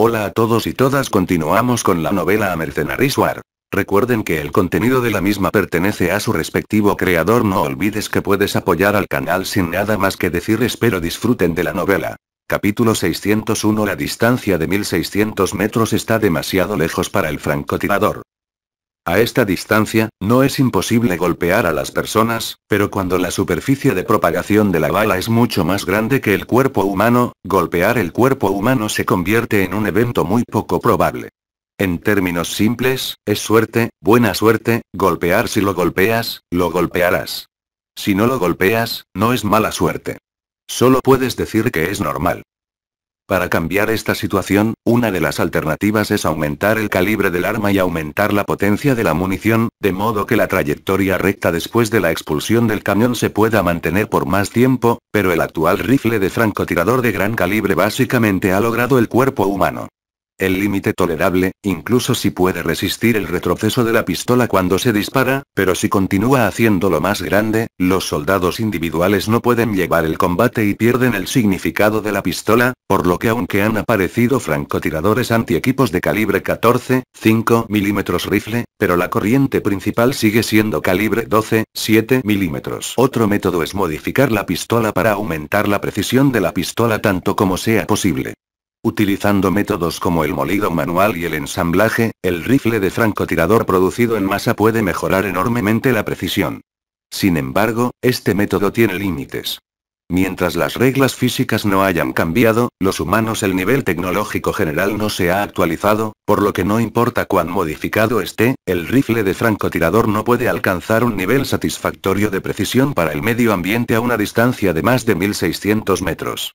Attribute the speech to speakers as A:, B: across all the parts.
A: Hola a todos y todas continuamos con la novela A Mercenary Recuerden que el contenido de la misma pertenece a su respectivo creador no olvides que puedes apoyar al canal sin nada más que decir espero disfruten de la novela. Capítulo 601 La distancia de 1600 metros está demasiado lejos para el francotirador. A esta distancia, no es imposible golpear a las personas, pero cuando la superficie de propagación de la bala es mucho más grande que el cuerpo humano, golpear el cuerpo humano se convierte en un evento muy poco probable. En términos simples, es suerte, buena suerte, golpear si lo golpeas, lo golpearás. Si no lo golpeas, no es mala suerte. Solo puedes decir que es normal. Para cambiar esta situación, una de las alternativas es aumentar el calibre del arma y aumentar la potencia de la munición, de modo que la trayectoria recta después de la expulsión del camión se pueda mantener por más tiempo, pero el actual rifle de francotirador de gran calibre básicamente ha logrado el cuerpo humano el límite tolerable, incluso si puede resistir el retroceso de la pistola cuando se dispara, pero si continúa haciéndolo más grande, los soldados individuales no pueden llevar el combate y pierden el significado de la pistola, por lo que aunque han aparecido francotiradores antiequipos de calibre 14, 5 mm rifle, pero la corriente principal sigue siendo calibre 12, 7 milímetros. Otro método es modificar la pistola para aumentar la precisión de la pistola tanto como sea posible. Utilizando métodos como el molido manual y el ensamblaje, el rifle de francotirador producido en masa puede mejorar enormemente la precisión. Sin embargo, este método tiene límites. Mientras las reglas físicas no hayan cambiado, los humanos el nivel tecnológico general no se ha actualizado, por lo que no importa cuán modificado esté, el rifle de francotirador no puede alcanzar un nivel satisfactorio de precisión para el medio ambiente a una distancia de más de 1600 metros.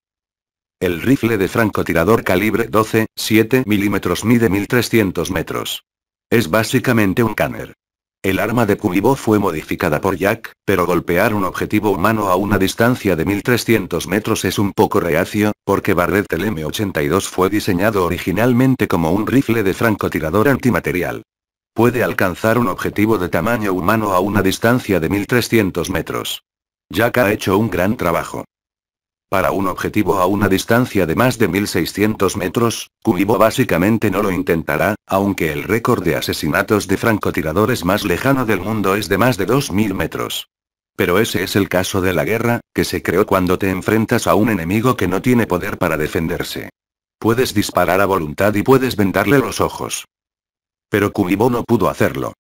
A: El rifle de francotirador calibre 12, 7 milímetros mide 1300 metros. Es básicamente un canner. El arma de Kumibo fue modificada por Jack, pero golpear un objetivo humano a una distancia de 1300 metros es un poco reacio, porque Barrett el M82 fue diseñado originalmente como un rifle de francotirador antimaterial. Puede alcanzar un objetivo de tamaño humano a una distancia de 1300 metros. Jack ha hecho un gran trabajo. Para un objetivo a una distancia de más de 1600 metros, Kumibo básicamente no lo intentará, aunque el récord de asesinatos de francotiradores más lejano del mundo es de más de 2000 metros. Pero ese es el caso de la guerra, que se creó cuando te enfrentas a un enemigo que no tiene poder para defenderse. Puedes disparar a voluntad y puedes vendarle los ojos. Pero Kumibo no pudo hacerlo.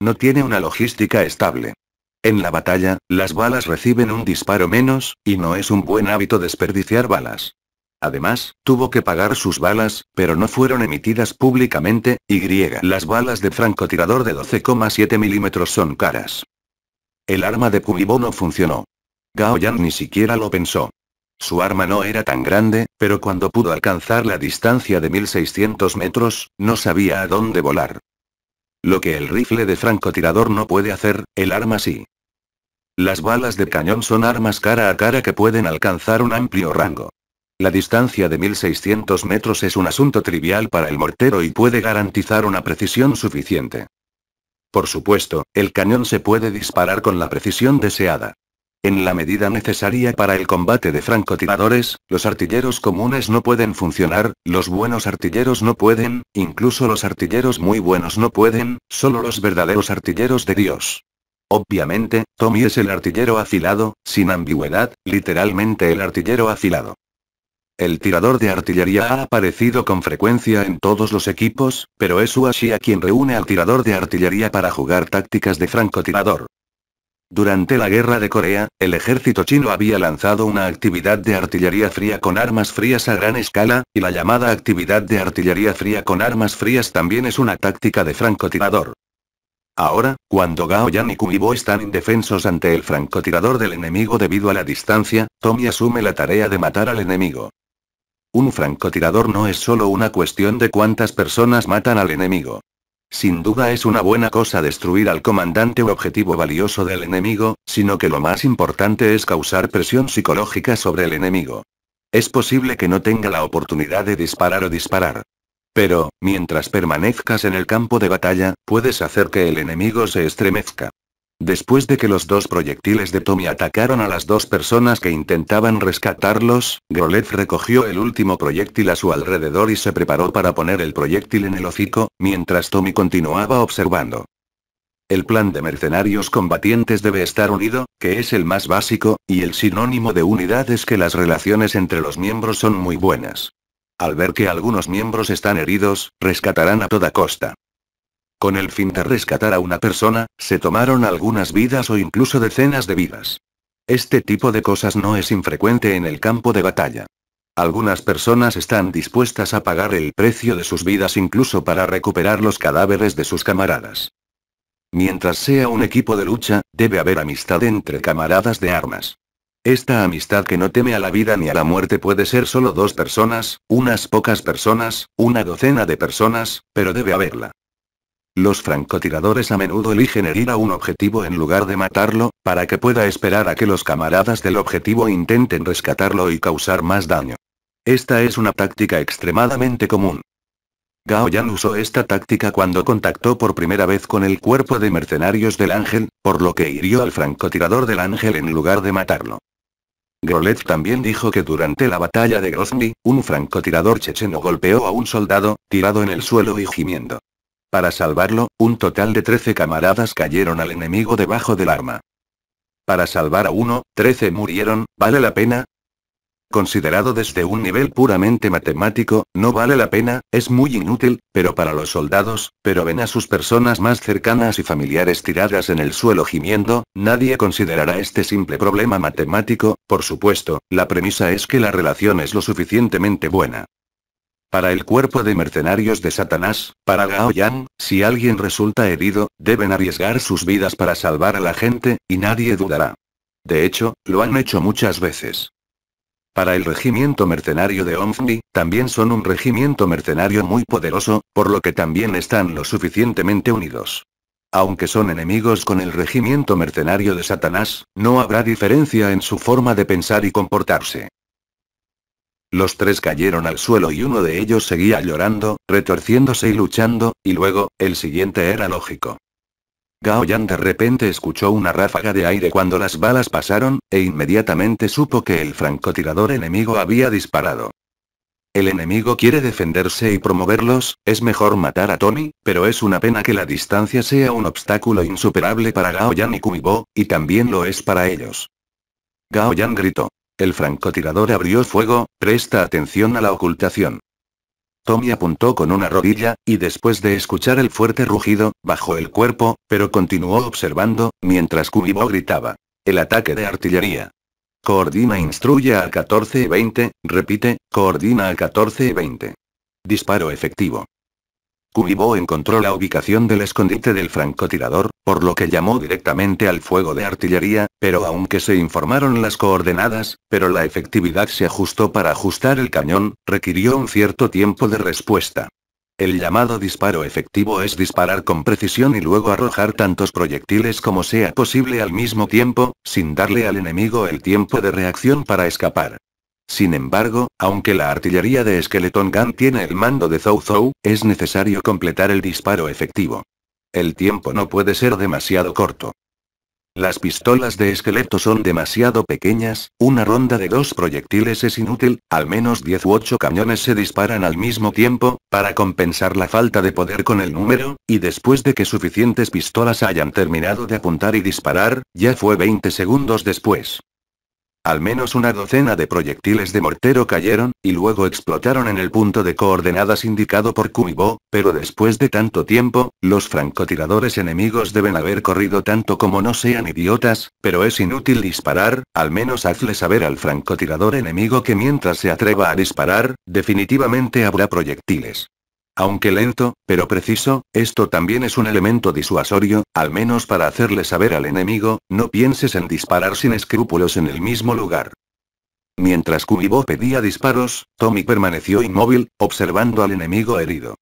A: No tiene una logística estable. En la batalla, las balas reciben un disparo menos, y no es un buen hábito desperdiciar balas. Además, tuvo que pagar sus balas, pero no fueron emitidas públicamente, y las balas de francotirador de 12,7 milímetros son caras. El arma de Kumibo no funcionó. Gao Yan ni siquiera lo pensó. Su arma no era tan grande, pero cuando pudo alcanzar la distancia de 1600 metros, no sabía a dónde volar. Lo que el rifle de francotirador no puede hacer, el arma sí. Las balas de cañón son armas cara a cara que pueden alcanzar un amplio rango. La distancia de 1600 metros es un asunto trivial para el mortero y puede garantizar una precisión suficiente. Por supuesto, el cañón se puede disparar con la precisión deseada. En la medida necesaria para el combate de francotiradores, los artilleros comunes no pueden funcionar, los buenos artilleros no pueden, incluso los artilleros muy buenos no pueden, solo los verdaderos artilleros de Dios. Obviamente, Tommy es el artillero afilado, sin ambigüedad, literalmente el artillero afilado. El tirador de artillería ha aparecido con frecuencia en todos los equipos, pero es a quien reúne al tirador de artillería para jugar tácticas de francotirador. Durante la Guerra de Corea, el ejército chino había lanzado una actividad de artillería fría con armas frías a gran escala, y la llamada actividad de artillería fría con armas frías también es una táctica de francotirador. Ahora, cuando Gao Yan y Kumibo están indefensos ante el francotirador del enemigo debido a la distancia, Tommy asume la tarea de matar al enemigo. Un francotirador no es solo una cuestión de cuántas personas matan al enemigo. Sin duda es una buena cosa destruir al comandante o objetivo valioso del enemigo, sino que lo más importante es causar presión psicológica sobre el enemigo. Es posible que no tenga la oportunidad de disparar o disparar. Pero, mientras permanezcas en el campo de batalla, puedes hacer que el enemigo se estremezca. Después de que los dos proyectiles de Tommy atacaron a las dos personas que intentaban rescatarlos, Grolet recogió el último proyectil a su alrededor y se preparó para poner el proyectil en el hocico, mientras Tommy continuaba observando. El plan de mercenarios combatientes debe estar unido, que es el más básico, y el sinónimo de unidad es que las relaciones entre los miembros son muy buenas. Al ver que algunos miembros están heridos, rescatarán a toda costa. Con el fin de rescatar a una persona, se tomaron algunas vidas o incluso decenas de vidas. Este tipo de cosas no es infrecuente en el campo de batalla. Algunas personas están dispuestas a pagar el precio de sus vidas incluso para recuperar los cadáveres de sus camaradas. Mientras sea un equipo de lucha, debe haber amistad entre camaradas de armas. Esta amistad que no teme a la vida ni a la muerte puede ser solo dos personas, unas pocas personas, una docena de personas, pero debe haberla. Los francotiradores a menudo eligen herir a un objetivo en lugar de matarlo, para que pueda esperar a que los camaradas del objetivo intenten rescatarlo y causar más daño. Esta es una táctica extremadamente común. Gao Yan usó esta táctica cuando contactó por primera vez con el cuerpo de mercenarios del ángel, por lo que hirió al francotirador del ángel en lugar de matarlo. Grolet también dijo que durante la batalla de Grozny, un francotirador checheno golpeó a un soldado, tirado en el suelo y gimiendo. Para salvarlo, un total de 13 camaradas cayeron al enemigo debajo del arma. Para salvar a uno, 13 murieron, ¿vale la pena? Considerado desde un nivel puramente matemático, no vale la pena, es muy inútil, pero para los soldados, pero ven a sus personas más cercanas y familiares tiradas en el suelo gimiendo, nadie considerará este simple problema matemático, por supuesto, la premisa es que la relación es lo suficientemente buena. Para el cuerpo de mercenarios de Satanás, para Gaoyang, si alguien resulta herido, deben arriesgar sus vidas para salvar a la gente, y nadie dudará. De hecho, lo han hecho muchas veces. Para el regimiento mercenario de Omni, también son un regimiento mercenario muy poderoso, por lo que también están lo suficientemente unidos. Aunque son enemigos con el regimiento mercenario de Satanás, no habrá diferencia en su forma de pensar y comportarse. Los tres cayeron al suelo y uno de ellos seguía llorando, retorciéndose y luchando, y luego, el siguiente era lógico. Gao Yan de repente escuchó una ráfaga de aire cuando las balas pasaron, e inmediatamente supo que el francotirador enemigo había disparado. El enemigo quiere defenderse y promoverlos, es mejor matar a Tony, pero es una pena que la distancia sea un obstáculo insuperable para Gao Yan y Kumibo, y también lo es para ellos. Gao Yan gritó. El francotirador abrió fuego, presta atención a la ocultación. Tommy apuntó con una rodilla, y después de escuchar el fuerte rugido, bajó el cuerpo, pero continuó observando, mientras Kumibo gritaba. El ataque de artillería. Coordina instruye al 14 y 20, repite, coordina al 14 y 20. Disparo efectivo. Kumibo encontró la ubicación del escondite del francotirador, por lo que llamó directamente al fuego de artillería, pero aunque se informaron las coordenadas, pero la efectividad se ajustó para ajustar el cañón, requirió un cierto tiempo de respuesta. El llamado disparo efectivo es disparar con precisión y luego arrojar tantos proyectiles como sea posible al mismo tiempo, sin darle al enemigo el tiempo de reacción para escapar. Sin embargo, aunque la artillería de Skeleton Gun tiene el mando de Zou Zou, es necesario completar el disparo efectivo. El tiempo no puede ser demasiado corto. Las pistolas de esqueleto son demasiado pequeñas, una ronda de dos proyectiles es inútil, al menos 10 u 8 cañones se disparan al mismo tiempo, para compensar la falta de poder con el número, y después de que suficientes pistolas hayan terminado de apuntar y disparar, ya fue 20 segundos después. Al menos una docena de proyectiles de mortero cayeron, y luego explotaron en el punto de coordenadas indicado por Kumibo, pero después de tanto tiempo, los francotiradores enemigos deben haber corrido tanto como no sean idiotas, pero es inútil disparar, al menos hazle saber al francotirador enemigo que mientras se atreva a disparar, definitivamente habrá proyectiles. Aunque lento, pero preciso, esto también es un elemento disuasorio, al menos para hacerle saber al enemigo, no pienses en disparar sin escrúpulos en el mismo lugar. Mientras Kumibo pedía disparos, Tommy permaneció inmóvil, observando al enemigo herido.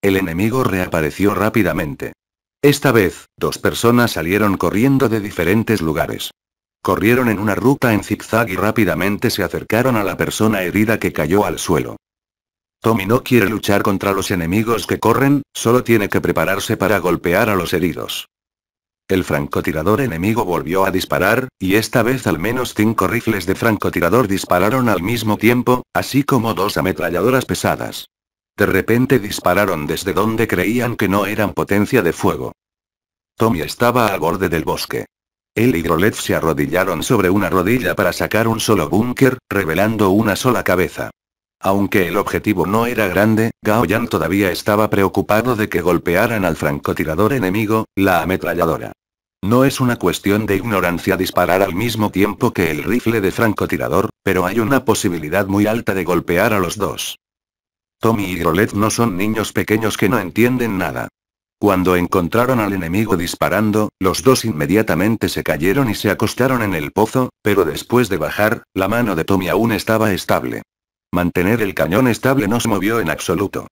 A: El enemigo reapareció rápidamente. Esta vez, dos personas salieron corriendo de diferentes lugares. Corrieron en una ruta en zigzag y rápidamente se acercaron a la persona herida que cayó al suelo. Tommy no quiere luchar contra los enemigos que corren, solo tiene que prepararse para golpear a los heridos. El francotirador enemigo volvió a disparar, y esta vez al menos cinco rifles de francotirador dispararon al mismo tiempo, así como dos ametralladoras pesadas. De repente dispararon desde donde creían que no eran potencia de fuego. Tommy estaba al borde del bosque. Él y Grolet se arrodillaron sobre una rodilla para sacar un solo búnker, revelando una sola cabeza. Aunque el objetivo no era grande, Gao Yan todavía estaba preocupado de que golpearan al francotirador enemigo, la ametralladora. No es una cuestión de ignorancia disparar al mismo tiempo que el rifle de francotirador, pero hay una posibilidad muy alta de golpear a los dos. Tommy y Rolette no son niños pequeños que no entienden nada. Cuando encontraron al enemigo disparando, los dos inmediatamente se cayeron y se acostaron en el pozo, pero después de bajar, la mano de Tommy aún estaba estable. Mantener el cañón estable nos movió en absoluto.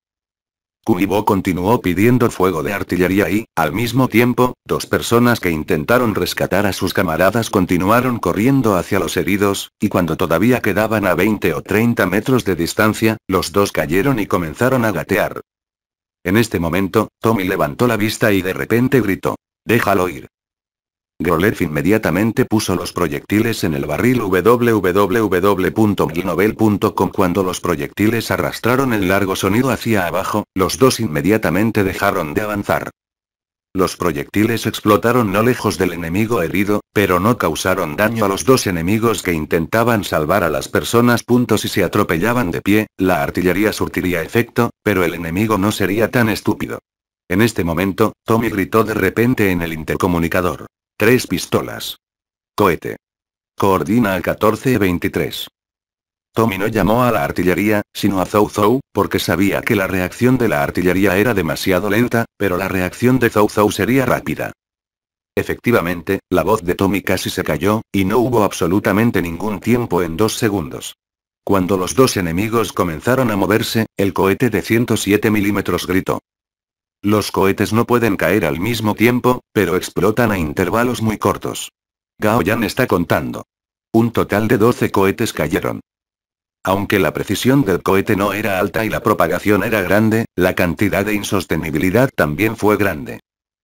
A: Kumibo continuó pidiendo fuego de artillería y, al mismo tiempo, dos personas que intentaron rescatar a sus camaradas continuaron corriendo hacia los heridos, y cuando todavía quedaban a 20 o 30 metros de distancia, los dos cayeron y comenzaron a gatear. En este momento, Tommy levantó la vista y de repente gritó. Déjalo ir. Groleth inmediatamente puso los proyectiles en el barril www.milnovel.com cuando los proyectiles arrastraron el largo sonido hacia abajo, los dos inmediatamente dejaron de avanzar. Los proyectiles explotaron no lejos del enemigo herido, pero no causaron daño a los dos enemigos que intentaban salvar a las personas. Si se atropellaban de pie, la artillería surtiría efecto, pero el enemigo no sería tan estúpido. En este momento, Tommy gritó de repente en el intercomunicador. Tres pistolas. Cohete. Coordina a 14-23. Tommy no llamó a la artillería, sino a Zou Zou, porque sabía que la reacción de la artillería era demasiado lenta, pero la reacción de Zou Zou sería rápida. Efectivamente, la voz de Tommy casi se cayó, y no hubo absolutamente ningún tiempo en dos segundos. Cuando los dos enemigos comenzaron a moverse, el cohete de 107 milímetros gritó. Los cohetes no pueden caer al mismo tiempo, pero explotan a intervalos muy cortos. Gao Yan está contando. Un total de 12 cohetes cayeron. Aunque la precisión del cohete no era alta y la propagación era grande, la cantidad de insostenibilidad también fue grande.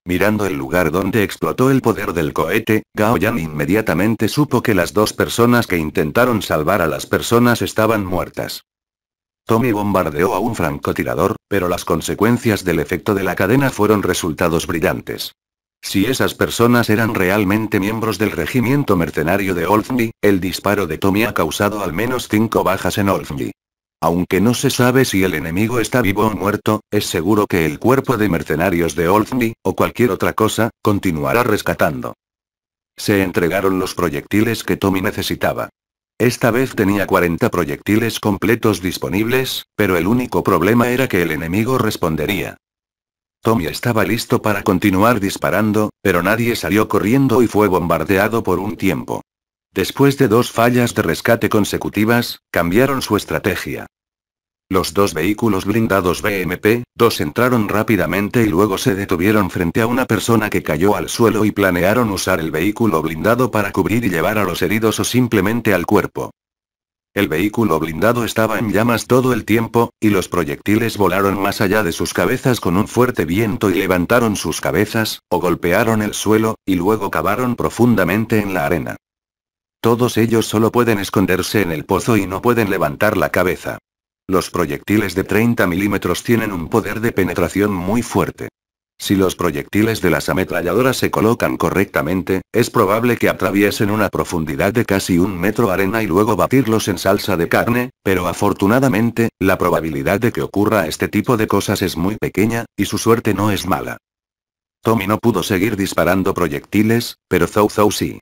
A: Mirando el lugar donde explotó el poder del cohete, Gao Yan inmediatamente supo que las dos personas que intentaron salvar a las personas estaban muertas. Tommy bombardeó a un francotirador, pero las consecuencias del efecto de la cadena fueron resultados brillantes. Si esas personas eran realmente miembros del regimiento mercenario de Olfney, el disparo de Tommy ha causado al menos cinco bajas en Olfney. Aunque no se sabe si el enemigo está vivo o muerto, es seguro que el cuerpo de mercenarios de Olfney, o cualquier otra cosa, continuará rescatando. Se entregaron los proyectiles que Tommy necesitaba. Esta vez tenía 40 proyectiles completos disponibles, pero el único problema era que el enemigo respondería. Tommy estaba listo para continuar disparando, pero nadie salió corriendo y fue bombardeado por un tiempo. Después de dos fallas de rescate consecutivas, cambiaron su estrategia. Los dos vehículos blindados BMP, dos entraron rápidamente y luego se detuvieron frente a una persona que cayó al suelo y planearon usar el vehículo blindado para cubrir y llevar a los heridos o simplemente al cuerpo. El vehículo blindado estaba en llamas todo el tiempo, y los proyectiles volaron más allá de sus cabezas con un fuerte viento y levantaron sus cabezas, o golpearon el suelo, y luego cavaron profundamente en la arena. Todos ellos solo pueden esconderse en el pozo y no pueden levantar la cabeza. Los proyectiles de 30 milímetros tienen un poder de penetración muy fuerte. Si los proyectiles de las ametralladoras se colocan correctamente, es probable que atraviesen una profundidad de casi un metro arena y luego batirlos en salsa de carne, pero afortunadamente, la probabilidad de que ocurra este tipo de cosas es muy pequeña, y su suerte no es mala. Tommy no pudo seguir disparando proyectiles, pero Zou Zou sí.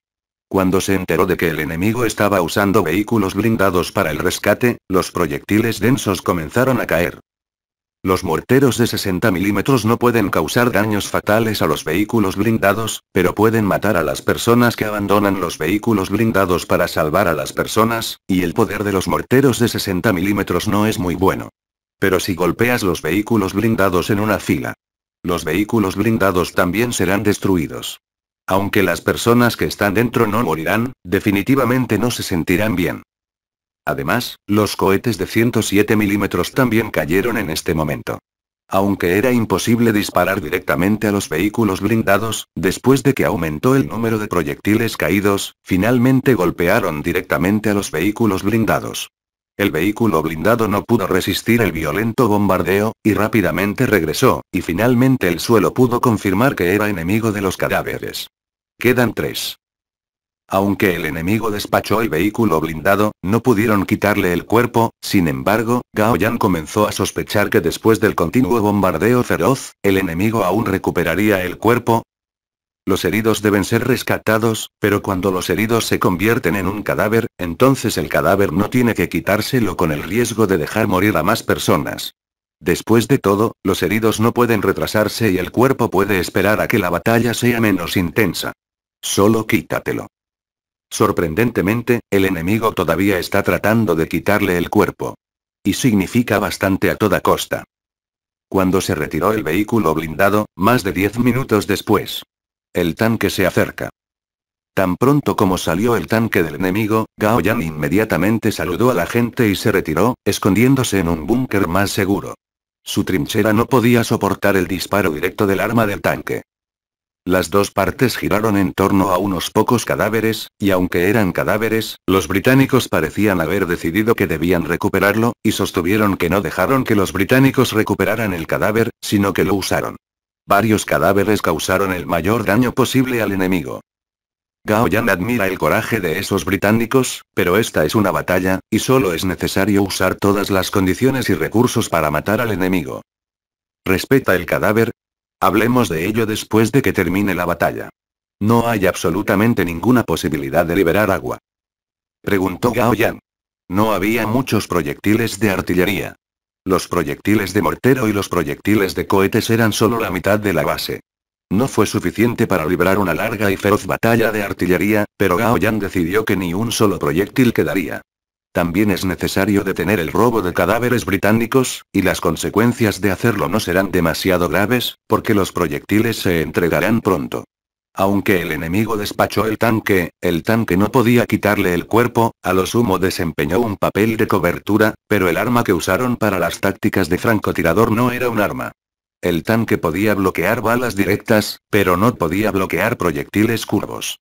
A: Cuando se enteró de que el enemigo estaba usando vehículos blindados para el rescate, los proyectiles densos comenzaron a caer. Los morteros de 60 milímetros no pueden causar daños fatales a los vehículos blindados, pero pueden matar a las personas que abandonan los vehículos blindados para salvar a las personas, y el poder de los morteros de 60 milímetros no es muy bueno. Pero si golpeas los vehículos blindados en una fila, los vehículos blindados también serán destruidos. Aunque las personas que están dentro no morirán, definitivamente no se sentirán bien. Además, los cohetes de 107 milímetros también cayeron en este momento. Aunque era imposible disparar directamente a los vehículos blindados, después de que aumentó el número de proyectiles caídos, finalmente golpearon directamente a los vehículos blindados. El vehículo blindado no pudo resistir el violento bombardeo, y rápidamente regresó, y finalmente el suelo pudo confirmar que era enemigo de los cadáveres. Quedan tres. Aunque el enemigo despachó el vehículo blindado, no pudieron quitarle el cuerpo, sin embargo, Gao Yan comenzó a sospechar que después del continuo bombardeo feroz, el enemigo aún recuperaría el cuerpo. Los heridos deben ser rescatados, pero cuando los heridos se convierten en un cadáver, entonces el cadáver no tiene que quitárselo con el riesgo de dejar morir a más personas. Después de todo, los heridos no pueden retrasarse y el cuerpo puede esperar a que la batalla sea menos intensa. Solo quítatelo. Sorprendentemente, el enemigo todavía está tratando de quitarle el cuerpo. Y significa bastante a toda costa. Cuando se retiró el vehículo blindado, más de 10 minutos después. El tanque se acerca. Tan pronto como salió el tanque del enemigo, Gao Yan inmediatamente saludó a la gente y se retiró, escondiéndose en un búnker más seguro. Su trinchera no podía soportar el disparo directo del arma del tanque. Las dos partes giraron en torno a unos pocos cadáveres, y aunque eran cadáveres, los británicos parecían haber decidido que debían recuperarlo, y sostuvieron que no dejaron que los británicos recuperaran el cadáver, sino que lo usaron. Varios cadáveres causaron el mayor daño posible al enemigo. Gao Yan admira el coraje de esos británicos, pero esta es una batalla, y solo es necesario usar todas las condiciones y recursos para matar al enemigo. Respeta el cadáver, Hablemos de ello después de que termine la batalla. No hay absolutamente ninguna posibilidad de liberar agua. Preguntó Gao Yan. No había muchos proyectiles de artillería. Los proyectiles de mortero y los proyectiles de cohetes eran solo la mitad de la base. No fue suficiente para librar una larga y feroz batalla de artillería, pero Gao Yan decidió que ni un solo proyectil quedaría. También es necesario detener el robo de cadáveres británicos, y las consecuencias de hacerlo no serán demasiado graves, porque los proyectiles se entregarán pronto. Aunque el enemigo despachó el tanque, el tanque no podía quitarle el cuerpo, a lo sumo desempeñó un papel de cobertura, pero el arma que usaron para las tácticas de francotirador no era un arma. El tanque podía bloquear balas directas, pero no podía bloquear proyectiles curvos.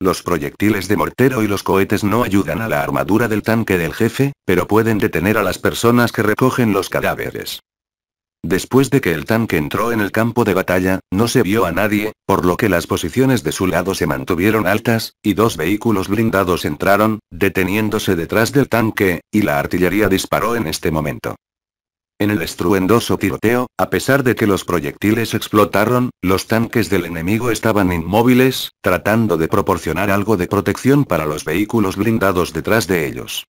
A: Los proyectiles de mortero y los cohetes no ayudan a la armadura del tanque del jefe, pero pueden detener a las personas que recogen los cadáveres. Después de que el tanque entró en el campo de batalla, no se vio a nadie, por lo que las posiciones de su lado se mantuvieron altas, y dos vehículos blindados entraron, deteniéndose detrás del tanque, y la artillería disparó en este momento. En el estruendoso tiroteo, a pesar de que los proyectiles explotaron, los tanques del enemigo estaban inmóviles, tratando de proporcionar algo de protección para los vehículos blindados detrás de ellos.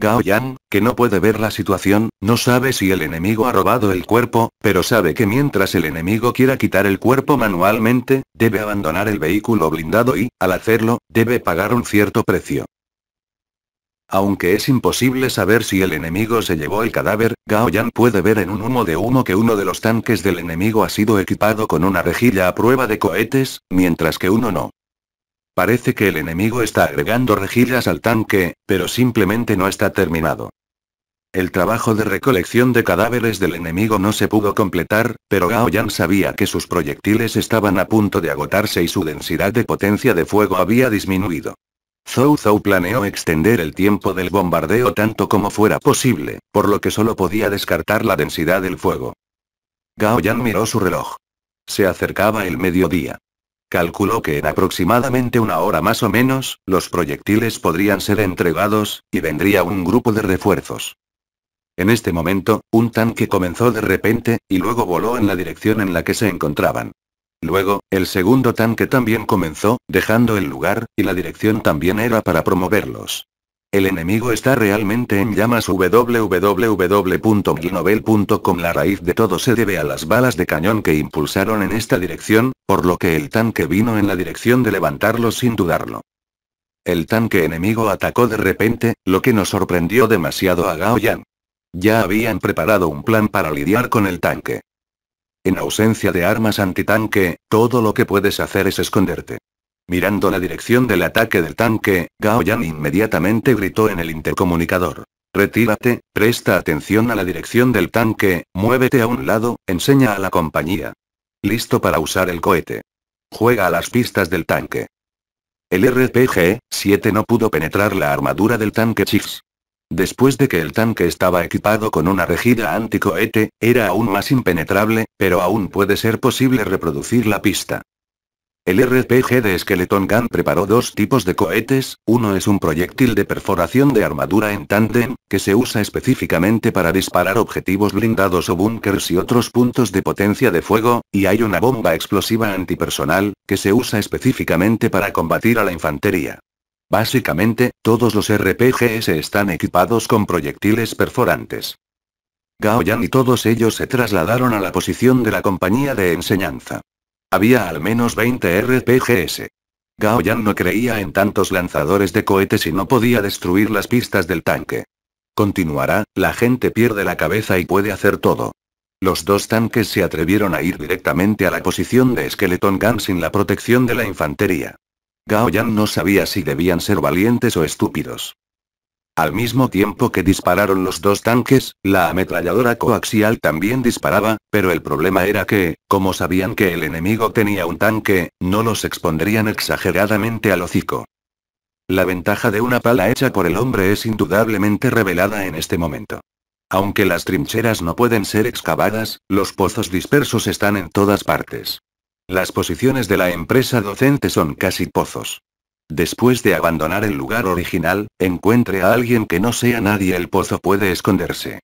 A: Gao Yang, que no puede ver la situación, no sabe si el enemigo ha robado el cuerpo, pero sabe que mientras el enemigo quiera quitar el cuerpo manualmente, debe abandonar el vehículo blindado y, al hacerlo, debe pagar un cierto precio. Aunque es imposible saber si el enemigo se llevó el cadáver, Gao Yan puede ver en un humo de humo que uno de los tanques del enemigo ha sido equipado con una rejilla a prueba de cohetes, mientras que uno no. Parece que el enemigo está agregando rejillas al tanque, pero simplemente no está terminado. El trabajo de recolección de cadáveres del enemigo no se pudo completar, pero Gao Yan sabía que sus proyectiles estaban a punto de agotarse y su densidad de potencia de fuego había disminuido. Zou Zou planeó extender el tiempo del bombardeo tanto como fuera posible, por lo que solo podía descartar la densidad del fuego. Gao Yan miró su reloj. Se acercaba el mediodía. Calculó que en aproximadamente una hora más o menos, los proyectiles podrían ser entregados, y vendría un grupo de refuerzos. En este momento, un tanque comenzó de repente, y luego voló en la dirección en la que se encontraban. Luego, el segundo tanque también comenzó, dejando el lugar, y la dirección también era para promoverlos. El enemigo está realmente en llamas www.glinovel.com La raíz de todo se debe a las balas de cañón que impulsaron en esta dirección, por lo que el tanque vino en la dirección de levantarlos sin dudarlo. El tanque enemigo atacó de repente, lo que nos sorprendió demasiado a Gao Yan. Ya habían preparado un plan para lidiar con el tanque. En ausencia de armas antitanque, todo lo que puedes hacer es esconderte. Mirando la dirección del ataque del tanque, Gao Yan inmediatamente gritó en el intercomunicador. Retírate, presta atención a la dirección del tanque, muévete a un lado, enseña a la compañía. Listo para usar el cohete. Juega a las pistas del tanque. El RPG-7 no pudo penetrar la armadura del tanque Chiefs. Después de que el tanque estaba equipado con una regida anticohete, era aún más impenetrable, pero aún puede ser posible reproducir la pista. El RPG de Skeleton Gun preparó dos tipos de cohetes, uno es un proyectil de perforación de armadura en tándem, que se usa específicamente para disparar objetivos blindados o búnkers y otros puntos de potencia de fuego, y hay una bomba explosiva antipersonal, que se usa específicamente para combatir a la infantería. Básicamente, todos los RPGs están equipados con proyectiles perforantes. Gao Yan y todos ellos se trasladaron a la posición de la compañía de enseñanza. Había al menos 20 RPGs. Gao Yan no creía en tantos lanzadores de cohetes y no podía destruir las pistas del tanque. Continuará, la gente pierde la cabeza y puede hacer todo. Los dos tanques se atrevieron a ir directamente a la posición de Skeleton Gun sin la protección de la infantería. Gaoyan no sabía si debían ser valientes o estúpidos. Al mismo tiempo que dispararon los dos tanques, la ametralladora coaxial también disparaba, pero el problema era que, como sabían que el enemigo tenía un tanque, no los expondrían exageradamente al hocico. La ventaja de una pala hecha por el hombre es indudablemente revelada en este momento. Aunque las trincheras no pueden ser excavadas, los pozos dispersos están en todas partes. Las posiciones de la empresa docente son casi pozos. Después de abandonar el lugar original, encuentre a alguien que no sea nadie el pozo puede esconderse.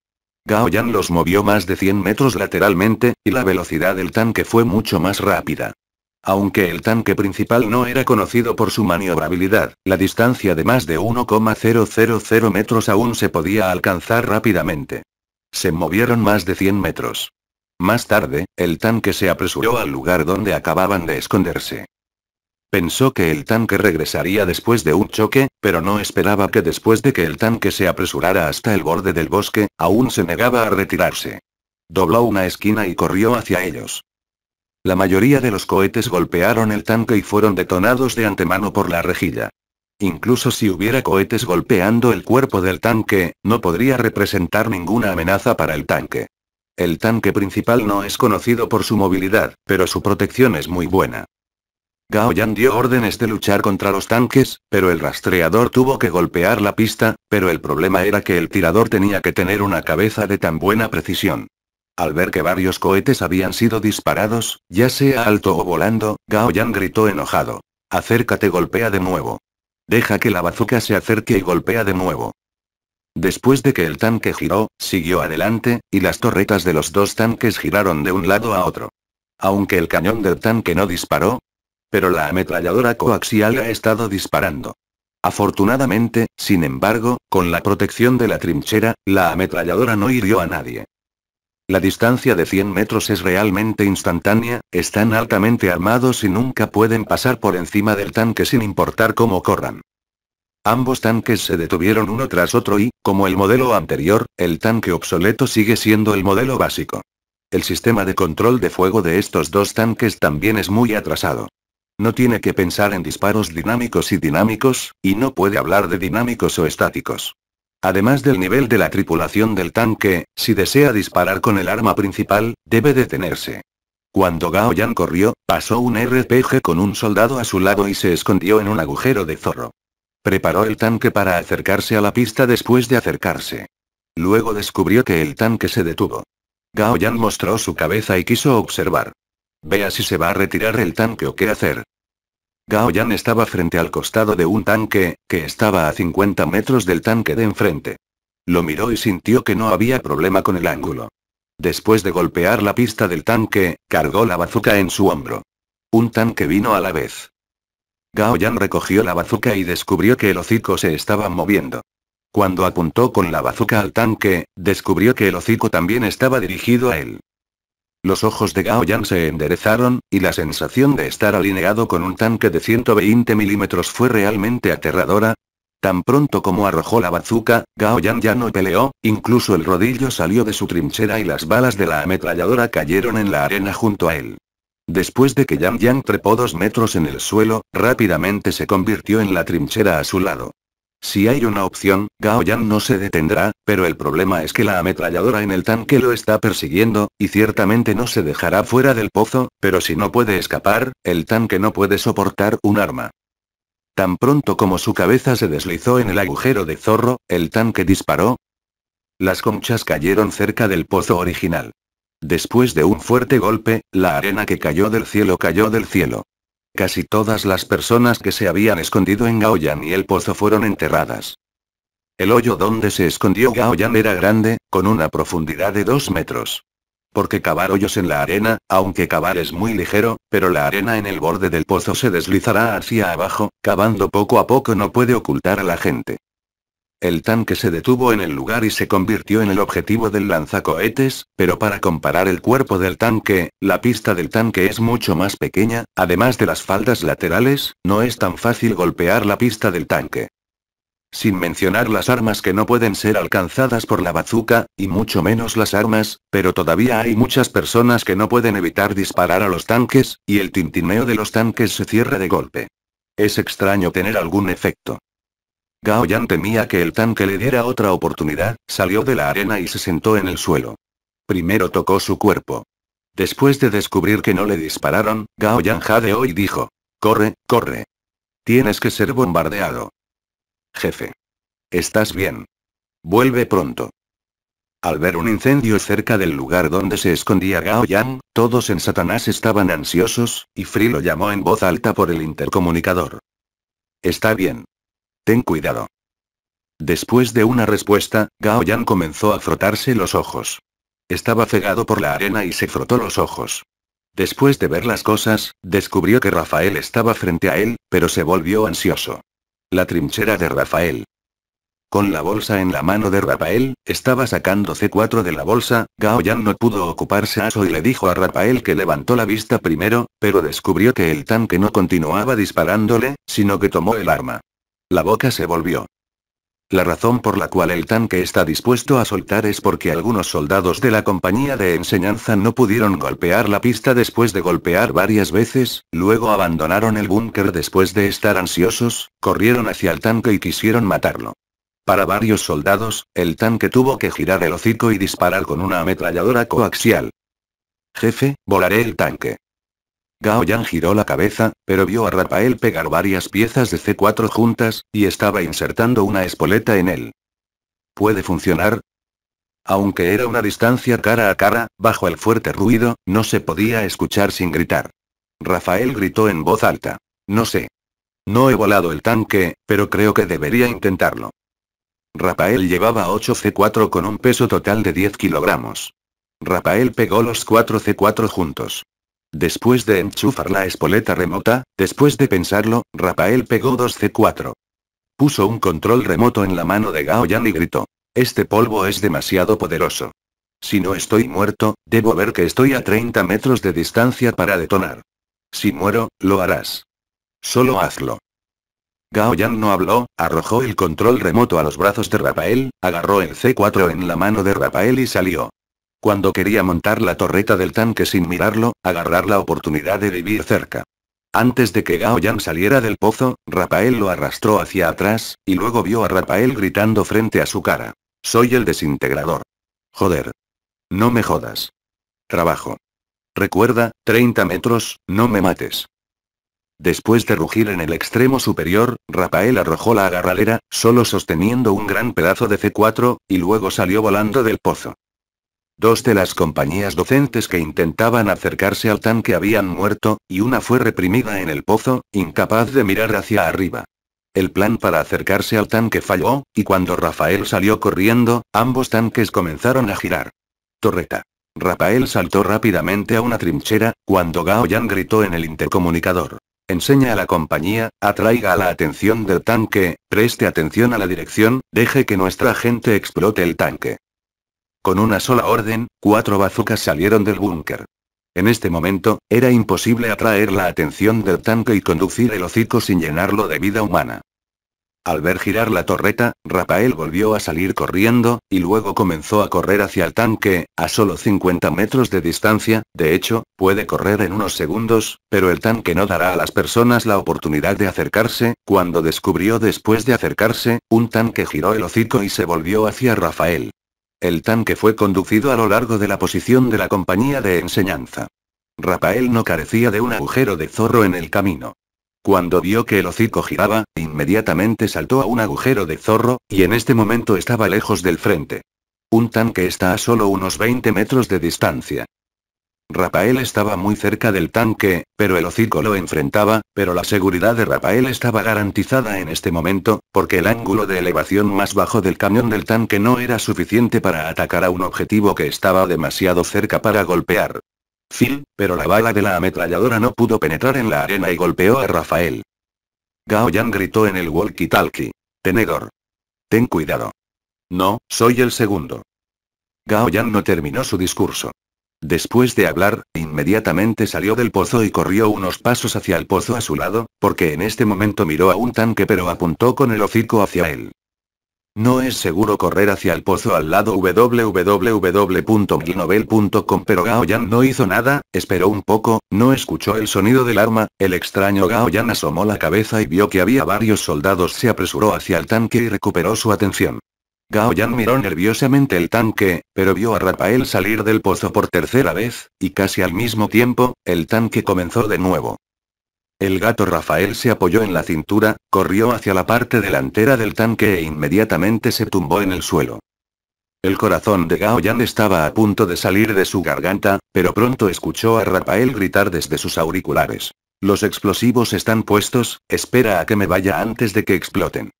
A: Gao Yan los movió más de 100 metros lateralmente, y la velocidad del tanque fue mucho más rápida. Aunque el tanque principal no era conocido por su maniobrabilidad, la distancia de más de 1,000 metros aún se podía alcanzar rápidamente. Se movieron más de 100 metros. Más tarde, el tanque se apresuró al lugar donde acababan de esconderse. Pensó que el tanque regresaría después de un choque, pero no esperaba que después de que el tanque se apresurara hasta el borde del bosque, aún se negaba a retirarse. Dobló una esquina y corrió hacia ellos. La mayoría de los cohetes golpearon el tanque y fueron detonados de antemano por la rejilla. Incluso si hubiera cohetes golpeando el cuerpo del tanque, no podría representar ninguna amenaza para el tanque. El tanque principal no es conocido por su movilidad, pero su protección es muy buena. Gao Yang dio órdenes de luchar contra los tanques, pero el rastreador tuvo que golpear la pista, pero el problema era que el tirador tenía que tener una cabeza de tan buena precisión. Al ver que varios cohetes habían sido disparados, ya sea alto o volando, Gao Yang gritó enojado. Acércate, golpea de nuevo. Deja que la bazuca se acerque y golpea de nuevo. Después de que el tanque giró, siguió adelante, y las torretas de los dos tanques giraron de un lado a otro. Aunque el cañón del tanque no disparó, pero la ametralladora coaxial ha estado disparando. Afortunadamente, sin embargo, con la protección de la trinchera, la ametralladora no hirió a nadie. La distancia de 100 metros es realmente instantánea, están altamente armados y nunca pueden pasar por encima del tanque sin importar cómo corran. Ambos tanques se detuvieron uno tras otro y, como el modelo anterior, el tanque obsoleto sigue siendo el modelo básico. El sistema de control de fuego de estos dos tanques también es muy atrasado. No tiene que pensar en disparos dinámicos y dinámicos, y no puede hablar de dinámicos o estáticos. Además del nivel de la tripulación del tanque, si desea disparar con el arma principal, debe detenerse. Cuando Gao Yan corrió, pasó un RPG con un soldado a su lado y se escondió en un agujero de zorro. Preparó el tanque para acercarse a la pista después de acercarse. Luego descubrió que el tanque se detuvo. Gao Yan mostró su cabeza y quiso observar. Vea si se va a retirar el tanque o qué hacer. Gao Yan estaba frente al costado de un tanque, que estaba a 50 metros del tanque de enfrente. Lo miró y sintió que no había problema con el ángulo. Después de golpear la pista del tanque, cargó la bazuca en su hombro. Un tanque vino a la vez. Gao Yan recogió la bazuca y descubrió que el hocico se estaba moviendo. Cuando apuntó con la bazuca al tanque, descubrió que el hocico también estaba dirigido a él. Los ojos de Gao Yan se enderezaron, y la sensación de estar alineado con un tanque de 120 milímetros fue realmente aterradora. Tan pronto como arrojó la bazuca, Gao Yan ya no peleó, incluso el rodillo salió de su trinchera y las balas de la ametralladora cayeron en la arena junto a él. Después de que Yang Yang trepó dos metros en el suelo, rápidamente se convirtió en la trinchera a su lado. Si hay una opción, Gao Yang no se detendrá, pero el problema es que la ametralladora en el tanque lo está persiguiendo, y ciertamente no se dejará fuera del pozo, pero si no puede escapar, el tanque no puede soportar un arma. Tan pronto como su cabeza se deslizó en el agujero de zorro, el tanque disparó. Las conchas cayeron cerca del pozo original. Después de un fuerte golpe, la arena que cayó del cielo cayó del cielo. Casi todas las personas que se habían escondido en Gaoyan y el pozo fueron enterradas. El hoyo donde se escondió Gaoyan era grande, con una profundidad de dos metros. Porque cavar hoyos en la arena, aunque cavar es muy ligero, pero la arena en el borde del pozo se deslizará hacia abajo, cavando poco a poco no puede ocultar a la gente. El tanque se detuvo en el lugar y se convirtió en el objetivo del lanzacohetes, pero para comparar el cuerpo del tanque, la pista del tanque es mucho más pequeña, además de las faldas laterales, no es tan fácil golpear la pista del tanque. Sin mencionar las armas que no pueden ser alcanzadas por la bazuca, y mucho menos las armas, pero todavía hay muchas personas que no pueden evitar disparar a los tanques, y el tintineo de los tanques se cierra de golpe. Es extraño tener algún efecto. Gao Yang temía que el tanque le diera otra oportunidad, salió de la arena y se sentó en el suelo. Primero tocó su cuerpo. Después de descubrir que no le dispararon, Gao Yang jadeó y dijo. Corre, corre. Tienes que ser bombardeado. Jefe. Estás bien. Vuelve pronto. Al ver un incendio cerca del lugar donde se escondía Gao Yang, todos en Satanás estaban ansiosos, y Free lo llamó en voz alta por el intercomunicador. Está bien. Ten cuidado. Después de una respuesta, Gao Yan comenzó a frotarse los ojos. Estaba cegado por la arena y se frotó los ojos. Después de ver las cosas, descubrió que Rafael estaba frente a él, pero se volvió ansioso. La trinchera de Rafael. Con la bolsa en la mano de Rafael, estaba sacando C4 de la bolsa, Gao Yan no pudo ocuparse a eso y le dijo a Rafael que levantó la vista primero, pero descubrió que el tanque no continuaba disparándole, sino que tomó el arma. La boca se volvió. La razón por la cual el tanque está dispuesto a soltar es porque algunos soldados de la compañía de enseñanza no pudieron golpear la pista después de golpear varias veces, luego abandonaron el búnker después de estar ansiosos, corrieron hacia el tanque y quisieron matarlo. Para varios soldados, el tanque tuvo que girar el hocico y disparar con una ametralladora coaxial. Jefe, volaré el tanque. Gao Yang giró la cabeza, pero vio a Rafael pegar varias piezas de C4 juntas, y estaba insertando una espoleta en él. ¿Puede funcionar? Aunque era una distancia cara a cara, bajo el fuerte ruido, no se podía escuchar sin gritar. Rafael gritó en voz alta. No sé. No he volado el tanque, pero creo que debería intentarlo. Rafael llevaba 8 C4 con un peso total de 10 kilogramos. Rafael pegó los 4 C4 juntos. Después de enchufar la espoleta remota, después de pensarlo, Rafael pegó dos c 4 Puso un control remoto en la mano de Gao Yan y gritó. Este polvo es demasiado poderoso. Si no estoy muerto, debo ver que estoy a 30 metros de distancia para detonar. Si muero, lo harás. Solo hazlo. Gao Yan no habló, arrojó el control remoto a los brazos de Rafael, agarró el C4 en la mano de Rafael y salió. Cuando quería montar la torreta del tanque sin mirarlo, agarrar la oportunidad de vivir cerca. Antes de que Gao Yang saliera del pozo, Rafael lo arrastró hacia atrás, y luego vio a Rafael gritando frente a su cara. Soy el desintegrador. Joder. No me jodas. Trabajo. Recuerda, 30 metros, no me mates. Después de rugir en el extremo superior, Rafael arrojó la agarralera, solo sosteniendo un gran pedazo de C4, y luego salió volando del pozo. Dos de las compañías docentes que intentaban acercarse al tanque habían muerto, y una fue reprimida en el pozo, incapaz de mirar hacia arriba. El plan para acercarse al tanque falló, y cuando Rafael salió corriendo, ambos tanques comenzaron a girar. Torreta. Rafael saltó rápidamente a una trinchera, cuando Gao Yan gritó en el intercomunicador. Enseña a la compañía, atraiga la atención del tanque, preste atención a la dirección, deje que nuestra gente explote el tanque. Con una sola orden, cuatro bazucas salieron del búnker. En este momento, era imposible atraer la atención del tanque y conducir el hocico sin llenarlo de vida humana. Al ver girar la torreta, Rafael volvió a salir corriendo, y luego comenzó a correr hacia el tanque, a solo 50 metros de distancia, de hecho, puede correr en unos segundos, pero el tanque no dará a las personas la oportunidad de acercarse, cuando descubrió después de acercarse, un tanque giró el hocico y se volvió hacia Rafael. El tanque fue conducido a lo largo de la posición de la compañía de enseñanza. Rafael no carecía de un agujero de zorro en el camino. Cuando vio que el hocico giraba, inmediatamente saltó a un agujero de zorro, y en este momento estaba lejos del frente. Un tanque está a solo unos 20 metros de distancia. Rafael estaba muy cerca del tanque, pero el hocico lo enfrentaba, pero la seguridad de Rafael estaba garantizada en este momento, porque el ángulo de elevación más bajo del camión del tanque no era suficiente para atacar a un objetivo que estaba demasiado cerca para golpear. Phil, pero la bala de la ametralladora no pudo penetrar en la arena y golpeó a Rafael. Gao Yan gritó en el walkie-talkie. Tenedor. Ten cuidado. No, soy el segundo. Gao Yan no terminó su discurso. Después de hablar, inmediatamente salió del pozo y corrió unos pasos hacia el pozo a su lado, porque en este momento miró a un tanque pero apuntó con el hocico hacia él. No es seguro correr hacia el pozo al lado www.glinovel.com pero Gaoyan no hizo nada, esperó un poco, no escuchó el sonido del arma, el extraño Gao Yan asomó la cabeza y vio que había varios soldados se apresuró hacia el tanque y recuperó su atención. Gao Yan miró nerviosamente el tanque, pero vio a Rafael salir del pozo por tercera vez, y casi al mismo tiempo, el tanque comenzó de nuevo. El gato Rafael se apoyó en la cintura, corrió hacia la parte delantera del tanque e inmediatamente se tumbó en el suelo. El corazón de Gao Yan estaba a punto de salir de su garganta, pero pronto escuchó a Rafael gritar desde sus auriculares. Los explosivos están puestos, espera a que me vaya antes de que exploten.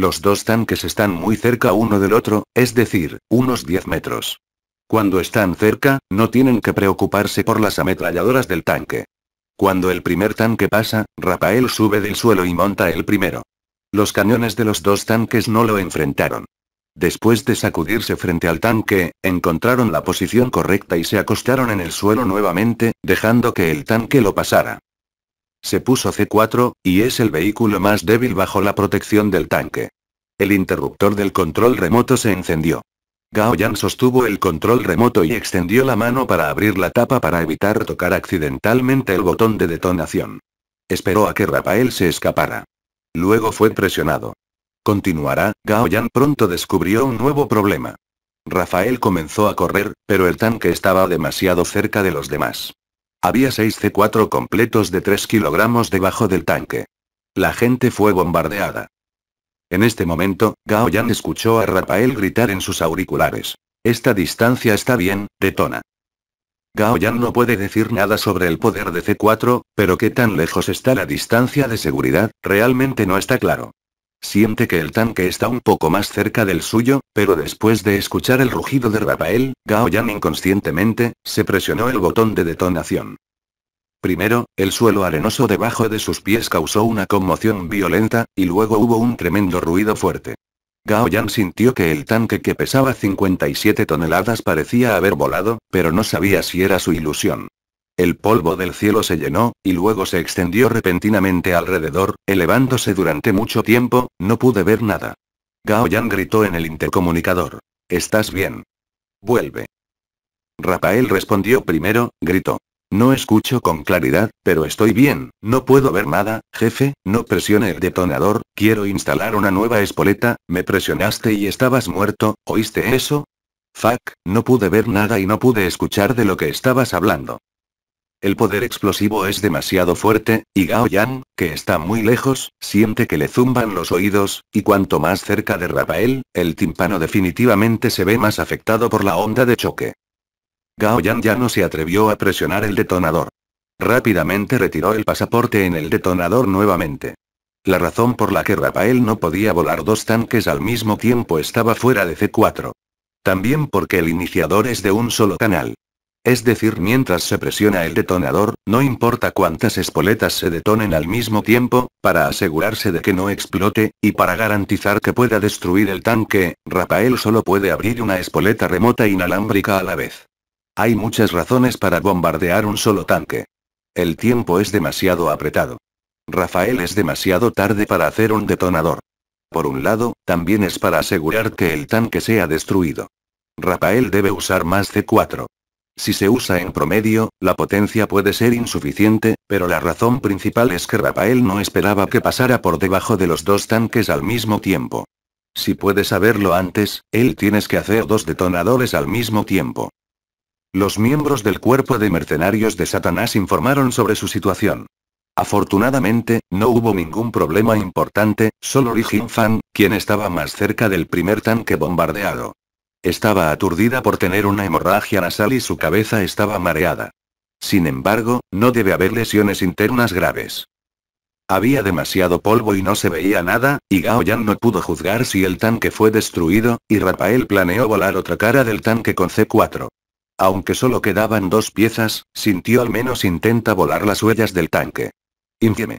A: Los dos tanques están muy cerca uno del otro, es decir, unos 10 metros. Cuando están cerca, no tienen que preocuparse por las ametralladoras del tanque. Cuando el primer tanque pasa, Rafael sube del suelo y monta el primero. Los cañones de los dos tanques no lo enfrentaron. Después de sacudirse frente al tanque, encontraron la posición correcta y se acostaron en el suelo nuevamente, dejando que el tanque lo pasara. Se puso C4, y es el vehículo más débil bajo la protección del tanque. El interruptor del control remoto se encendió. Gao Yan sostuvo el control remoto y extendió la mano para abrir la tapa para evitar tocar accidentalmente el botón de detonación. Esperó a que Rafael se escapara. Luego fue presionado. Continuará, Gao Yan pronto descubrió un nuevo problema. Rafael comenzó a correr, pero el tanque estaba demasiado cerca de los demás. Había 6 C4 completos de 3 kilogramos debajo del tanque. La gente fue bombardeada. En este momento, Gao Yan escuchó a Rafael gritar en sus auriculares. Esta distancia está bien, detona. Gao Yan no puede decir nada sobre el poder de C4, pero qué tan lejos está la distancia de seguridad, realmente no está claro. Siente que el tanque está un poco más cerca del suyo, pero después de escuchar el rugido de Rafael, Gao Yan inconscientemente, se presionó el botón de detonación. Primero, el suelo arenoso debajo de sus pies causó una conmoción violenta, y luego hubo un tremendo ruido fuerte. Gao Yan sintió que el tanque que pesaba 57 toneladas parecía haber volado, pero no sabía si era su ilusión. El polvo del cielo se llenó, y luego se extendió repentinamente alrededor, elevándose durante mucho tiempo, no pude ver nada. Gao Yang gritó en el intercomunicador. ¿Estás bien? Vuelve. Rafael respondió primero, gritó. No escucho con claridad, pero estoy bien, no puedo ver nada, jefe, no presione el detonador, quiero instalar una nueva espoleta, me presionaste y estabas muerto, ¿oíste eso? Fuck, no pude ver nada y no pude escuchar de lo que estabas hablando. El poder explosivo es demasiado fuerte, y Gao Yang, que está muy lejos, siente que le zumban los oídos, y cuanto más cerca de Rafael, el tímpano definitivamente se ve más afectado por la onda de choque. Gao Yang ya no se atrevió a presionar el detonador. Rápidamente retiró el pasaporte en el detonador nuevamente. La razón por la que Rafael no podía volar dos tanques al mismo tiempo estaba fuera de C4. También porque el iniciador es de un solo canal. Es decir, mientras se presiona el detonador, no importa cuántas espoletas se detonen al mismo tiempo, para asegurarse de que no explote, y para garantizar que pueda destruir el tanque, Rafael solo puede abrir una espoleta remota inalámbrica a la vez. Hay muchas razones para bombardear un solo tanque. El tiempo es demasiado apretado. Rafael es demasiado tarde para hacer un detonador. Por un lado, también es para asegurar que el tanque sea destruido. Rafael debe usar más C4. Si se usa en promedio, la potencia puede ser insuficiente, pero la razón principal es que Rafael no esperaba que pasara por debajo de los dos tanques al mismo tiempo. Si puedes saberlo antes, él tienes que hacer dos detonadores al mismo tiempo. Los miembros del cuerpo de mercenarios de Satanás informaron sobre su situación. Afortunadamente, no hubo ningún problema importante, solo Rijin Fan, quien estaba más cerca del primer tanque bombardeado. Estaba aturdida por tener una hemorragia nasal y su cabeza estaba mareada. Sin embargo, no debe haber lesiones internas graves. Había demasiado polvo y no se veía nada, y Gao Yan no pudo juzgar si el tanque fue destruido, y Rafael planeó volar otra cara del tanque con C4. Aunque solo quedaban dos piezas, sintió al menos intenta volar las huellas del tanque. Infieme.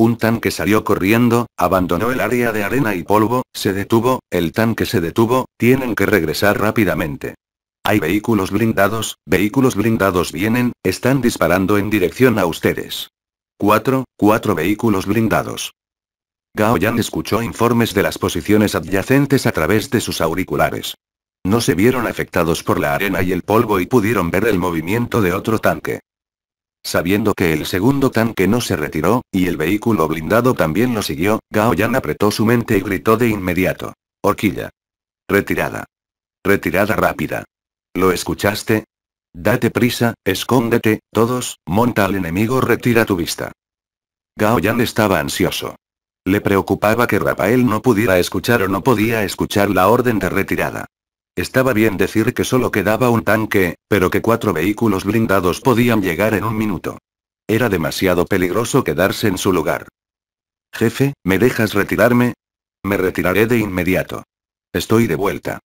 A: Un tanque salió corriendo, abandonó el área de arena y polvo, se detuvo, el tanque se detuvo, tienen que regresar rápidamente. Hay vehículos blindados, vehículos blindados vienen, están disparando en dirección a ustedes. Cuatro, cuatro vehículos blindados. Gao Yan escuchó informes de las posiciones adyacentes a través de sus auriculares. No se vieron afectados por la arena y el polvo y pudieron ver el movimiento de otro tanque. Sabiendo que el segundo tanque no se retiró, y el vehículo blindado también lo siguió, Gao Yan apretó su mente y gritó de inmediato. Horquilla. Retirada. Retirada rápida. ¿Lo escuchaste? Date prisa, escóndete, todos, monta al enemigo, retira tu vista. Gao Yan estaba ansioso. Le preocupaba que Rafael no pudiera escuchar o no podía escuchar la orden de retirada. Estaba bien decir que solo quedaba un tanque, pero que cuatro vehículos blindados podían llegar en un minuto. Era demasiado peligroso quedarse en su lugar. Jefe, ¿me dejas retirarme? Me retiraré de inmediato. Estoy de vuelta.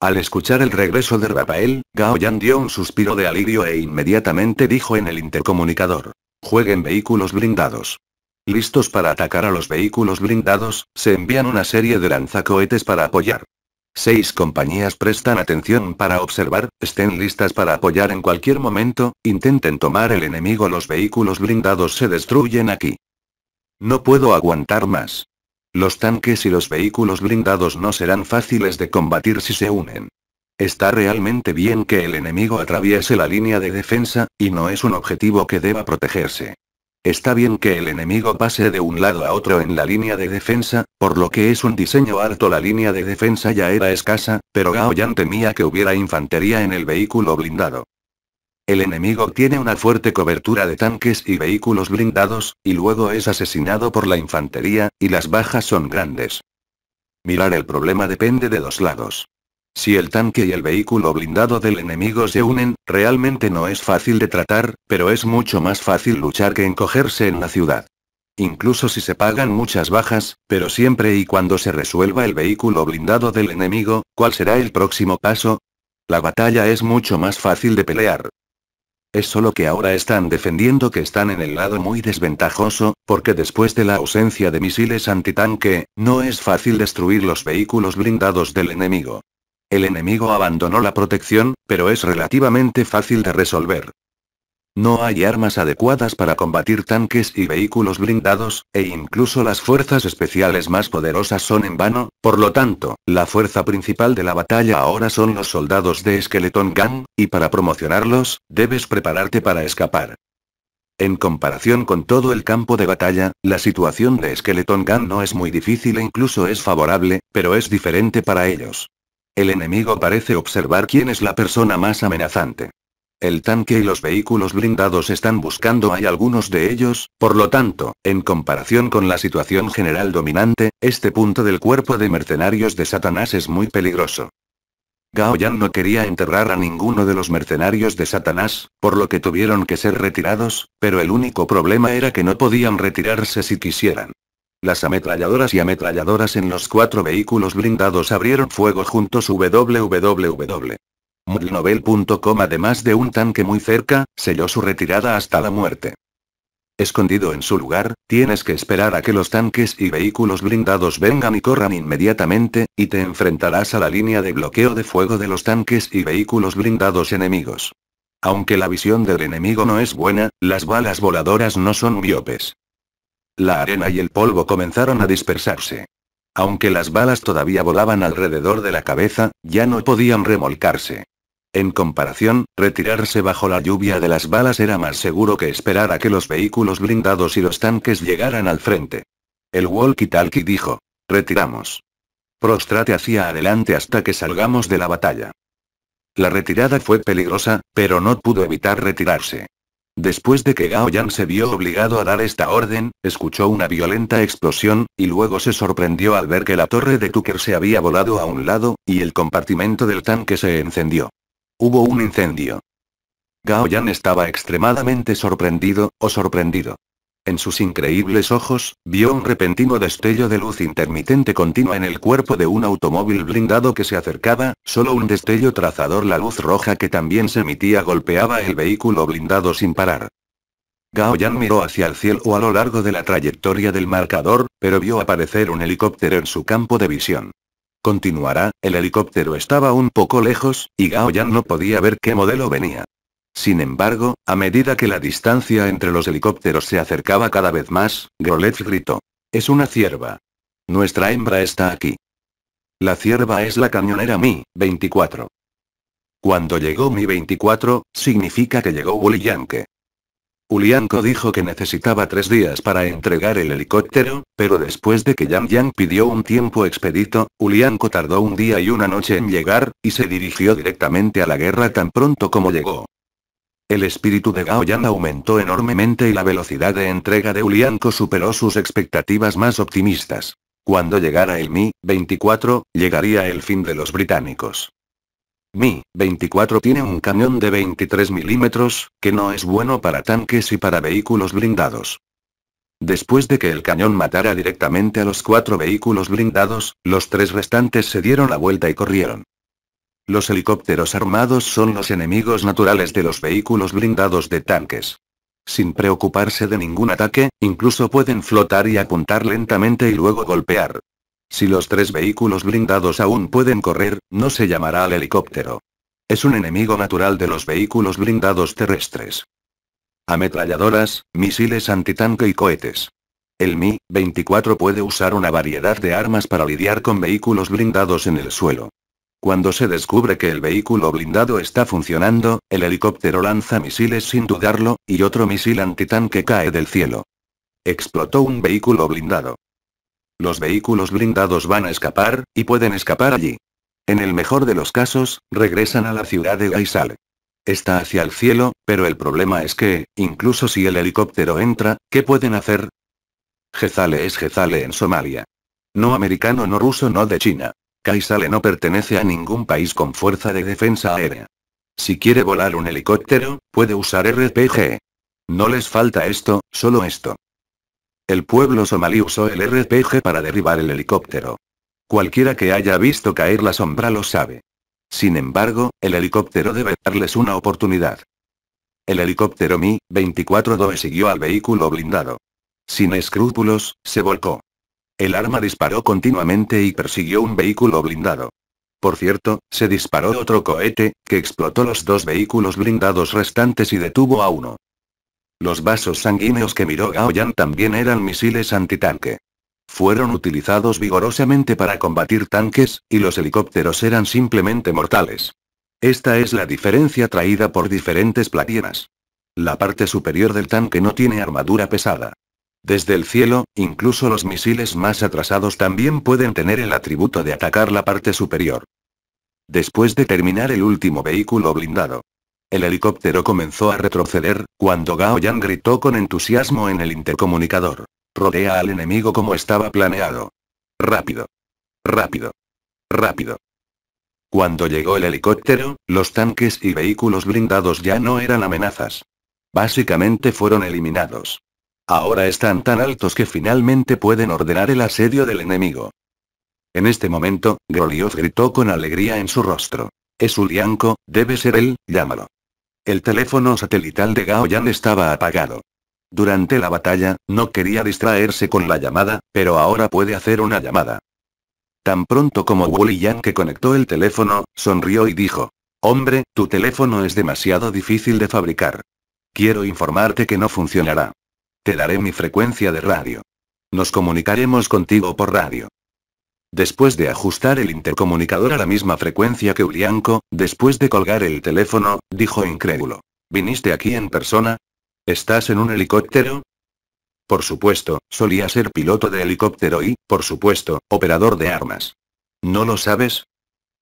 A: Al escuchar el regreso de Rafael, Gao Yan dio un suspiro de alivio e inmediatamente dijo en el intercomunicador. Jueguen vehículos blindados. Listos para atacar a los vehículos blindados, se envían una serie de lanzacohetes para apoyar. Seis compañías prestan atención para observar, estén listas para apoyar en cualquier momento, intenten tomar el enemigo los vehículos blindados se destruyen aquí. No puedo aguantar más. Los tanques y los vehículos blindados no serán fáciles de combatir si se unen. Está realmente bien que el enemigo atraviese la línea de defensa, y no es un objetivo que deba protegerse. Está bien que el enemigo pase de un lado a otro en la línea de defensa, por lo que es un diseño harto la línea de defensa ya era escasa, pero Gao temía que hubiera infantería en el vehículo blindado. El enemigo tiene una fuerte cobertura de tanques y vehículos blindados, y luego es asesinado por la infantería, y las bajas son grandes. Mirar el problema depende de dos lados. Si el tanque y el vehículo blindado del enemigo se unen, realmente no es fácil de tratar, pero es mucho más fácil luchar que encogerse en la ciudad. Incluso si se pagan muchas bajas, pero siempre y cuando se resuelva el vehículo blindado del enemigo, ¿cuál será el próximo paso? La batalla es mucho más fácil de pelear. Es solo que ahora están defendiendo que están en el lado muy desventajoso, porque después de la ausencia de misiles antitanque, no es fácil destruir los vehículos blindados del enemigo. El enemigo abandonó la protección, pero es relativamente fácil de resolver. No hay armas adecuadas para combatir tanques y vehículos blindados, e incluso las fuerzas especiales más poderosas son en vano, por lo tanto, la fuerza principal de la batalla ahora son los soldados de Skeleton Gang, y para promocionarlos, debes prepararte para escapar. En comparación con todo el campo de batalla, la situación de Skeleton Gang no es muy difícil e incluso es favorable, pero es diferente para ellos. El enemigo parece observar quién es la persona más amenazante. El tanque y los vehículos blindados están buscando hay algunos de ellos, por lo tanto, en comparación con la situación general dominante, este punto del cuerpo de mercenarios de Satanás es muy peligroso. Gao Yan no quería enterrar a ninguno de los mercenarios de Satanás, por lo que tuvieron que ser retirados, pero el único problema era que no podían retirarse si quisieran. Las ametralladoras y ametralladoras en los cuatro vehículos blindados abrieron fuego juntos www. además de un tanque muy cerca, selló su retirada hasta la muerte. Escondido en su lugar, tienes que esperar a que los tanques y vehículos blindados vengan y corran inmediatamente, y te enfrentarás a la línea de bloqueo de fuego de los tanques y vehículos blindados enemigos. Aunque la visión del enemigo no es buena, las balas voladoras no son miopes. La arena y el polvo comenzaron a dispersarse. Aunque las balas todavía volaban alrededor de la cabeza, ya no podían remolcarse. En comparación, retirarse bajo la lluvia de las balas era más seguro que esperar a que los vehículos blindados y los tanques llegaran al frente. El walkie-talkie dijo. Retiramos. Prostrate hacia adelante hasta que salgamos de la batalla. La retirada fue peligrosa, pero no pudo evitar retirarse. Después de que Gao Yan se vio obligado a dar esta orden, escuchó una violenta explosión, y luego se sorprendió al ver que la torre de Tucker se había volado a un lado, y el compartimento del tanque se encendió. Hubo un incendio. Gao Yan estaba extremadamente sorprendido, o sorprendido. En sus increíbles ojos, vio un repentino destello de luz intermitente continua en el cuerpo de un automóvil blindado que se acercaba, solo un destello trazador la luz roja que también se emitía golpeaba el vehículo blindado sin parar. Gao Yan miró hacia el cielo o a lo largo de la trayectoria del marcador, pero vio aparecer un helicóptero en su campo de visión. Continuará, el helicóptero estaba un poco lejos, y Gao Yan no podía ver qué modelo venía. Sin embargo, a medida que la distancia entre los helicópteros se acercaba cada vez más, Grolet gritó. Es una cierva. Nuestra hembra está aquí. La cierva es la cañonera Mi, 24. Cuando llegó Mi 24, significa que llegó Ulianke. Ulianko dijo que necesitaba tres días para entregar el helicóptero, pero después de que Yang Yang pidió un tiempo expedito, Ulianko tardó un día y una noche en llegar, y se dirigió directamente a la guerra tan pronto como llegó. El espíritu de Gao aumentó enormemente y la velocidad de entrega de Ulianko superó sus expectativas más optimistas. Cuando llegara el Mi 24, llegaría el fin de los británicos. Mi 24 tiene un cañón de 23 milímetros, que no es bueno para tanques y para vehículos blindados. Después de que el cañón matara directamente a los cuatro vehículos blindados, los tres restantes se dieron la vuelta y corrieron. Los helicópteros armados son los enemigos naturales de los vehículos blindados de tanques. Sin preocuparse de ningún ataque, incluso pueden flotar y apuntar lentamente y luego golpear. Si los tres vehículos blindados aún pueden correr, no se llamará al helicóptero. Es un enemigo natural de los vehículos blindados terrestres. Ametralladoras, misiles antitanque y cohetes. El Mi-24 puede usar una variedad de armas para lidiar con vehículos blindados en el suelo. Cuando se descubre que el vehículo blindado está funcionando, el helicóptero lanza misiles sin dudarlo, y otro misil antitanque cae del cielo. Explotó un vehículo blindado. Los vehículos blindados van a escapar, y pueden escapar allí. En el mejor de los casos, regresan a la ciudad de Gaisal. Está hacia el cielo, pero el problema es que, incluso si el helicóptero entra, ¿qué pueden hacer? Gezale es Gezale en Somalia. No americano, no ruso, no de China sale no pertenece a ningún país con fuerza de defensa aérea. Si quiere volar un helicóptero, puede usar RPG. No les falta esto, solo esto. El pueblo somalí usó el RPG para derribar el helicóptero. Cualquiera que haya visto caer la sombra lo sabe. Sin embargo, el helicóptero debe darles una oportunidad. El helicóptero Mi-24 2 siguió al vehículo blindado. Sin escrúpulos, se volcó. El arma disparó continuamente y persiguió un vehículo blindado. Por cierto, se disparó otro cohete, que explotó los dos vehículos blindados restantes y detuvo a uno. Los vasos sanguíneos que miró Gaoyan también eran misiles antitanque. Fueron utilizados vigorosamente para combatir tanques, y los helicópteros eran simplemente mortales. Esta es la diferencia traída por diferentes platinas. La parte superior del tanque no tiene armadura pesada. Desde el cielo, incluso los misiles más atrasados también pueden tener el atributo de atacar la parte superior. Después de terminar el último vehículo blindado. El helicóptero comenzó a retroceder, cuando Gao Yan gritó con entusiasmo en el intercomunicador. Rodea al enemigo como estaba planeado. Rápido. Rápido. Rápido. Cuando llegó el helicóptero, los tanques y vehículos blindados ya no eran amenazas. Básicamente fueron eliminados. Ahora están tan altos que finalmente pueden ordenar el asedio del enemigo. En este momento, Groliov gritó con alegría en su rostro. Es Ulianko, debe ser él, llámalo. El teléfono satelital de Gao Yan estaba apagado. Durante la batalla, no quería distraerse con la llamada, pero ahora puede hacer una llamada. Tan pronto como Wu Yang que conectó el teléfono, sonrió y dijo. Hombre, tu teléfono es demasiado difícil de fabricar. Quiero informarte que no funcionará. Te daré mi frecuencia de radio. Nos comunicaremos contigo por radio. Después de ajustar el intercomunicador a la misma frecuencia que Urianko, después de colgar el teléfono, dijo incrédulo. ¿Viniste aquí en persona? ¿Estás en un helicóptero? Por supuesto, solía ser piloto de helicóptero y, por supuesto, operador de armas. ¿No lo sabes?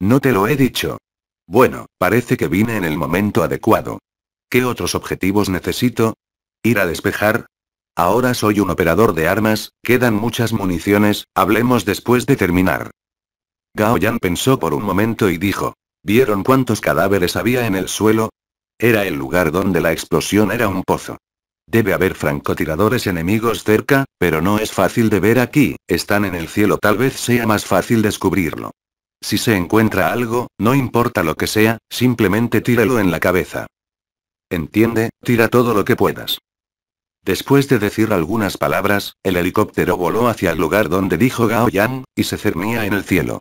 A: No te lo he dicho. Bueno, parece que vine en el momento adecuado. ¿Qué otros objetivos necesito? ¿Ir a despejar? Ahora soy un operador de armas, quedan muchas municiones, hablemos después de terminar. Gao Yan pensó por un momento y dijo. ¿Vieron cuántos cadáveres había en el suelo? Era el lugar donde la explosión era un pozo. Debe haber francotiradores enemigos cerca, pero no es fácil de ver aquí, están en el cielo tal vez sea más fácil descubrirlo. Si se encuentra algo, no importa lo que sea, simplemente tírelo en la cabeza. Entiende, tira todo lo que puedas. Después de decir algunas palabras, el helicóptero voló hacia el lugar donde dijo Gao Yang, y se cernía en el cielo.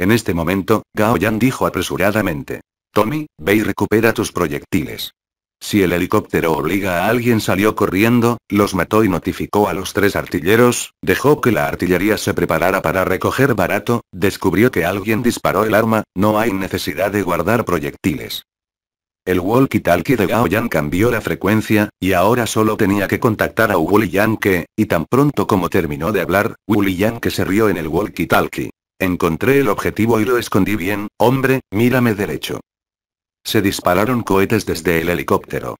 A: En este momento, Gao Yan dijo apresuradamente. Tommy, ve y recupera tus proyectiles. Si el helicóptero obliga a alguien salió corriendo, los mató y notificó a los tres artilleros, dejó que la artillería se preparara para recoger barato, descubrió que alguien disparó el arma, no hay necesidad de guardar proyectiles. El walkie-talkie de Gao Yan cambió la frecuencia, y ahora solo tenía que contactar a Wu Yang y tan pronto como terminó de hablar, Wu Yang se rió en el walkie-talkie. Encontré el objetivo y lo escondí bien, hombre, mírame derecho. Se dispararon cohetes desde el helicóptero.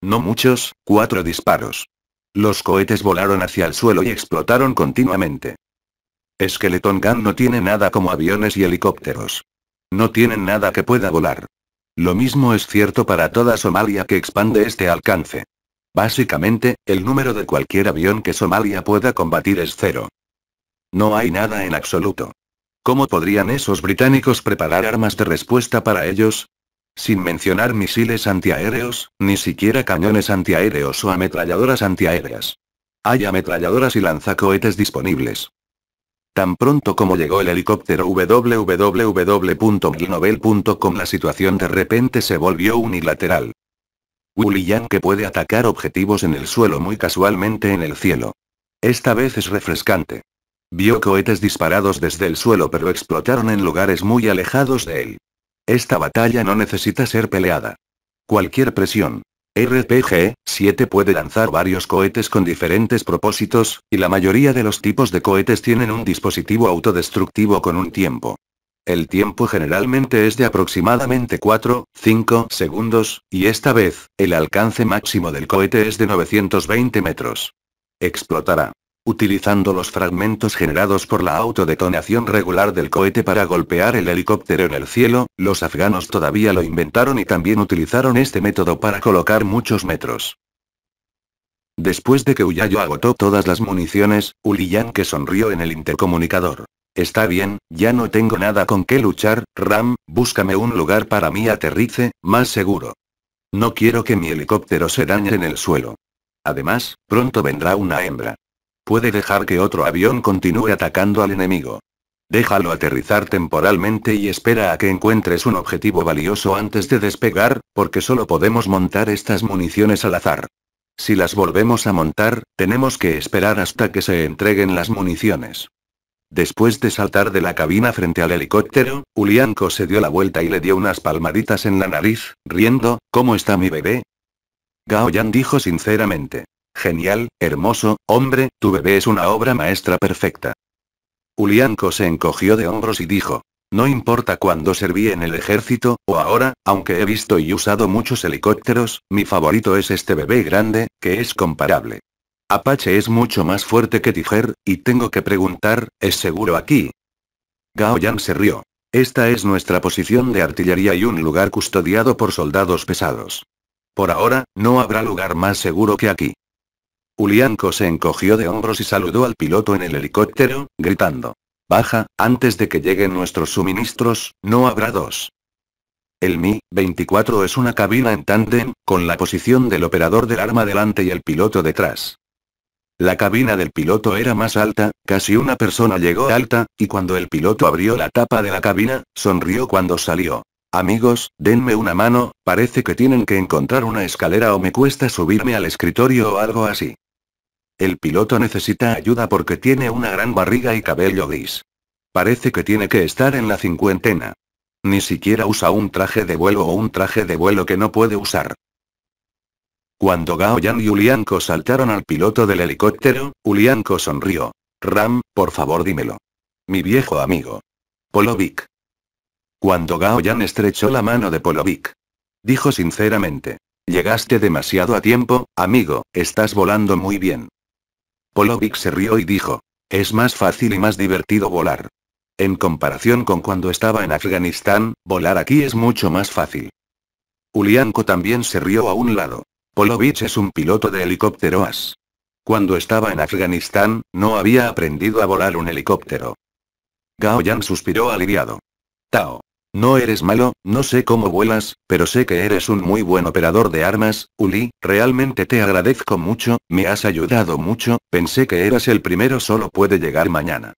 A: No muchos, cuatro disparos. Los cohetes volaron hacia el suelo y explotaron continuamente. Skeleton Gun no tiene nada como aviones y helicópteros. No tienen nada que pueda volar. Lo mismo es cierto para toda Somalia que expande este alcance. Básicamente, el número de cualquier avión que Somalia pueda combatir es cero. No hay nada en absoluto. ¿Cómo podrían esos británicos preparar armas de respuesta para ellos? Sin mencionar misiles antiaéreos, ni siquiera cañones antiaéreos o ametralladoras antiaéreas. Hay ametralladoras y lanzacohetes disponibles. Tan pronto como llegó el helicóptero www.ginovel.com la situación de repente se volvió unilateral. Yang que puede atacar objetivos en el suelo muy casualmente en el cielo. Esta vez es refrescante. Vio cohetes disparados desde el suelo pero explotaron en lugares muy alejados de él. Esta batalla no necesita ser peleada. Cualquier presión, RPG, 7 puede lanzar varios cohetes con diferentes propósitos, y la mayoría de los tipos de cohetes tienen un dispositivo autodestructivo con un tiempo. El tiempo generalmente es de aproximadamente 4, 5 segundos, y esta vez, el alcance máximo del cohete es de 920 metros. Explotará utilizando los fragmentos generados por la autodetonación regular del cohete para golpear el helicóptero en el cielo, los afganos todavía lo inventaron y también utilizaron este método para colocar muchos metros. Después de que Uyayo agotó todas las municiones, Uliyan que sonrió en el intercomunicador. Está bien, ya no tengo nada con qué luchar, Ram, búscame un lugar para mí aterrice, más seguro. No quiero que mi helicóptero se dañe en el suelo. Además, pronto vendrá una hembra. Puede dejar que otro avión continúe atacando al enemigo. Déjalo aterrizar temporalmente y espera a que encuentres un objetivo valioso antes de despegar, porque solo podemos montar estas municiones al azar. Si las volvemos a montar, tenemos que esperar hasta que se entreguen las municiones. Después de saltar de la cabina frente al helicóptero, Ulianko se dio la vuelta y le dio unas palmaditas en la nariz, riendo, ¿cómo está mi bebé? Gao Yan dijo sinceramente. Genial, hermoso, hombre, tu bebé es una obra maestra perfecta. Ulianko se encogió de hombros y dijo, no importa cuando serví en el ejército, o ahora, aunque he visto y usado muchos helicópteros, mi favorito es este bebé grande, que es comparable. Apache es mucho más fuerte que Tiger, y tengo que preguntar, ¿es seguro aquí? Gao se rió. Esta es nuestra posición de artillería y un lugar custodiado por soldados pesados. Por ahora, no habrá lugar más seguro que aquí. Ulianco se encogió de hombros y saludó al piloto en el helicóptero, gritando. Baja, antes de que lleguen nuestros suministros, no habrá dos. El Mi-24 es una cabina en tándem, con la posición del operador del arma delante y el piloto detrás. La cabina del piloto era más alta, casi una persona llegó alta, y cuando el piloto abrió la tapa de la cabina, sonrió cuando salió. Amigos, denme una mano, parece que tienen que encontrar una escalera o me cuesta subirme al escritorio o algo así. El piloto necesita ayuda porque tiene una gran barriga y cabello gris. Parece que tiene que estar en la cincuentena. Ni siquiera usa un traje de vuelo o un traje de vuelo que no puede usar. Cuando Gao Yan y Ulianko saltaron al piloto del helicóptero, Ulianko sonrió. Ram, por favor dímelo. Mi viejo amigo. Polovic. Cuando Gao Yan estrechó la mano de Polovic. Dijo sinceramente. Llegaste demasiado a tiempo, amigo, estás volando muy bien. Polovic se rió y dijo. Es más fácil y más divertido volar. En comparación con cuando estaba en Afganistán, volar aquí es mucho más fácil. Ulianko también se rió a un lado. Polovic es un piloto de helicóptero AS. Cuando estaba en Afganistán, no había aprendido a volar un helicóptero. Gao Yan suspiró aliviado. Tao, no eres malo, no sé cómo vuelas, pero sé que eres un muy buen operador de armas, Uli, realmente te agradezco mucho, me has ayudado mucho, pensé que eras el primero, solo puede llegar mañana.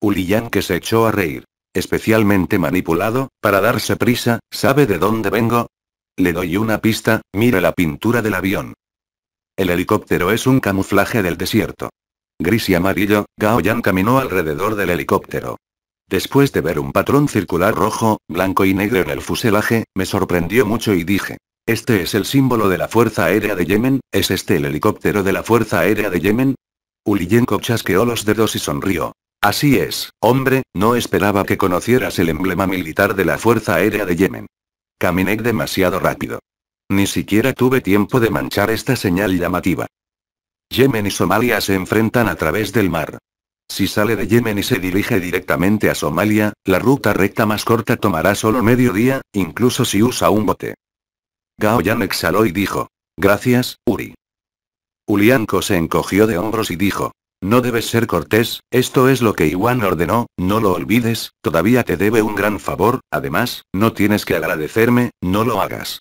A: Uli que se echó a reír. Especialmente manipulado, para darse prisa, ¿sabe de dónde vengo? Le doy una pista, mira la pintura del avión. El helicóptero es un camuflaje del desierto. Gris y amarillo, Gao Yan caminó alrededor del helicóptero. Después de ver un patrón circular rojo, blanco y negro en el fuselaje, me sorprendió mucho y dije, ¿este es el símbolo de la Fuerza Aérea de Yemen? ¿Es este el helicóptero de la Fuerza Aérea de Yemen? Uliyenko chasqueó los dedos y sonrió. Así es, hombre, no esperaba que conocieras el emblema militar de la Fuerza Aérea de Yemen. Caminé demasiado rápido. Ni siquiera tuve tiempo de manchar esta señal llamativa. Yemen y Somalia se enfrentan a través del mar. Si sale de Yemen y se dirige directamente a Somalia, la ruta recta más corta tomará solo medio día, incluso si usa un bote. Gao exhaló y dijo. Gracias, Uri. Ulianko se encogió de hombros y dijo. No debes ser cortés, esto es lo que Iwan ordenó, no lo olvides, todavía te debe un gran favor, además, no tienes que agradecerme, no lo hagas.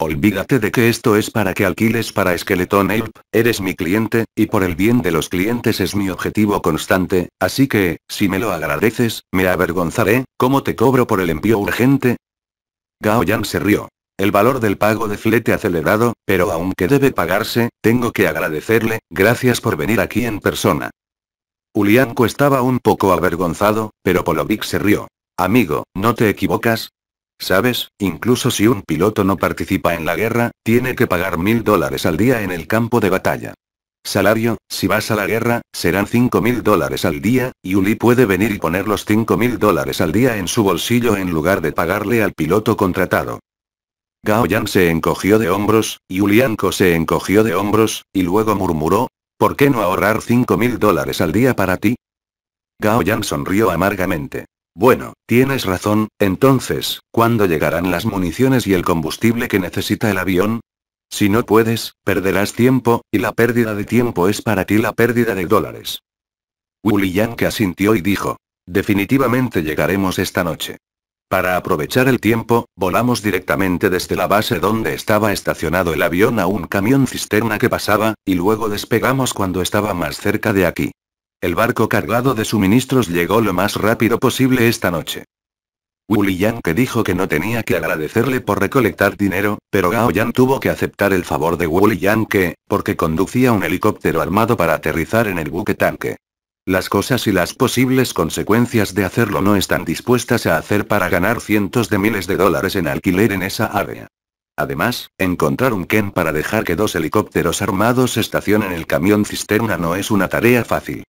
A: Olvídate de que esto es para que alquiles para Skeleton Ape, eres mi cliente, y por el bien de los clientes es mi objetivo constante, así que, si me lo agradeces, me avergonzaré, ¿cómo te cobro por el envío urgente? Gao Yang se rió. El valor del pago de flete acelerado, pero aunque debe pagarse, tengo que agradecerle, gracias por venir aquí en persona. Ulianko estaba un poco avergonzado, pero Polovic se rió. Amigo, no te equivocas, Sabes, incluso si un piloto no participa en la guerra, tiene que pagar mil dólares al día en el campo de batalla. Salario, si vas a la guerra, serán cinco mil dólares al día, y Uli puede venir y poner los cinco mil dólares al día en su bolsillo en lugar de pagarle al piloto contratado. Gao Yan se encogió de hombros, y se encogió de hombros, y luego murmuró, ¿por qué no ahorrar cinco mil dólares al día para ti? Gao Yan sonrió amargamente. Bueno, tienes razón, entonces, ¿cuándo llegarán las municiones y el combustible que necesita el avión? Si no puedes, perderás tiempo, y la pérdida de tiempo es para ti la pérdida de dólares. William que asintió y dijo, definitivamente llegaremos esta noche. Para aprovechar el tiempo, volamos directamente desde la base donde estaba estacionado el avión a un camión cisterna que pasaba, y luego despegamos cuando estaba más cerca de aquí. El barco cargado de suministros llegó lo más rápido posible esta noche. Wu Yang que dijo que no tenía que agradecerle por recolectar dinero, pero Gao Yan tuvo que aceptar el favor de Wu Yang que, porque conducía un helicóptero armado para aterrizar en el buque tanque. Las cosas y las posibles consecuencias de hacerlo no están dispuestas a hacer para ganar cientos de miles de dólares en alquiler en esa área. Además, encontrar un Ken para dejar que dos helicópteros armados estacionen el camión cisterna no es una tarea fácil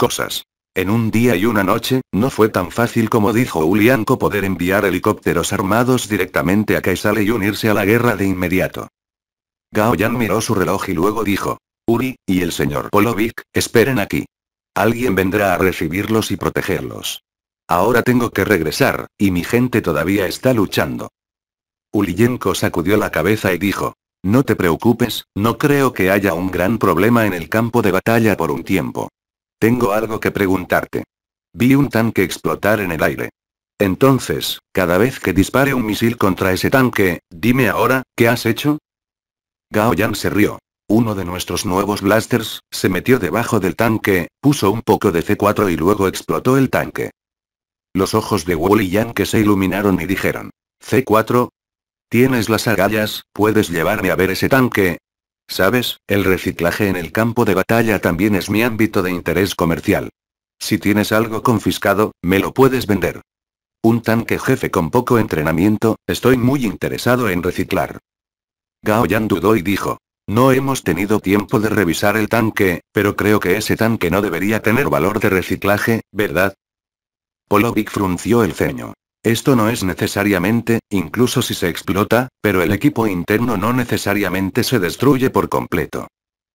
A: cosas. En un día y una noche, no fue tan fácil como dijo Ulianco poder enviar helicópteros armados directamente a Kaisale y unirse a la guerra de inmediato. Gao Yan miró su reloj y luego dijo, Uri, y el señor Polovic, esperen aquí. Alguien vendrá a recibirlos y protegerlos. Ahora tengo que regresar, y mi gente todavía está luchando. Ulienko sacudió la cabeza y dijo, no te preocupes, no creo que haya un gran problema en el campo de batalla por un tiempo. Tengo algo que preguntarte. Vi un tanque explotar en el aire. Entonces, cada vez que dispare un misil contra ese tanque, dime ahora, ¿qué has hecho? Gao Yan se rió. Uno de nuestros nuevos blasters, se metió debajo del tanque, puso un poco de C4 y luego explotó el tanque. Los ojos de Wu y Yang que se iluminaron y dijeron. C4. Tienes las agallas, puedes llevarme a ver ese tanque, Sabes, el reciclaje en el campo de batalla también es mi ámbito de interés comercial. Si tienes algo confiscado, me lo puedes vender. Un tanque jefe con poco entrenamiento, estoy muy interesado en reciclar. Gao Yan dudó y dijo. No hemos tenido tiempo de revisar el tanque, pero creo que ese tanque no debería tener valor de reciclaje, ¿verdad? Polovic frunció el ceño. Esto no es necesariamente, incluso si se explota, pero el equipo interno no necesariamente se destruye por completo.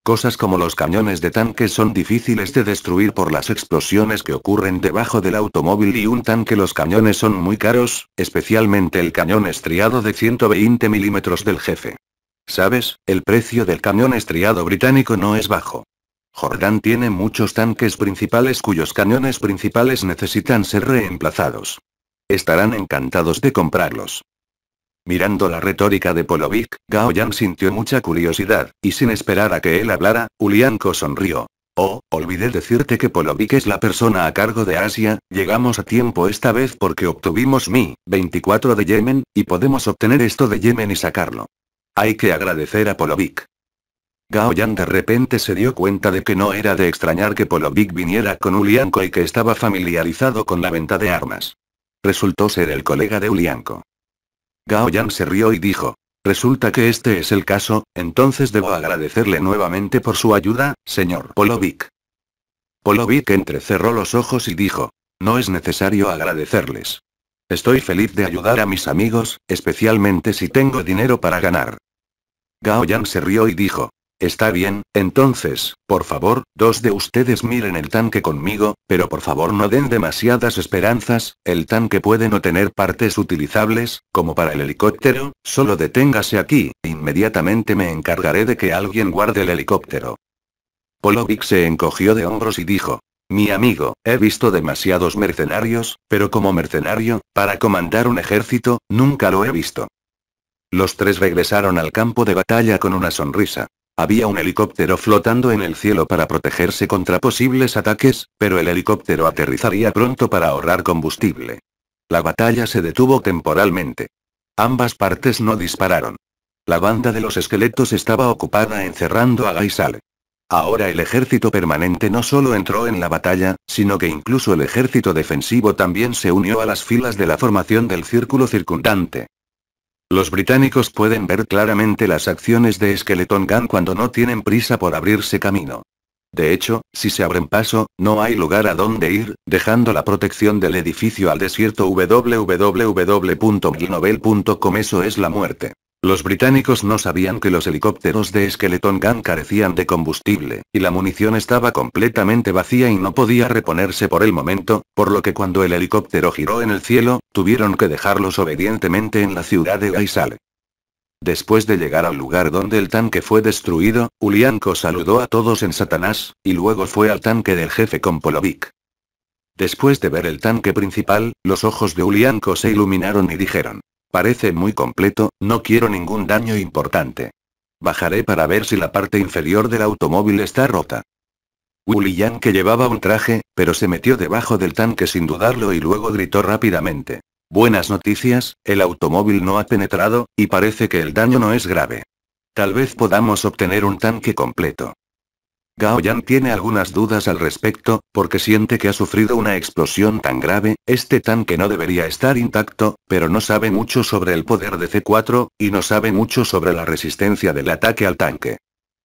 A: Cosas como los cañones de tanque son difíciles de destruir por las explosiones que ocurren debajo del automóvil y un tanque los cañones son muy caros, especialmente el cañón estriado de 120 milímetros del jefe. ¿Sabes? El precio del cañón estriado británico no es bajo. Jordán tiene muchos tanques principales cuyos cañones principales necesitan ser reemplazados. Estarán encantados de comprarlos. Mirando la retórica de Polovic, Gao Yan sintió mucha curiosidad, y sin esperar a que él hablara, Ulianko sonrió. Oh, olvidé decirte que Polovic es la persona a cargo de Asia, llegamos a tiempo esta vez porque obtuvimos Mi, 24 de Yemen, y podemos obtener esto de Yemen y sacarlo. Hay que agradecer a Polovic. Gao Yan de repente se dio cuenta de que no era de extrañar que Polovic viniera con Ulianko y que estaba familiarizado con la venta de armas. Resultó ser el colega de Ulianco. Gao Yang se rió y dijo. Resulta que este es el caso, entonces debo agradecerle nuevamente por su ayuda, señor Polovic. Polovic entrecerró los ojos y dijo. No es necesario agradecerles. Estoy feliz de ayudar a mis amigos, especialmente si tengo dinero para ganar. Gao Yang se rió y dijo. Está bien, entonces, por favor, dos de ustedes miren el tanque conmigo, pero por favor no den demasiadas esperanzas, el tanque puede no tener partes utilizables, como para el helicóptero, solo deténgase aquí, e inmediatamente me encargaré de que alguien guarde el helicóptero. Polovic se encogió de hombros y dijo, mi amigo, he visto demasiados mercenarios, pero como mercenario, para comandar un ejército, nunca lo he visto. Los tres regresaron al campo de batalla con una sonrisa. Había un helicóptero flotando en el cielo para protegerse contra posibles ataques, pero el helicóptero aterrizaría pronto para ahorrar combustible. La batalla se detuvo temporalmente. Ambas partes no dispararon. La banda de los esqueletos estaba ocupada encerrando a Gaisal. Ahora el ejército permanente no solo entró en la batalla, sino que incluso el ejército defensivo también se unió a las filas de la formación del círculo circundante. Los británicos pueden ver claramente las acciones de Skeleton Gun cuando no tienen prisa por abrirse camino. De hecho, si se abren paso, no hay lugar a donde ir, dejando la protección del edificio al desierto www.milnovel.com. eso es la muerte. Los británicos no sabían que los helicópteros de Skeleton Gun carecían de combustible, y la munición estaba completamente vacía y no podía reponerse por el momento, por lo que cuando el helicóptero giró en el cielo, tuvieron que dejarlos obedientemente en la ciudad de Gaisal. Después de llegar al lugar donde el tanque fue destruido, Ulianko saludó a todos en Satanás, y luego fue al tanque del jefe con Polovic. Después de ver el tanque principal, los ojos de Ulianko se iluminaron y dijeron, Parece muy completo, no quiero ningún daño importante. Bajaré para ver si la parte inferior del automóvil está rota. Willy que llevaba un traje, pero se metió debajo del tanque sin dudarlo y luego gritó rápidamente. Buenas noticias, el automóvil no ha penetrado, y parece que el daño no es grave. Tal vez podamos obtener un tanque completo. Gao tiene algunas dudas al respecto, porque siente que ha sufrido una explosión tan grave, este tanque no debería estar intacto, pero no sabe mucho sobre el poder de C4, y no sabe mucho sobre la resistencia del ataque al tanque.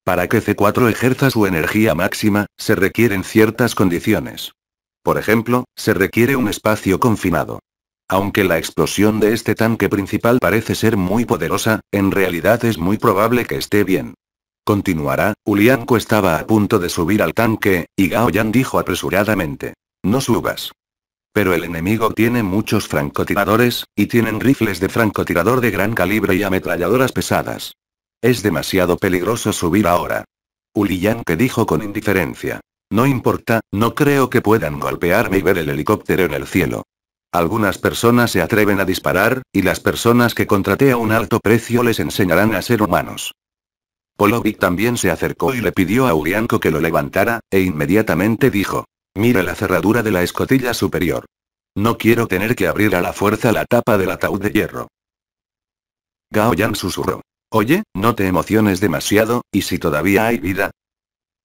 A: Para que C4 ejerza su energía máxima, se requieren ciertas condiciones. Por ejemplo, se requiere un espacio confinado. Aunque la explosión de este tanque principal parece ser muy poderosa, en realidad es muy probable que esté bien Continuará, Ulianko estaba a punto de subir al tanque, y Gao Yan dijo apresuradamente. No subas. Pero el enemigo tiene muchos francotiradores, y tienen rifles de francotirador de gran calibre y ametralladoras pesadas. Es demasiado peligroso subir ahora. ulianko dijo con indiferencia. No importa, no creo que puedan golpearme y ver el helicóptero en el cielo. Algunas personas se atreven a disparar, y las personas que contraté a un alto precio les enseñarán a ser humanos. Polovic también se acercó y le pidió a Urianko que lo levantara, e inmediatamente dijo. Mira la cerradura de la escotilla superior. No quiero tener que abrir a la fuerza la tapa del ataúd de hierro. Gao Yan susurró. Oye, no te emociones demasiado, ¿y si todavía hay vida?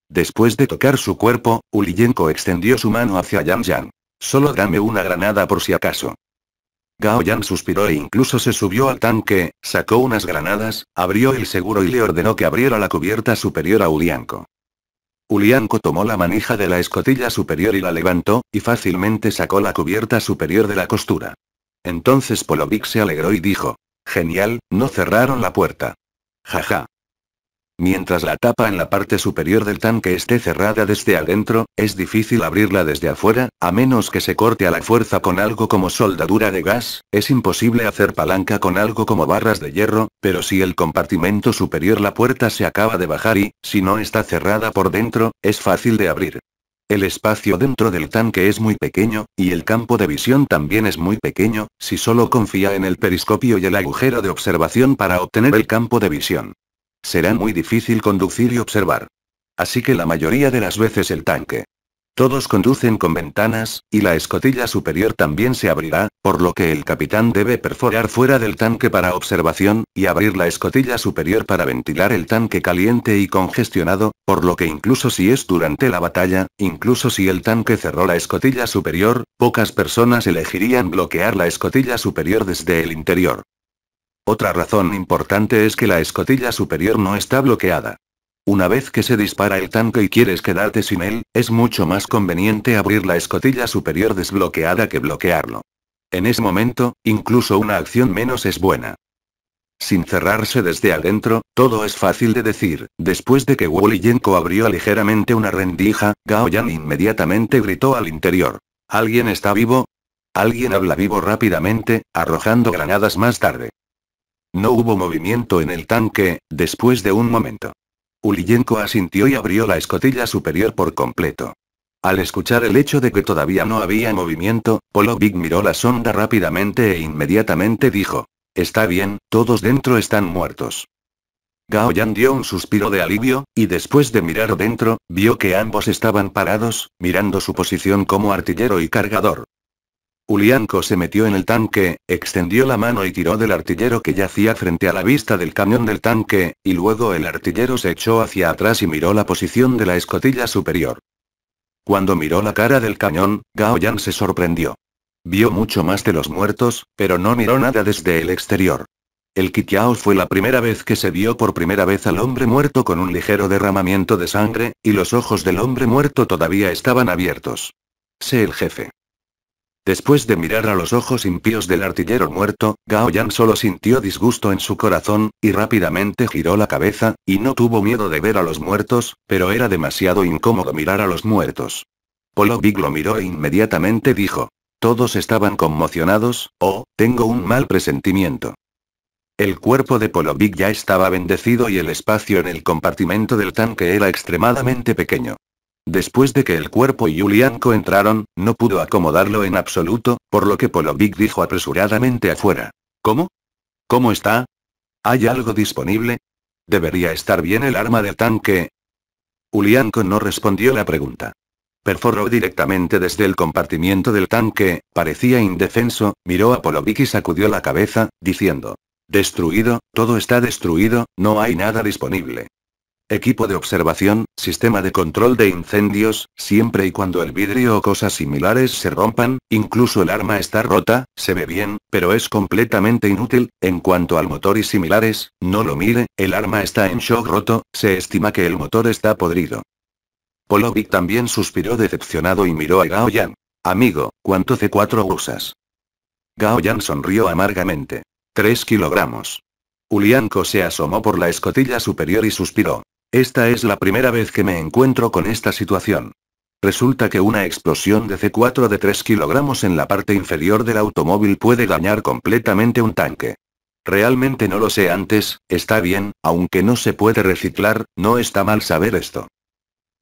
A: Después de tocar su cuerpo, Uliyenko extendió su mano hacia Yan Yan. Solo dame una granada por si acaso. Gao Yan suspiró e incluso se subió al tanque, sacó unas granadas, abrió el seguro y le ordenó que abriera la cubierta superior a Ulianko. Ulianko tomó la manija de la escotilla superior y la levantó, y fácilmente sacó la cubierta superior de la costura. Entonces Polovic se alegró y dijo. Genial, no cerraron la puerta. Jaja. Mientras la tapa en la parte superior del tanque esté cerrada desde adentro, es difícil abrirla desde afuera, a menos que se corte a la fuerza con algo como soldadura de gas, es imposible hacer palanca con algo como barras de hierro, pero si el compartimento superior la puerta se acaba de bajar y, si no está cerrada por dentro, es fácil de abrir. El espacio dentro del tanque es muy pequeño, y el campo de visión también es muy pequeño, si solo confía en el periscopio y el agujero de observación para obtener el campo de visión será muy difícil conducir y observar. Así que la mayoría de las veces el tanque. Todos conducen con ventanas, y la escotilla superior también se abrirá, por lo que el capitán debe perforar fuera del tanque para observación, y abrir la escotilla superior para ventilar el tanque caliente y congestionado, por lo que incluso si es durante la batalla, incluso si el tanque cerró la escotilla superior, pocas personas elegirían bloquear la escotilla superior desde el interior. Otra razón importante es que la escotilla superior no está bloqueada. Una vez que se dispara el tanque y quieres quedarte sin él, es mucho más conveniente abrir la escotilla superior desbloqueada que bloquearlo. En ese momento, incluso una acción menos es buena. Sin cerrarse desde adentro, todo es fácil de decir. Después de que Wally Yenko abrió ligeramente una rendija, Gao Yan inmediatamente gritó al interior. ¿Alguien está vivo? Alguien habla vivo rápidamente, arrojando granadas más tarde. No hubo movimiento en el tanque, después de un momento. Uliyenko asintió y abrió la escotilla superior por completo. Al escuchar el hecho de que todavía no había movimiento, Polovic miró la sonda rápidamente e inmediatamente dijo. Está bien, todos dentro están muertos. Gao Yan dio un suspiro de alivio, y después de mirar dentro, vio que ambos estaban parados, mirando su posición como artillero y cargador. Ulianko se metió en el tanque, extendió la mano y tiró del artillero que yacía frente a la vista del cañón del tanque, y luego el artillero se echó hacia atrás y miró la posición de la escotilla superior. Cuando miró la cara del cañón, Gao Yan se sorprendió. Vio mucho más de los muertos, pero no miró nada desde el exterior. El Kitiao fue la primera vez que se vio por primera vez al hombre muerto con un ligero derramamiento de sangre, y los ojos del hombre muerto todavía estaban abiertos. Sé el jefe. Después de mirar a los ojos impíos del artillero muerto, Gao Yan solo sintió disgusto en su corazón, y rápidamente giró la cabeza, y no tuvo miedo de ver a los muertos, pero era demasiado incómodo mirar a los muertos. Polo lo miró e inmediatamente dijo. Todos estaban conmocionados, oh, tengo un mal presentimiento. El cuerpo de Polo ya estaba bendecido y el espacio en el compartimento del tanque era extremadamente pequeño. Después de que el cuerpo y Yulianko entraron, no pudo acomodarlo en absoluto, por lo que Polovic dijo apresuradamente afuera. ¿Cómo? ¿Cómo está? ¿Hay algo disponible? ¿Debería estar bien el arma del tanque? Ulianko no respondió la pregunta. Perforó directamente desde el compartimiento del tanque, parecía indefenso, miró a Polovic y sacudió la cabeza, diciendo. Destruido, todo está destruido, no hay nada disponible. Equipo de observación, sistema de control de incendios, siempre y cuando el vidrio o cosas similares se rompan, incluso el arma está rota, se ve bien, pero es completamente inútil, en cuanto al motor y similares, no lo mire, el arma está en shock roto, se estima que el motor está podrido. Polovik también suspiró decepcionado y miró a Gao Yan. Amigo, ¿cuánto C4 usas? Gao Yan sonrió amargamente. 3 kilogramos. Ulianko se asomó por la escotilla superior y suspiró. Esta es la primera vez que me encuentro con esta situación. Resulta que una explosión de C4 de 3 kilogramos en la parte inferior del automóvil puede dañar completamente un tanque. Realmente no lo sé antes, está bien, aunque no se puede reciclar, no está mal saber esto.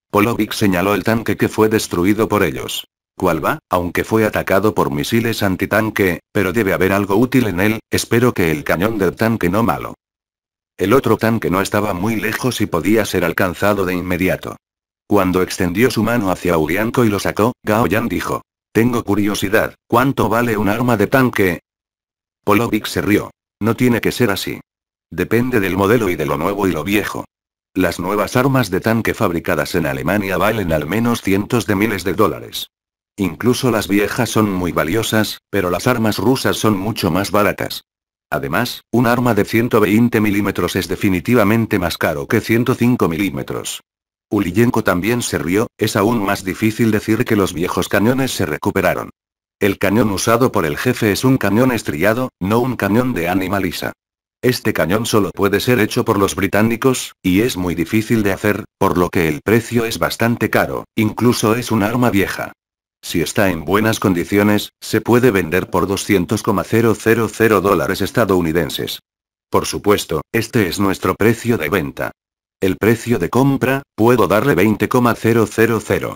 A: Polovic señaló el tanque que fue destruido por ellos. ¿Cuál va? Aunque fue atacado por misiles antitanque, pero debe haber algo útil en él, espero que el cañón del tanque no malo. El otro tanque no estaba muy lejos y podía ser alcanzado de inmediato. Cuando extendió su mano hacia Urianko y lo sacó, Gao Yan dijo. Tengo curiosidad, ¿cuánto vale un arma de tanque? Polovic se rió. No tiene que ser así. Depende del modelo y de lo nuevo y lo viejo. Las nuevas armas de tanque fabricadas en Alemania valen al menos cientos de miles de dólares. Incluso las viejas son muy valiosas, pero las armas rusas son mucho más baratas. Además, un arma de 120 milímetros es definitivamente más caro que 105 milímetros. Uliyenko también se rió, es aún más difícil decir que los viejos cañones se recuperaron. El cañón usado por el jefe es un cañón estriado, no un cañón de animalisa. Este cañón solo puede ser hecho por los británicos, y es muy difícil de hacer, por lo que el precio es bastante caro, incluso es un arma vieja. Si está en buenas condiciones, se puede vender por 200,000 dólares estadounidenses. Por supuesto, este es nuestro precio de venta. El precio de compra, puedo darle 20,000.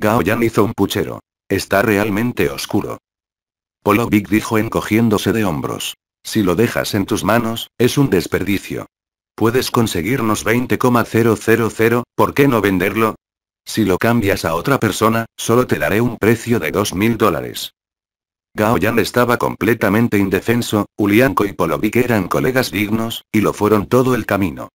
A: Gao Yan hizo un puchero. Está realmente oscuro. Polovic dijo encogiéndose de hombros. Si lo dejas en tus manos, es un desperdicio. Puedes conseguirnos 20,000, ¿por qué no venderlo? Si lo cambias a otra persona, solo te daré un precio de 2.000 mil dólares. Gao Yan estaba completamente indefenso, Ulianko y Polovik eran colegas dignos, y lo fueron todo el camino.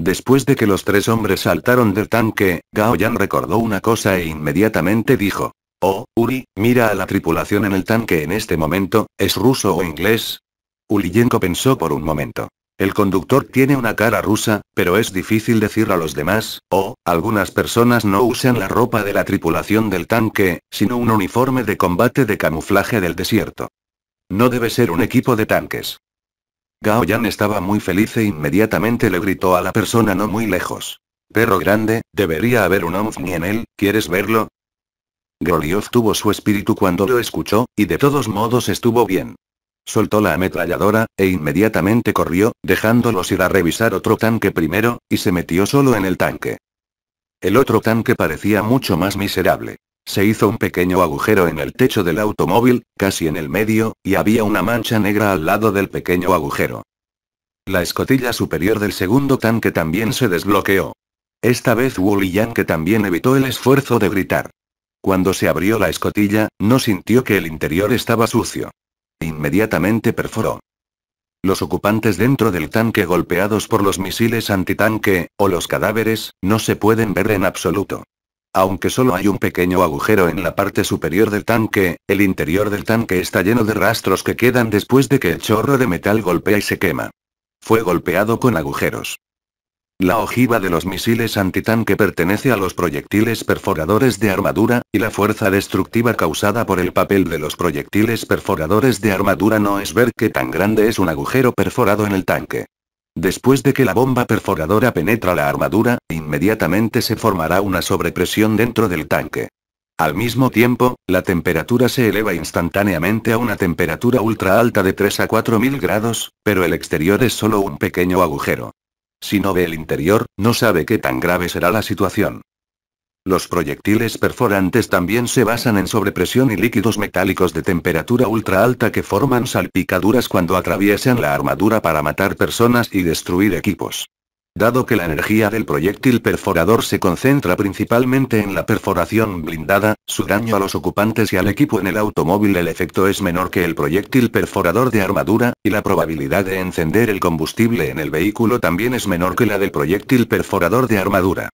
A: Después de que los tres hombres saltaron del tanque, Gao Yan recordó una cosa e inmediatamente dijo. Oh, Uri, mira a la tripulación en el tanque en este momento, ¿es ruso o inglés? Ulienko pensó por un momento. El conductor tiene una cara rusa, pero es difícil decir a los demás, o, oh, algunas personas no usan la ropa de la tripulación del tanque, sino un uniforme de combate de camuflaje del desierto. No debe ser un equipo de tanques. Gao Yan estaba muy feliz e inmediatamente le gritó a la persona no muy lejos. Perro grande, debería haber un ni en él, ¿quieres verlo? Goliov tuvo su espíritu cuando lo escuchó, y de todos modos estuvo bien soltó la ametralladora, e inmediatamente corrió, dejándolos ir a revisar otro tanque primero, y se metió solo en el tanque. El otro tanque parecía mucho más miserable. Se hizo un pequeño agujero en el techo del automóvil, casi en el medio, y había una mancha negra al lado del pequeño agujero. La escotilla superior del segundo tanque también se desbloqueó. Esta vez Wu que también evitó el esfuerzo de gritar. Cuando se abrió la escotilla, no sintió que el interior estaba sucio. Inmediatamente perforó. Los ocupantes dentro del tanque golpeados por los misiles antitanque, o los cadáveres, no se pueden ver en absoluto. Aunque solo hay un pequeño agujero en la parte superior del tanque, el interior del tanque está lleno de rastros que quedan después de que el chorro de metal golpea y se quema. Fue golpeado con agujeros. La ojiva de los misiles antitanque pertenece a los proyectiles perforadores de armadura, y la fuerza destructiva causada por el papel de los proyectiles perforadores de armadura no es ver qué tan grande es un agujero perforado en el tanque. Después de que la bomba perforadora penetra la armadura, inmediatamente se formará una sobrepresión dentro del tanque. Al mismo tiempo, la temperatura se eleva instantáneamente a una temperatura ultra alta de 3 a mil grados, pero el exterior es solo un pequeño agujero. Si no ve el interior, no sabe qué tan grave será la situación. Los proyectiles perforantes también se basan en sobrepresión y líquidos metálicos de temperatura ultra alta que forman salpicaduras cuando atraviesan la armadura para matar personas y destruir equipos. Dado que la energía del proyectil perforador se concentra principalmente en la perforación blindada, su daño a los ocupantes y al equipo en el automóvil el efecto es menor que el proyectil perforador de armadura, y la probabilidad de encender el combustible en el vehículo también es menor que la del proyectil perforador de armadura.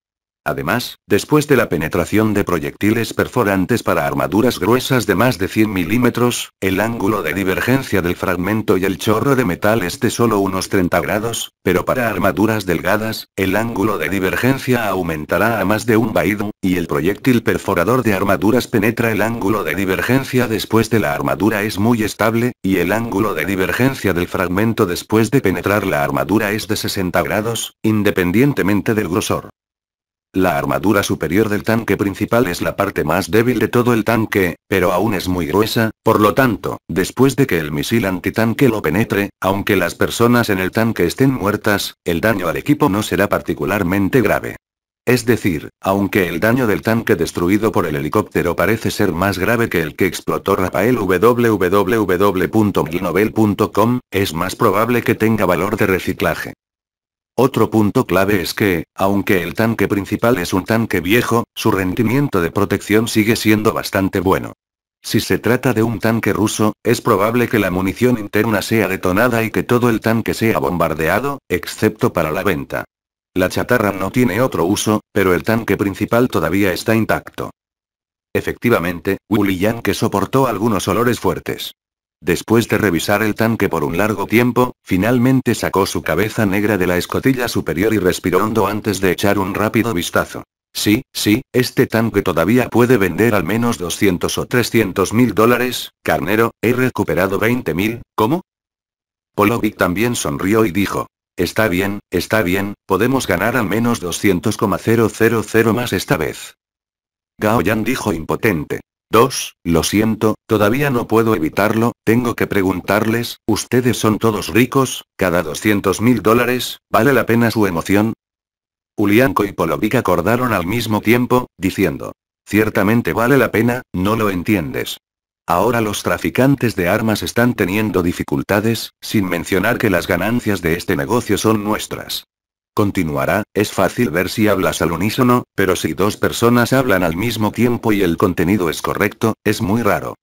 A: Además, después de la penetración de proyectiles perforantes para armaduras gruesas de más de 100 milímetros, el ángulo de divergencia del fragmento y el chorro de metal es de solo unos 30 grados, pero para armaduras delgadas, el ángulo de divergencia aumentará a más de un baidu, y el proyectil perforador de armaduras penetra el ángulo de divergencia después de la armadura es muy estable, y el ángulo de divergencia del fragmento después de penetrar la armadura es de 60 grados, independientemente del grosor. La armadura superior del tanque principal es la parte más débil de todo el tanque, pero aún es muy gruesa, por lo tanto, después de que el misil antitanque lo penetre, aunque las personas en el tanque estén muertas, el daño al equipo no será particularmente grave. Es decir, aunque el daño del tanque destruido por el helicóptero parece ser más grave que el que explotó Rafael www.glinovel.com, es más probable que tenga valor de reciclaje. Otro punto clave es que, aunque el tanque principal es un tanque viejo, su rendimiento de protección sigue siendo bastante bueno. Si se trata de un tanque ruso, es probable que la munición interna sea detonada y que todo el tanque sea bombardeado, excepto para la venta. La chatarra no tiene otro uso, pero el tanque principal todavía está intacto. Efectivamente, Willy que soportó algunos olores fuertes. Después de revisar el tanque por un largo tiempo, finalmente sacó su cabeza negra de la escotilla superior y respiró hondo antes de echar un rápido vistazo. Sí, sí, este tanque todavía puede vender al menos 200 o 300 mil dólares, carnero, he recuperado 20 mil, ¿cómo? Polovic también sonrió y dijo. Está bien, está bien, podemos ganar al menos 200,000 más esta vez. Gao Yan dijo impotente. Dos, lo siento, todavía no puedo evitarlo, tengo que preguntarles, ¿ustedes son todos ricos? ¿Cada 200 mil dólares? ¿Vale la pena su emoción? Ulianko y Polovic acordaron al mismo tiempo, diciendo, Ciertamente vale la pena, no lo entiendes. Ahora los traficantes de armas están teniendo dificultades, sin mencionar que las ganancias de este negocio son nuestras. Continuará, es fácil ver si hablas al unísono, pero si dos personas hablan al mismo tiempo y el contenido es correcto, es muy raro.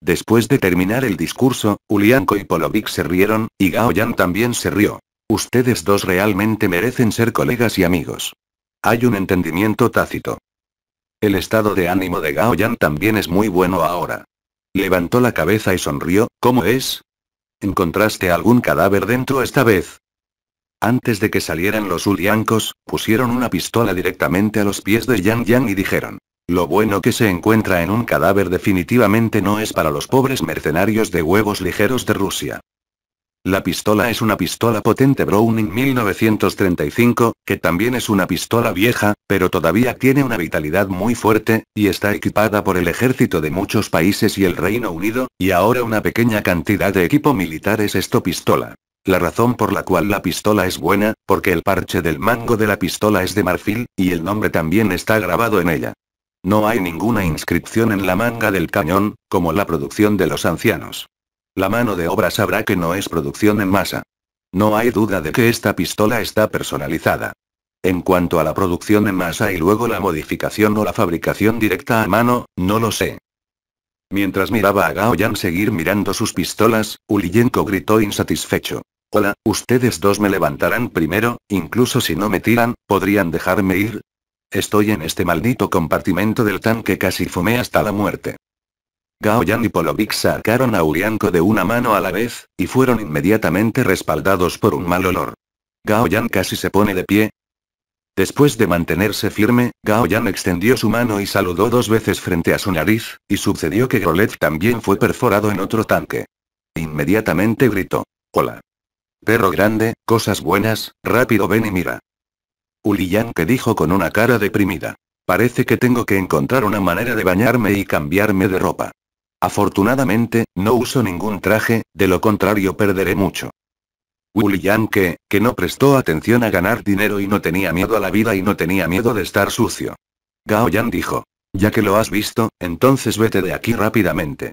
A: Después de terminar el discurso, Ulianko y Polovic se rieron, y Gao también se rió. Ustedes dos realmente merecen ser colegas y amigos. Hay un entendimiento tácito. El estado de ánimo de Gao también es muy bueno ahora. Levantó la cabeza y sonrió, ¿cómo es? ¿Encontraste algún cadáver dentro esta vez? Antes de que salieran los Uliancos, pusieron una pistola directamente a los pies de Yang Yang y dijeron. Lo bueno que se encuentra en un cadáver definitivamente no es para los pobres mercenarios de huevos ligeros de Rusia. La pistola es una pistola potente Browning 1935, que también es una pistola vieja, pero todavía tiene una vitalidad muy fuerte, y está equipada por el ejército de muchos países y el Reino Unido, y ahora una pequeña cantidad de equipo militar es esto pistola. La razón por la cual la pistola es buena, porque el parche del mango de la pistola es de marfil, y el nombre también está grabado en ella. No hay ninguna inscripción en la manga del cañón, como la producción de los ancianos. La mano de obra sabrá que no es producción en masa. No hay duda de que esta pistola está personalizada. En cuanto a la producción en masa y luego la modificación o la fabricación directa a mano, no lo sé. Mientras miraba a Gao Yan seguir mirando sus pistolas, Uliyenko gritó insatisfecho. Hola, ustedes dos me levantarán primero, incluso si no me tiran, ¿podrían dejarme ir? Estoy en este maldito compartimento del tanque casi fumé hasta la muerte. Gao Yan y Polovic sacaron a Ulienko de una mano a la vez, y fueron inmediatamente respaldados por un mal olor. Gao Yan casi se pone de pie, Después de mantenerse firme, Gao Yan extendió su mano y saludó dos veces frente a su nariz, y sucedió que Grolet también fue perforado en otro tanque. Inmediatamente gritó. Hola. Perro grande, cosas buenas, rápido ven y mira. Uliyan que dijo con una cara deprimida. Parece que tengo que encontrar una manera de bañarme y cambiarme de ropa. Afortunadamente, no uso ningún traje, de lo contrario perderé mucho. William que, que no prestó atención a ganar dinero y no tenía miedo a la vida y no tenía miedo de estar sucio. Gao Yan dijo. Ya que lo has visto, entonces vete de aquí rápidamente.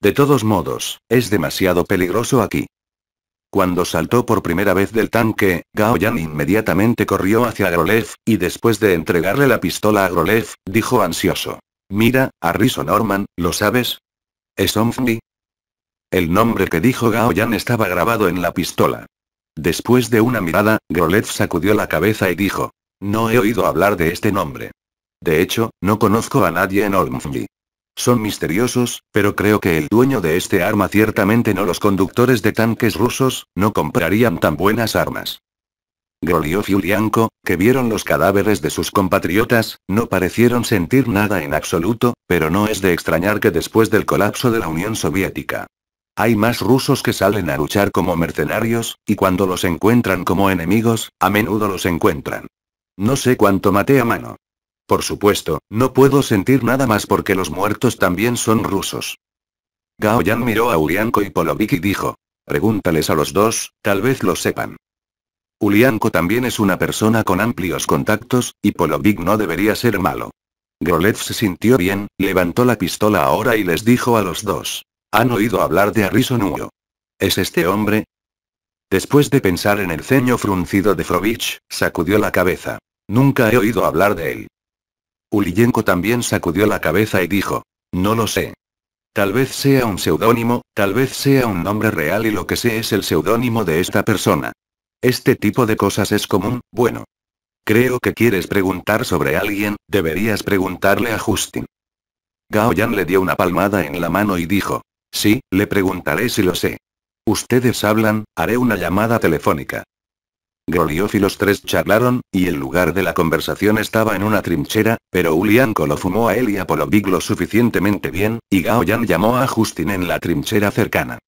A: De todos modos, es demasiado peligroso aquí. Cuando saltó por primera vez del tanque, Gao Yan inmediatamente corrió hacia Grolev, y después de entregarle la pistola a Grolev, dijo ansioso. Mira, Arriso Norman, ¿lo sabes? ¿Es Omfni? El nombre que dijo Gao Yan estaba grabado en la pistola. Después de una mirada, Groletz sacudió la cabeza y dijo. No he oído hablar de este nombre. De hecho, no conozco a nadie en Olmsley. Son misteriosos, pero creo que el dueño de este arma ciertamente no los conductores de tanques rusos, no comprarían tan buenas armas. Groliov y que vieron los cadáveres de sus compatriotas, no parecieron sentir nada en absoluto, pero no es de extrañar que después del colapso de la Unión Soviética, hay más rusos que salen a luchar como mercenarios, y cuando los encuentran como enemigos, a menudo los encuentran. No sé cuánto maté a mano. Por supuesto, no puedo sentir nada más porque los muertos también son rusos. Gao miró a Ulianko y Polovic y dijo. Pregúntales a los dos, tal vez lo sepan. Ulianko también es una persona con amplios contactos, y Polovic no debería ser malo. Grolev se sintió bien, levantó la pistola ahora y les dijo a los dos. ¿Han oído hablar de Arisonuo? ¿Es este hombre? Después de pensar en el ceño fruncido de Frovich, sacudió la cabeza. Nunca he oído hablar de él. Ulienko también sacudió la cabeza y dijo, no lo sé. Tal vez sea un seudónimo, tal vez sea un nombre real y lo que sé es el seudónimo de esta persona. Este tipo de cosas es común, bueno. Creo que quieres preguntar sobre alguien, deberías preguntarle a Justin. Gao Yan le dio una palmada en la mano y dijo, Sí, le preguntaré si lo sé. Ustedes hablan, haré una llamada telefónica. Grolioff y los tres charlaron, y el lugar de la conversación estaba en una trinchera, pero Ulianko lo fumó a él y a lo suficientemente bien, y Gaoyan llamó a Justin en la trinchera cercana.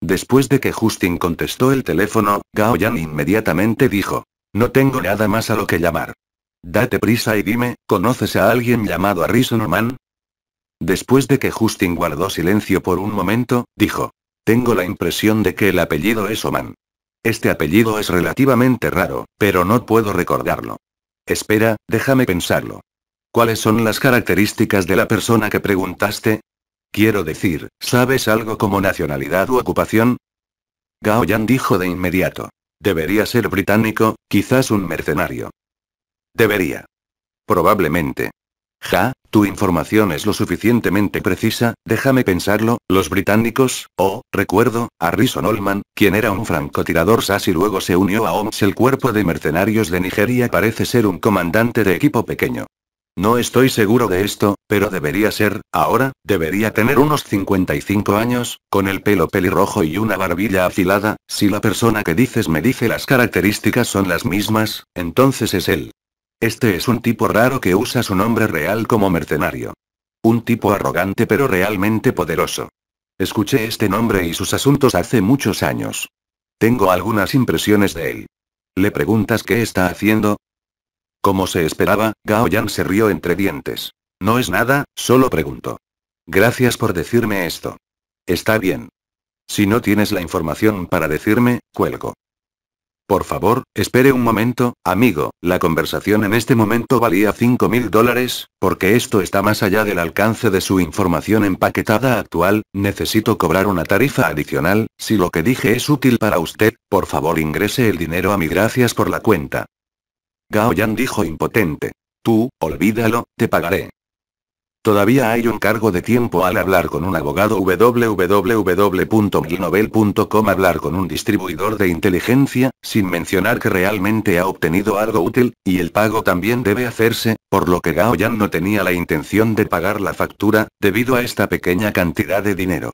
A: Después de que Justin contestó el teléfono, Gaoyan inmediatamente dijo, no tengo nada más a lo que llamar. Date prisa y dime, ¿conoces a alguien llamado Harrison Después de que Justin guardó silencio por un momento, dijo. Tengo la impresión de que el apellido es Oman. Este apellido es relativamente raro, pero no puedo recordarlo. Espera, déjame pensarlo. ¿Cuáles son las características de la persona que preguntaste? Quiero decir, ¿sabes algo como nacionalidad u ocupación? Gao Yan dijo de inmediato. Debería ser británico, quizás un mercenario. Debería. Probablemente. Ja, tu información es lo suficientemente precisa, déjame pensarlo, los británicos, oh, recuerdo, a Rison Olman, quien era un francotirador SAS y luego se unió a OMS el cuerpo de mercenarios de Nigeria parece ser un comandante de equipo pequeño. No estoy seguro de esto, pero debería ser, ahora, debería tener unos 55 años, con el pelo pelirrojo y una barbilla afilada, si la persona que dices me dice las características son las mismas, entonces es él. Este es un tipo raro que usa su nombre real como mercenario. Un tipo arrogante pero realmente poderoso. Escuché este nombre y sus asuntos hace muchos años. Tengo algunas impresiones de él. ¿Le preguntas qué está haciendo? Como se esperaba, Gao Yang se rió entre dientes. No es nada, solo pregunto. Gracias por decirme esto. Está bien. Si no tienes la información para decirme, cuelgo. Por favor, espere un momento, amigo, la conversación en este momento valía 5 mil dólares, porque esto está más allá del alcance de su información empaquetada actual, necesito cobrar una tarifa adicional, si lo que dije es útil para usted, por favor ingrese el dinero a mi gracias por la cuenta. Gao Yan dijo impotente. Tú, olvídalo, te pagaré. Todavía hay un cargo de tiempo al hablar con un abogado www.milnovel.com hablar con un distribuidor de inteligencia, sin mencionar que realmente ha obtenido algo útil, y el pago también debe hacerse, por lo que Gao Yan no tenía la intención de pagar la factura, debido a esta pequeña cantidad de dinero.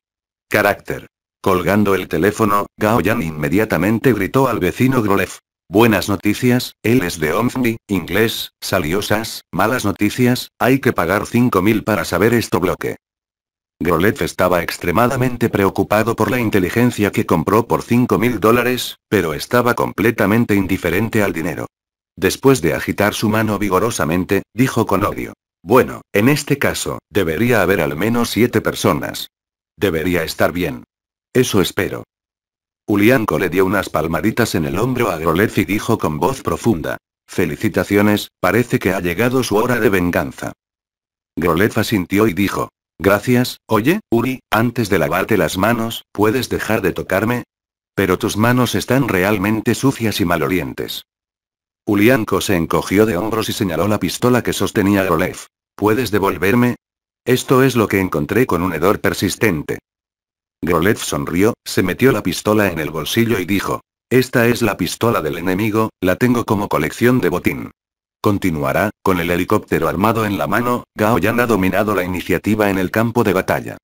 A: Carácter. Colgando el teléfono, Gao Yan inmediatamente gritó al vecino Grolev. Buenas noticias, él es de Omni, inglés, saliosas, malas noticias, hay que pagar 5.000 para saber esto bloque. Grolet estaba extremadamente preocupado por la inteligencia que compró por 5.000 dólares, pero estaba completamente indiferente al dinero. Después de agitar su mano vigorosamente, dijo con odio. Bueno, en este caso, debería haber al menos siete personas. Debería estar bien. Eso espero. Ulianco le dio unas palmaditas en el hombro a Grolez y dijo con voz profunda. Felicitaciones, parece que ha llegado su hora de venganza. Grolef asintió y dijo. Gracias, oye, Uri, antes de lavarte las manos, ¿puedes dejar de tocarme? Pero tus manos están realmente sucias y malolientes. Ulianco se encogió de hombros y señaló la pistola que sostenía Grolef. ¿Puedes devolverme? Esto es lo que encontré con un hedor persistente. Grolet sonrió, se metió la pistola en el bolsillo y dijo. Esta es la pistola del enemigo, la tengo como colección de botín. Continuará, con el helicóptero armado en la mano, Gaoyan ha dominado la iniciativa en el campo de batalla.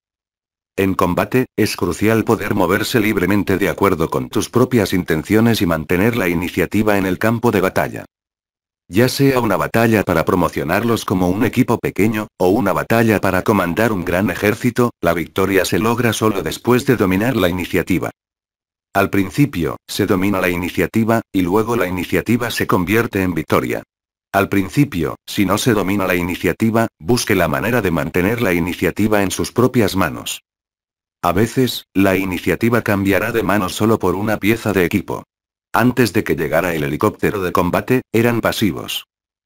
A: En combate, es crucial poder moverse libremente de acuerdo con tus propias intenciones y mantener la iniciativa en el campo de batalla. Ya sea una batalla para promocionarlos como un equipo pequeño, o una batalla para comandar un gran ejército, la victoria se logra solo después de dominar la iniciativa. Al principio, se domina la iniciativa, y luego la iniciativa se convierte en victoria. Al principio, si no se domina la iniciativa, busque la manera de mantener la iniciativa en sus propias manos. A veces, la iniciativa cambiará de mano solo por una pieza de equipo. Antes de que llegara el helicóptero de combate, eran pasivos.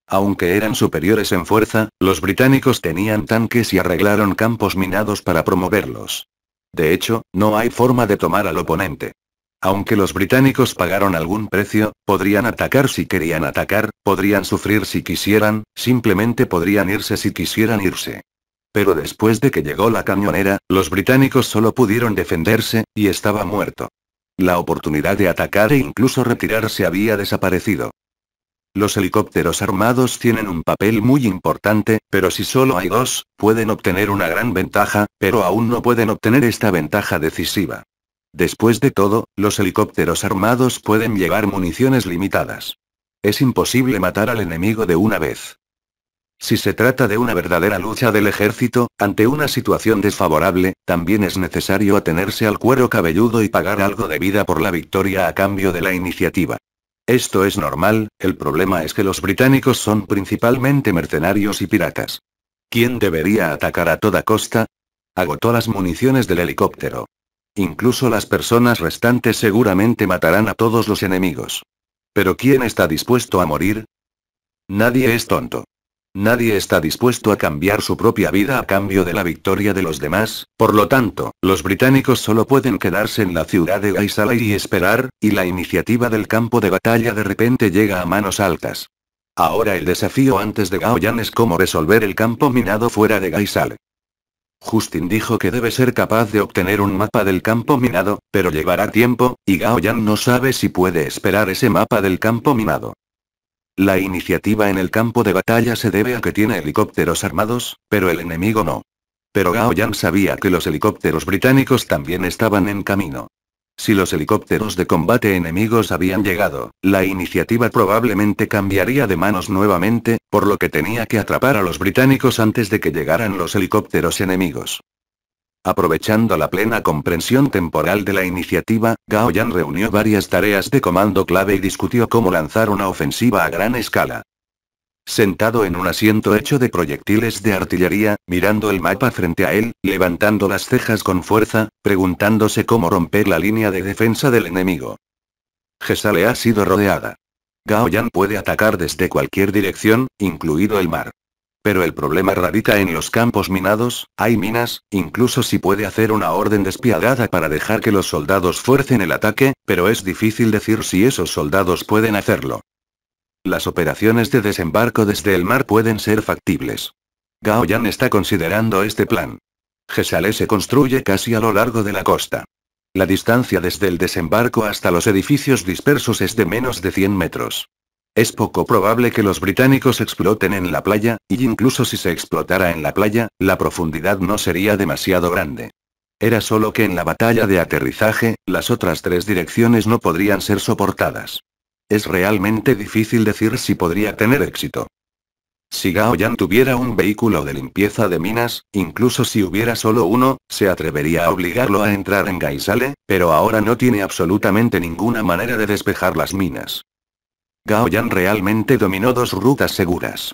A: Aunque eran superiores en fuerza, los británicos tenían tanques y arreglaron campos minados para promoverlos. De hecho, no hay forma de tomar al oponente. Aunque los británicos pagaron algún precio, podrían atacar si querían atacar, podrían sufrir si quisieran, simplemente podrían irse si quisieran irse. Pero después de que llegó la cañonera, los británicos solo pudieron defenderse, y estaba muerto. La oportunidad de atacar e incluso retirarse había desaparecido. Los helicópteros armados tienen un papel muy importante, pero si solo hay dos, pueden obtener una gran ventaja, pero aún no pueden obtener esta ventaja decisiva. Después de todo, los helicópteros armados pueden llevar municiones limitadas. Es imposible matar al enemigo de una vez. Si se trata de una verdadera lucha del ejército, ante una situación desfavorable, también es necesario atenerse al cuero cabelludo y pagar algo de vida por la victoria a cambio de la iniciativa. Esto es normal, el problema es que los británicos son principalmente mercenarios y piratas. ¿Quién debería atacar a toda costa? Agotó las municiones del helicóptero. Incluso las personas restantes seguramente matarán a todos los enemigos. Pero ¿quién está dispuesto a morir? Nadie es tonto. Nadie está dispuesto a cambiar su propia vida a cambio de la victoria de los demás, por lo tanto, los británicos solo pueden quedarse en la ciudad de Gaisalay y esperar, y la iniciativa del campo de batalla de repente llega a manos altas. Ahora el desafío antes de Gaoyan es cómo resolver el campo minado fuera de Gaisal. Justin dijo que debe ser capaz de obtener un mapa del campo minado, pero llevará tiempo, y Gaoyan no sabe si puede esperar ese mapa del campo minado. La iniciativa en el campo de batalla se debe a que tiene helicópteros armados, pero el enemigo no. Pero Gao Yang sabía que los helicópteros británicos también estaban en camino. Si los helicópteros de combate enemigos habían llegado, la iniciativa probablemente cambiaría de manos nuevamente, por lo que tenía que atrapar a los británicos antes de que llegaran los helicópteros enemigos. Aprovechando la plena comprensión temporal de la iniciativa, Gao Yan reunió varias tareas de comando clave y discutió cómo lanzar una ofensiva a gran escala. Sentado en un asiento hecho de proyectiles de artillería, mirando el mapa frente a él, levantando las cejas con fuerza, preguntándose cómo romper la línea de defensa del enemigo. Gesale ha sido rodeada. Gao Yan puede atacar desde cualquier dirección, incluido el mar. Pero el problema radica en los campos minados, hay minas, incluso si puede hacer una orden despiadada para dejar que los soldados fuercen el ataque, pero es difícil decir si esos soldados pueden hacerlo. Las operaciones de desembarco desde el mar pueden ser factibles. Gao Yan está considerando este plan. Gesale se construye casi a lo largo de la costa. La distancia desde el desembarco hasta los edificios dispersos es de menos de 100 metros. Es poco probable que los británicos exploten en la playa, y incluso si se explotara en la playa, la profundidad no sería demasiado grande. Era solo que en la batalla de aterrizaje, las otras tres direcciones no podrían ser soportadas. Es realmente difícil decir si podría tener éxito. Si Yan tuviera un vehículo de limpieza de minas, incluso si hubiera solo uno, se atrevería a obligarlo a entrar en Gaisale, pero ahora no tiene absolutamente ninguna manera de despejar las minas. Gao Yan realmente dominó dos rutas seguras.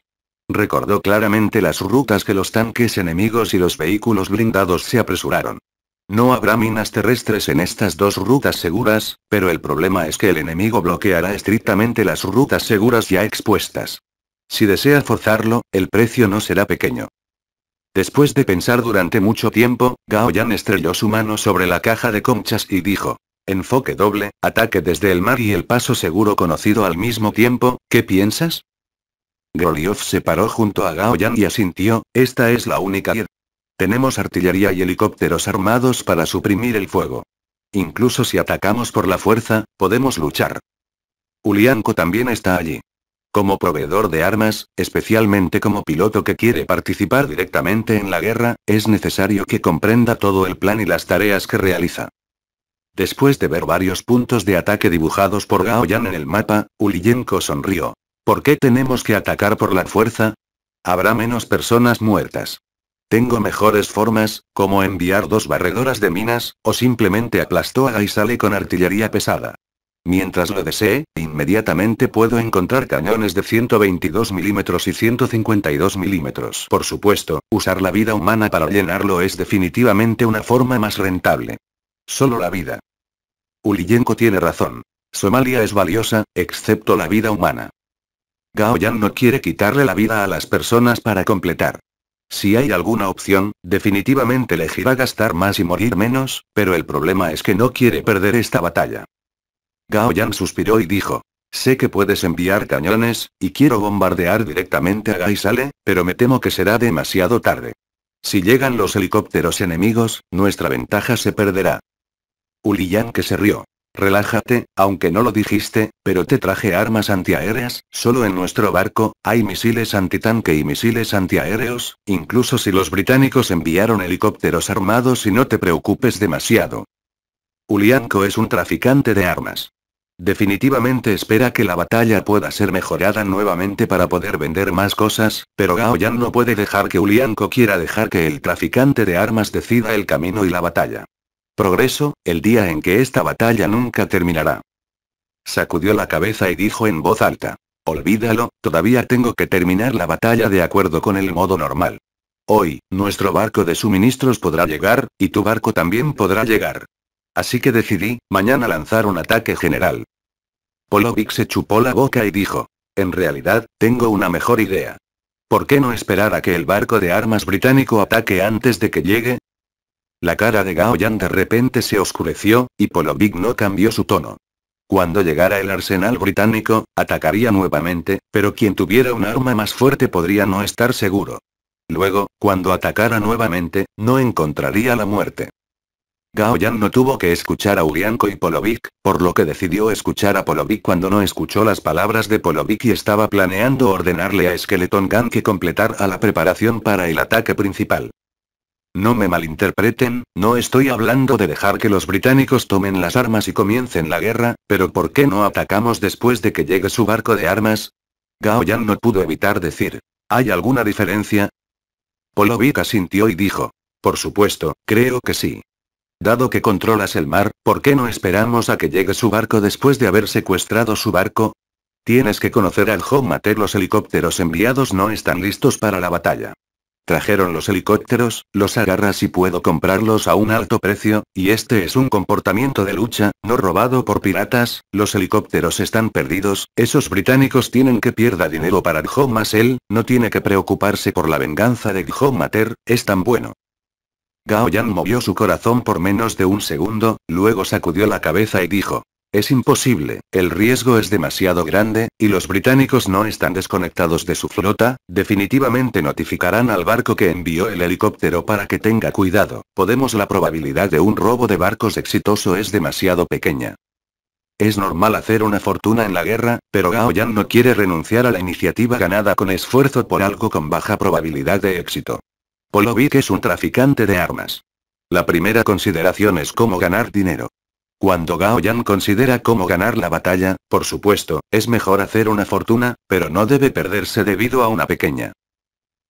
A: Recordó claramente las rutas que los tanques enemigos y los vehículos blindados se apresuraron. No habrá minas terrestres en estas dos rutas seguras, pero el problema es que el enemigo bloqueará estrictamente las rutas seguras ya expuestas. Si desea forzarlo, el precio no será pequeño. Después de pensar durante mucho tiempo, Gao Yan estrelló su mano sobre la caja de conchas y dijo, Enfoque doble, ataque desde el mar y el paso seguro conocido al mismo tiempo, ¿qué piensas? Groliov se paró junto a Gaoyan y asintió, esta es la única Tenemos artillería y helicópteros armados para suprimir el fuego. Incluso si atacamos por la fuerza, podemos luchar. Ulianko también está allí. Como proveedor de armas, especialmente como piloto que quiere participar directamente en la guerra, es necesario que comprenda todo el plan y las tareas que realiza. Después de ver varios puntos de ataque dibujados por Gao Yan en el mapa, Uliyenko sonrió. ¿Por qué tenemos que atacar por la fuerza? Habrá menos personas muertas. Tengo mejores formas, como enviar dos barredoras de minas, o simplemente aplastó a sale con artillería pesada. Mientras lo desee, inmediatamente puedo encontrar cañones de 122 milímetros y 152 milímetros. Por supuesto, usar la vida humana para llenarlo es definitivamente una forma más rentable. Solo la vida. Ulienko tiene razón. Somalia es valiosa, excepto la vida humana. Gao Gaoyan no quiere quitarle la vida a las personas para completar. Si hay alguna opción, definitivamente elegirá gastar más y morir menos, pero el problema es que no quiere perder esta batalla. Gao Gaoyan suspiró y dijo. Sé que puedes enviar cañones, y quiero bombardear directamente a Gaisale, pero me temo que será demasiado tarde. Si llegan los helicópteros enemigos, nuestra ventaja se perderá. Uliyanko que se rió. Relájate, aunque no lo dijiste, pero te traje armas antiaéreas, solo en nuestro barco, hay misiles antitanque y misiles antiaéreos, incluso si los británicos enviaron helicópteros armados y no te preocupes demasiado. Ulianco es un traficante de armas. Definitivamente espera que la batalla pueda ser mejorada nuevamente para poder vender más cosas, pero Gao Gaoyan no puede dejar que Ulianco quiera dejar que el traficante de armas decida el camino y la batalla. Progreso, el día en que esta batalla nunca terminará. Sacudió la cabeza y dijo en voz alta. Olvídalo, todavía tengo que terminar la batalla de acuerdo con el modo normal. Hoy, nuestro barco de suministros podrá llegar, y tu barco también podrá llegar. Así que decidí, mañana lanzar un ataque general. Polovic se chupó la boca y dijo. En realidad, tengo una mejor idea. ¿Por qué no esperar a que el barco de armas británico ataque antes de que llegue? La cara de Gao de repente se oscureció, y Polovic no cambió su tono. Cuando llegara el arsenal británico, atacaría nuevamente, pero quien tuviera un arma más fuerte podría no estar seguro. Luego, cuando atacara nuevamente, no encontraría la muerte. Gao no tuvo que escuchar a Urianko y Polovic, por lo que decidió escuchar a Polovic cuando no escuchó las palabras de Polovic y estaba planeando ordenarle a Skeleton Gang que completara la preparación para el ataque principal. No me malinterpreten, no estoy hablando de dejar que los británicos tomen las armas y comiencen la guerra, pero ¿por qué no atacamos después de que llegue su barco de armas? Gao Yan no pudo evitar decir. ¿Hay alguna diferencia? Polovica sintió y dijo. Por supuesto, creo que sí. Dado que controlas el mar, ¿por qué no esperamos a que llegue su barco después de haber secuestrado su barco? Tienes que conocer al Home Mater los helicópteros enviados no están listos para la batalla. Trajeron los helicópteros, los agarras y puedo comprarlos a un alto precio, y este es un comportamiento de lucha, no robado por piratas, los helicópteros están perdidos, esos británicos tienen que pierda dinero para más él, no tiene que preocuparse por la venganza de Mater. es tan bueno. Gao Yan movió su corazón por menos de un segundo, luego sacudió la cabeza y dijo, es imposible, el riesgo es demasiado grande, y los británicos no están desconectados de su flota, definitivamente notificarán al barco que envió el helicóptero para que tenga cuidado, podemos la probabilidad de un robo de barcos exitoso es demasiado pequeña. Es normal hacer una fortuna en la guerra, pero Gao Yan no quiere renunciar a la iniciativa ganada con esfuerzo por algo con baja probabilidad de éxito. Polovic es un traficante de armas. La primera consideración es cómo ganar dinero. Cuando Gao Yan considera cómo ganar la batalla, por supuesto, es mejor hacer una fortuna, pero no debe perderse debido a una pequeña.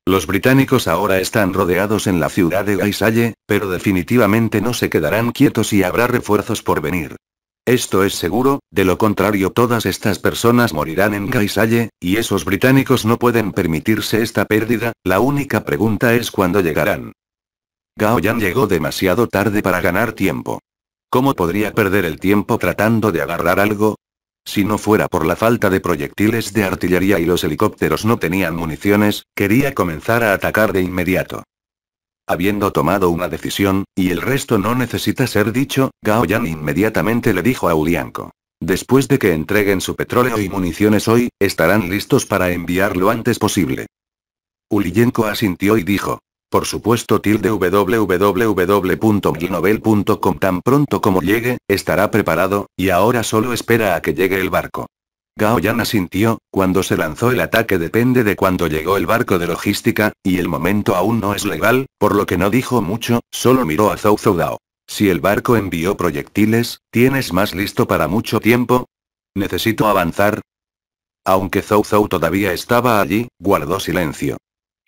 A: Los británicos ahora están rodeados en la ciudad de Gaisalle, pero definitivamente no se quedarán quietos y habrá refuerzos por venir. Esto es seguro, de lo contrario todas estas personas morirán en Gaisalle, y esos británicos no pueden permitirse esta pérdida, la única pregunta es cuándo llegarán. Gao Yan llegó demasiado tarde para ganar tiempo. ¿Cómo podría perder el tiempo tratando de agarrar algo? Si no fuera por la falta de proyectiles de artillería y los helicópteros no tenían municiones, quería comenzar a atacar de inmediato. Habiendo tomado una decisión, y el resto no necesita ser dicho, Gao Yan inmediatamente le dijo a Ulianko: Después de que entreguen su petróleo y municiones hoy, estarán listos para enviarlo antes posible. Ulienko asintió y dijo, por supuesto tilde www.glinovel.com tan pronto como llegue, estará preparado, y ahora solo espera a que llegue el barco. Gao no sintió, cuando se lanzó el ataque depende de cuando llegó el barco de logística, y el momento aún no es legal, por lo que no dijo mucho, solo miró a Zou Zou Dao. Si el barco envió proyectiles, ¿tienes más listo para mucho tiempo? Necesito avanzar. Aunque Zou Zou todavía estaba allí, guardó silencio.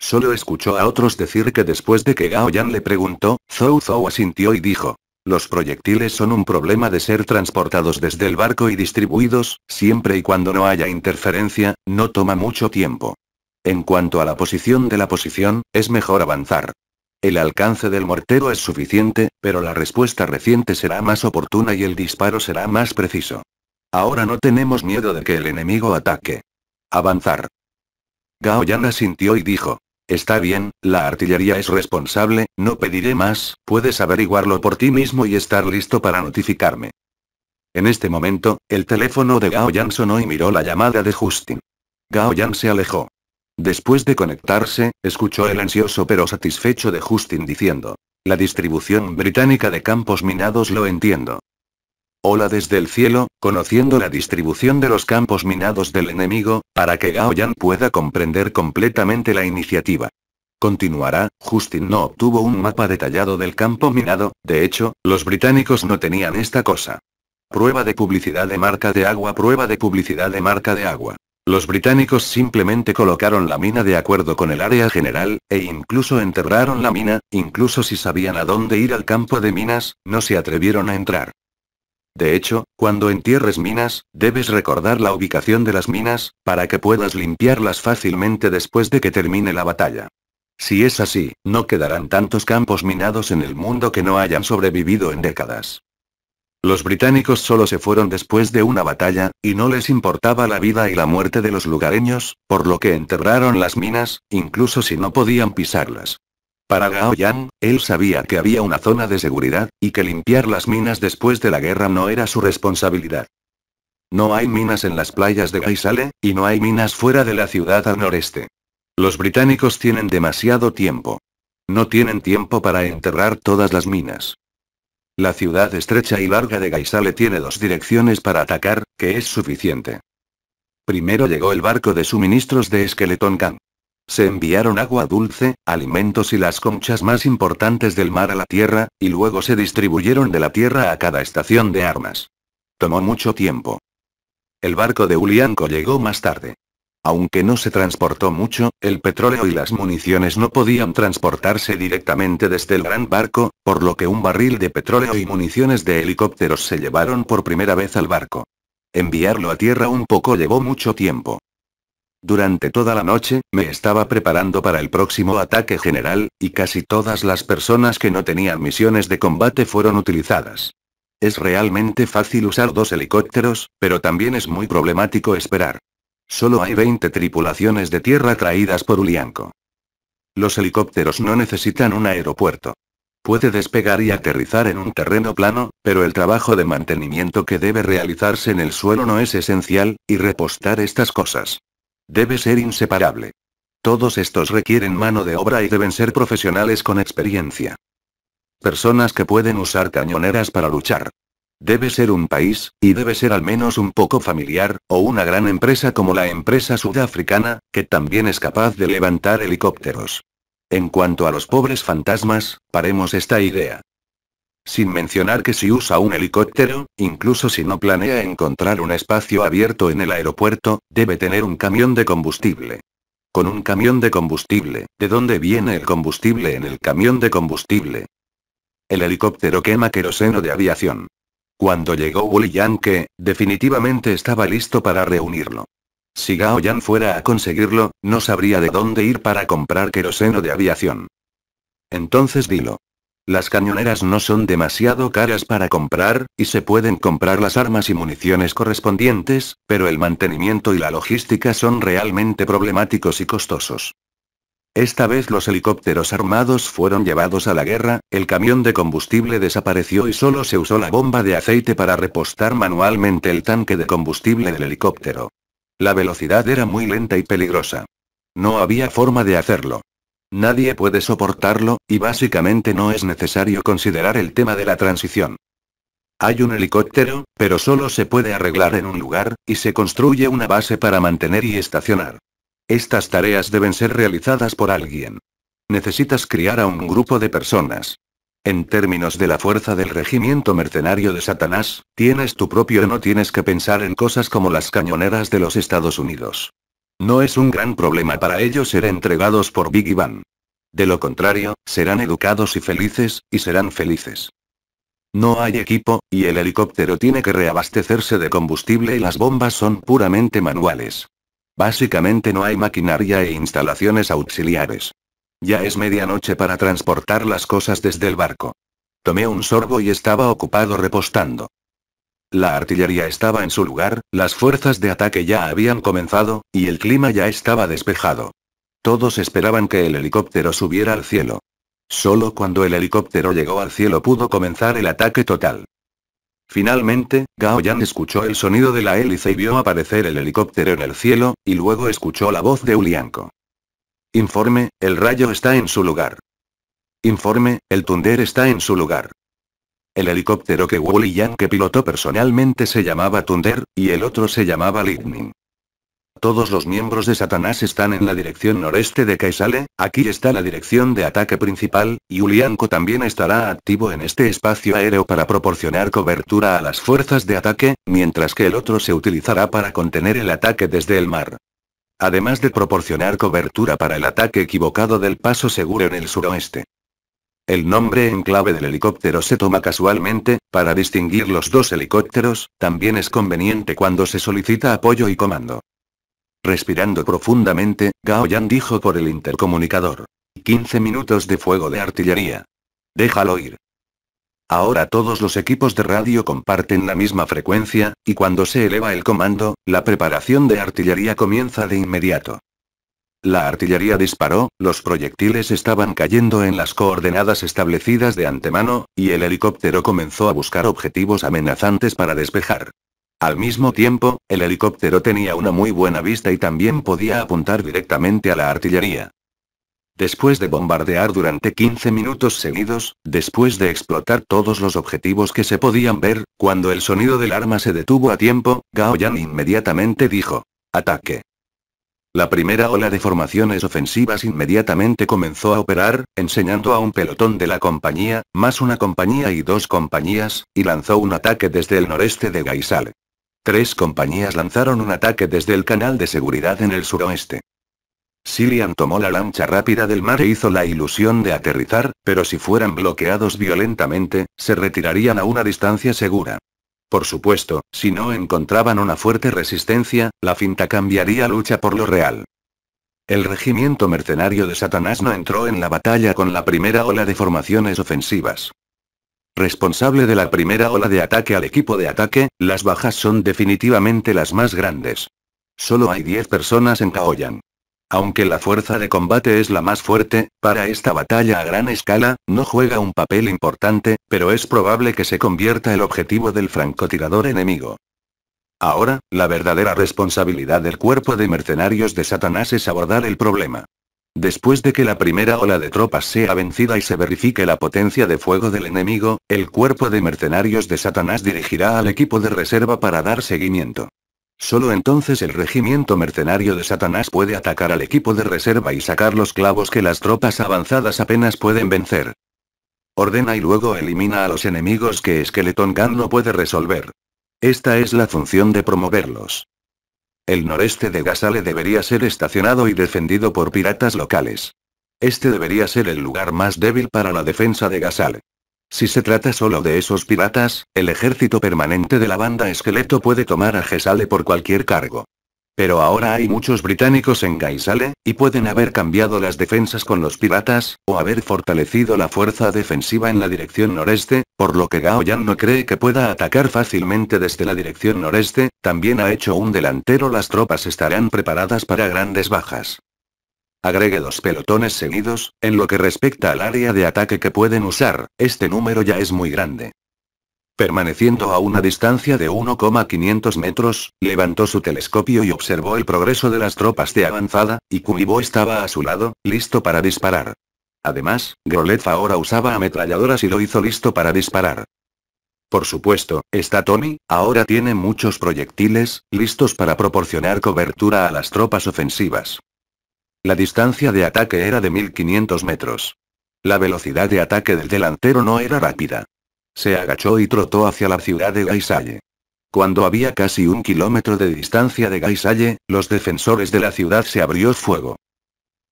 A: Solo escuchó a otros decir que después de que Gao Yan le preguntó, Zhou Zhou asintió y dijo, los proyectiles son un problema de ser transportados desde el barco y distribuidos, siempre y cuando no haya interferencia, no toma mucho tiempo. En cuanto a la posición de la posición, es mejor avanzar. El alcance del mortero es suficiente, pero la respuesta reciente será más oportuna y el disparo será más preciso. Ahora no tenemos miedo de que el enemigo ataque. Avanzar. Gao Yan asintió y dijo, Está bien, la artillería es responsable, no pediré más, puedes averiguarlo por ti mismo y estar listo para notificarme. En este momento, el teléfono de Gao Yang sonó y miró la llamada de Justin. Gao Yang se alejó. Después de conectarse, escuchó el ansioso pero satisfecho de Justin diciendo. La distribución británica de campos minados lo entiendo. Hola desde el cielo, conociendo la distribución de los campos minados del enemigo, para que Gao Yan pueda comprender completamente la iniciativa. Continuará, Justin no obtuvo un mapa detallado del campo minado, de hecho, los británicos no tenían esta cosa. Prueba de publicidad de marca de agua, prueba de publicidad de marca de agua. Los británicos simplemente colocaron la mina de acuerdo con el área general, e incluso enterraron la mina, incluso si sabían a dónde ir al campo de minas, no se atrevieron a entrar. De hecho, cuando entierres minas, debes recordar la ubicación de las minas, para que puedas limpiarlas fácilmente después de que termine la batalla. Si es así, no quedarán tantos campos minados en el mundo que no hayan sobrevivido en décadas. Los británicos solo se fueron después de una batalla, y no les importaba la vida y la muerte de los lugareños, por lo que enterraron las minas, incluso si no podían pisarlas. Para Gao Yang, él sabía que había una zona de seguridad, y que limpiar las minas después de la guerra no era su responsabilidad. No hay minas en las playas de Gaisale, y no hay minas fuera de la ciudad al noreste. Los británicos tienen demasiado tiempo. No tienen tiempo para enterrar todas las minas. La ciudad estrecha y larga de Gaisale tiene dos direcciones para atacar, que es suficiente. Primero llegó el barco de suministros de Skeleton Gang. Se enviaron agua dulce, alimentos y las conchas más importantes del mar a la tierra, y luego se distribuyeron de la tierra a cada estación de armas. Tomó mucho tiempo. El barco de Ulianco llegó más tarde. Aunque no se transportó mucho, el petróleo y las municiones no podían transportarse directamente desde el gran barco, por lo que un barril de petróleo y municiones de helicópteros se llevaron por primera vez al barco. Enviarlo a tierra un poco llevó mucho tiempo. Durante toda la noche, me estaba preparando para el próximo ataque general, y casi todas las personas que no tenían misiones de combate fueron utilizadas. Es realmente fácil usar dos helicópteros, pero también es muy problemático esperar. Solo hay 20 tripulaciones de tierra traídas por Ulianco. Los helicópteros no necesitan un aeropuerto. Puede despegar y aterrizar en un terreno plano, pero el trabajo de mantenimiento que debe realizarse en el suelo no es esencial, y repostar estas cosas. Debe ser inseparable. Todos estos requieren mano de obra y deben ser profesionales con experiencia. Personas que pueden usar cañoneras para luchar. Debe ser un país, y debe ser al menos un poco familiar, o una gran empresa como la empresa sudafricana, que también es capaz de levantar helicópteros. En cuanto a los pobres fantasmas, paremos esta idea. Sin mencionar que si usa un helicóptero, incluso si no planea encontrar un espacio abierto en el aeropuerto, debe tener un camión de combustible. Con un camión de combustible, ¿de dónde viene el combustible en el camión de combustible? El helicóptero quema queroseno de aviación. Cuando llegó Wu que definitivamente estaba listo para reunirlo. Si Gao Yan fuera a conseguirlo, no sabría de dónde ir para comprar queroseno de aviación. Entonces dilo. Las cañoneras no son demasiado caras para comprar, y se pueden comprar las armas y municiones correspondientes, pero el mantenimiento y la logística son realmente problemáticos y costosos. Esta vez los helicópteros armados fueron llevados a la guerra, el camión de combustible desapareció y solo se usó la bomba de aceite para repostar manualmente el tanque de combustible del helicóptero. La velocidad era muy lenta y peligrosa. No había forma de hacerlo. Nadie puede soportarlo, y básicamente no es necesario considerar el tema de la transición. Hay un helicóptero, pero solo se puede arreglar en un lugar, y se construye una base para mantener y estacionar. Estas tareas deben ser realizadas por alguien. Necesitas criar a un grupo de personas. En términos de la fuerza del regimiento mercenario de Satanás, tienes tu propio no tienes que pensar en cosas como las cañoneras de los Estados Unidos. No es un gran problema para ellos ser entregados por Big Ivan. De lo contrario, serán educados y felices, y serán felices. No hay equipo, y el helicóptero tiene que reabastecerse de combustible y las bombas son puramente manuales. Básicamente no hay maquinaria e instalaciones auxiliares. Ya es medianoche para transportar las cosas desde el barco. Tomé un sorbo y estaba ocupado repostando. La artillería estaba en su lugar, las fuerzas de ataque ya habían comenzado, y el clima ya estaba despejado. Todos esperaban que el helicóptero subiera al cielo. Solo cuando el helicóptero llegó al cielo pudo comenzar el ataque total. Finalmente, Gao Yan escuchó el sonido de la hélice y vio aparecer el helicóptero en el cielo, y luego escuchó la voz de Ulianco. Informe, el rayo está en su lugar. Informe, el tunder está en su lugar. El helicóptero que Wally Yanke pilotó personalmente se llamaba Thunder, y el otro se llamaba Lightning. Todos los miembros de Satanás están en la dirección noreste de Kaisale, aquí está la dirección de ataque principal, y Ulianko también estará activo en este espacio aéreo para proporcionar cobertura a las fuerzas de ataque, mientras que el otro se utilizará para contener el ataque desde el mar. Además de proporcionar cobertura para el ataque equivocado del paso seguro en el suroeste. El nombre en clave del helicóptero se toma casualmente, para distinguir los dos helicópteros, también es conveniente cuando se solicita apoyo y comando. Respirando profundamente, Gao Yan dijo por el intercomunicador. 15 minutos de fuego de artillería. Déjalo ir. Ahora todos los equipos de radio comparten la misma frecuencia, y cuando se eleva el comando, la preparación de artillería comienza de inmediato. La artillería disparó, los proyectiles estaban cayendo en las coordenadas establecidas de antemano, y el helicóptero comenzó a buscar objetivos amenazantes para despejar. Al mismo tiempo, el helicóptero tenía una muy buena vista y también podía apuntar directamente a la artillería. Después de bombardear durante 15 minutos seguidos, después de explotar todos los objetivos que se podían ver, cuando el sonido del arma se detuvo a tiempo, Gao Yan inmediatamente dijo. Ataque. La primera ola de formaciones ofensivas inmediatamente comenzó a operar, enseñando a un pelotón de la compañía, más una compañía y dos compañías, y lanzó un ataque desde el noreste de Gaisal. Tres compañías lanzaron un ataque desde el canal de seguridad en el suroeste. Silian tomó la lancha rápida del mar e hizo la ilusión de aterrizar, pero si fueran bloqueados violentamente, se retirarían a una distancia segura. Por supuesto, si no encontraban una fuerte resistencia, la finta cambiaría lucha por lo real. El regimiento mercenario de Satanás no entró en la batalla con la primera ola de formaciones ofensivas. Responsable de la primera ola de ataque al equipo de ataque, las bajas son definitivamente las más grandes. Solo hay 10 personas en Kaoyan. Aunque la fuerza de combate es la más fuerte, para esta batalla a gran escala, no juega un papel importante, pero es probable que se convierta el objetivo del francotirador enemigo. Ahora, la verdadera responsabilidad del cuerpo de mercenarios de Satanás es abordar el problema. Después de que la primera ola de tropas sea vencida y se verifique la potencia de fuego del enemigo, el cuerpo de mercenarios de Satanás dirigirá al equipo de reserva para dar seguimiento. Solo entonces el regimiento mercenario de Satanás puede atacar al equipo de reserva y sacar los clavos que las tropas avanzadas apenas pueden vencer. Ordena y luego elimina a los enemigos que Skeleton Gun no puede resolver. Esta es la función de promoverlos. El noreste de Gasale debería ser estacionado y defendido por piratas locales. Este debería ser el lugar más débil para la defensa de Gasale. Si se trata solo de esos piratas, el ejército permanente de la banda esqueleto puede tomar a Gesale por cualquier cargo. Pero ahora hay muchos británicos en Gaisale, y pueden haber cambiado las defensas con los piratas, o haber fortalecido la fuerza defensiva en la dirección noreste, por lo que Gao Yan no cree que pueda atacar fácilmente desde la dirección noreste, también ha hecho un delantero las tropas estarán preparadas para grandes bajas. Agregue dos pelotones seguidos, en lo que respecta al área de ataque que pueden usar, este número ya es muy grande. Permaneciendo a una distancia de 1,500 metros, levantó su telescopio y observó el progreso de las tropas de avanzada, y Kumibo estaba a su lado, listo para disparar. Además, Grolet ahora usaba ametralladoras y lo hizo listo para disparar. Por supuesto, está Tommy, ahora tiene muchos proyectiles, listos para proporcionar cobertura a las tropas ofensivas. La distancia de ataque era de 1500 metros. La velocidad de ataque del delantero no era rápida. Se agachó y trotó hacia la ciudad de Gaisalle. Cuando había casi un kilómetro de distancia de Gaisalle, los defensores de la ciudad se abrió fuego.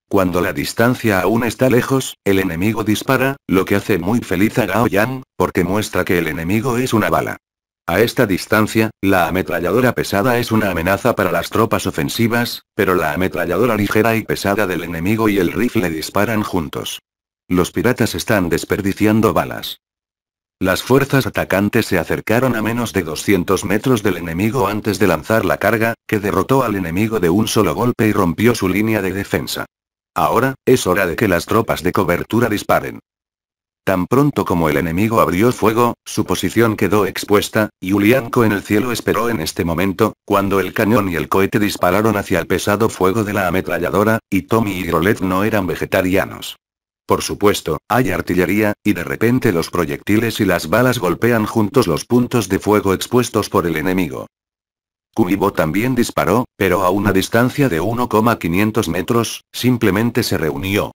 A: Cuando la distancia aún está lejos, el enemigo dispara, lo que hace muy feliz a Gao Yang, porque muestra que el enemigo es una bala. A esta distancia, la ametralladora pesada es una amenaza para las tropas ofensivas, pero la ametralladora ligera y pesada del enemigo y el rifle disparan juntos. Los piratas están desperdiciando balas. Las fuerzas atacantes se acercaron a menos de 200 metros del enemigo antes de lanzar la carga, que derrotó al enemigo de un solo golpe y rompió su línea de defensa. Ahora, es hora de que las tropas de cobertura disparen. Tan pronto como el enemigo abrió fuego, su posición quedó expuesta, y Ulianco en el cielo esperó en este momento, cuando el cañón y el cohete dispararon hacia el pesado fuego de la ametralladora, y Tommy y Grolet no eran vegetarianos. Por supuesto, hay artillería, y de repente los proyectiles y las balas golpean juntos los puntos de fuego expuestos por el enemigo. Kumibo también disparó, pero a una distancia de 1,500 metros, simplemente se reunió,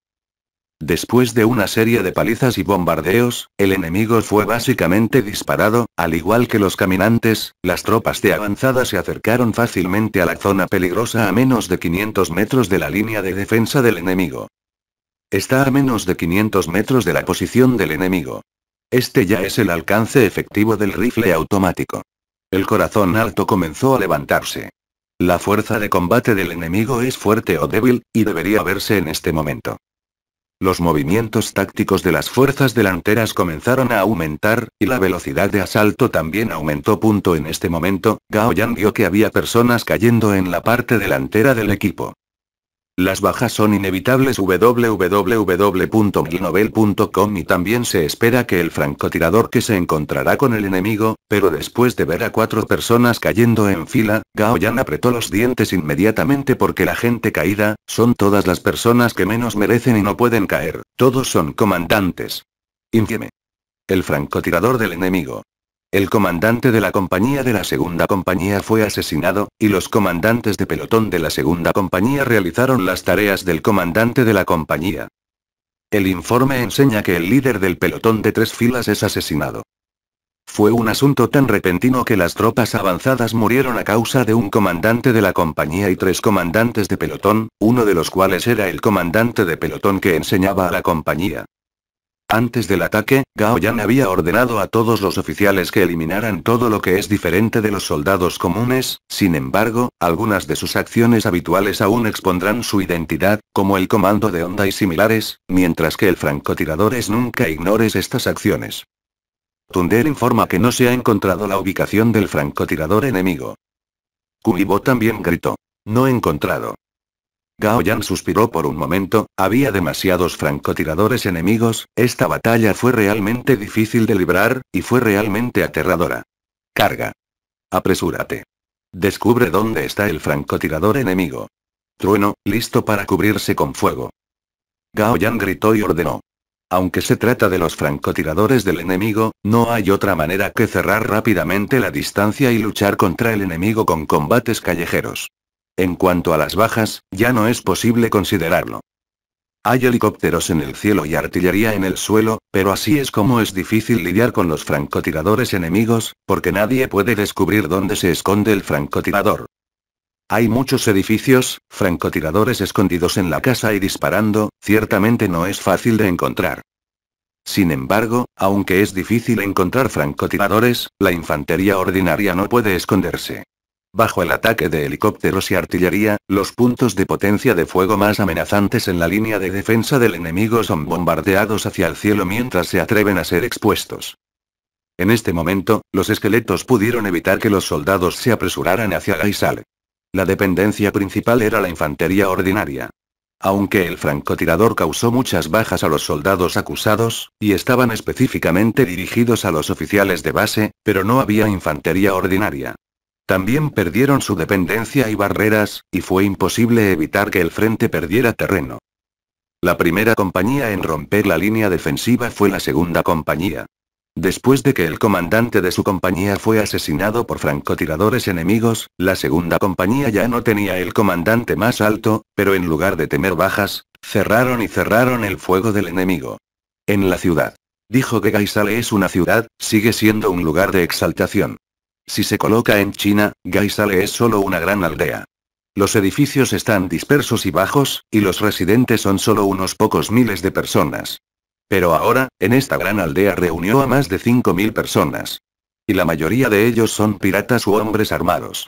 A: Después de una serie de palizas y bombardeos, el enemigo fue básicamente disparado, al igual que los caminantes, las tropas de avanzada se acercaron fácilmente a la zona peligrosa a menos de 500 metros de la línea de defensa del enemigo. Está a menos de 500 metros de la posición del enemigo. Este ya es el alcance efectivo del rifle automático. El corazón alto comenzó a levantarse. La fuerza de combate del enemigo es fuerte o débil, y debería verse en este momento los movimientos tácticos de las fuerzas delanteras comenzaron a aumentar, y la velocidad de asalto también aumentó. Punto en este momento, Gao Yang vio que había personas cayendo en la parte delantera del equipo. Las bajas son inevitables www.glinovel.com y también se espera que el francotirador que se encontrará con el enemigo, pero después de ver a cuatro personas cayendo en fila, Gaoyan apretó los dientes inmediatamente porque la gente caída, son todas las personas que menos merecen y no pueden caer, todos son comandantes. Infieme. El francotirador del enemigo, el comandante de la compañía de la segunda compañía fue asesinado, y los comandantes de pelotón de la segunda compañía realizaron las tareas del comandante de la compañía. El informe enseña que el líder del pelotón de tres filas es asesinado. Fue un asunto tan repentino que las tropas avanzadas murieron a causa de un comandante de la compañía y tres comandantes de pelotón, uno de los cuales era el comandante de pelotón que enseñaba a la compañía. Antes del ataque, Gao Yan había ordenado a todos los oficiales que eliminaran todo lo que es diferente de los soldados comunes, sin embargo, algunas de sus acciones habituales aún expondrán su identidad, como el comando de onda y similares, mientras que el francotirador es nunca ignores estas acciones. Tunder informa que no se ha encontrado la ubicación del francotirador enemigo. Kuibo también gritó. No encontrado. Gao Yan suspiró por un momento, había demasiados francotiradores enemigos, esta batalla fue realmente difícil de librar, y fue realmente aterradora. Carga. Apresúrate. Descubre dónde está el francotirador enemigo. Trueno, listo para cubrirse con fuego. Gao Yan gritó y ordenó. Aunque se trata de los francotiradores del enemigo, no hay otra manera que cerrar rápidamente la distancia y luchar contra el enemigo con combates callejeros. En cuanto a las bajas, ya no es posible considerarlo. Hay helicópteros en el cielo y artillería en el suelo, pero así es como es difícil lidiar con los francotiradores enemigos, porque nadie puede descubrir dónde se esconde el francotirador. Hay muchos edificios, francotiradores escondidos en la casa y disparando, ciertamente no es fácil de encontrar. Sin embargo, aunque es difícil encontrar francotiradores, la infantería ordinaria no puede esconderse. Bajo el ataque de helicópteros y artillería, los puntos de potencia de fuego más amenazantes en la línea de defensa del enemigo son bombardeados hacia el cielo mientras se atreven a ser expuestos. En este momento, los esqueletos pudieron evitar que los soldados se apresuraran hacia Gaisal. La dependencia principal era la infantería ordinaria. Aunque el francotirador causó muchas bajas a los soldados acusados, y estaban específicamente dirigidos a los oficiales de base, pero no había infantería ordinaria. También perdieron su dependencia y barreras, y fue imposible evitar que el frente perdiera terreno. La primera compañía en romper la línea defensiva fue la segunda compañía. Después de que el comandante de su compañía fue asesinado por francotiradores enemigos, la segunda compañía ya no tenía el comandante más alto, pero en lugar de temer bajas, cerraron y cerraron el fuego del enemigo. En la ciudad. Dijo que Gaisale es una ciudad, sigue siendo un lugar de exaltación. Si se coloca en China, Gaisale es solo una gran aldea. Los edificios están dispersos y bajos, y los residentes son solo unos pocos miles de personas. Pero ahora, en esta gran aldea reunió a más de 5.000 personas. Y la mayoría de ellos son piratas u hombres armados.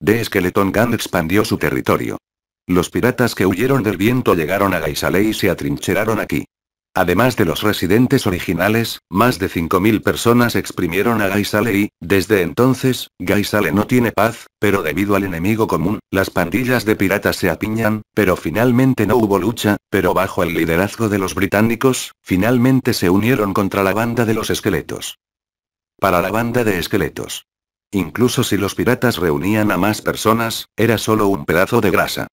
A: De Skeleton Gang expandió su territorio. Los piratas que huyeron del viento llegaron a Gaisale y se atrincheraron aquí. Además de los residentes originales, más de 5.000 personas exprimieron a Gaisale y, desde entonces, Gaisale no tiene paz, pero debido al enemigo común, las pandillas de piratas se apiñan, pero finalmente no hubo lucha, pero bajo el liderazgo de los británicos, finalmente se unieron contra la banda de los esqueletos. Para la banda de esqueletos. Incluso si los piratas reunían a más personas, era solo un pedazo de grasa.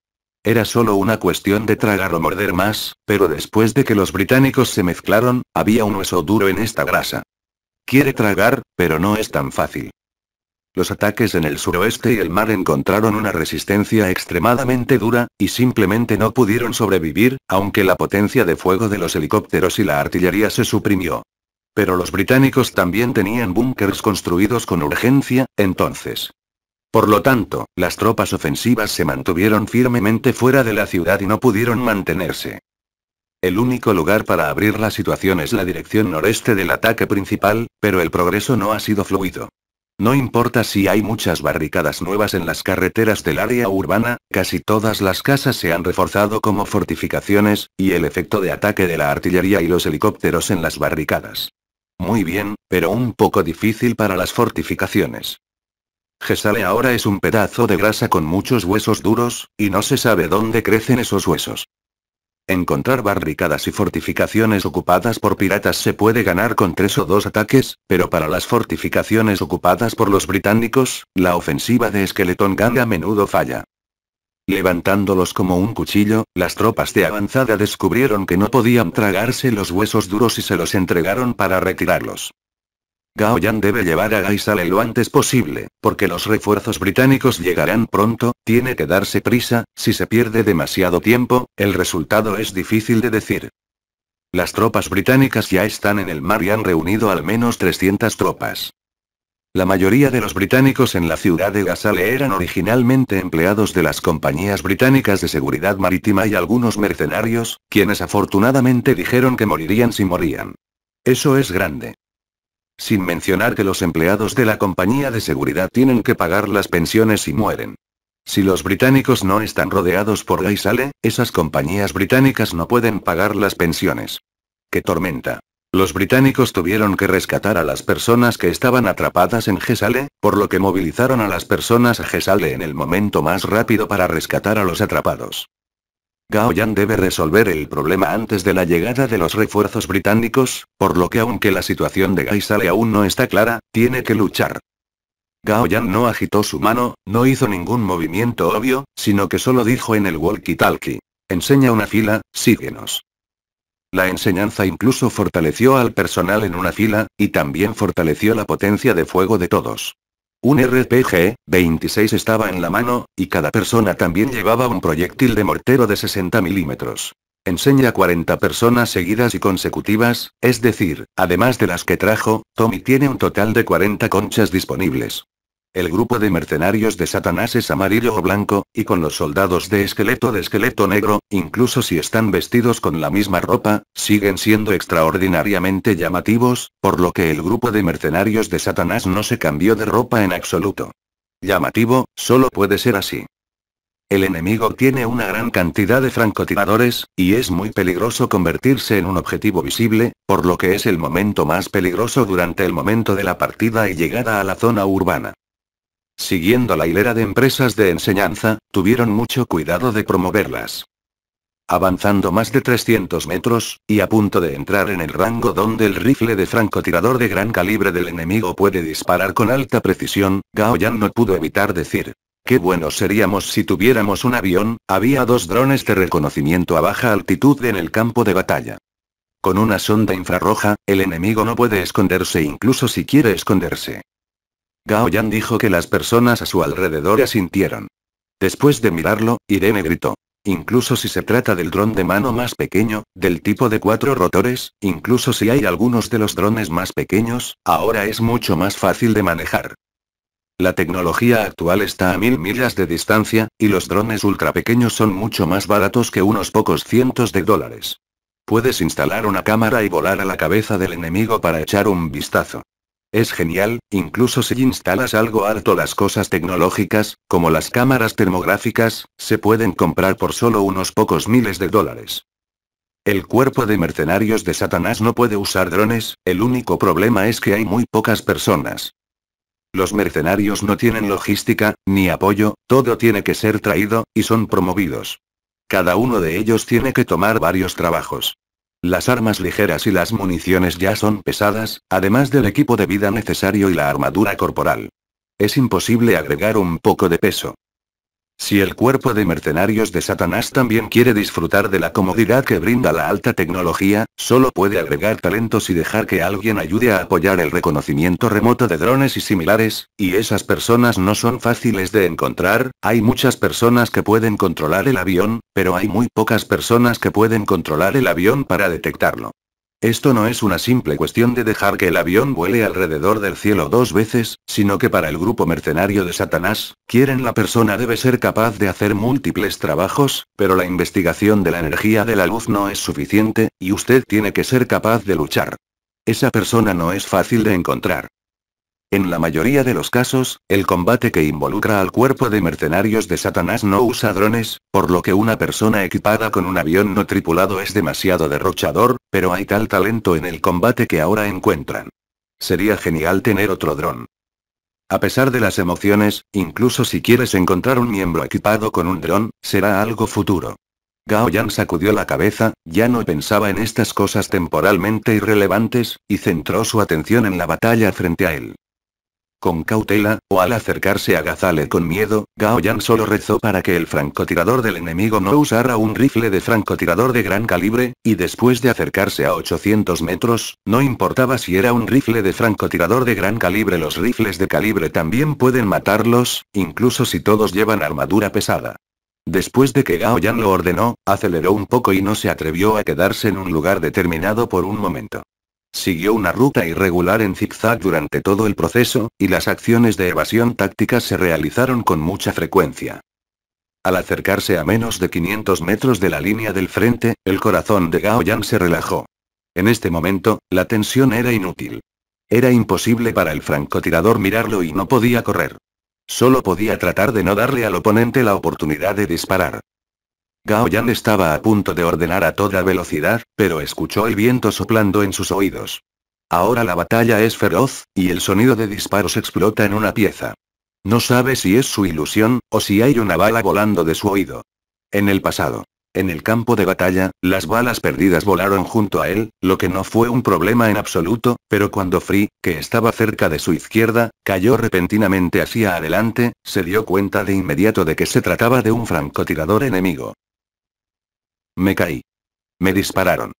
A: Era solo una cuestión de tragar o morder más, pero después de que los británicos se mezclaron, había un hueso duro en esta grasa. Quiere tragar, pero no es tan fácil. Los ataques en el suroeste y el mar encontraron una resistencia extremadamente dura, y simplemente no pudieron sobrevivir, aunque la potencia de fuego de los helicópteros y la artillería se suprimió. Pero los británicos también tenían búnkers construidos con urgencia, entonces. Por lo tanto, las tropas ofensivas se mantuvieron firmemente fuera de la ciudad y no pudieron mantenerse. El único lugar para abrir la situación es la dirección noreste del ataque principal, pero el progreso no ha sido fluido. No importa si hay muchas barricadas nuevas en las carreteras del área urbana, casi todas las casas se han reforzado como fortificaciones, y el efecto de ataque de la artillería y los helicópteros en las barricadas. Muy bien, pero un poco difícil para las fortificaciones. Gesale ahora es un pedazo de grasa con muchos huesos duros, y no se sabe dónde crecen esos huesos. Encontrar barricadas y fortificaciones ocupadas por piratas se puede ganar con tres o dos ataques, pero para las fortificaciones ocupadas por los británicos, la ofensiva de esqueletón Gang a menudo falla. Levantándolos como un cuchillo, las tropas de avanzada descubrieron que no podían tragarse los huesos duros y se los entregaron para retirarlos. Gao Yan debe llevar a Gaisale lo antes posible, porque los refuerzos británicos llegarán pronto, tiene que darse prisa, si se pierde demasiado tiempo, el resultado es difícil de decir. Las tropas británicas ya están en el mar y han reunido al menos 300 tropas. La mayoría de los británicos en la ciudad de Gasale eran originalmente empleados de las compañías británicas de seguridad marítima y algunos mercenarios, quienes afortunadamente dijeron que morirían si morían. Eso es grande. Sin mencionar que los empleados de la compañía de seguridad tienen que pagar las pensiones si mueren. Si los británicos no están rodeados por Gaisale, esas compañías británicas no pueden pagar las pensiones. ¡Qué tormenta! Los británicos tuvieron que rescatar a las personas que estaban atrapadas en Gesale, por lo que movilizaron a las personas a Gesale en el momento más rápido para rescatar a los atrapados. Gao Yan debe resolver el problema antes de la llegada de los refuerzos británicos, por lo que aunque la situación de Gaisale aún no está clara, tiene que luchar. Gao Yan no agitó su mano, no hizo ningún movimiento obvio, sino que solo dijo en el walkie-talkie. Enseña una fila, síguenos. La enseñanza incluso fortaleció al personal en una fila, y también fortaleció la potencia de fuego de todos. Un RPG, 26 estaba en la mano, y cada persona también llevaba un proyectil de mortero de 60 milímetros. Enseña 40 personas seguidas y consecutivas, es decir, además de las que trajo, Tommy tiene un total de 40 conchas disponibles. El grupo de mercenarios de Satanás es amarillo o blanco, y con los soldados de esqueleto de esqueleto negro, incluso si están vestidos con la misma ropa, siguen siendo extraordinariamente llamativos, por lo que el grupo de mercenarios de Satanás no se cambió de ropa en absoluto. Llamativo, solo puede ser así. El enemigo tiene una gran cantidad de francotiradores, y es muy peligroso convertirse en un objetivo visible, por lo que es el momento más peligroso durante el momento de la partida y llegada a la zona urbana siguiendo la hilera de empresas de enseñanza, tuvieron mucho cuidado de promoverlas. Avanzando más de 300 metros, y a punto de entrar en el rango donde el rifle de francotirador de gran calibre del enemigo puede disparar con alta precisión, Gao Yan no pudo evitar decir. Qué buenos seríamos si tuviéramos un avión, había dos drones de reconocimiento a baja altitud en el campo de batalla. Con una sonda infrarroja, el enemigo no puede esconderse incluso si quiere esconderse. Gao Yan dijo que las personas a su alrededor asintieron. Después de mirarlo, Irene gritó. Incluso si se trata del dron de mano más pequeño, del tipo de cuatro rotores, incluso si hay algunos de los drones más pequeños, ahora es mucho más fácil de manejar. La tecnología actual está a mil millas de distancia, y los drones ultrapequeños son mucho más baratos que unos pocos cientos de dólares. Puedes instalar una cámara y volar a la cabeza del enemigo para echar un vistazo. Es genial, incluso si instalas algo alto las cosas tecnológicas, como las cámaras termográficas, se pueden comprar por solo unos pocos miles de dólares. El cuerpo de mercenarios de Satanás no puede usar drones, el único problema es que hay muy pocas personas. Los mercenarios no tienen logística, ni apoyo, todo tiene que ser traído, y son promovidos. Cada uno de ellos tiene que tomar varios trabajos. Las armas ligeras y las municiones ya son pesadas, además del equipo de vida necesario y la armadura corporal. Es imposible agregar un poco de peso. Si el cuerpo de mercenarios de Satanás también quiere disfrutar de la comodidad que brinda la alta tecnología, solo puede agregar talentos y dejar que alguien ayude a apoyar el reconocimiento remoto de drones y similares, y esas personas no son fáciles de encontrar, hay muchas personas que pueden controlar el avión, pero hay muy pocas personas que pueden controlar el avión para detectarlo. Esto no es una simple cuestión de dejar que el avión vuele alrededor del cielo dos veces, sino que para el grupo mercenario de Satanás, quieren la persona debe ser capaz de hacer múltiples trabajos, pero la investigación de la energía de la luz no es suficiente, y usted tiene que ser capaz de luchar. Esa persona no es fácil de encontrar. En la mayoría de los casos, el combate que involucra al cuerpo de mercenarios de Satanás no usa drones, por lo que una persona equipada con un avión no tripulado es demasiado derrochador, pero hay tal talento en el combate que ahora encuentran. Sería genial tener otro dron. A pesar de las emociones, incluso si quieres encontrar un miembro equipado con un dron, será algo futuro. Gao Yan sacudió la cabeza, ya no pensaba en estas cosas temporalmente irrelevantes, y centró su atención en la batalla frente a él. Con cautela, o al acercarse a Gazale con miedo, Gao Yan solo rezó para que el francotirador del enemigo no usara un rifle de francotirador de gran calibre, y después de acercarse a 800 metros, no importaba si era un rifle de francotirador de gran calibre, los rifles de calibre también pueden matarlos, incluso si todos llevan armadura pesada. Después de que Gao Yan lo ordenó, aceleró un poco y no se atrevió a quedarse en un lugar determinado por un momento. Siguió una ruta irregular en zigzag durante todo el proceso, y las acciones de evasión táctica se realizaron con mucha frecuencia. Al acercarse a menos de 500 metros de la línea del frente, el corazón de Gao Yan se relajó. En este momento, la tensión era inútil. Era imposible para el francotirador mirarlo y no podía correr. Solo podía tratar de no darle al oponente la oportunidad de disparar. Gao Yan estaba a punto de ordenar a toda velocidad, pero escuchó el viento soplando en sus oídos. Ahora la batalla es feroz, y el sonido de disparos explota en una pieza. No sabe si es su ilusión, o si hay una bala volando de su oído. En el pasado. En el campo de batalla, las balas perdidas volaron junto a él, lo que no fue un problema en absoluto, pero cuando Free, que estaba cerca de su izquierda, cayó repentinamente hacia adelante, se dio cuenta de inmediato de que se trataba de un francotirador enemigo. Me caí. Me dispararon.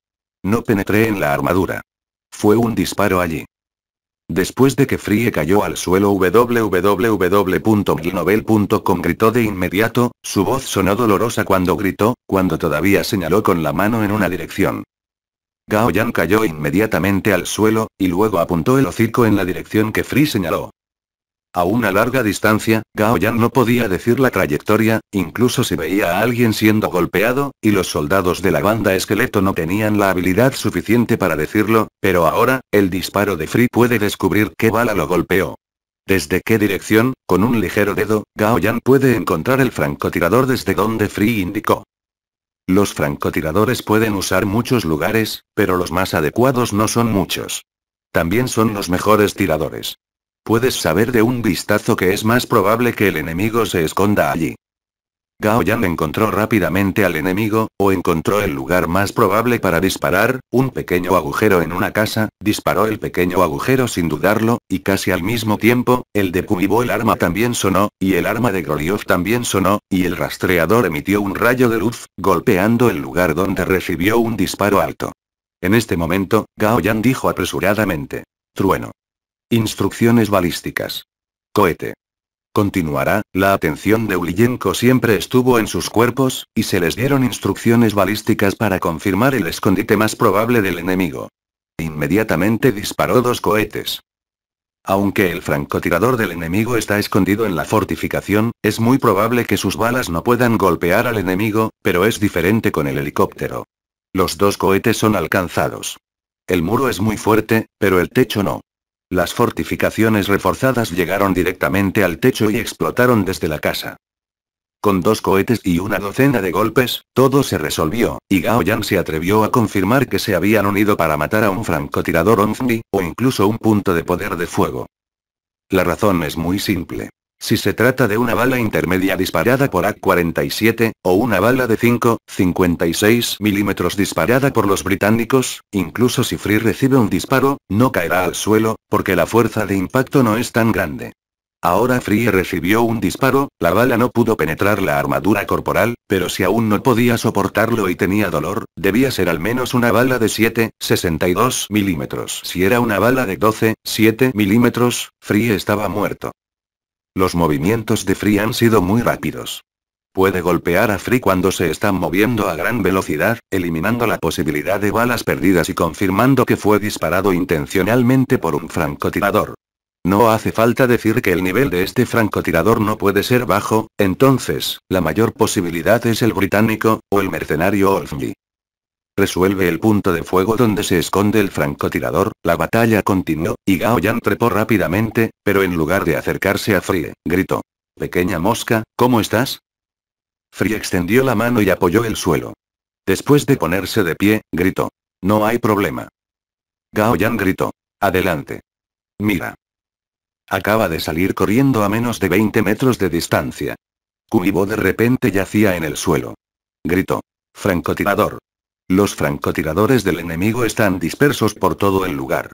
A: No penetré en la armadura. Fue un disparo allí. Después de que Free cayó al suelo www.milnovel.com gritó de inmediato, su voz sonó dolorosa cuando gritó, cuando todavía señaló con la mano en una dirección. Gao Yan cayó inmediatamente al suelo, y luego apuntó el hocico en la dirección que Free señaló. A una larga distancia, Gao Yan no podía decir la trayectoria, incluso si veía a alguien siendo golpeado, y los soldados de la banda esqueleto no tenían la habilidad suficiente para decirlo, pero ahora, el disparo de Free puede descubrir qué bala lo golpeó. Desde qué dirección, con un ligero dedo, Gao Yan puede encontrar el francotirador desde donde Free indicó. Los francotiradores pueden usar muchos lugares, pero los más adecuados no son muchos. También son los mejores tiradores. Puedes saber de un vistazo que es más probable que el enemigo se esconda allí. Gao Yan encontró rápidamente al enemigo, o encontró el lugar más probable para disparar, un pequeño agujero en una casa, disparó el pequeño agujero sin dudarlo, y casi al mismo tiempo, el de Kumibo el arma también sonó, y el arma de Goliath también sonó, y el rastreador emitió un rayo de luz, golpeando el lugar donde recibió un disparo alto. En este momento, Gao Yan dijo apresuradamente. Trueno. Instrucciones balísticas. Cohete. Continuará, la atención de Ulyenko siempre estuvo en sus cuerpos, y se les dieron instrucciones balísticas para confirmar el escondite más probable del enemigo. Inmediatamente disparó dos cohetes. Aunque el francotirador del enemigo está escondido en la fortificación, es muy probable que sus balas no puedan golpear al enemigo, pero es diferente con el helicóptero. Los dos cohetes son alcanzados. El muro es muy fuerte, pero el techo no. Las fortificaciones reforzadas llegaron directamente al techo y explotaron desde la casa. Con dos cohetes y una docena de golpes, todo se resolvió, y Gao Yang se atrevió a confirmar que se habían unido para matar a un francotirador Onfni, o incluso un punto de poder de fuego. La razón es muy simple. Si se trata de una bala intermedia disparada por AK-47, o una bala de 5,56 milímetros disparada por los británicos, incluso si Free recibe un disparo, no caerá al suelo, porque la fuerza de impacto no es tan grande. Ahora Free recibió un disparo, la bala no pudo penetrar la armadura corporal, pero si aún no podía soportarlo y tenía dolor, debía ser al menos una bala de 7,62 milímetros. Si era una bala de 12,7 milímetros, Free estaba muerto. Los movimientos de Free han sido muy rápidos. Puede golpear a Free cuando se está moviendo a gran velocidad, eliminando la posibilidad de balas perdidas y confirmando que fue disparado intencionalmente por un francotirador. No hace falta decir que el nivel de este francotirador no puede ser bajo, entonces, la mayor posibilidad es el británico, o el mercenario Olfmi resuelve el punto de fuego donde se esconde el francotirador, la batalla continuó, y Gao Yan trepó rápidamente, pero en lugar de acercarse a Frie, gritó. Pequeña mosca, ¿cómo estás? Frie extendió la mano y apoyó el suelo. Después de ponerse de pie, gritó. No hay problema. Gao Yan gritó. Adelante. Mira. Acaba de salir corriendo a menos de 20 metros de distancia. Kumibo de repente yacía en el suelo. Gritó. Francotirador. Los francotiradores del enemigo están dispersos por todo el lugar.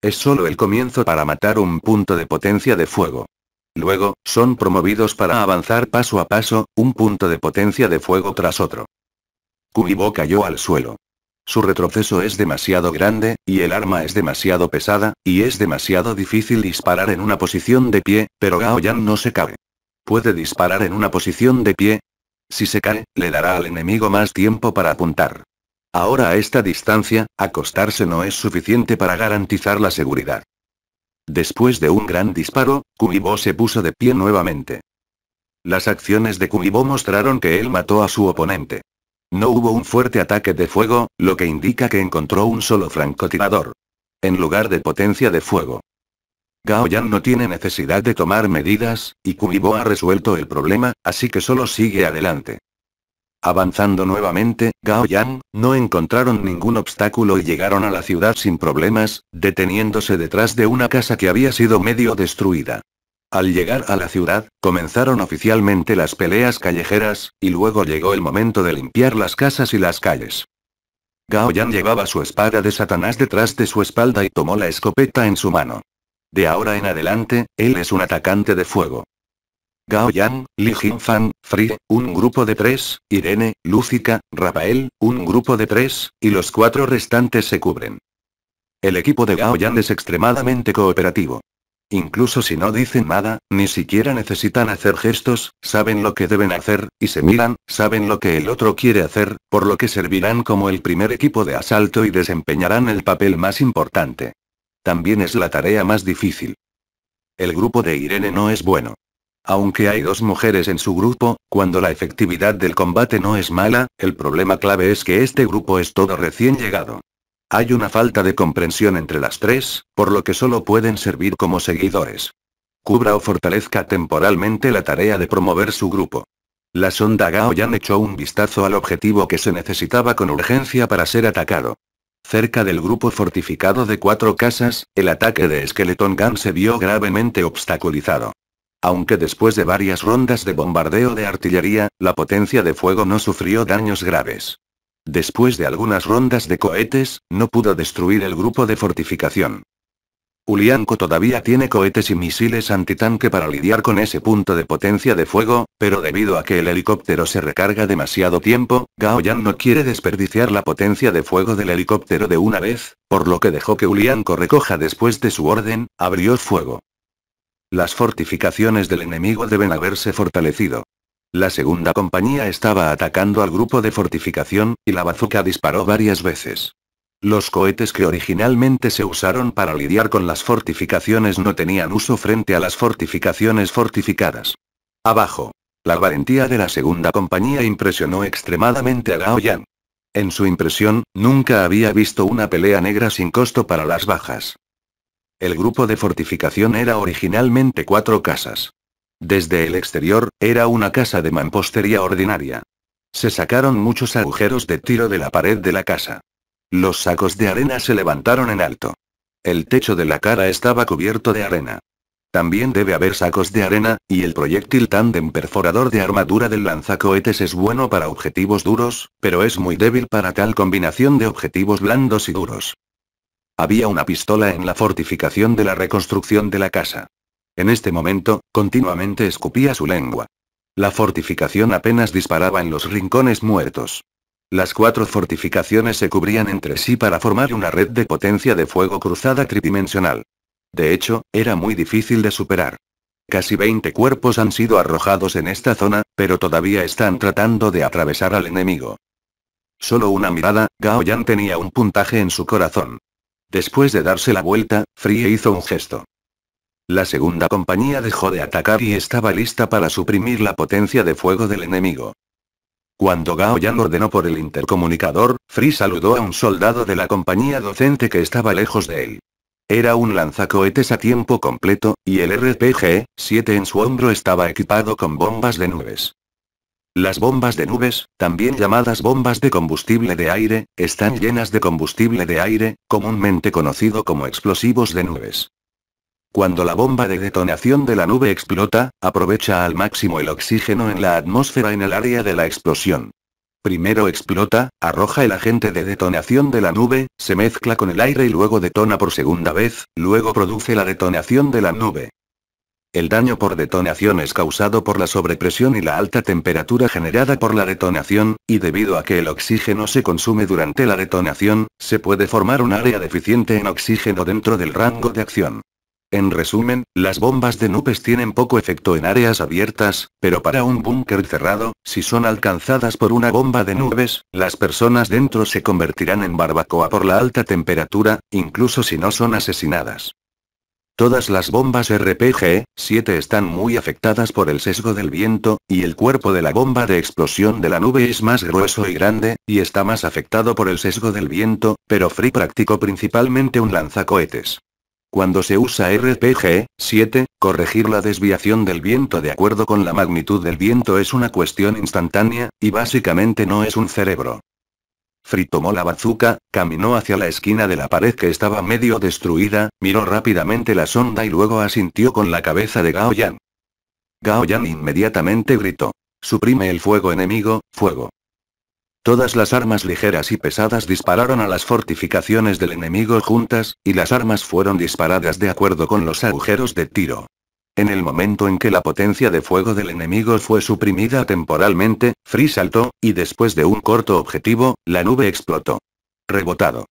A: Es solo el comienzo para matar un punto de potencia de fuego. Luego, son promovidos para avanzar paso a paso, un punto de potencia de fuego tras otro. Kumibo cayó al suelo. Su retroceso es demasiado grande, y el arma es demasiado pesada, y es demasiado difícil disparar en una posición de pie, pero Gao Gaoyan no se cabe. ¿Puede disparar en una posición de pie? Si se cae, le dará al enemigo más tiempo para apuntar. Ahora a esta distancia, acostarse no es suficiente para garantizar la seguridad. Después de un gran disparo, Kumibo se puso de pie nuevamente. Las acciones de Kumibo mostraron que él mató a su oponente. No hubo un fuerte ataque de fuego, lo que indica que encontró un solo francotirador. En lugar de potencia de fuego. Gao Yan no tiene necesidad de tomar medidas, y Kumibo ha resuelto el problema, así que solo sigue adelante. Avanzando nuevamente, Gao Yang, no encontraron ningún obstáculo y llegaron a la ciudad sin problemas, deteniéndose detrás de una casa que había sido medio destruida. Al llegar a la ciudad, comenzaron oficialmente las peleas callejeras, y luego llegó el momento de limpiar las casas y las calles. Gao Yang llevaba su espada de Satanás detrás de su espalda y tomó la escopeta en su mano. De ahora en adelante, él es un atacante de fuego. Gao Yang, Li Jinfan, Free, un grupo de tres, Irene, Lúcica, Rafael, un grupo de tres, y los cuatro restantes se cubren. El equipo de Gao Yang es extremadamente cooperativo. Incluso si no dicen nada, ni siquiera necesitan hacer gestos, saben lo que deben hacer, y se miran, saben lo que el otro quiere hacer, por lo que servirán como el primer equipo de asalto y desempeñarán el papel más importante. También es la tarea más difícil. El grupo de Irene no es bueno. Aunque hay dos mujeres en su grupo, cuando la efectividad del combate no es mala, el problema clave es que este grupo es todo recién llegado. Hay una falta de comprensión entre las tres, por lo que solo pueden servir como seguidores. Cubra o fortalezca temporalmente la tarea de promover su grupo. La sonda Gao Gaoyan echó un vistazo al objetivo que se necesitaba con urgencia para ser atacado. Cerca del grupo fortificado de cuatro casas, el ataque de Skeleton Gun se vio gravemente obstaculizado. Aunque después de varias rondas de bombardeo de artillería, la potencia de fuego no sufrió daños graves. Después de algunas rondas de cohetes, no pudo destruir el grupo de fortificación. Ulianko todavía tiene cohetes y misiles antitanque para lidiar con ese punto de potencia de fuego, pero debido a que el helicóptero se recarga demasiado tiempo, Gaoyan no quiere desperdiciar la potencia de fuego del helicóptero de una vez, por lo que dejó que Ulianko recoja después de su orden, abrió fuego. Las fortificaciones del enemigo deben haberse fortalecido. La segunda compañía estaba atacando al grupo de fortificación, y la bazooka disparó varias veces. Los cohetes que originalmente se usaron para lidiar con las fortificaciones no tenían uso frente a las fortificaciones fortificadas. Abajo. La valentía de la segunda compañía impresionó extremadamente a Gao En su impresión, nunca había visto una pelea negra sin costo para las bajas. El grupo de fortificación era originalmente cuatro casas. Desde el exterior, era una casa de mampostería ordinaria. Se sacaron muchos agujeros de tiro de la pared de la casa. Los sacos de arena se levantaron en alto. El techo de la cara estaba cubierto de arena. También debe haber sacos de arena, y el proyectil tandem perforador de armadura del lanzacohetes es bueno para objetivos duros, pero es muy débil para tal combinación de objetivos blandos y duros. Había una pistola en la fortificación de la reconstrucción de la casa. En este momento, continuamente escupía su lengua. La fortificación apenas disparaba en los rincones muertos. Las cuatro fortificaciones se cubrían entre sí para formar una red de potencia de fuego cruzada tridimensional. De hecho, era muy difícil de superar. Casi 20 cuerpos han sido arrojados en esta zona, pero todavía están tratando de atravesar al enemigo. Solo una mirada, Gao Yan tenía un puntaje en su corazón. Después de darse la vuelta, Free hizo un gesto. La segunda compañía dejó de atacar y estaba lista para suprimir la potencia de fuego del enemigo. Cuando Gao Yang ordenó por el intercomunicador, Free saludó a un soldado de la compañía docente que estaba lejos de él. Era un lanzacohetes a tiempo completo, y el RPG-7 en su hombro estaba equipado con bombas de nubes. Las bombas de nubes, también llamadas bombas de combustible de aire, están llenas de combustible de aire, comúnmente conocido como explosivos de nubes. Cuando la bomba de detonación de la nube explota, aprovecha al máximo el oxígeno en la atmósfera en el área de la explosión. Primero explota, arroja el agente de detonación de la nube, se mezcla con el aire y luego detona por segunda vez, luego produce la detonación de la nube. El daño por detonación es causado por la sobrepresión y la alta temperatura generada por la detonación, y debido a que el oxígeno se consume durante la detonación, se puede formar un área deficiente en oxígeno dentro del rango de acción. En resumen, las bombas de nubes tienen poco efecto en áreas abiertas, pero para un búnker cerrado, si son alcanzadas por una bomba de nubes, las personas dentro se convertirán en barbacoa por la alta temperatura, incluso si no son asesinadas. Todas las bombas RPG-7 están muy afectadas por el sesgo del viento, y el cuerpo de la bomba de explosión de la nube es más grueso y grande, y está más afectado por el sesgo del viento, pero Free practicó principalmente un lanzacohetes. Cuando se usa RPG-7, corregir la desviación del viento de acuerdo con la magnitud del viento es una cuestión instantánea, y básicamente no es un cerebro. Fritomó tomó la bazuca, caminó hacia la esquina de la pared que estaba medio destruida, miró rápidamente la sonda y luego asintió con la cabeza de Gao Yan. Gao Yan inmediatamente gritó. Suprime el fuego enemigo, fuego. Todas las armas ligeras y pesadas dispararon a las fortificaciones del enemigo juntas, y las armas fueron disparadas de acuerdo con los agujeros de tiro. En el momento en que la potencia de fuego del enemigo fue suprimida temporalmente, Free saltó, y después de un corto objetivo, la nube explotó. Rebotado.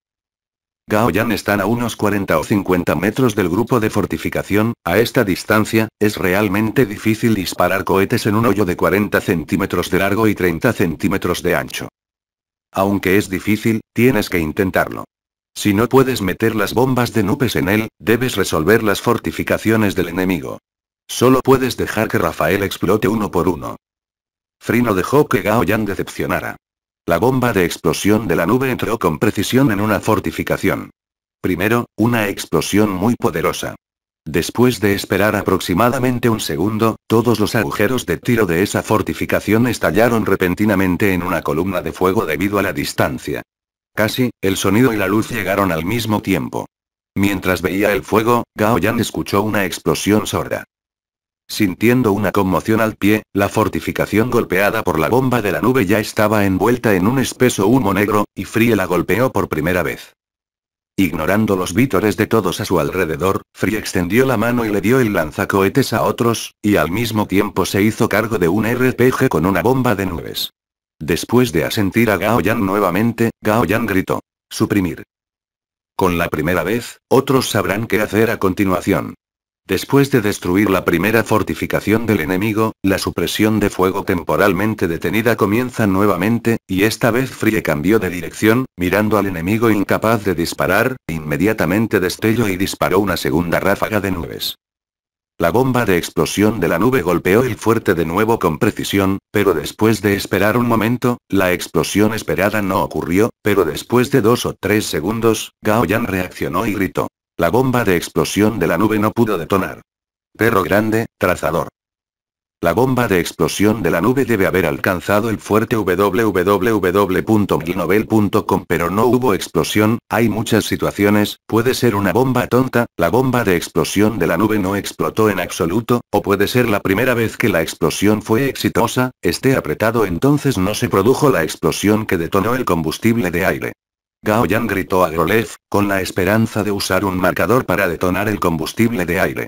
A: Gao Yan están a unos 40 o 50 metros del grupo de fortificación, a esta distancia, es realmente difícil disparar cohetes en un hoyo de 40 centímetros de largo y 30 centímetros de ancho. Aunque es difícil, tienes que intentarlo. Si no puedes meter las bombas de nubes en él, debes resolver las fortificaciones del enemigo. Solo puedes dejar que Rafael explote uno por uno. Frino dejó que Gao Yan decepcionara. La bomba de explosión de la nube entró con precisión en una fortificación. Primero, una explosión muy poderosa. Después de esperar aproximadamente un segundo, todos los agujeros de tiro de esa fortificación estallaron repentinamente en una columna de fuego debido a la distancia. Casi, el sonido y la luz llegaron al mismo tiempo. Mientras veía el fuego, Gao Yan escuchó una explosión sorda. Sintiendo una conmoción al pie, la fortificación golpeada por la bomba de la nube ya estaba envuelta en un espeso humo negro, y Free la golpeó por primera vez. Ignorando los vítores de todos a su alrededor, Free extendió la mano y le dio el lanzacohetes a otros, y al mismo tiempo se hizo cargo de un RPG con una bomba de nubes. Después de asentir a Gao Yang nuevamente, Gao Yang gritó. Suprimir. Con la primera vez, otros sabrán qué hacer a continuación. Después de destruir la primera fortificación del enemigo, la supresión de fuego temporalmente detenida comienza nuevamente, y esta vez Frie cambió de dirección, mirando al enemigo incapaz de disparar, e inmediatamente destello y disparó una segunda ráfaga de nubes. La bomba de explosión de la nube golpeó el fuerte de nuevo con precisión, pero después de esperar un momento, la explosión esperada no ocurrió, pero después de dos o tres segundos, Gao Yan reaccionó y gritó. La bomba de explosión de la nube no pudo detonar. Perro grande, trazador. La bomba de explosión de la nube debe haber alcanzado el fuerte www.ginovel.com pero no hubo explosión, hay muchas situaciones, puede ser una bomba tonta, la bomba de explosión de la nube no explotó en absoluto, o puede ser la primera vez que la explosión fue exitosa, esté apretado entonces no se produjo la explosión que detonó el combustible de aire. Gaoyan gritó a Grolev, con la esperanza de usar un marcador para detonar el combustible de aire.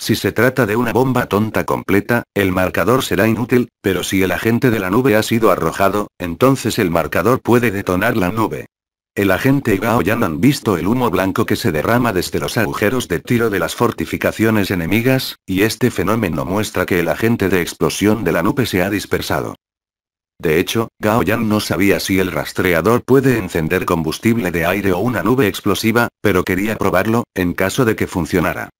A: Si se trata de una bomba tonta completa, el marcador será inútil, pero si el agente de la nube ha sido arrojado, entonces el marcador puede detonar la nube. El agente y Gaoyan han visto el humo blanco que se derrama desde los agujeros de tiro de las fortificaciones enemigas, y este fenómeno muestra que el agente de explosión de la nube se ha dispersado. De hecho, Gaoyan no sabía si el rastreador puede encender combustible de aire o una nube explosiva, pero quería probarlo, en caso de que funcionara.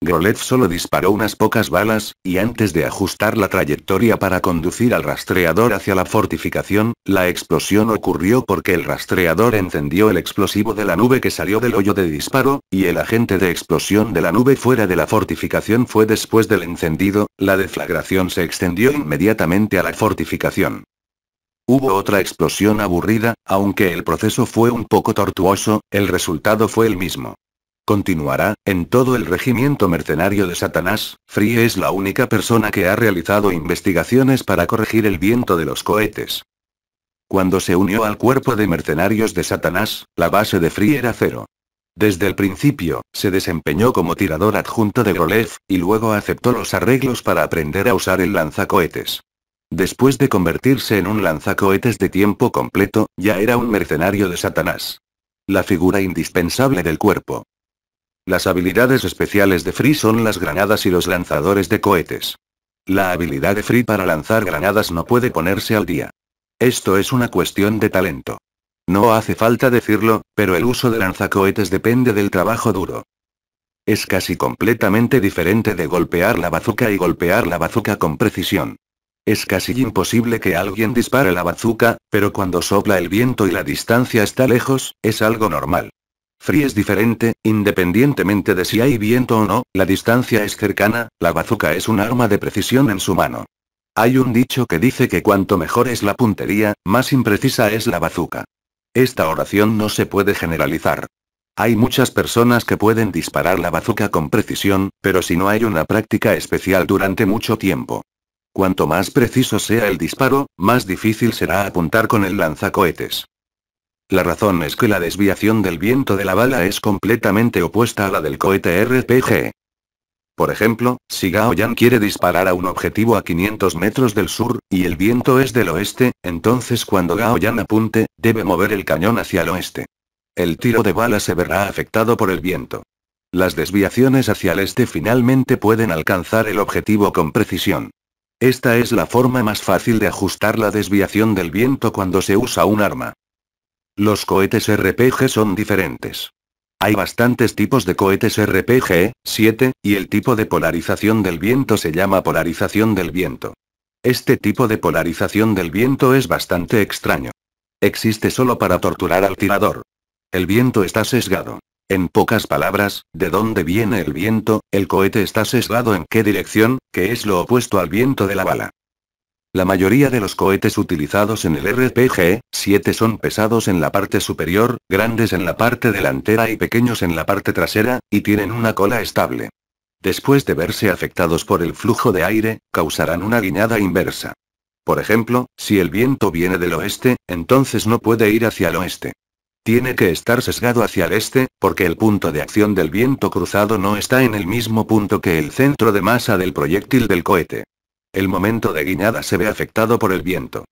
A: Grolet solo disparó unas pocas balas, y antes de ajustar la trayectoria para conducir al rastreador hacia la fortificación, la explosión ocurrió porque el rastreador encendió el explosivo de la nube que salió del hoyo de disparo, y el agente de explosión de la nube fuera de la fortificación fue después del encendido, la deflagración se extendió inmediatamente a la fortificación. Hubo otra explosión aburrida, aunque el proceso fue un poco tortuoso, el resultado fue el mismo. Continuará, en todo el regimiento mercenario de Satanás, Free es la única persona que ha realizado investigaciones para corregir el viento de los cohetes. Cuando se unió al cuerpo de mercenarios de Satanás, la base de Free era cero. Desde el principio, se desempeñó como tirador adjunto de Grolev, y luego aceptó los arreglos para aprender a usar el lanzacohetes. Después de convertirse en un lanzacohetes de tiempo completo, ya era un mercenario de Satanás. La figura indispensable del cuerpo. Las habilidades especiales de Free son las granadas y los lanzadores de cohetes. La habilidad de Free para lanzar granadas no puede ponerse al día. Esto es una cuestión de talento. No hace falta decirlo, pero el uso de lanzacohetes depende del trabajo duro. Es casi completamente diferente de golpear la bazuca y golpear la bazuca con precisión. Es casi imposible que alguien dispare la bazuca, pero cuando sopla el viento y la distancia está lejos, es algo normal. Free es diferente, independientemente de si hay viento o no, la distancia es cercana, la bazuca es un arma de precisión en su mano. Hay un dicho que dice que cuanto mejor es la puntería, más imprecisa es la bazuca. Esta oración no se puede generalizar. Hay muchas personas que pueden disparar la bazuca con precisión, pero si no hay una práctica especial durante mucho tiempo. Cuanto más preciso sea el disparo, más difícil será apuntar con el lanzacohetes. La razón es que la desviación del viento de la bala es completamente opuesta a la del cohete RPG. Por ejemplo, si Gao Yan quiere disparar a un objetivo a 500 metros del sur, y el viento es del oeste, entonces cuando Gao Yan apunte, debe mover el cañón hacia el oeste. El tiro de bala se verá afectado por el viento. Las desviaciones hacia el este finalmente pueden alcanzar el objetivo con precisión. Esta es la forma más fácil de ajustar la desviación del viento cuando se usa un arma. Los cohetes RPG son diferentes. Hay bastantes tipos de cohetes RPG, 7, y el tipo de polarización del viento se llama polarización del viento. Este tipo de polarización del viento es bastante extraño. Existe solo para torturar al tirador. El viento está sesgado. En pocas palabras, de dónde viene el viento, el cohete está sesgado en qué dirección, que es lo opuesto al viento de la bala. La mayoría de los cohetes utilizados en el RPG-7 son pesados en la parte superior, grandes en la parte delantera y pequeños en la parte trasera, y tienen una cola estable. Después de verse afectados por el flujo de aire, causarán una guiñada inversa. Por ejemplo, si el viento viene del oeste, entonces no puede ir hacia el oeste. Tiene que estar sesgado hacia el este, porque el punto de acción del viento cruzado no está en el mismo punto que el centro de masa del proyectil del cohete. El momento de guiñada se ve afectado por el viento.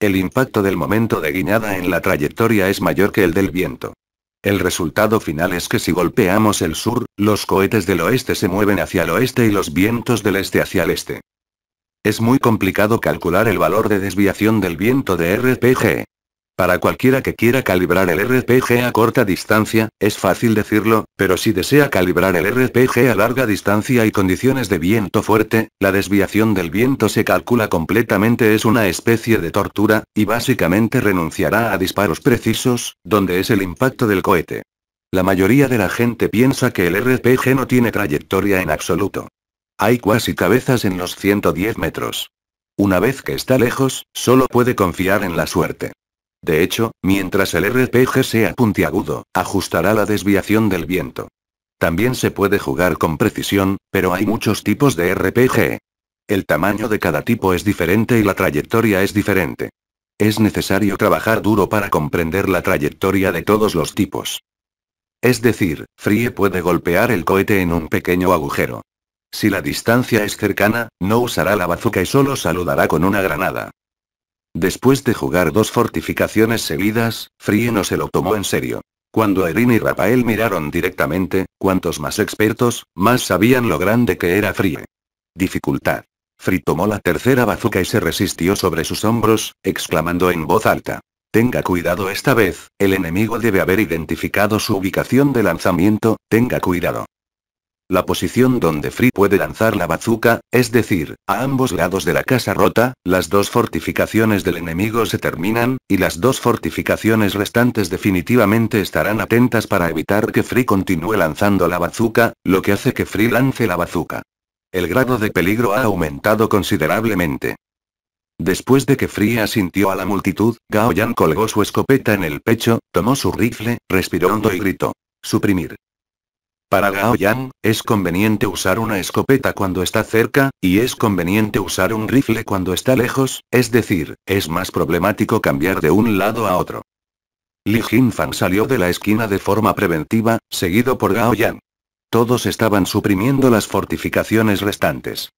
A: El impacto del momento de guiñada en la trayectoria es mayor que el del viento. El resultado final es que si golpeamos el sur, los cohetes del oeste se mueven hacia el oeste y los vientos del este hacia el este. Es muy complicado calcular el valor de desviación del viento de RPG. Para cualquiera que quiera calibrar el RPG a corta distancia, es fácil decirlo, pero si desea calibrar el RPG a larga distancia y condiciones de viento fuerte, la desviación del viento se calcula completamente es una especie de tortura, y básicamente renunciará a disparos precisos, donde es el impacto del cohete. La mayoría de la gente piensa que el RPG no tiene trayectoria en absoluto. Hay cuasi cabezas en los 110 metros. Una vez que está lejos, solo puede confiar en la suerte. De hecho, mientras el RPG sea puntiagudo, ajustará la desviación del viento. También se puede jugar con precisión, pero hay muchos tipos de RPG. El tamaño de cada tipo es diferente y la trayectoria es diferente. Es necesario trabajar duro para comprender la trayectoria de todos los tipos. Es decir, Frie puede golpear el cohete en un pequeño agujero. Si la distancia es cercana, no usará la bazooka y solo saludará con una granada. Después de jugar dos fortificaciones seguidas, Frie no se lo tomó en serio. Cuando Erin y Rafael miraron directamente, cuantos más expertos, más sabían lo grande que era Frie. Dificultad. Free tomó la tercera bazuca y se resistió sobre sus hombros, exclamando en voz alta. Tenga cuidado esta vez, el enemigo debe haber identificado su ubicación de lanzamiento, tenga cuidado. La posición donde Free puede lanzar la bazuca, es decir, a ambos lados de la casa rota, las dos fortificaciones del enemigo se terminan, y las dos fortificaciones restantes definitivamente estarán atentas para evitar que Free continúe lanzando la bazuca, lo que hace que Free lance la bazuca. El grado de peligro ha aumentado considerablemente. Después de que Free asintió a la multitud, Gao Yan colgó su escopeta en el pecho, tomó su rifle, respiró hondo y gritó. Suprimir. Para Gao Yang, es conveniente usar una escopeta cuando está cerca, y es conveniente usar un rifle cuando está lejos, es decir, es más problemático cambiar de un lado a otro. Li Jinfan salió de la esquina de forma preventiva, seguido por Gao Yang. Todos estaban suprimiendo las fortificaciones restantes.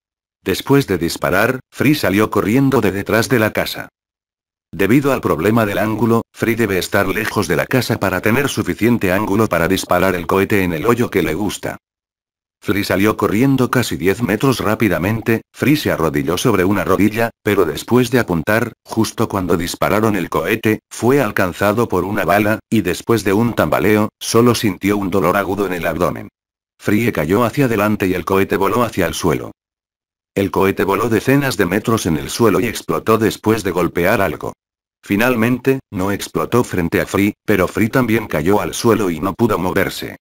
A: Después de disparar, Free salió corriendo de detrás de la casa. Debido al problema del ángulo, Free debe estar lejos de la casa para tener suficiente ángulo para disparar el cohete en el hoyo que le gusta. Free salió corriendo casi 10 metros rápidamente, Free se arrodilló sobre una rodilla, pero después de apuntar, justo cuando dispararon el cohete, fue alcanzado por una bala, y después de un tambaleo, solo sintió un dolor agudo en el abdomen. Free cayó hacia adelante y el cohete voló hacia el suelo. El cohete voló decenas de metros en el suelo y explotó después de golpear algo. Finalmente, no explotó frente a Free, pero Free también cayó al suelo y no pudo moverse.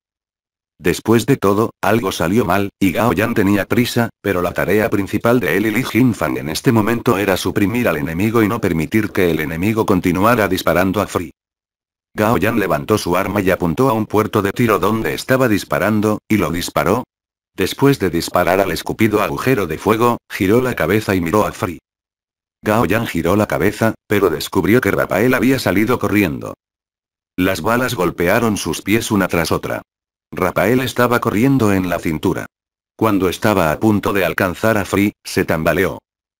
A: Después de todo, algo salió mal, y Gao Yan tenía prisa, pero la tarea principal de él y Li Jinfang en este momento era suprimir al enemigo y no permitir que el enemigo continuara disparando a Free. Gao Yan levantó su arma y apuntó a un puerto de tiro donde estaba disparando, y lo disparó, Después de disparar al escupido agujero de fuego, giró la cabeza y miró a Free. Gao Yang giró la cabeza, pero descubrió que Rafael había salido corriendo. Las balas golpearon sus pies una tras otra. Rafael estaba corriendo en la cintura. Cuando estaba a punto de alcanzar a Free, se tambaleó.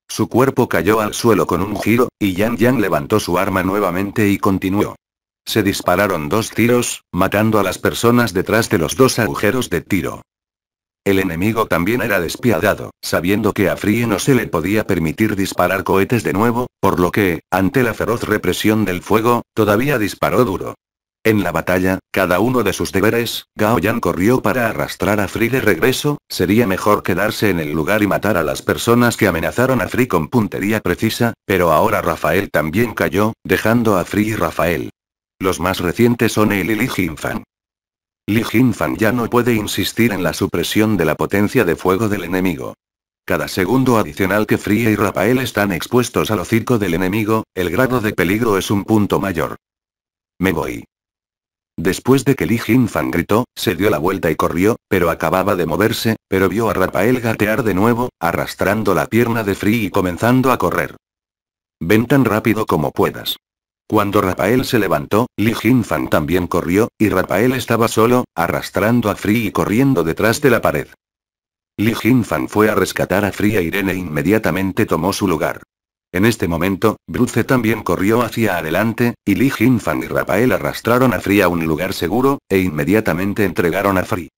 A: Su cuerpo cayó al suelo con un giro, y Yang Yang levantó su arma nuevamente y continuó. Se dispararon dos tiros, matando a las personas detrás de los dos agujeros de tiro. El enemigo también era despiadado, sabiendo que a Free no se le podía permitir disparar cohetes de nuevo, por lo que, ante la feroz represión del fuego, todavía disparó duro. En la batalla, cada uno de sus deberes, Gaoyan corrió para arrastrar a Free de regreso, sería mejor quedarse en el lugar y matar a las personas que amenazaron a Free con puntería precisa, pero ahora Rafael también cayó, dejando a Free y Rafael. Los más recientes son el y Li Fan ya no puede insistir en la supresión de la potencia de fuego del enemigo. Cada segundo adicional que Free y Rafael están expuestos al hocico del enemigo, el grado de peligro es un punto mayor. Me voy. Después de que Li Fan gritó, se dio la vuelta y corrió, pero acababa de moverse, pero vio a Rafael gatear de nuevo, arrastrando la pierna de Free y comenzando a correr. Ven tan rápido como puedas. Cuando Rafael se levantó, Li Fan también corrió, y Rafael estaba solo, arrastrando a Free y corriendo detrás de la pared. Li Fan fue a rescatar a Free e Irene e inmediatamente tomó su lugar. En este momento, Bruce también corrió hacia adelante, y Li Fan y Rafael arrastraron a Free a un lugar seguro, e inmediatamente entregaron a Free.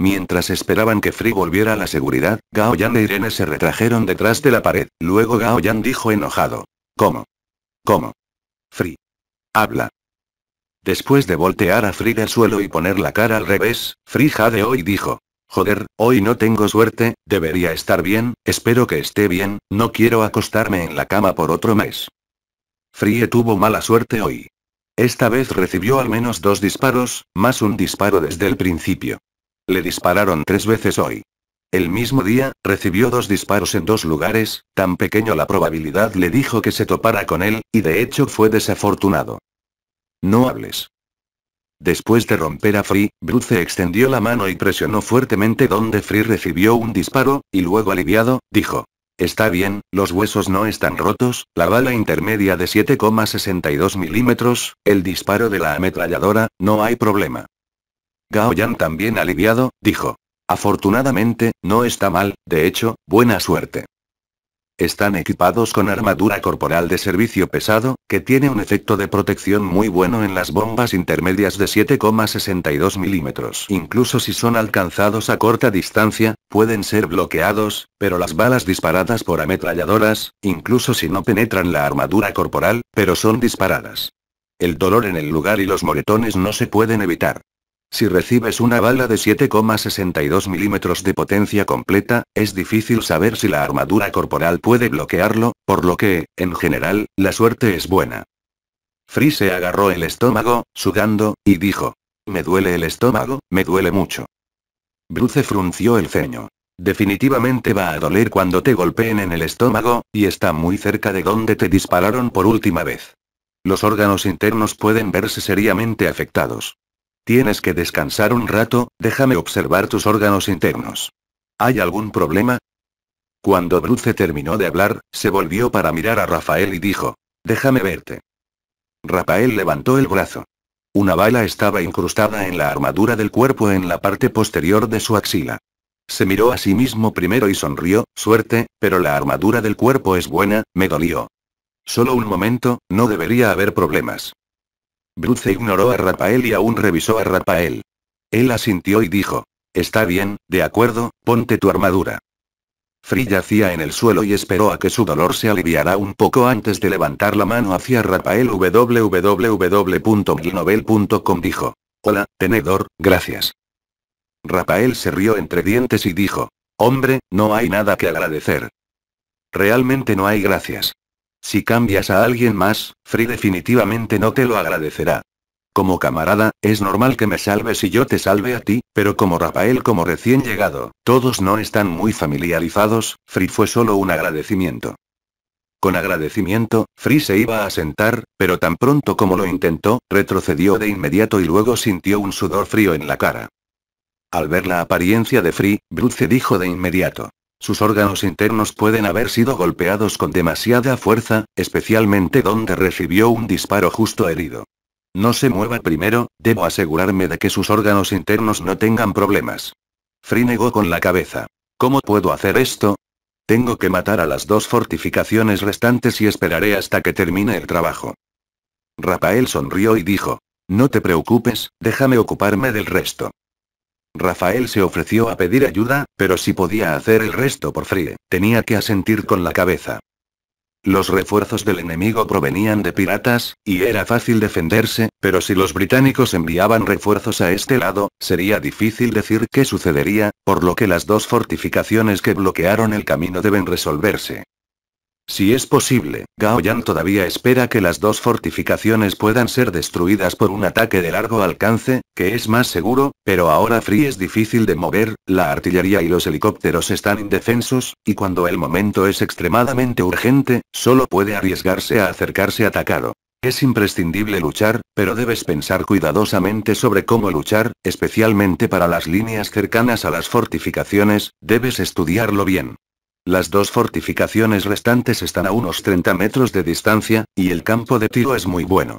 A: Mientras esperaban que Free volviera a la seguridad, Gao Yan e Irene se retrajeron detrás de la pared, luego Gao Yan dijo enojado. ¿Cómo? ¿Cómo? Free. Habla. Después de voltear a Free del suelo y poner la cara al revés, Free jadeó hoy dijo. Joder, hoy no tengo suerte, debería estar bien, espero que esté bien, no quiero acostarme en la cama por otro mes. Free tuvo mala suerte hoy. Esta vez recibió al menos dos disparos, más un disparo desde el principio. Le dispararon tres veces hoy. El mismo día, recibió dos disparos en dos lugares, tan pequeño la probabilidad le dijo que se topara con él, y de hecho fue desafortunado. No hables. Después de romper a Free, Bruce extendió la mano y presionó fuertemente donde Free recibió un disparo, y luego aliviado, dijo. Está bien, los huesos no están rotos, la bala intermedia de 7,62 milímetros, el disparo de la ametralladora, no hay problema. Gao Yan también aliviado, dijo. Afortunadamente, no está mal, de hecho, buena suerte. Están equipados con armadura corporal de servicio pesado, que tiene un efecto de protección muy bueno en las bombas intermedias de 7,62 milímetros. Incluso si son alcanzados a corta distancia, pueden ser bloqueados, pero las balas disparadas por ametralladoras, incluso si no penetran la armadura corporal, pero son disparadas. El dolor en el lugar y los moretones no se pueden evitar. Si recibes una bala de 7,62 milímetros de potencia completa, es difícil saber si la armadura corporal puede bloquearlo, por lo que, en general, la suerte es buena. Free se agarró el estómago, sudando, y dijo. Me duele el estómago, me duele mucho. Bruce frunció el ceño. Definitivamente va a doler cuando te golpeen en el estómago, y está muy cerca de donde te dispararon por última vez. Los órganos internos pueden verse seriamente afectados. Tienes que descansar un rato, déjame observar tus órganos internos. ¿Hay algún problema? Cuando Bruce terminó de hablar, se volvió para mirar a Rafael y dijo, déjame verte. Rafael levantó el brazo. Una bala estaba incrustada en la armadura del cuerpo en la parte posterior de su axila. Se miró a sí mismo primero y sonrió, suerte, pero la armadura del cuerpo es buena, me dolió. Solo un momento, no debería haber problemas. Bruce ignoró a Rafael y aún revisó a Rafael. Él asintió y dijo, Está bien, de acuerdo, ponte tu armadura. Free yacía en el suelo y esperó a que su dolor se aliviara un poco antes de levantar la mano hacia Rafael www.glinovel.com dijo. Hola, tenedor, gracias. Rafael se rió entre dientes y dijo. Hombre, no hay nada que agradecer. Realmente no hay gracias. Si cambias a alguien más, Free definitivamente no te lo agradecerá. Como camarada, es normal que me salves y yo te salve a ti, pero como Rafael como recién llegado, todos no están muy familiarizados, Free fue solo un agradecimiento. Con agradecimiento, Free se iba a sentar, pero tan pronto como lo intentó, retrocedió de inmediato y luego sintió un sudor frío en la cara. Al ver la apariencia de Free, Bruce dijo de inmediato. Sus órganos internos pueden haber sido golpeados con demasiada fuerza, especialmente donde recibió un disparo justo herido. No se mueva primero, debo asegurarme de que sus órganos internos no tengan problemas. Free negó con la cabeza. ¿Cómo puedo hacer esto? Tengo que matar a las dos fortificaciones restantes y esperaré hasta que termine el trabajo. Rafael sonrió y dijo. No te preocupes, déjame ocuparme del resto. Rafael se ofreció a pedir ayuda, pero si podía hacer el resto por frío, tenía que asentir con la cabeza. Los refuerzos del enemigo provenían de piratas, y era fácil defenderse, pero si los británicos enviaban refuerzos a este lado, sería difícil decir qué sucedería, por lo que las dos fortificaciones que bloquearon el camino deben resolverse. Si es posible, Yan todavía espera que las dos fortificaciones puedan ser destruidas por un ataque de largo alcance, que es más seguro, pero ahora Free es difícil de mover, la artillería y los helicópteros están indefensos, y cuando el momento es extremadamente urgente, solo puede arriesgarse a acercarse atacado. Es imprescindible luchar, pero debes pensar cuidadosamente sobre cómo luchar, especialmente para las líneas cercanas a las fortificaciones, debes estudiarlo bien. Las dos fortificaciones restantes están a unos 30 metros de distancia, y el campo de tiro es muy bueno.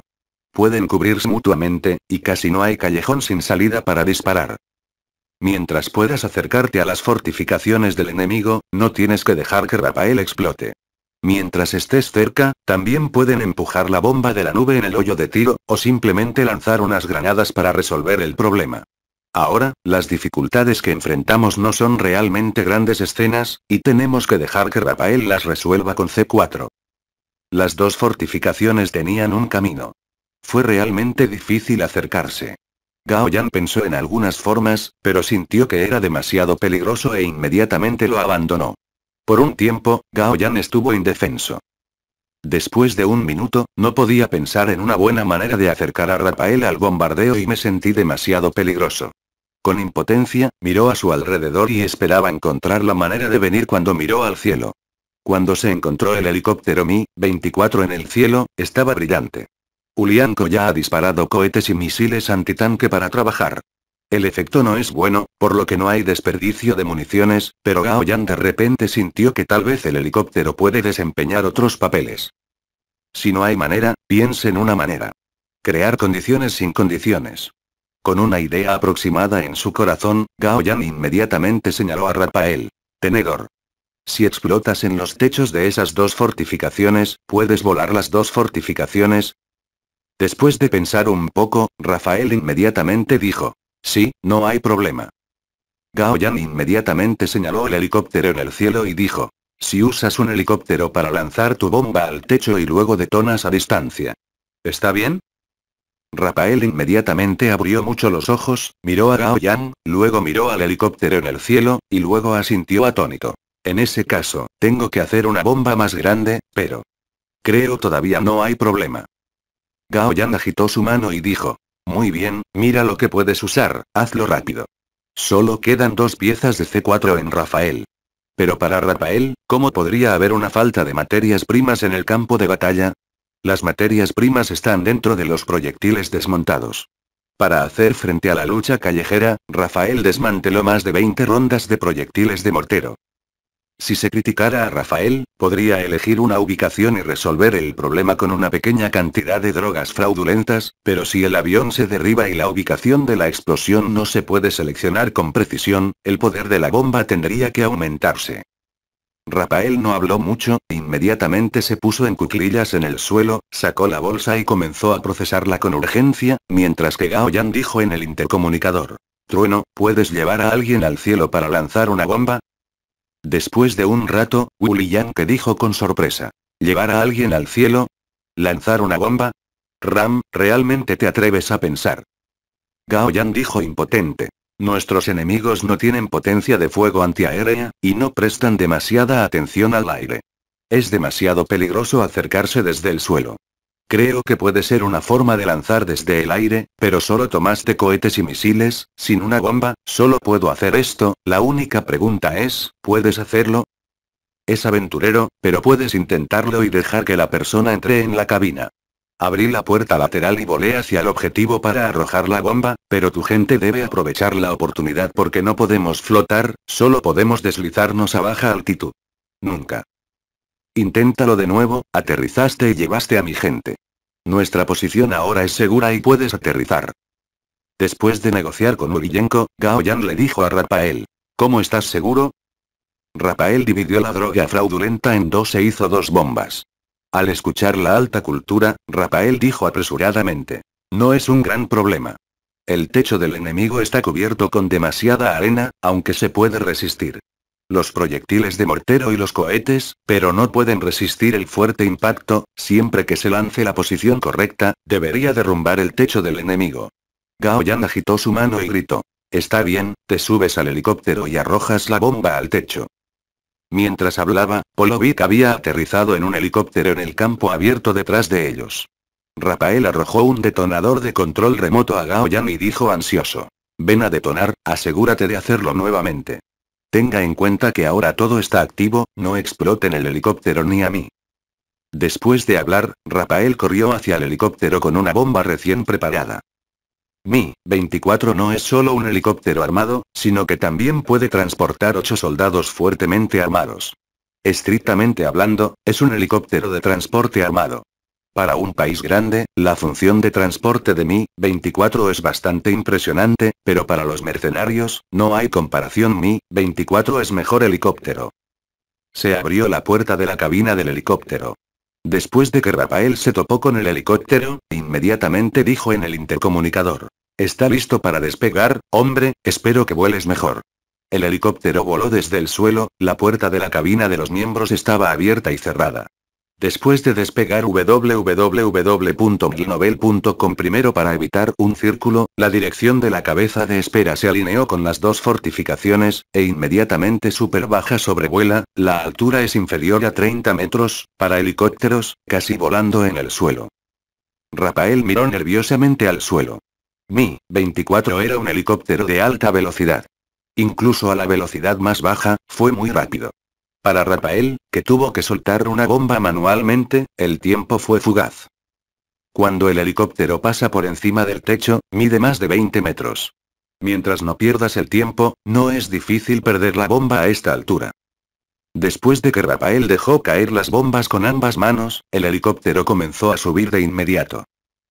A: Pueden cubrirse mutuamente, y casi no hay callejón sin salida para disparar. Mientras puedas acercarte a las fortificaciones del enemigo, no tienes que dejar que Rafael explote. Mientras estés cerca, también pueden empujar la bomba de la nube en el hoyo de tiro, o simplemente lanzar unas granadas para resolver el problema. Ahora, las dificultades que enfrentamos no son realmente grandes escenas, y tenemos que dejar que Rafael las resuelva con C4. Las dos fortificaciones tenían un camino. Fue realmente difícil acercarse. Gao Yan pensó en algunas formas, pero sintió que era demasiado peligroso e inmediatamente lo abandonó. Por un tiempo, Gao Yan estuvo indefenso. Después de un minuto, no podía pensar en una buena manera de acercar a Rafael al bombardeo y me sentí demasiado peligroso. Con impotencia, miró a su alrededor y esperaba encontrar la manera de venir cuando miró al cielo. Cuando se encontró el helicóptero Mi-24 en el cielo, estaba brillante. Ulianco ya ha disparado cohetes y misiles antitanque para trabajar. El efecto no es bueno, por lo que no hay desperdicio de municiones, pero Gao Yan de repente sintió que tal vez el helicóptero puede desempeñar otros papeles. Si no hay manera, piense en una manera. Crear condiciones sin condiciones. Con una idea aproximada en su corazón, Gao Yan inmediatamente señaló a Rafael. Tenedor. Si explotas en los techos de esas dos fortificaciones, ¿puedes volar las dos fortificaciones? Después de pensar un poco, Rafael inmediatamente dijo. Sí, no hay problema. Gao Yan inmediatamente señaló el helicóptero en el cielo y dijo. Si usas un helicóptero para lanzar tu bomba al techo y luego detonas a distancia. ¿Está bien? Rafael inmediatamente abrió mucho los ojos, miró a Gao Yang, luego miró al helicóptero en el cielo, y luego asintió atónito. En ese caso, tengo que hacer una bomba más grande, pero... Creo todavía no hay problema. Gao Yang agitó su mano y dijo, muy bien, mira lo que puedes usar, hazlo rápido. Solo quedan dos piezas de C4 en Rafael. Pero para Rafael, ¿cómo podría haber una falta de materias primas en el campo de batalla? Las materias primas están dentro de los proyectiles desmontados. Para hacer frente a la lucha callejera, Rafael desmanteló más de 20 rondas de proyectiles de mortero. Si se criticara a Rafael, podría elegir una ubicación y resolver el problema con una pequeña cantidad de drogas fraudulentas, pero si el avión se derriba y la ubicación de la explosión no se puede seleccionar con precisión, el poder de la bomba tendría que aumentarse. Rafael no habló mucho, inmediatamente se puso en cuclillas en el suelo, sacó la bolsa y comenzó a procesarla con urgencia, mientras que Gao Yan dijo en el intercomunicador. Trueno, ¿puedes llevar a alguien al cielo para lanzar una bomba? Después de un rato, William que dijo con sorpresa. ¿Llevar a alguien al cielo? ¿Lanzar una bomba? Ram, ¿realmente te atreves a pensar? Gao Yan dijo impotente. Nuestros enemigos no tienen potencia de fuego antiaérea, y no prestan demasiada atención al aire. Es demasiado peligroso acercarse desde el suelo. Creo que puede ser una forma de lanzar desde el aire, pero solo tomaste cohetes y misiles, sin una bomba, solo puedo hacer esto, la única pregunta es, ¿puedes hacerlo? Es aventurero, pero puedes intentarlo y dejar que la persona entre en la cabina. Abrí la puerta lateral y volé hacia el objetivo para arrojar la bomba, pero tu gente debe aprovechar la oportunidad porque no podemos flotar, solo podemos deslizarnos a baja altitud. Nunca. Inténtalo de nuevo, aterrizaste y llevaste a mi gente. Nuestra posición ahora es segura y puedes aterrizar. Después de negociar con Uriyenko, Gao le dijo a Rafael. ¿Cómo estás seguro? Rafael dividió la droga fraudulenta en dos e hizo dos bombas. Al escuchar la alta cultura, Rafael dijo apresuradamente. No es un gran problema. El techo del enemigo está cubierto con demasiada arena, aunque se puede resistir los proyectiles de mortero y los cohetes, pero no pueden resistir el fuerte impacto, siempre que se lance la posición correcta, debería derrumbar el techo del enemigo. Gao agitó su mano y gritó. Está bien, te subes al helicóptero y arrojas la bomba al techo. Mientras hablaba, Polovic había aterrizado en un helicóptero en el campo abierto detrás de ellos. Rafael arrojó un detonador de control remoto a Gao y dijo ansioso. Ven a detonar, asegúrate de hacerlo nuevamente. Tenga en cuenta que ahora todo está activo, no exploten el helicóptero ni a mí. Después de hablar, Rafael corrió hacia el helicóptero con una bomba recién preparada. Mi-24 no es solo un helicóptero armado, sino que también puede transportar 8 soldados fuertemente armados. Estrictamente hablando, es un helicóptero de transporte armado. Para un país grande, la función de transporte de Mi-24 es bastante impresionante, pero para los mercenarios, no hay comparación Mi-24 es mejor helicóptero. Se abrió la puerta de la cabina del helicóptero. Después de que Rafael se topó con el helicóptero, inmediatamente dijo en el intercomunicador. Está listo para despegar, hombre, espero que vueles mejor. El helicóptero voló desde el suelo, la puerta de la cabina de los miembros estaba abierta y cerrada. Después de despegar www.milnovel.com primero para evitar un círculo, la dirección de la cabeza de espera se alineó con las dos fortificaciones, e inmediatamente super baja sobrevuela, la altura es inferior a 30 metros, para helicópteros, casi volando en el suelo. Rafael miró nerviosamente al suelo. Mi 24 era un helicóptero de alta velocidad. Incluso a la velocidad más baja, fue muy rápido. Para Rafael, que tuvo que soltar una bomba manualmente, el tiempo fue fugaz. Cuando el helicóptero pasa por encima del techo, mide más de 20 metros. Mientras no pierdas el tiempo, no es difícil perder la bomba a esta altura. Después de que Rafael dejó caer las bombas con ambas manos, el helicóptero comenzó a subir de inmediato.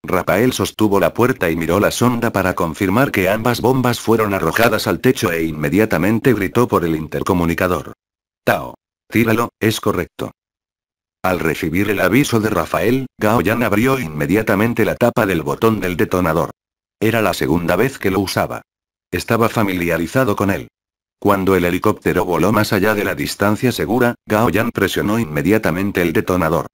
A: Rafael sostuvo la puerta y miró la sonda para confirmar que ambas bombas fueron arrojadas al techo e inmediatamente gritó por el intercomunicador. Tao. Tíralo, es correcto. Al recibir el aviso de Rafael, Gao Yan abrió inmediatamente la tapa del botón del detonador. Era la segunda vez que lo usaba. Estaba familiarizado con él. Cuando el helicóptero voló más allá de la distancia segura, Gao Yan presionó inmediatamente el detonador.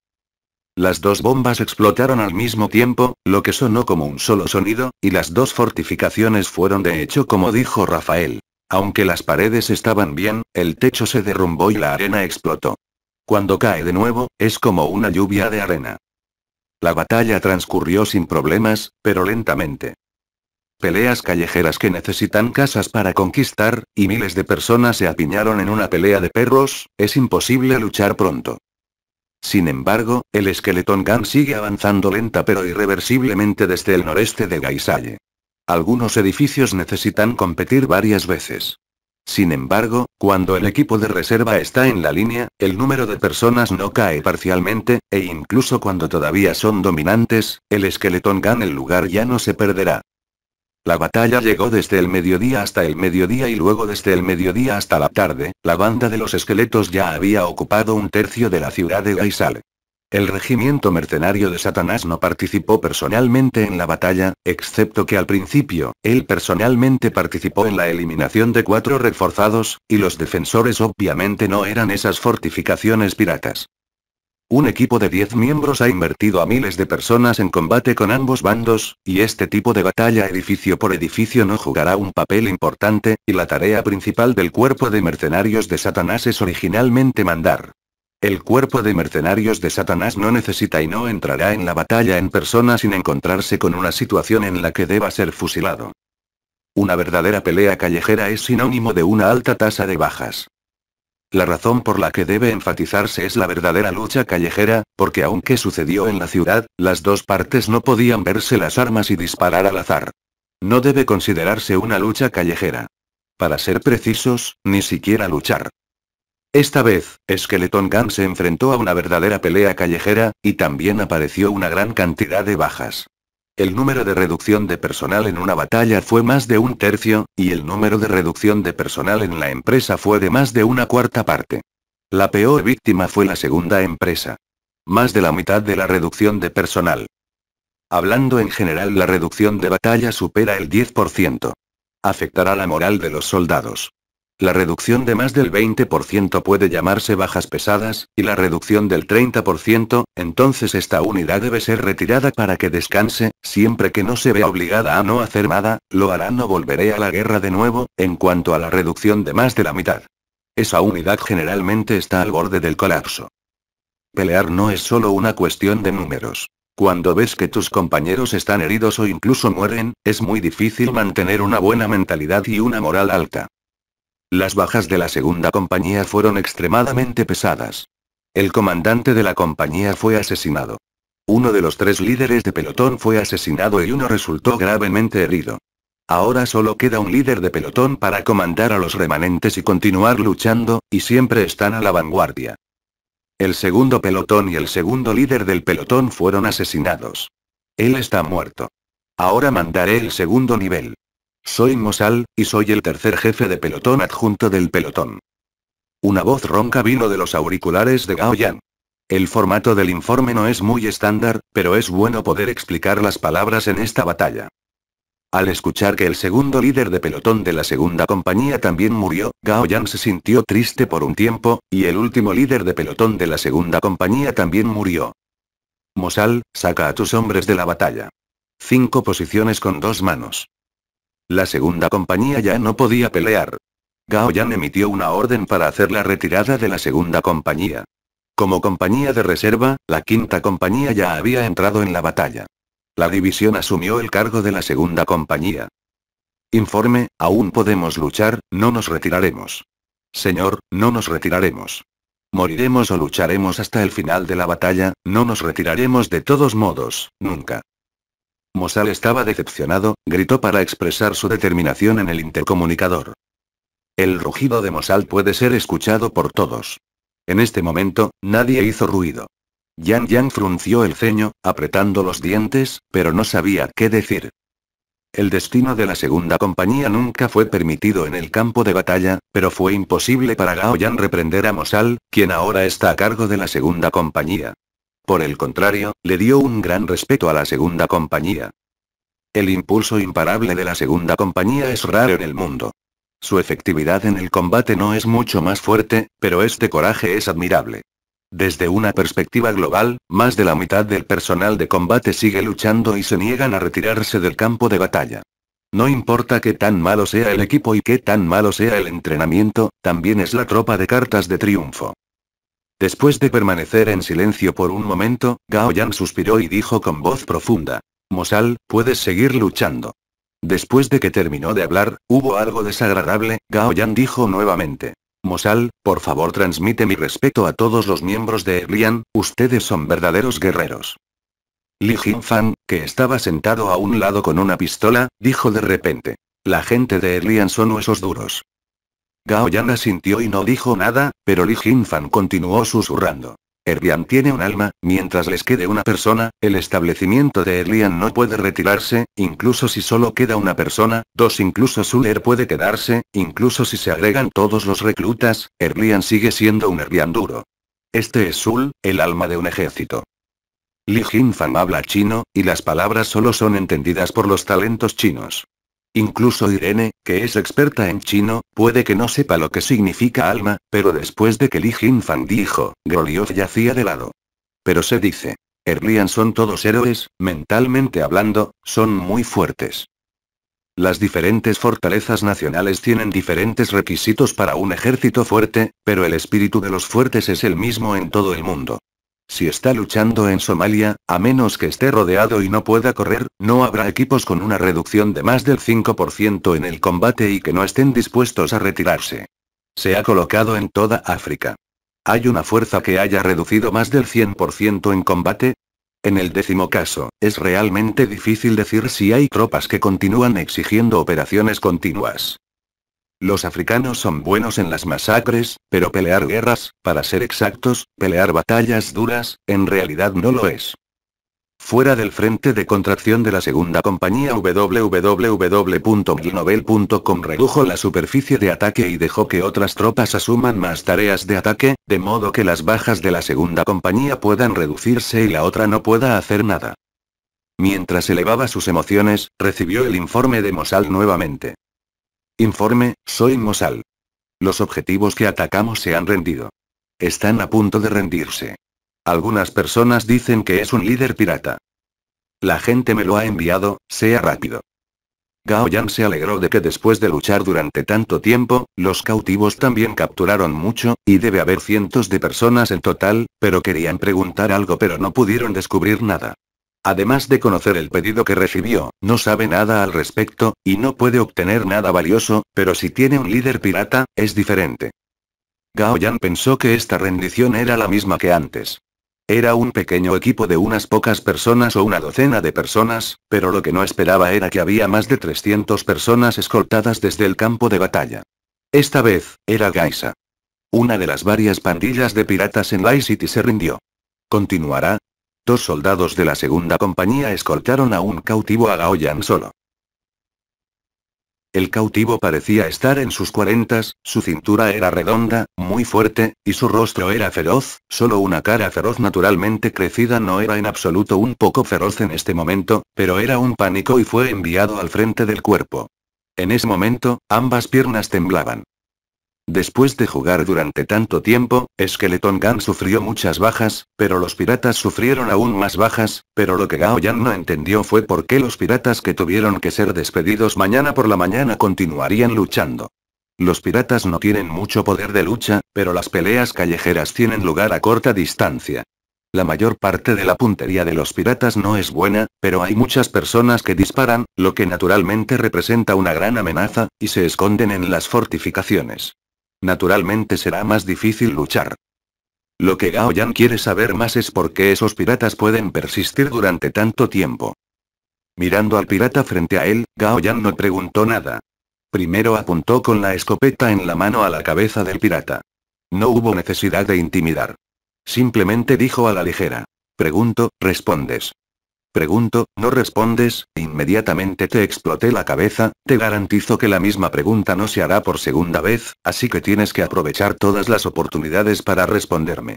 A: Las dos bombas explotaron al mismo tiempo, lo que sonó como un solo sonido, y las dos fortificaciones fueron de hecho como dijo Rafael. Aunque las paredes estaban bien, el techo se derrumbó y la arena explotó. Cuando cae de nuevo, es como una lluvia de arena. La batalla transcurrió sin problemas, pero lentamente. Peleas callejeras que necesitan casas para conquistar, y miles de personas se apiñaron en una pelea de perros, es imposible luchar pronto. Sin embargo, el esqueletón Khan sigue avanzando lenta pero irreversiblemente desde el noreste de Gaisalle. Algunos edificios necesitan competir varias veces. Sin embargo, cuando el equipo de reserva está en la línea, el número de personas no cae parcialmente, e incluso cuando todavía son dominantes, el esqueletón gana el lugar ya no se perderá. La batalla llegó desde el mediodía hasta el mediodía y luego desde el mediodía hasta la tarde, la banda de los esqueletos ya había ocupado un tercio de la ciudad de Gaisal. El regimiento mercenario de Satanás no participó personalmente en la batalla, excepto que al principio, él personalmente participó en la eliminación de cuatro reforzados, y los defensores obviamente no eran esas fortificaciones piratas. Un equipo de 10 miembros ha invertido a miles de personas en combate con ambos bandos, y este tipo de batalla edificio por edificio no jugará un papel importante, y la tarea principal del cuerpo de mercenarios de Satanás es originalmente mandar. El cuerpo de mercenarios de Satanás no necesita y no entrará en la batalla en persona sin encontrarse con una situación en la que deba ser fusilado. Una verdadera pelea callejera es sinónimo de una alta tasa de bajas. La razón por la que debe enfatizarse es la verdadera lucha callejera, porque aunque sucedió en la ciudad, las dos partes no podían verse las armas y disparar al azar. No debe considerarse una lucha callejera. Para ser precisos, ni siquiera luchar. Esta vez, Skeleton Gun se enfrentó a una verdadera pelea callejera, y también apareció una gran cantidad de bajas. El número de reducción de personal en una batalla fue más de un tercio, y el número de reducción de personal en la empresa fue de más de una cuarta parte. La peor víctima fue la segunda empresa. Más de la mitad de la reducción de personal. Hablando en general, la reducción de batalla supera el 10%. Afectará la moral de los soldados. La reducción de más del 20% puede llamarse bajas pesadas, y la reducción del 30%, entonces esta unidad debe ser retirada para que descanse, siempre que no se vea obligada a no hacer nada, lo hará no volveré a la guerra de nuevo, en cuanto a la reducción de más de la mitad. Esa unidad generalmente está al borde del colapso. Pelear no es solo una cuestión de números. Cuando ves que tus compañeros están heridos o incluso mueren, es muy difícil mantener una buena mentalidad y una moral alta. Las bajas de la segunda compañía fueron extremadamente pesadas. El comandante de la compañía fue asesinado. Uno de los tres líderes de pelotón fue asesinado y uno resultó gravemente herido. Ahora solo queda un líder de pelotón para comandar a los remanentes y continuar luchando, y siempre están a la vanguardia. El segundo pelotón y el segundo líder del pelotón fueron asesinados. Él está muerto. Ahora mandaré el segundo nivel. Soy Mosal, y soy el tercer jefe de pelotón adjunto del pelotón. Una voz ronca vino de los auriculares de Gao Yan. El formato del informe no es muy estándar, pero es bueno poder explicar las palabras en esta batalla. Al escuchar que el segundo líder de pelotón de la segunda compañía también murió, Gao Yan se sintió triste por un tiempo, y el último líder de pelotón de la segunda compañía también murió. Mosal, saca a tus hombres de la batalla. Cinco posiciones con dos manos. La segunda compañía ya no podía pelear. Gao Yan emitió una orden para hacer la retirada de la segunda compañía. Como compañía de reserva, la quinta compañía ya había entrado en la batalla. La división asumió el cargo de la segunda compañía. Informe, aún podemos luchar, no nos retiraremos. Señor, no nos retiraremos. Moriremos o lucharemos hasta el final de la batalla, no nos retiraremos de todos modos, nunca. Mosal estaba decepcionado, gritó para expresar su determinación en el intercomunicador. El rugido de Mosal puede ser escuchado por todos. En este momento, nadie hizo ruido. Yan Yang frunció el ceño, apretando los dientes, pero no sabía qué decir. El destino de la segunda compañía nunca fue permitido en el campo de batalla, pero fue imposible para Gao Yan reprender a Mosal, quien ahora está a cargo de la segunda compañía. Por el contrario, le dio un gran respeto a la segunda compañía. El impulso imparable de la segunda compañía es raro en el mundo. Su efectividad en el combate no es mucho más fuerte, pero este coraje es admirable. Desde una perspectiva global, más de la mitad del personal de combate sigue luchando y se niegan a retirarse del campo de batalla. No importa qué tan malo sea el equipo y qué tan malo sea el entrenamiento, también es la tropa de cartas de triunfo. Después de permanecer en silencio por un momento, Gao Yan suspiró y dijo con voz profunda. Mosal, puedes seguir luchando. Después de que terminó de hablar, hubo algo desagradable, Gao Yan dijo nuevamente. Mosal, por favor transmite mi respeto a todos los miembros de Erlian, ustedes son verdaderos guerreros. Li Jinfan, que estaba sentado a un lado con una pistola, dijo de repente. La gente de Erlian son huesos duros. Gao Yan asintió y no dijo nada, pero Li Jinfan continuó susurrando. Erlian tiene un alma, mientras les quede una persona, el establecimiento de Erlian no puede retirarse, incluso si solo queda una persona, dos incluso Suler puede quedarse, incluso si se agregan todos los reclutas, Erlian sigue siendo un Erlian duro. Este es Sul, el alma de un ejército. Li Jinfan habla chino, y las palabras solo son entendidas por los talentos chinos. Incluso Irene, que es experta en chino, puede que no sepa lo que significa alma, pero después de que Li Jinfan dijo, Goliath yacía de lado. Pero se dice. Erlian son todos héroes, mentalmente hablando, son muy fuertes. Las diferentes fortalezas nacionales tienen diferentes requisitos para un ejército fuerte, pero el espíritu de los fuertes es el mismo en todo el mundo. Si está luchando en Somalia, a menos que esté rodeado y no pueda correr, no habrá equipos con una reducción de más del 5% en el combate y que no estén dispuestos a retirarse. Se ha colocado en toda África. ¿Hay una fuerza que haya reducido más del 100% en combate? En el décimo caso, es realmente difícil decir si hay tropas que continúan exigiendo operaciones continuas. Los africanos son buenos en las masacres, pero pelear guerras, para ser exactos, pelear batallas duras, en realidad no lo es. Fuera del frente de contracción de la segunda compañía www.milnovel.com redujo la superficie de ataque y dejó que otras tropas asuman más tareas de ataque, de modo que las bajas de la segunda compañía puedan reducirse y la otra no pueda hacer nada. Mientras elevaba sus emociones, recibió el informe de Mosal nuevamente. Informe, soy Mosal. Los objetivos que atacamos se han rendido. Están a punto de rendirse. Algunas personas dicen que es un líder pirata. La gente me lo ha enviado, sea rápido. Gao Yan se alegró de que después de luchar durante tanto tiempo, los cautivos también capturaron mucho, y debe haber cientos de personas en total, pero querían preguntar algo pero no pudieron descubrir nada. Además de conocer el pedido que recibió, no sabe nada al respecto, y no puede obtener nada valioso, pero si tiene un líder pirata, es diferente. Gao Yan pensó que esta rendición era la misma que antes. Era un pequeño equipo de unas pocas personas o una docena de personas, pero lo que no esperaba era que había más de 300 personas escoltadas desde el campo de batalla. Esta vez, era Gaisa. Una de las varias pandillas de piratas en Light City se rindió. ¿Continuará? Dos soldados de la segunda compañía escoltaron a un cautivo a Gaoyan solo. El cautivo parecía estar en sus cuarentas, su cintura era redonda, muy fuerte, y su rostro era feroz, solo una cara feroz naturalmente crecida no era en absoluto un poco feroz en este momento, pero era un pánico y fue enviado al frente del cuerpo. En ese momento, ambas piernas temblaban. Después de jugar durante tanto tiempo, Skeleton Gun sufrió muchas bajas, pero los piratas sufrieron aún más bajas, pero lo que Gao Yan no entendió fue por qué los piratas que tuvieron que ser despedidos mañana por la mañana continuarían luchando. Los piratas no tienen mucho poder de lucha, pero las peleas callejeras tienen lugar a corta distancia. La mayor parte de la puntería de los piratas no es buena, pero hay muchas personas que disparan, lo que naturalmente representa una gran amenaza, y se esconden en las fortificaciones naturalmente será más difícil luchar. Lo que Gao Yan quiere saber más es por qué esos piratas pueden persistir durante tanto tiempo. Mirando al pirata frente a él, Gao Yan no preguntó nada. Primero apuntó con la escopeta en la mano a la cabeza del pirata. No hubo necesidad de intimidar. Simplemente dijo a la ligera. Pregunto, respondes. Pregunto, no respondes, inmediatamente te exploté la cabeza, te garantizo que la misma pregunta no se hará por segunda vez, así que tienes que aprovechar todas las oportunidades para responderme.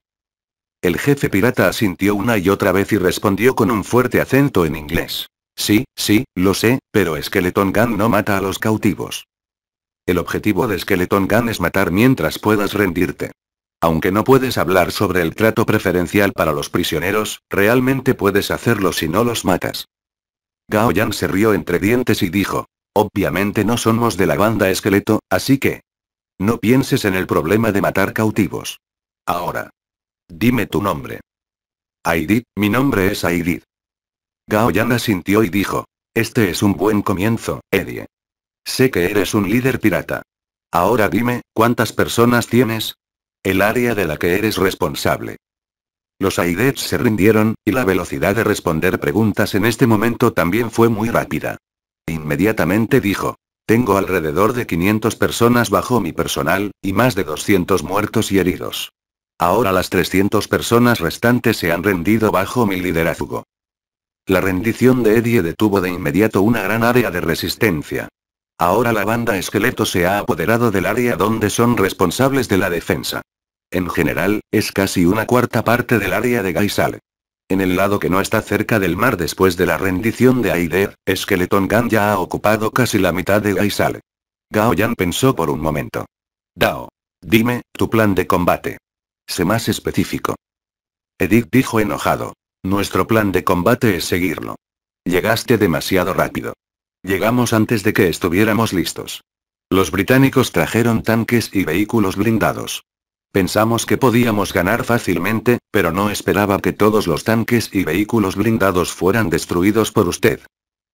A: El jefe pirata asintió una y otra vez y respondió con un fuerte acento en inglés. Sí, sí, lo sé, pero Skeleton Gun no mata a los cautivos. El objetivo de Skeleton Gun es matar mientras puedas rendirte. Aunque no puedes hablar sobre el trato preferencial para los prisioneros, realmente puedes hacerlo si no los matas. Gao Yang se rió entre dientes y dijo. Obviamente no somos de la banda esqueleto, así que... No pienses en el problema de matar cautivos. Ahora. Dime tu nombre. Aidid, mi nombre es Aidid. Gao Yan asintió y dijo. Este es un buen comienzo, Edie. Sé que eres un líder pirata. Ahora dime, ¿cuántas personas tienes? el área de la que eres responsable. Los Aidets se rindieron, y la velocidad de responder preguntas en este momento también fue muy rápida. Inmediatamente dijo, tengo alrededor de 500 personas bajo mi personal, y más de 200 muertos y heridos. Ahora las 300 personas restantes se han rendido bajo mi liderazgo. La rendición de Eddie detuvo de inmediato una gran área de resistencia. Ahora la banda esqueleto se ha apoderado del área donde son responsables de la defensa. En general, es casi una cuarta parte del área de Gaisal. En el lado que no está cerca del mar después de la rendición de Aider, Skeleton Gan ya ha ocupado casi la mitad de Gaisal. Gao Yan pensó por un momento. Dao. Dime, tu plan de combate. Sé más específico. Edith dijo enojado. Nuestro plan de combate es seguirlo. Llegaste demasiado rápido. Llegamos antes de que estuviéramos listos. Los británicos trajeron tanques y vehículos blindados. Pensamos que podíamos ganar fácilmente, pero no esperaba que todos los tanques y vehículos blindados fueran destruidos por usted.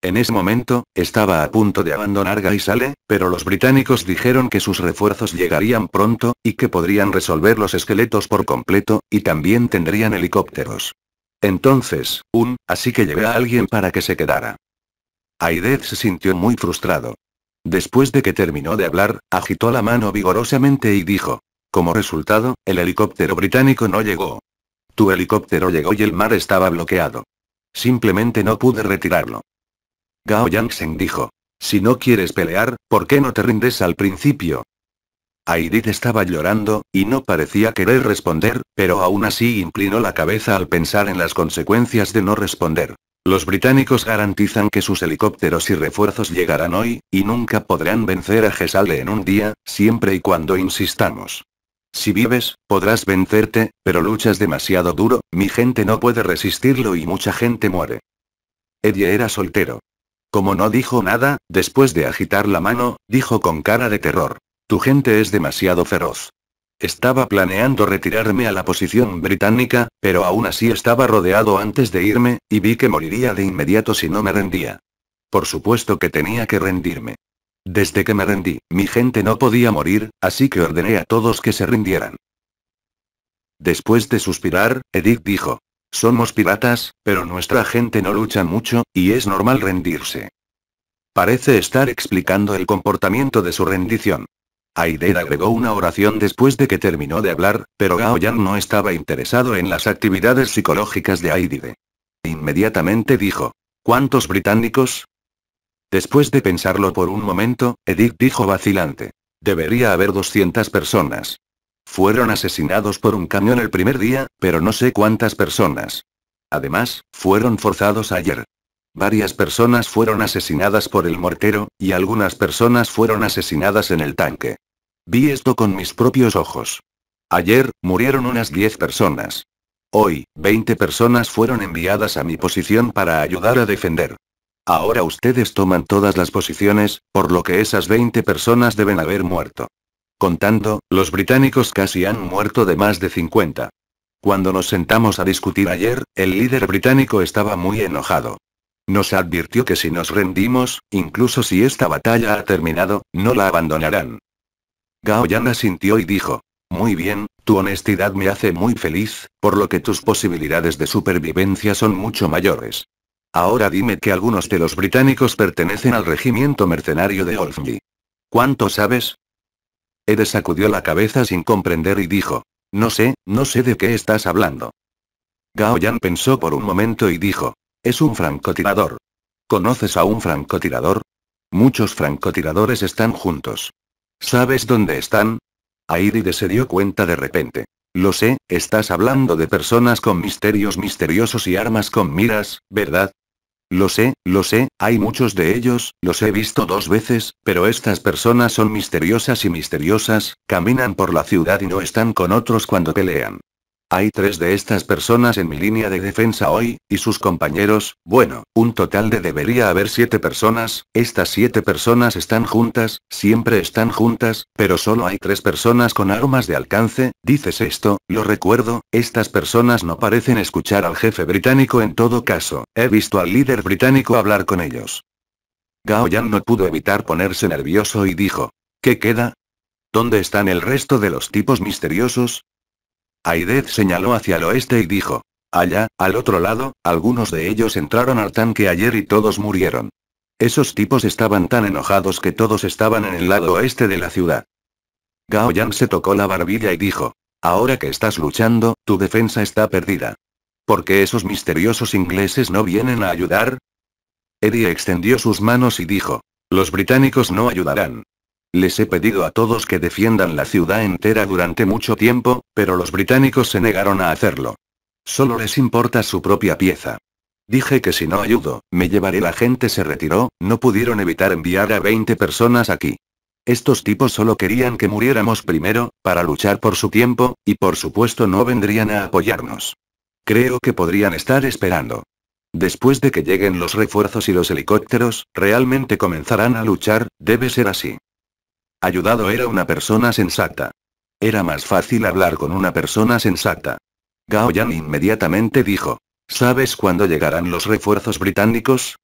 A: En ese momento, estaba a punto de abandonar Gaisale, pero los británicos dijeron que sus refuerzos llegarían pronto, y que podrían resolver los esqueletos por completo, y también tendrían helicópteros. Entonces, un, así que llevé a alguien para que se quedara. Aidez se sintió muy frustrado. Después de que terminó de hablar, agitó la mano vigorosamente y dijo, como resultado, el helicóptero británico no llegó. Tu helicóptero llegó y el mar estaba bloqueado. Simplemente no pude retirarlo. Gao Yangsen dijo. Si no quieres pelear, ¿por qué no te rindes al principio? Aidit estaba llorando, y no parecía querer responder, pero aún así inclinó la cabeza al pensar en las consecuencias de no responder. Los británicos garantizan que sus helicópteros y refuerzos llegarán hoy, y nunca podrán vencer a Gesale en un día, siempre y cuando insistamos. Si vives, podrás vencerte, pero luchas demasiado duro, mi gente no puede resistirlo y mucha gente muere. Eddie era soltero. Como no dijo nada, después de agitar la mano, dijo con cara de terror. Tu gente es demasiado feroz. Estaba planeando retirarme a la posición británica, pero aún así estaba rodeado antes de irme, y vi que moriría de inmediato si no me rendía. Por supuesto que tenía que rendirme. Desde que me rendí, mi gente no podía morir, así que ordené a todos que se rindieran. Después de suspirar, Edith dijo. Somos piratas, pero nuestra gente no lucha mucho, y es normal rendirse. Parece estar explicando el comportamiento de su rendición. Aider agregó una oración después de que terminó de hablar, pero Gao Yang no estaba interesado en las actividades psicológicas de Aidide. Inmediatamente dijo. ¿Cuántos británicos? Después de pensarlo por un momento, Edith dijo vacilante. Debería haber 200 personas. Fueron asesinados por un camión el primer día, pero no sé cuántas personas. Además, fueron forzados ayer. Varias personas fueron asesinadas por el mortero, y algunas personas fueron asesinadas en el tanque. Vi esto con mis propios ojos. Ayer, murieron unas 10 personas. Hoy, 20 personas fueron enviadas a mi posición para ayudar a defender. Ahora ustedes toman todas las posiciones, por lo que esas 20 personas deben haber muerto. Contando, los británicos casi han muerto de más de 50. Cuando nos sentamos a discutir ayer, el líder británico estaba muy enojado. Nos advirtió que si nos rendimos, incluso si esta batalla ha terminado, no la abandonarán. Gao Yan asintió y dijo, muy bien, tu honestidad me hace muy feliz, por lo que tus posibilidades de supervivencia son mucho mayores. Ahora dime que algunos de los británicos pertenecen al regimiento mercenario de Holzby. ¿Cuánto sabes? Ede sacudió la cabeza sin comprender y dijo. No sé, no sé de qué estás hablando. Gao Yan pensó por un momento y dijo. Es un francotirador. ¿Conoces a un francotirador? Muchos francotiradores están juntos. ¿Sabes dónde están? Airide se dio cuenta de repente. Lo sé, estás hablando de personas con misterios misteriosos y armas con miras, ¿verdad? Lo sé, lo sé, hay muchos de ellos, los he visto dos veces, pero estas personas son misteriosas y misteriosas, caminan por la ciudad y no están con otros cuando pelean. Hay tres de estas personas en mi línea de defensa hoy, y sus compañeros, bueno, un total de debería haber siete personas, estas siete personas están juntas, siempre están juntas, pero solo hay tres personas con armas de alcance, dices esto, lo recuerdo, estas personas no parecen escuchar al jefe británico en todo caso, he visto al líder británico hablar con ellos. Gao Yan no pudo evitar ponerse nervioso y dijo, ¿qué queda? ¿Dónde están el resto de los tipos misteriosos? Aidez señaló hacia el oeste y dijo. Allá, al otro lado, algunos de ellos entraron al tanque ayer y todos murieron. Esos tipos estaban tan enojados que todos estaban en el lado oeste de la ciudad. Gao Yan se tocó la barbilla y dijo. Ahora que estás luchando, tu defensa está perdida. ¿Por qué esos misteriosos ingleses no vienen a ayudar? Eddie extendió sus manos y dijo. Los británicos no ayudarán. Les he pedido a todos que defiendan la ciudad entera durante mucho tiempo, pero los británicos se negaron a hacerlo. Solo les importa su propia pieza. Dije que si no ayudo, me llevaré la gente se retiró, no pudieron evitar enviar a 20 personas aquí. Estos tipos solo querían que muriéramos primero, para luchar por su tiempo, y por supuesto no vendrían a apoyarnos. Creo que podrían estar esperando. Después de que lleguen los refuerzos y los helicópteros, realmente comenzarán a luchar, debe ser así. Ayudado era una persona sensata. Era más fácil hablar con una persona sensata. Gao Yan inmediatamente dijo. ¿Sabes cuándo llegarán los refuerzos británicos?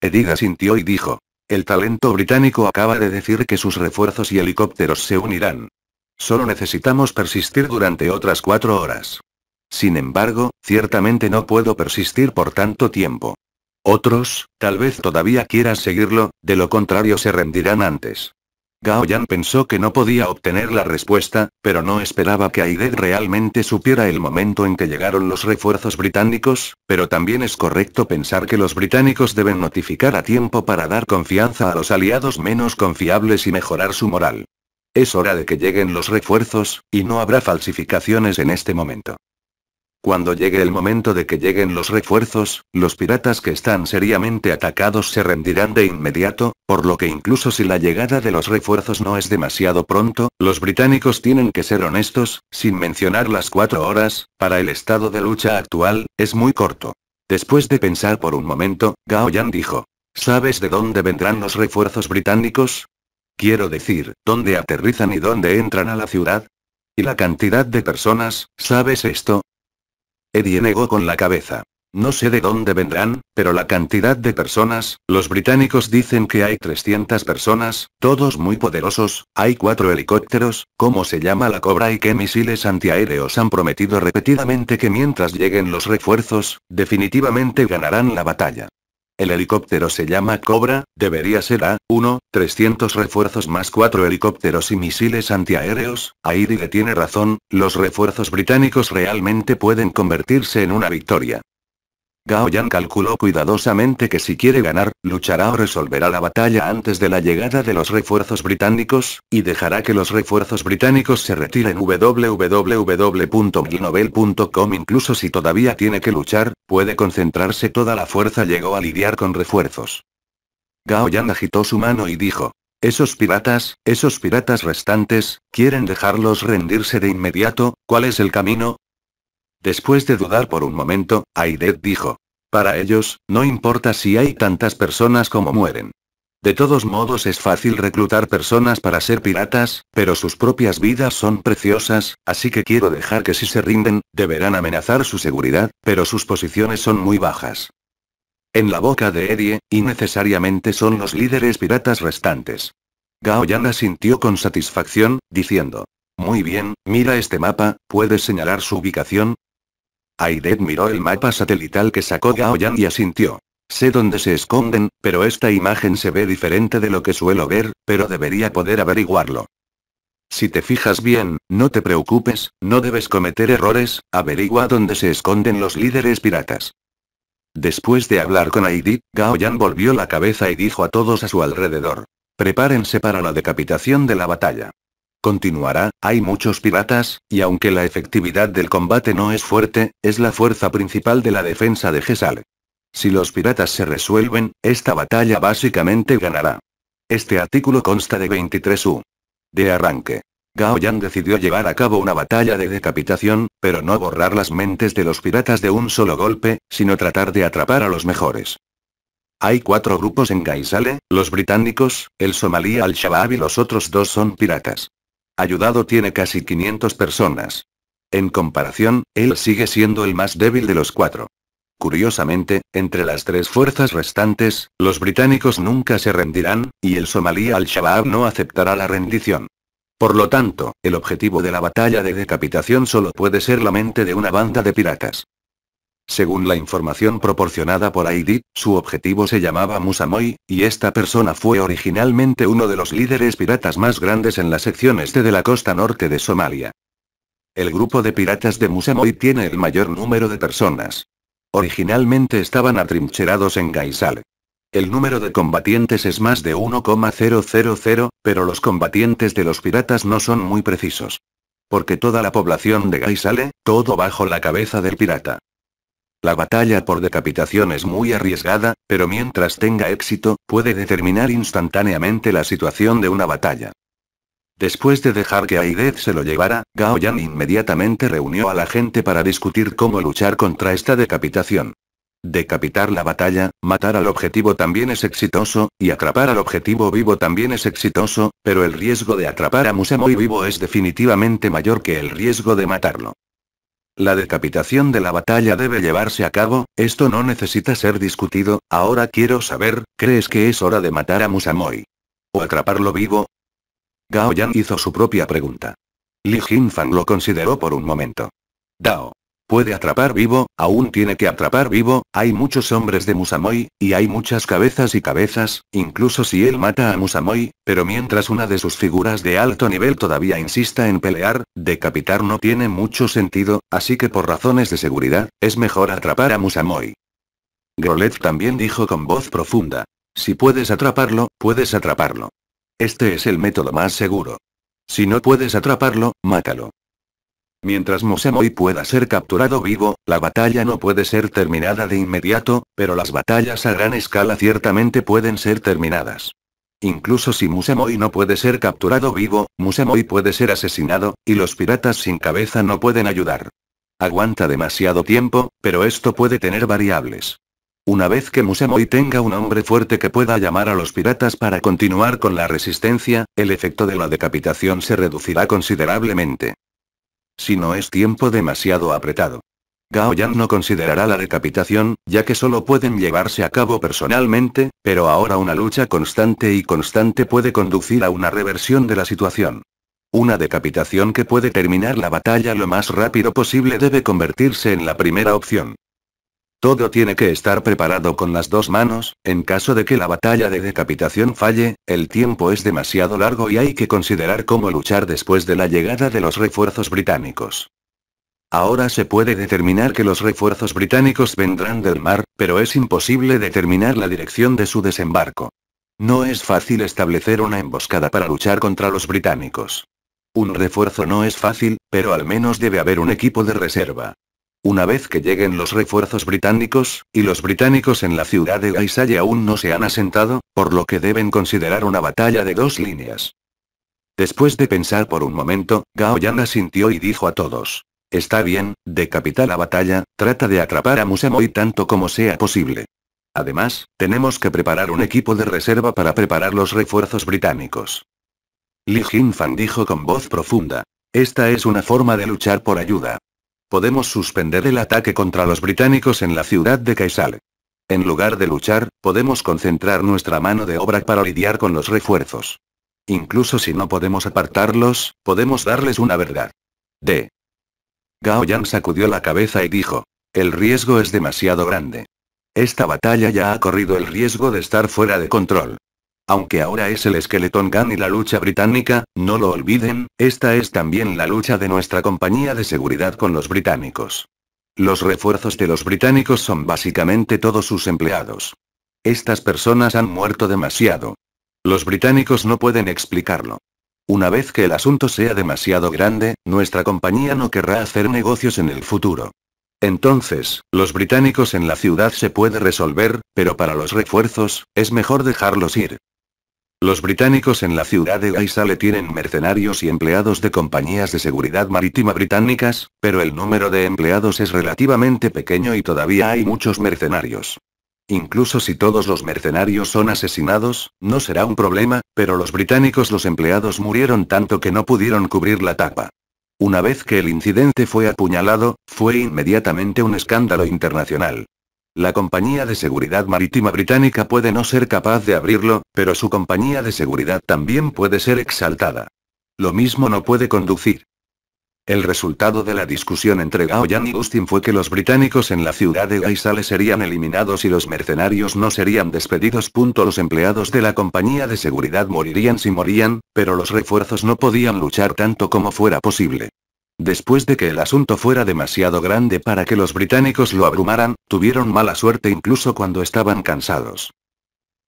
A: Ediga sintió y dijo. El talento británico acaba de decir que sus refuerzos y helicópteros se unirán. Solo necesitamos persistir durante otras cuatro horas. Sin embargo, ciertamente no puedo persistir por tanto tiempo. Otros, tal vez todavía quieran seguirlo, de lo contrario se rendirán antes. Gao Yan pensó que no podía obtener la respuesta, pero no esperaba que Aided realmente supiera el momento en que llegaron los refuerzos británicos, pero también es correcto pensar que los británicos deben notificar a tiempo para dar confianza a los aliados menos confiables y mejorar su moral. Es hora de que lleguen los refuerzos, y no habrá falsificaciones en este momento. Cuando llegue el momento de que lleguen los refuerzos, los piratas que están seriamente atacados se rendirán de inmediato, por lo que incluso si la llegada de los refuerzos no es demasiado pronto, los británicos tienen que ser honestos, sin mencionar las cuatro horas, para el estado de lucha actual, es muy corto. Después de pensar por un momento, Gao Yan dijo, ¿sabes de dónde vendrán los refuerzos británicos? Quiero decir, ¿dónde aterrizan y dónde entran a la ciudad? ¿Y la cantidad de personas, sabes esto? Eddie negó con la cabeza. No sé de dónde vendrán, pero la cantidad de personas, los británicos dicen que hay 300 personas, todos muy poderosos, hay cuatro helicópteros, ¿cómo se llama la cobra y qué misiles antiaéreos han prometido repetidamente que mientras lleguen los refuerzos, definitivamente ganarán la batalla? El helicóptero se llama Cobra, debería ser A-1, 300 refuerzos más 4 helicópteros y misiles antiaéreos, Airi le tiene razón, los refuerzos británicos realmente pueden convertirse en una victoria. Gao Yan calculó cuidadosamente que si quiere ganar, luchará o resolverá la batalla antes de la llegada de los refuerzos británicos, y dejará que los refuerzos británicos se retiren www.ginovel.com incluso si todavía tiene que luchar, puede concentrarse toda la fuerza llegó a lidiar con refuerzos. Gao Yan agitó su mano y dijo, esos piratas, esos piratas restantes, quieren dejarlos rendirse de inmediato, ¿cuál es el camino? Después de dudar por un momento, Aidet dijo. Para ellos, no importa si hay tantas personas como mueren. De todos modos es fácil reclutar personas para ser piratas, pero sus propias vidas son preciosas, así que quiero dejar que si se rinden, deberán amenazar su seguridad, pero sus posiciones son muy bajas. En la boca de Erie, innecesariamente son los líderes piratas restantes. Gao la sintió con satisfacción, diciendo. Muy bien, mira este mapa, ¿puedes señalar su ubicación? Aidet miró el mapa satelital que sacó Gao y asintió. Sé dónde se esconden, pero esta imagen se ve diferente de lo que suelo ver, pero debería poder averiguarlo. Si te fijas bien, no te preocupes, no debes cometer errores, averigua dónde se esconden los líderes piratas. Después de hablar con Aidit, Gao Yan volvió la cabeza y dijo a todos a su alrededor. Prepárense para la decapitación de la batalla. Continuará, hay muchos piratas, y aunque la efectividad del combate no es fuerte, es la fuerza principal de la defensa de Gesal. Si los piratas se resuelven, esta batalla básicamente ganará. Este artículo consta de 23U. De arranque. Gao Yan decidió llevar a cabo una batalla de decapitación, pero no borrar las mentes de los piratas de un solo golpe, sino tratar de atrapar a los mejores. Hay cuatro grupos en Gaisale, los británicos, el somalí Al-Shabaab y los otros dos son piratas. Ayudado tiene casi 500 personas. En comparación, él sigue siendo el más débil de los cuatro. Curiosamente, entre las tres fuerzas restantes, los británicos nunca se rendirán, y el somalí al-Shabaab no aceptará la rendición. Por lo tanto, el objetivo de la batalla de decapitación solo puede ser la mente de una banda de piratas. Según la información proporcionada por Aidit, su objetivo se llamaba Musamoy, y esta persona fue originalmente uno de los líderes piratas más grandes en la sección este de la costa norte de Somalia. El grupo de piratas de Musamoy tiene el mayor número de personas. Originalmente estaban atrincherados en Gaisal. El número de combatientes es más de 1,000, pero los combatientes de los piratas no son muy precisos. Porque toda la población de Gaisale, todo bajo la cabeza del pirata. La batalla por decapitación es muy arriesgada, pero mientras tenga éxito, puede determinar instantáneamente la situación de una batalla. Después de dejar que Aidez se lo llevara, Gao Yan inmediatamente reunió a la gente para discutir cómo luchar contra esta decapitación. Decapitar la batalla, matar al objetivo también es exitoso, y atrapar al objetivo vivo también es exitoso, pero el riesgo de atrapar a Musamoy vivo es definitivamente mayor que el riesgo de matarlo. La decapitación de la batalla debe llevarse a cabo, esto no necesita ser discutido, ahora quiero saber, ¿crees que es hora de matar a Musamoy? ¿O atraparlo vivo? Gao Yan hizo su propia pregunta. Li Jinfang lo consideró por un momento. Dao, Puede atrapar vivo, aún tiene que atrapar vivo, hay muchos hombres de Musamoy, y hay muchas cabezas y cabezas, incluso si él mata a Musamoy, pero mientras una de sus figuras de alto nivel todavía insista en pelear, decapitar no tiene mucho sentido, así que por razones de seguridad, es mejor atrapar a Musamoy. Grolet también dijo con voz profunda. Si puedes atraparlo, puedes atraparlo. Este es el método más seguro. Si no puedes atraparlo, mátalo. Mientras Musemoi pueda ser capturado vivo, la batalla no puede ser terminada de inmediato, pero las batallas a gran escala ciertamente pueden ser terminadas. Incluso si Musamoy no puede ser capturado vivo, Musamoy puede ser asesinado, y los piratas sin cabeza no pueden ayudar. Aguanta demasiado tiempo, pero esto puede tener variables. Una vez que Musamoy tenga un hombre fuerte que pueda llamar a los piratas para continuar con la resistencia, el efecto de la decapitación se reducirá considerablemente. Si no es tiempo demasiado apretado. Gao Yang no considerará la decapitación, ya que solo pueden llevarse a cabo personalmente, pero ahora una lucha constante y constante puede conducir a una reversión de la situación. Una decapitación que puede terminar la batalla lo más rápido posible debe convertirse en la primera opción. Todo tiene que estar preparado con las dos manos, en caso de que la batalla de decapitación falle, el tiempo es demasiado largo y hay que considerar cómo luchar después de la llegada de los refuerzos británicos. Ahora se puede determinar que los refuerzos británicos vendrán del mar, pero es imposible determinar la dirección de su desembarco. No es fácil establecer una emboscada para luchar contra los británicos. Un refuerzo no es fácil, pero al menos debe haber un equipo de reserva. Una vez que lleguen los refuerzos británicos, y los británicos en la ciudad de Gaisaya aún no se han asentado, por lo que deben considerar una batalla de dos líneas. Después de pensar por un momento, Gao Yan asintió y dijo a todos. Está bien, decapita la batalla, trata de atrapar a Musamoy tanto como sea posible. Además, tenemos que preparar un equipo de reserva para preparar los refuerzos británicos. Li Jinfan dijo con voz profunda. Esta es una forma de luchar por ayuda. Podemos suspender el ataque contra los británicos en la ciudad de Kaisal. En lugar de luchar, podemos concentrar nuestra mano de obra para lidiar con los refuerzos. Incluso si no podemos apartarlos, podemos darles una verdad. D. Gao Yang sacudió la cabeza y dijo. El riesgo es demasiado grande. Esta batalla ya ha corrido el riesgo de estar fuera de control. Aunque ahora es el Skeleton Gun y la lucha británica, no lo olviden, esta es también la lucha de nuestra compañía de seguridad con los británicos. Los refuerzos de los británicos son básicamente todos sus empleados. Estas personas han muerto demasiado. Los británicos no pueden explicarlo. Una vez que el asunto sea demasiado grande, nuestra compañía no querrá hacer negocios en el futuro. Entonces, los británicos en la ciudad se puede resolver, pero para los refuerzos, es mejor dejarlos ir. Los británicos en la ciudad de Gaisale tienen mercenarios y empleados de compañías de seguridad marítima británicas, pero el número de empleados es relativamente pequeño y todavía hay muchos mercenarios. Incluso si todos los mercenarios son asesinados, no será un problema, pero los británicos los empleados murieron tanto que no pudieron cubrir la tapa. Una vez que el incidente fue apuñalado, fue inmediatamente un escándalo internacional. La Compañía de Seguridad Marítima Británica puede no ser capaz de abrirlo, pero su compañía de seguridad también puede ser exaltada. Lo mismo no puede conducir. El resultado de la discusión entre Yan y Gustin fue que los británicos en la ciudad de Gaisale serían eliminados y los mercenarios no serían despedidos. Los empleados de la compañía de seguridad morirían si morían, pero los refuerzos no podían luchar tanto como fuera posible. Después de que el asunto fuera demasiado grande para que los británicos lo abrumaran, tuvieron mala suerte incluso cuando estaban cansados.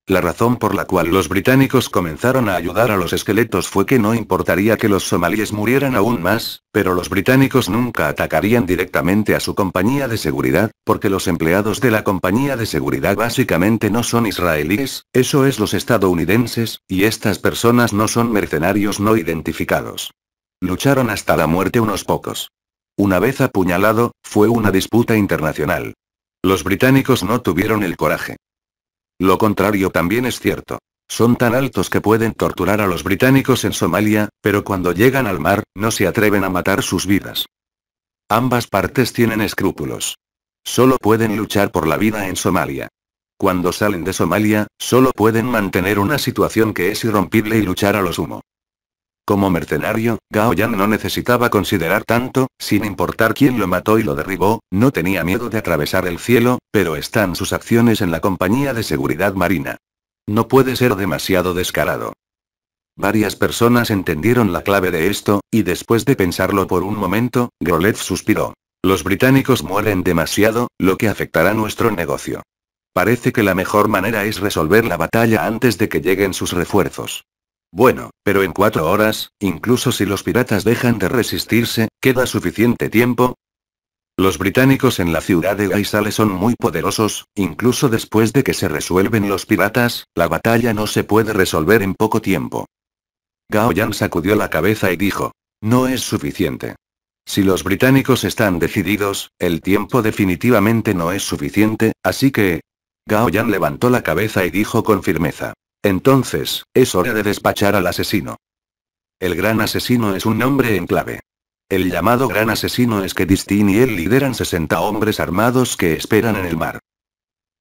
A: La razón por la cual los británicos comenzaron a ayudar a los esqueletos fue que no importaría que los somalíes murieran aún más, pero los británicos nunca atacarían directamente a su compañía de seguridad, porque los empleados de la compañía de seguridad básicamente no son israelíes, eso es los estadounidenses, y estas personas no son mercenarios no identificados. Lucharon hasta la muerte unos pocos. Una vez apuñalado, fue una disputa internacional. Los británicos no tuvieron el coraje. Lo contrario también es cierto. Son tan altos que pueden torturar a los británicos en Somalia, pero cuando llegan al mar, no se atreven a matar sus vidas. Ambas partes tienen escrúpulos. Solo pueden luchar por la vida en Somalia. Cuando salen de Somalia, solo pueden mantener una situación que es irrompible y luchar a lo sumo. Como mercenario, Gao Yan no necesitaba considerar tanto, sin importar quién lo mató y lo derribó, no tenía miedo de atravesar el cielo, pero están sus acciones en la compañía de seguridad marina. No puede ser demasiado descarado. Varias personas entendieron la clave de esto, y después de pensarlo por un momento, Grolet suspiró. Los británicos mueren demasiado, lo que afectará nuestro negocio. Parece que la mejor manera es resolver la batalla antes de que lleguen sus refuerzos. Bueno, pero en cuatro horas, incluso si los piratas dejan de resistirse, ¿queda suficiente tiempo? Los británicos en la ciudad de Gaisale son muy poderosos, incluso después de que se resuelven los piratas, la batalla no se puede resolver en poco tiempo. Gao Yan sacudió la cabeza y dijo, no es suficiente. Si los británicos están decididos, el tiempo definitivamente no es suficiente, así que... Gao Yan levantó la cabeza y dijo con firmeza. Entonces, es hora de despachar al asesino. El gran asesino es un nombre en clave. El llamado gran asesino es que Distin y él lideran 60 hombres armados que esperan en el mar.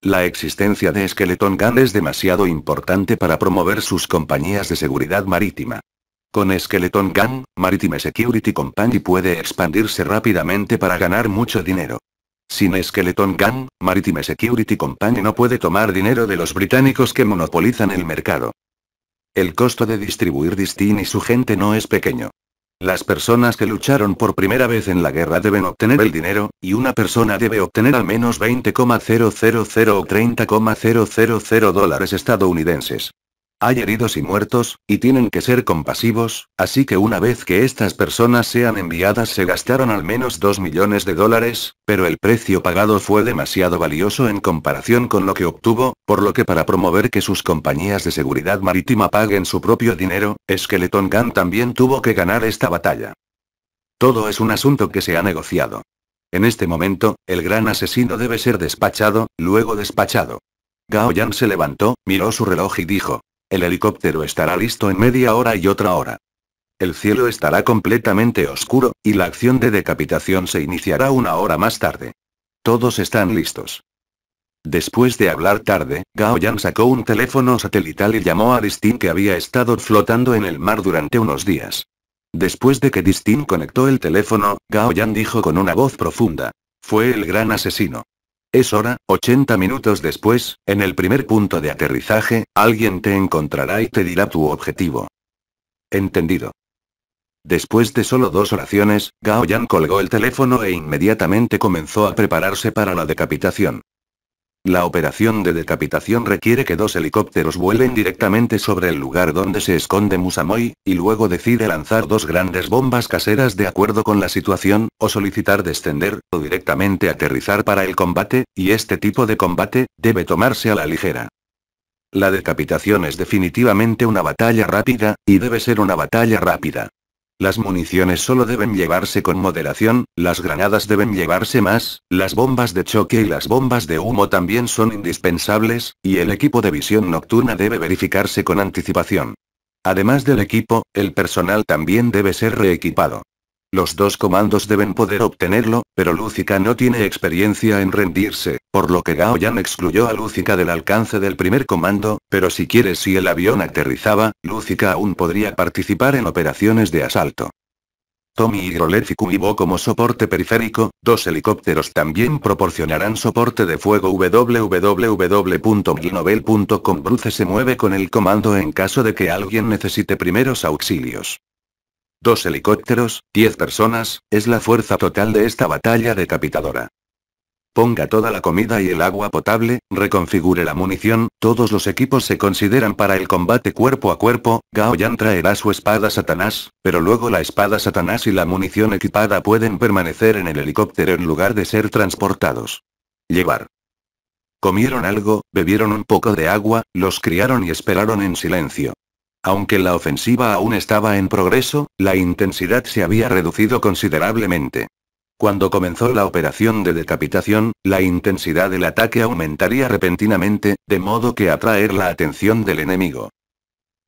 A: La existencia de Skeleton Gun es demasiado importante para promover sus compañías de seguridad marítima. Con Skeleton Gun, Maritime Security Company puede expandirse rápidamente para ganar mucho dinero. Sin Skeleton Gang, Maritime Security Company no puede tomar dinero de los británicos que monopolizan el mercado. El costo de distribuir Distin y su gente no es pequeño. Las personas que lucharon por primera vez en la guerra deben obtener el dinero, y una persona debe obtener al menos 20,000 o 30,000 dólares estadounidenses. Hay heridos y muertos, y tienen que ser compasivos, así que una vez que estas personas sean enviadas se gastaron al menos 2 millones de dólares, pero el precio pagado fue demasiado valioso en comparación con lo que obtuvo, por lo que para promover que sus compañías de seguridad marítima paguen su propio dinero, Skeleton Gun también tuvo que ganar esta batalla. Todo es un asunto que se ha negociado. En este momento, el gran asesino debe ser despachado, luego despachado. Gao Yan se levantó, miró su reloj y dijo, el helicóptero estará listo en media hora y otra hora. El cielo estará completamente oscuro, y la acción de decapitación se iniciará una hora más tarde. Todos están listos. Después de hablar tarde, Gao Yan sacó un teléfono satelital y llamó a Distin que había estado flotando en el mar durante unos días. Después de que Distin conectó el teléfono, Gao Yan dijo con una voz profunda. Fue el gran asesino. Es hora, 80 minutos después, en el primer punto de aterrizaje, alguien te encontrará y te dirá tu objetivo. Entendido. Después de solo dos oraciones, Gao Yan colgó el teléfono e inmediatamente comenzó a prepararse para la decapitación. La operación de decapitación requiere que dos helicópteros vuelen directamente sobre el lugar donde se esconde Musamoy, y luego decide lanzar dos grandes bombas caseras de acuerdo con la situación, o solicitar descender, o directamente aterrizar para el combate, y este tipo de combate, debe tomarse a la ligera. La decapitación es definitivamente una batalla rápida, y debe ser una batalla rápida. Las municiones solo deben llevarse con moderación, las granadas deben llevarse más, las bombas de choque y las bombas de humo también son indispensables, y el equipo de visión nocturna debe verificarse con anticipación. Además del equipo, el personal también debe ser reequipado. Los dos comandos deben poder obtenerlo, pero Lúcica no tiene experiencia en rendirse, por lo que Gao Yan excluyó a Lúcica del alcance del primer comando, pero si quiere si el avión aterrizaba, Lúcica aún podría participar en operaciones de asalto. Tommy y Grolet y como soporte periférico, dos helicópteros también proporcionarán soporte de fuego www.ginobel.com Bruce se mueve con el comando en caso de que alguien necesite primeros auxilios. Dos helicópteros, diez personas, es la fuerza total de esta batalla decapitadora. Ponga toda la comida y el agua potable, reconfigure la munición, todos los equipos se consideran para el combate cuerpo a cuerpo, Gao Yan traerá su espada Satanás, pero luego la espada Satanás y la munición equipada pueden permanecer en el helicóptero en lugar de ser transportados. Llevar. Comieron algo, bebieron un poco de agua, los criaron y esperaron en silencio. Aunque la ofensiva aún estaba en progreso, la intensidad se había reducido considerablemente. Cuando comenzó la operación de decapitación, la intensidad del ataque aumentaría repentinamente, de modo que atraer la atención del enemigo.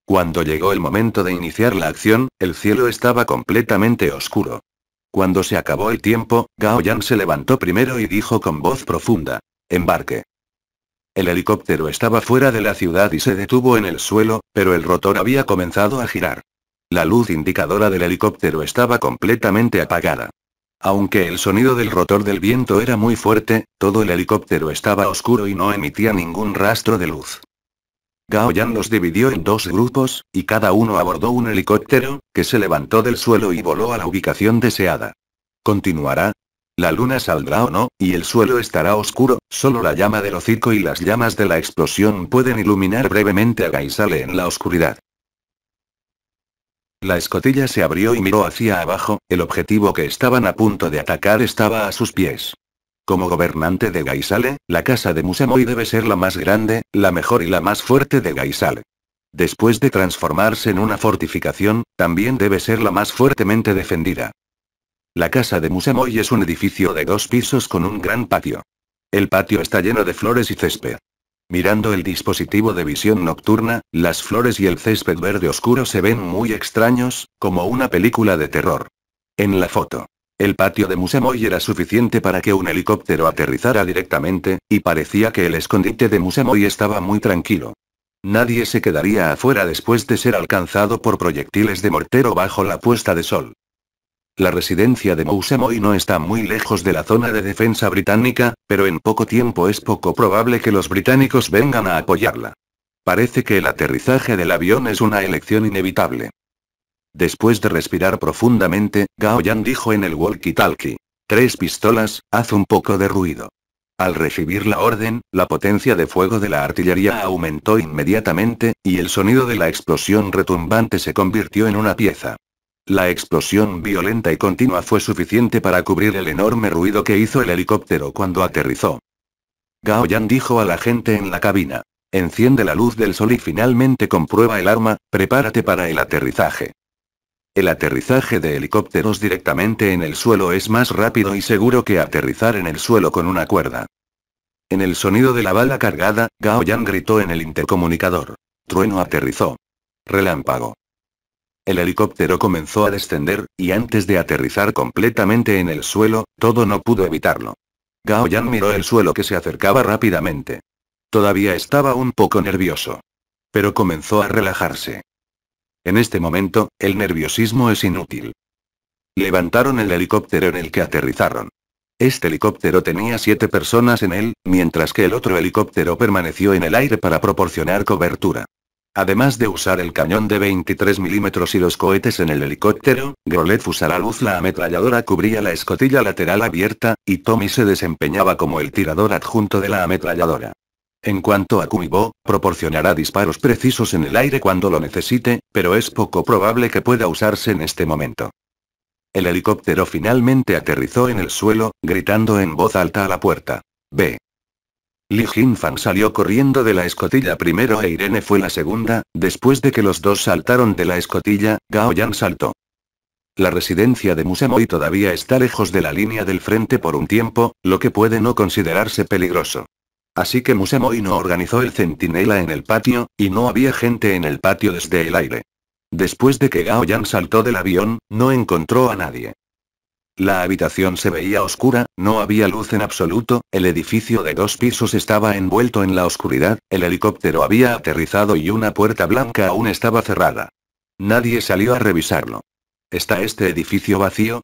A: Cuando llegó el momento de iniciar la acción, el cielo estaba completamente oscuro. Cuando se acabó el tiempo, Gao Yan se levantó primero y dijo con voz profunda: Embarque. El helicóptero estaba fuera de la ciudad y se detuvo en el suelo, pero el rotor había comenzado a girar. La luz indicadora del helicóptero estaba completamente apagada. Aunque el sonido del rotor del viento era muy fuerte, todo el helicóptero estaba oscuro y no emitía ningún rastro de luz. Gao los dividió en dos grupos, y cada uno abordó un helicóptero, que se levantó del suelo y voló a la ubicación deseada. ¿Continuará? La luna saldrá o no, y el suelo estará oscuro, solo la llama del hocico y las llamas de la explosión pueden iluminar brevemente a Gaisale en la oscuridad. La escotilla se abrió y miró hacia abajo, el objetivo que estaban a punto de atacar estaba a sus pies. Como gobernante de Gaisale, la casa de Musamoy debe ser la más grande, la mejor y la más fuerte de Gaisale. Después de transformarse en una fortificación, también debe ser la más fuertemente defendida. La casa de Musamoy es un edificio de dos pisos con un gran patio. El patio está lleno de flores y césped. Mirando el dispositivo de visión nocturna, las flores y el césped verde oscuro se ven muy extraños, como una película de terror. En la foto. El patio de Musamoy era suficiente para que un helicóptero aterrizara directamente, y parecía que el escondite de Musamoy estaba muy tranquilo. Nadie se quedaría afuera después de ser alcanzado por proyectiles de mortero bajo la puesta de sol. La residencia de Mousemoy no está muy lejos de la zona de defensa británica, pero en poco tiempo es poco probable que los británicos vengan a apoyarla. Parece que el aterrizaje del avión es una elección inevitable. Después de respirar profundamente, Gao Yan dijo en el walkie-talkie. Tres pistolas, haz un poco de ruido. Al recibir la orden, la potencia de fuego de la artillería aumentó inmediatamente, y el sonido de la explosión retumbante se convirtió en una pieza. La explosión violenta y continua fue suficiente para cubrir el enorme ruido que hizo el helicóptero cuando aterrizó. Gao Yan dijo a la gente en la cabina. Enciende la luz del sol y finalmente comprueba el arma, prepárate para el aterrizaje. El aterrizaje de helicópteros directamente en el suelo es más rápido y seguro que aterrizar en el suelo con una cuerda. En el sonido de la bala cargada, Gao Yan gritó en el intercomunicador. Trueno aterrizó. Relámpago. El helicóptero comenzó a descender, y antes de aterrizar completamente en el suelo, todo no pudo evitarlo. Gao Yan miró el suelo que se acercaba rápidamente. Todavía estaba un poco nervioso. Pero comenzó a relajarse. En este momento, el nerviosismo es inútil. Levantaron el helicóptero en el que aterrizaron. Este helicóptero tenía siete personas en él, mientras que el otro helicóptero permaneció en el aire para proporcionar cobertura. Además de usar el cañón de 23 milímetros y los cohetes en el helicóptero, Grolet usará luz la ametralladora cubría la escotilla lateral abierta, y Tommy se desempeñaba como el tirador adjunto de la ametralladora. En cuanto a Kumibo, proporcionará disparos precisos en el aire cuando lo necesite, pero es poco probable que pueda usarse en este momento. El helicóptero finalmente aterrizó en el suelo, gritando en voz alta a la puerta. B. Li Jinfang salió corriendo de la escotilla primero e Irene fue la segunda, después de que los dos saltaron de la escotilla, Gao Yang saltó. La residencia de Musamoy todavía está lejos de la línea del frente por un tiempo, lo que puede no considerarse peligroso. Así que Musamoy no organizó el centinela en el patio, y no había gente en el patio desde el aire. Después de que Gao Yang saltó del avión, no encontró a nadie. La habitación se veía oscura, no había luz en absoluto, el edificio de dos pisos estaba envuelto en la oscuridad, el helicóptero había aterrizado y una puerta blanca aún estaba cerrada. Nadie salió a revisarlo. ¿Está este edificio vacío?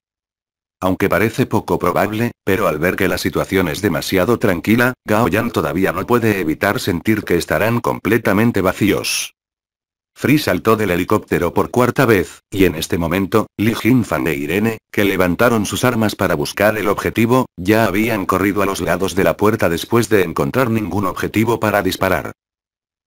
A: Aunque parece poco probable, pero al ver que la situación es demasiado tranquila, Gao Yan todavía no puede evitar sentir que estarán completamente vacíos. Free saltó del helicóptero por cuarta vez, y en este momento, Li Fan e Irene, que levantaron sus armas para buscar el objetivo, ya habían corrido a los lados de la puerta después de encontrar ningún objetivo para disparar.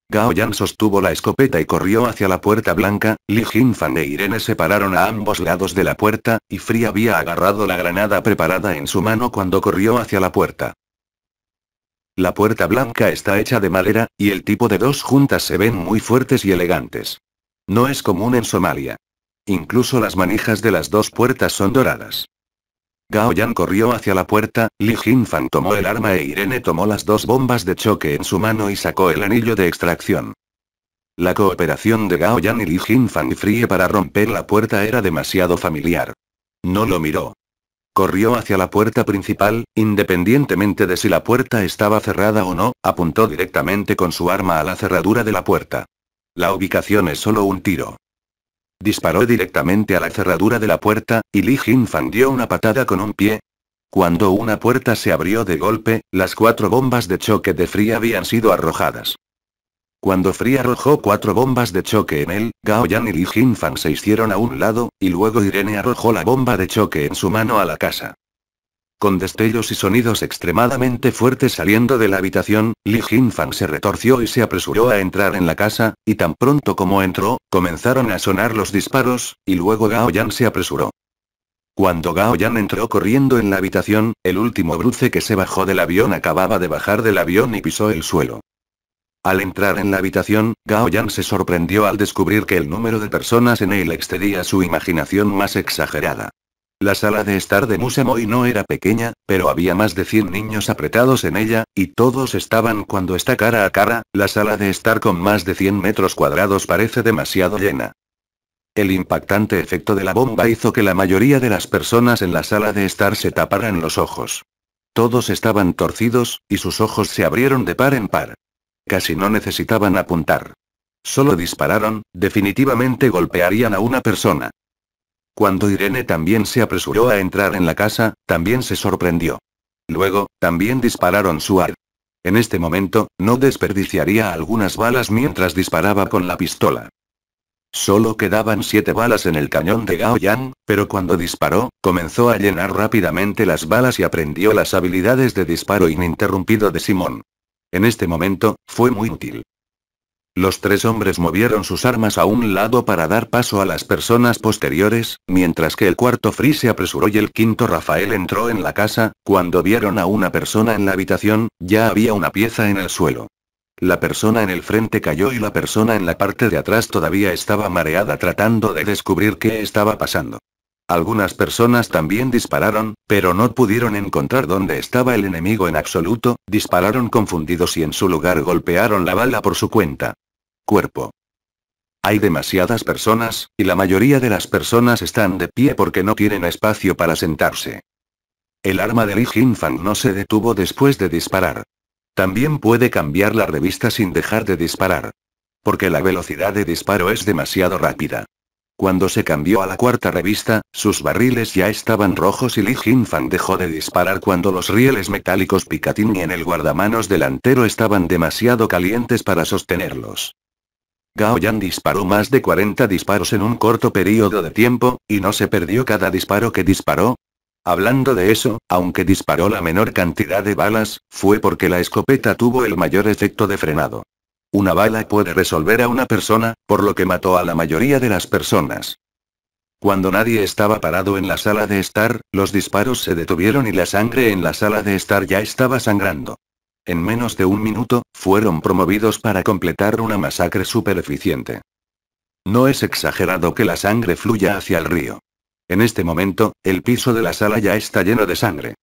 A: Gao Yan sostuvo la escopeta y corrió hacia la puerta blanca, Li Jinfan e Irene se pararon a ambos lados de la puerta, y Free había agarrado la granada preparada en su mano cuando corrió hacia la puerta. La puerta blanca está hecha de madera, y el tipo de dos juntas se ven muy fuertes y elegantes. No es común en Somalia. Incluso las manijas de las dos puertas son doradas. Gao Yan corrió hacia la puerta, Li Jinfan tomó el arma e Irene tomó las dos bombas de choque en su mano y sacó el anillo de extracción. La cooperación de Gao Yan y Li Jinfan y Frie para romper la puerta era demasiado familiar. No lo miró. Corrió hacia la puerta principal, independientemente de si la puerta estaba cerrada o no, apuntó directamente con su arma a la cerradura de la puerta. La ubicación es solo un tiro. Disparó directamente a la cerradura de la puerta, y Li Jinfan dio una patada con un pie. Cuando una puerta se abrió de golpe, las cuatro bombas de choque de fría habían sido arrojadas. Cuando Free arrojó cuatro bombas de choque en él, Gao Yan y Li Jingfan se hicieron a un lado, y luego Irene arrojó la bomba de choque en su mano a la casa. Con destellos y sonidos extremadamente fuertes saliendo de la habitación, Li Jingfan se retorció y se apresuró a entrar en la casa, y tan pronto como entró, comenzaron a sonar los disparos, y luego Gao Yan se apresuró. Cuando Gao Yan entró corriendo en la habitación, el último bruce que se bajó del avión acababa de bajar del avión y pisó el suelo. Al entrar en la habitación, Gao Yan se sorprendió al descubrir que el número de personas en él excedía su imaginación más exagerada. La sala de estar de Musemoy no era pequeña, pero había más de 100 niños apretados en ella, y todos estaban cuando está cara a cara, la sala de estar con más de 100 metros cuadrados parece demasiado llena. El impactante efecto de la bomba hizo que la mayoría de las personas en la sala de estar se taparan los ojos. Todos estaban torcidos, y sus ojos se abrieron de par en par. Casi no necesitaban apuntar. Solo dispararon, definitivamente golpearían a una persona. Cuando Irene también se apresuró a entrar en la casa, también se sorprendió. Luego, también dispararon su ar. En este momento, no desperdiciaría algunas balas mientras disparaba con la pistola. Solo quedaban siete balas en el cañón de Gao Yang, pero cuando disparó, comenzó a llenar rápidamente las balas y aprendió las habilidades de disparo ininterrumpido de Simón. En este momento, fue muy útil. Los tres hombres movieron sus armas a un lado para dar paso a las personas posteriores, mientras que el cuarto Free se apresuró y el quinto Rafael entró en la casa, cuando vieron a una persona en la habitación, ya había una pieza en el suelo. La persona en el frente cayó y la persona en la parte de atrás todavía estaba mareada tratando de descubrir qué estaba pasando. Algunas personas también dispararon, pero no pudieron encontrar dónde estaba el enemigo en absoluto, dispararon confundidos y en su lugar golpearon la bala por su cuenta. Cuerpo. Hay demasiadas personas, y la mayoría de las personas están de pie porque no tienen espacio para sentarse. El arma de Li Fang no se detuvo después de disparar. También puede cambiar la revista sin dejar de disparar. Porque la velocidad de disparo es demasiado rápida. Cuando se cambió a la cuarta revista, sus barriles ya estaban rojos y Li Fan dejó de disparar cuando los rieles metálicos Picatinny en el guardamanos delantero estaban demasiado calientes para sostenerlos. Gao Yan disparó más de 40 disparos en un corto periodo de tiempo, y no se perdió cada disparo que disparó. Hablando de eso, aunque disparó la menor cantidad de balas, fue porque la escopeta tuvo el mayor efecto de frenado. Una bala puede resolver a una persona, por lo que mató a la mayoría de las personas. Cuando nadie estaba parado en la sala de estar, los disparos se detuvieron y la sangre en la sala de estar ya estaba sangrando. En menos de un minuto, fueron promovidos para completar una masacre super eficiente. No es exagerado que la sangre fluya hacia el río. En este momento, el piso de la sala ya está lleno de sangre.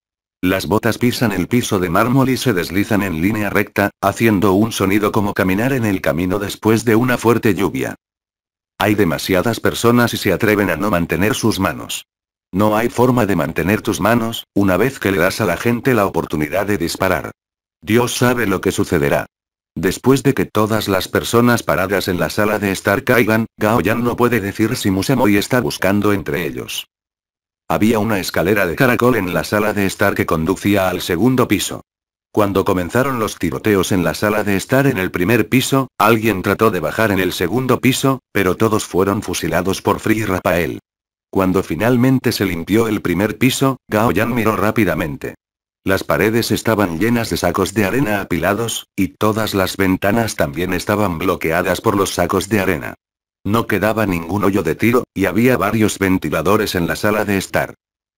A: Las botas pisan el piso de mármol y se deslizan en línea recta, haciendo un sonido como caminar en el camino después de una fuerte lluvia. Hay demasiadas personas y se atreven a no mantener sus manos. No hay forma de mantener tus manos, una vez que le das a la gente la oportunidad de disparar. Dios sabe lo que sucederá. Después de que todas las personas paradas en la sala de estar caigan, Gao no puede decir si Musamoy está buscando entre ellos. Había una escalera de caracol en la sala de estar que conducía al segundo piso. Cuando comenzaron los tiroteos en la sala de estar en el primer piso, alguien trató de bajar en el segundo piso, pero todos fueron fusilados por Free y Rafael. Cuando finalmente se limpió el primer piso, Gao Yan miró rápidamente. Las paredes estaban llenas de sacos de arena apilados, y todas las ventanas también estaban bloqueadas por los sacos de arena. No quedaba ningún hoyo de tiro, y había varios ventiladores en la sala de estar.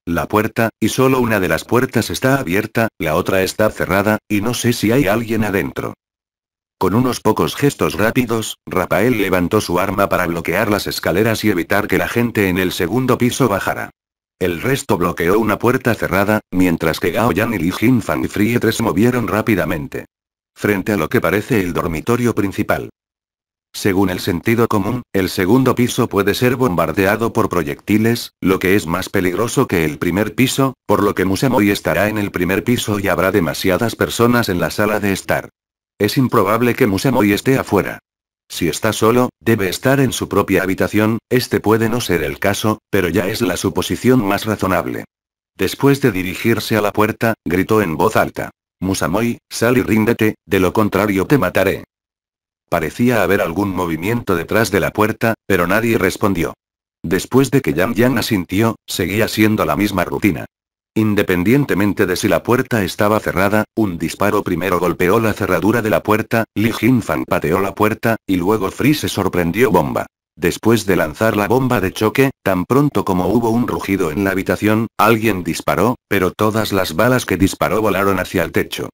A: La puerta, y solo una de las puertas está abierta, la otra está cerrada, y no sé si hay alguien adentro. Con unos pocos gestos rápidos, Rafael levantó su arma para bloquear las escaleras y evitar que la gente en el segundo piso bajara. El resto bloqueó una puerta cerrada, mientras que Gao Yan y Li Jin Fan y 3 movieron rápidamente. Frente a lo que parece el dormitorio principal. Según el sentido común, el segundo piso puede ser bombardeado por proyectiles, lo que es más peligroso que el primer piso, por lo que Musamoy estará en el primer piso y habrá demasiadas personas en la sala de estar. Es improbable que Musamoy esté afuera. Si está solo, debe estar en su propia habitación, este puede no ser el caso, pero ya es la suposición más razonable. Después de dirigirse a la puerta, gritó en voz alta. Musamoy, sal y ríndete, de lo contrario te mataré. Parecía haber algún movimiento detrás de la puerta, pero nadie respondió. Después de que Yan Yang asintió, seguía siendo la misma rutina. Independientemente de si la puerta estaba cerrada, un disparo primero golpeó la cerradura de la puerta, Li Fan pateó la puerta, y luego Free se sorprendió bomba. Después de lanzar la bomba de choque, tan pronto como hubo un rugido en la habitación, alguien disparó, pero todas las balas que disparó volaron hacia el techo.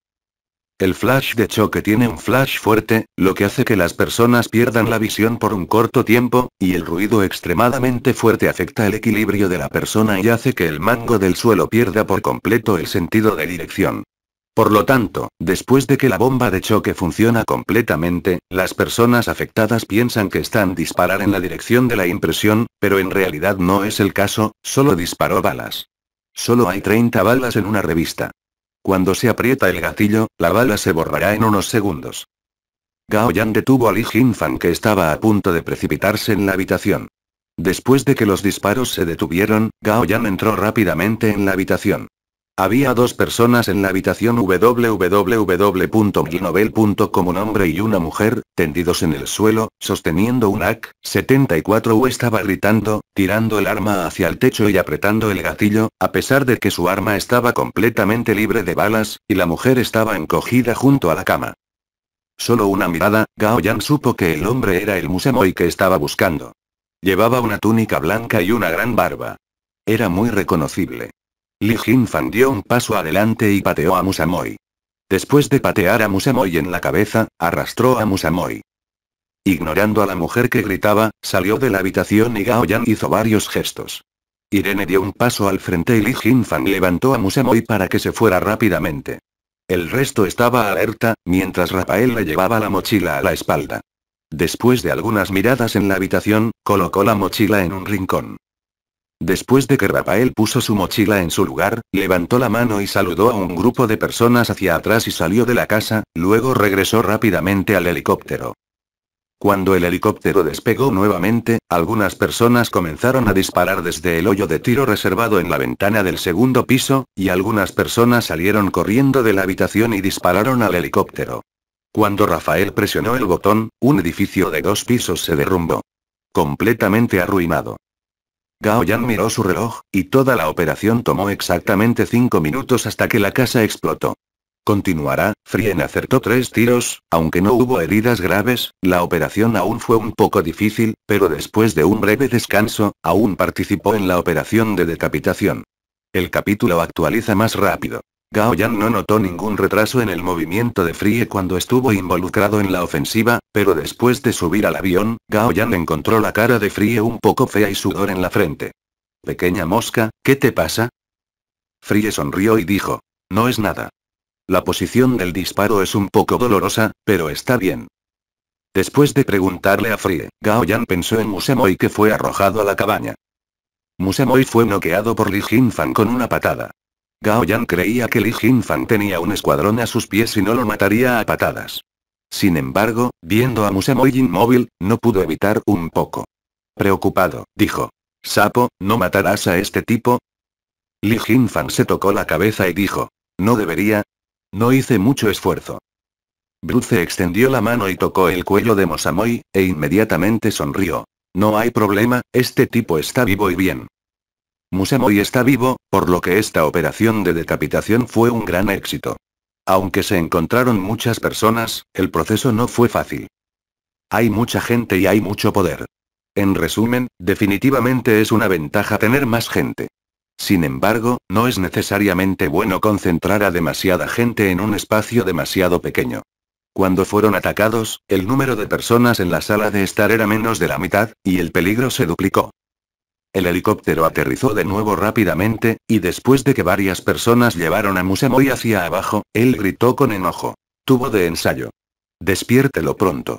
A: El flash de choque tiene un flash fuerte, lo que hace que las personas pierdan la visión por un corto tiempo, y el ruido extremadamente fuerte afecta el equilibrio de la persona y hace que el mango del suelo pierda por completo el sentido de dirección. Por lo tanto, después de que la bomba de choque funciona completamente, las personas afectadas piensan que están disparar en la dirección de la impresión, pero en realidad no es el caso, solo disparó balas. Solo hay 30 balas en una revista. Cuando se aprieta el gatillo, la bala se borrará en unos segundos. Gao Yan detuvo a Li Jinfan que estaba a punto de precipitarse en la habitación. Después de que los disparos se detuvieron, Gao Yan entró rápidamente en la habitación. Había dos personas en la habitación www.milnovel.com un hombre y una mujer, tendidos en el suelo, sosteniendo un AK-74U estaba gritando, tirando el arma hacia el techo y apretando el gatillo, a pesar de que su arma estaba completamente libre de balas, y la mujer estaba encogida junto a la cama. Solo una mirada, Gao Yan supo que el hombre era el Musemoy que estaba buscando. Llevaba una túnica blanca y una gran barba. Era muy reconocible. Li Jinfang dio un paso adelante y pateó a Musamoy. Después de patear a Musamoy en la cabeza, arrastró a Musamoy. Ignorando a la mujer que gritaba, salió de la habitación y Gao Yan hizo varios gestos. Irene dio un paso al frente y Li Jinfang levantó a Musamoy para que se fuera rápidamente. El resto estaba alerta, mientras Rafael le llevaba la mochila a la espalda. Después de algunas miradas en la habitación, colocó la mochila en un rincón. Después de que Rafael puso su mochila en su lugar, levantó la mano y saludó a un grupo de personas hacia atrás y salió de la casa, luego regresó rápidamente al helicóptero. Cuando el helicóptero despegó nuevamente, algunas personas comenzaron a disparar desde el hoyo de tiro reservado en la ventana del segundo piso, y algunas personas salieron corriendo de la habitación y dispararon al helicóptero. Cuando Rafael presionó el botón, un edificio de dos pisos se derrumbó. Completamente arruinado. Gao Yan miró su reloj, y toda la operación tomó exactamente cinco minutos hasta que la casa explotó. Continuará, Frien acertó tres tiros, aunque no hubo heridas graves, la operación aún fue un poco difícil, pero después de un breve descanso, aún participó en la operación de decapitación. El capítulo actualiza más rápido. Gao Yan no notó ningún retraso en el movimiento de Frie cuando estuvo involucrado en la ofensiva, pero después de subir al avión, Gao Yan encontró la cara de Frie un poco fea y sudor en la frente. Pequeña mosca, ¿qué te pasa? Frie sonrió y dijo. No es nada. La posición del disparo es un poco dolorosa, pero está bien. Después de preguntarle a Frie, Gao Yan pensó en Musemoy que fue arrojado a la cabaña. Musemoy fue noqueado por Li Jinfan con una patada. Gao Yan creía que Li Jinfan tenía un escuadrón a sus pies y no lo mataría a patadas. Sin embargo, viendo a Musamoy inmóvil, no pudo evitar un poco. Preocupado, dijo. Sapo, ¿no matarás a este tipo? Li Jinfan se tocó la cabeza y dijo. No debería. No hice mucho esfuerzo. Bruce extendió la mano y tocó el cuello de Mosamoy, e inmediatamente sonrió. No hay problema, este tipo está vivo y bien y está vivo, por lo que esta operación de decapitación fue un gran éxito. Aunque se encontraron muchas personas, el proceso no fue fácil. Hay mucha gente y hay mucho poder. En resumen, definitivamente es una ventaja tener más gente. Sin embargo, no es necesariamente bueno concentrar a demasiada gente en un espacio demasiado pequeño. Cuando fueron atacados, el número de personas en la sala de estar era menos de la mitad, y el peligro se duplicó. El helicóptero aterrizó de nuevo rápidamente, y después de que varias personas llevaron a Musamoy hacia abajo, él gritó con enojo. Tuvo de ensayo. Despiértelo pronto.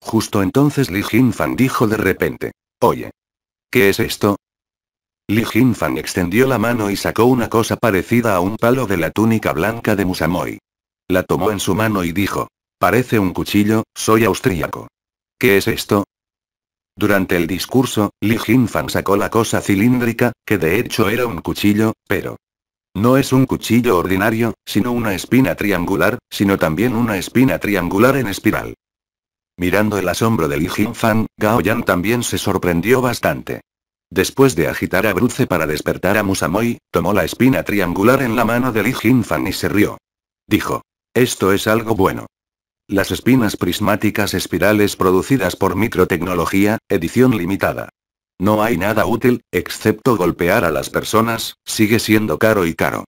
A: Justo entonces Li Jinfan dijo de repente. Oye. ¿Qué es esto? Li Jinfan extendió la mano y sacó una cosa parecida a un palo de la túnica blanca de Musamoy. La tomó en su mano y dijo. Parece un cuchillo, soy austríaco. ¿Qué es esto? Durante el discurso, Li Jinfan sacó la cosa cilíndrica, que de hecho era un cuchillo, pero... No es un cuchillo ordinario, sino una espina triangular, sino también una espina triangular en espiral. Mirando el asombro de Li Jinfan, Gao Yan también se sorprendió bastante. Después de agitar a Bruce para despertar a Musamoy, tomó la espina triangular en la mano de Li Jinfan y se rió. Dijo. Esto es algo bueno. Las espinas prismáticas espirales producidas por microtecnología, edición limitada. No hay nada útil, excepto golpear a las personas, sigue siendo caro y caro.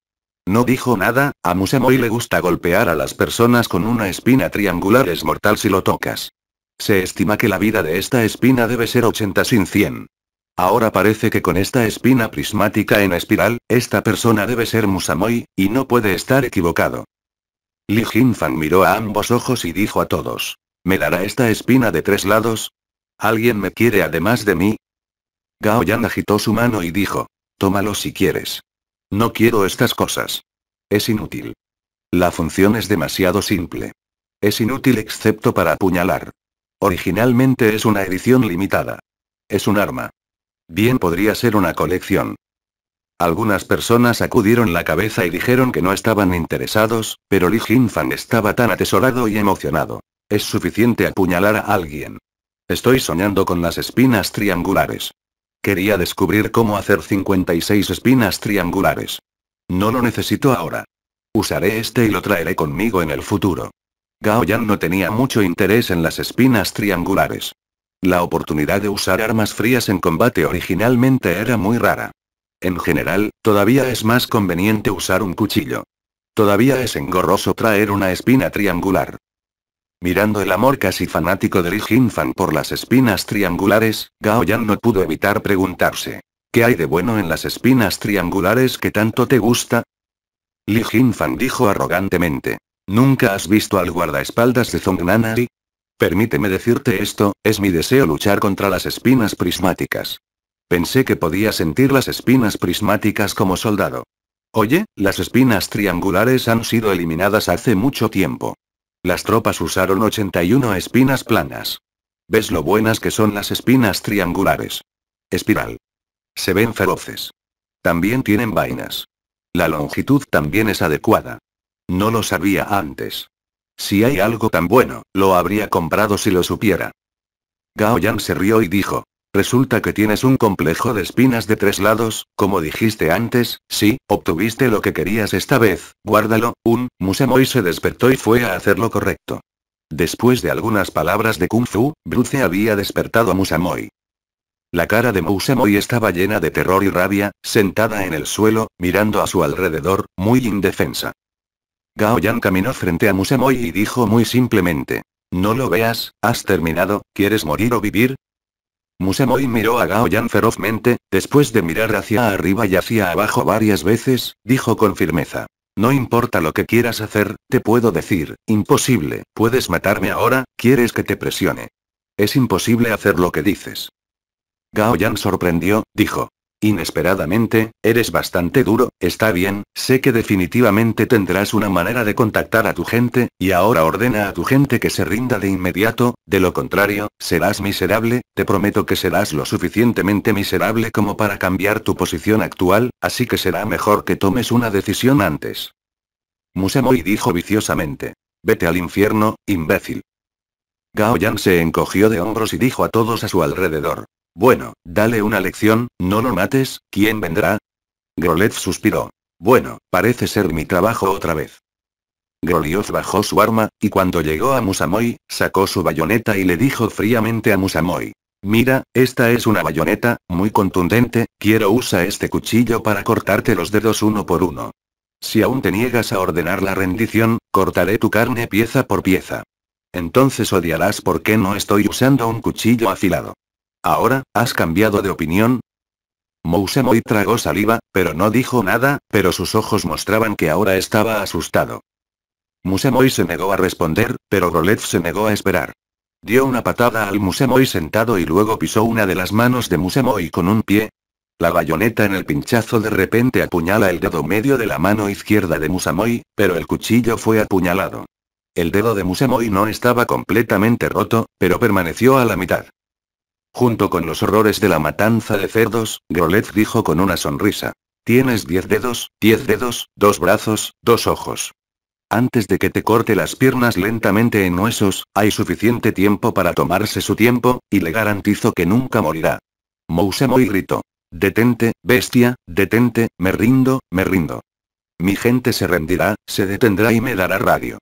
A: No dijo nada, a Musamoy le gusta golpear a las personas con una espina triangular es mortal si lo tocas. Se estima que la vida de esta espina debe ser 80 sin 100. Ahora parece que con esta espina prismática en espiral, esta persona debe ser Musamoy, y no puede estar equivocado. Li Jinfang miró a ambos ojos y dijo a todos. ¿Me dará esta espina de tres lados? ¿Alguien me quiere además de mí? Gao Yan agitó su mano y dijo. Tómalo si quieres. No quiero estas cosas. Es inútil. La función es demasiado simple. Es inútil excepto para apuñalar. Originalmente es una edición limitada. Es un arma. Bien podría ser una colección. Algunas personas acudieron la cabeza y dijeron que no estaban interesados, pero Li Jinfang estaba tan atesorado y emocionado. Es suficiente apuñalar a alguien. Estoy soñando con las espinas triangulares. Quería descubrir cómo hacer 56 espinas triangulares. No lo necesito ahora. Usaré este y lo traeré conmigo en el futuro. Gao Yan no tenía mucho interés en las espinas triangulares. La oportunidad de usar armas frías en combate originalmente era muy rara. En general, todavía es más conveniente usar un cuchillo. Todavía es engorroso traer una espina triangular. Mirando el amor casi fanático de Li Jinfan por las espinas triangulares, Gao Yan no pudo evitar preguntarse. ¿Qué hay de bueno en las espinas triangulares que tanto te gusta? Li Jinfan dijo arrogantemente. ¿Nunca has visto al guardaespaldas de Nanari? Permíteme decirte esto, es mi deseo luchar contra las espinas prismáticas. Pensé que podía sentir las espinas prismáticas como soldado. Oye, las espinas triangulares han sido eliminadas hace mucho tiempo. Las tropas usaron 81 espinas planas. ¿Ves lo buenas que son las espinas triangulares? Espiral. Se ven feroces. También tienen vainas. La longitud también es adecuada. No lo sabía antes. Si hay algo tan bueno, lo habría comprado si lo supiera. Gao Yan se rió y dijo, Resulta que tienes un complejo de espinas de tres lados, como dijiste antes, sí, obtuviste lo que querías esta vez, guárdalo, un, Musamoy se despertó y fue a hacer lo correcto. Después de algunas palabras de Kung Fu, Bruce había despertado a Musamoy. La cara de Musamoy estaba llena de terror y rabia, sentada en el suelo, mirando a su alrededor, muy indefensa. Gao Yan caminó frente a Musamoy y dijo muy simplemente. No lo veas, has terminado, ¿quieres morir o vivir? Musamoy miró a Gao ferozmente, después de mirar hacia arriba y hacia abajo varias veces, dijo con firmeza. No importa lo que quieras hacer, te puedo decir, imposible, puedes matarme ahora, quieres que te presione. Es imposible hacer lo que dices. Gao sorprendió, dijo. Inesperadamente, eres bastante duro, está bien, sé que definitivamente tendrás una manera de contactar a tu gente, y ahora ordena a tu gente que se rinda de inmediato, de lo contrario, serás miserable, te prometo que serás lo suficientemente miserable como para cambiar tu posición actual, así que será mejor que tomes una decisión antes. Musamoy dijo viciosamente. Vete al infierno, imbécil. Gao Yang se encogió de hombros y dijo a todos a su alrededor. Bueno, dale una lección, no lo mates, ¿quién vendrá? Grolet suspiró. Bueno, parece ser mi trabajo otra vez. Grolioz bajó su arma, y cuando llegó a Musamoy, sacó su bayoneta y le dijo fríamente a Musamoy. Mira, esta es una bayoneta, muy contundente, quiero usa este cuchillo para cortarte los dedos uno por uno. Si aún te niegas a ordenar la rendición, cortaré tu carne pieza por pieza. Entonces odiarás por qué no estoy usando un cuchillo afilado. Ahora, ¿has cambiado de opinión? Mousemoy tragó saliva, pero no dijo nada, pero sus ojos mostraban que ahora estaba asustado. Musemoy se negó a responder, pero Rolet se negó a esperar. Dio una patada al Musemoy sentado y luego pisó una de las manos de Musemoy con un pie. La bayoneta en el pinchazo de repente apuñala el dedo medio de la mano izquierda de Musamoy, pero el cuchillo fue apuñalado. El dedo de Musemoy no estaba completamente roto, pero permaneció a la mitad. Junto con los horrores de la matanza de cerdos, Grolet dijo con una sonrisa. Tienes diez dedos, diez dedos, dos brazos, dos ojos. Antes de que te corte las piernas lentamente en huesos, hay suficiente tiempo para tomarse su tiempo, y le garantizo que nunca morirá. Mousemoy gritó. Detente, bestia, detente, me rindo, me rindo. Mi gente se rendirá, se detendrá y me dará radio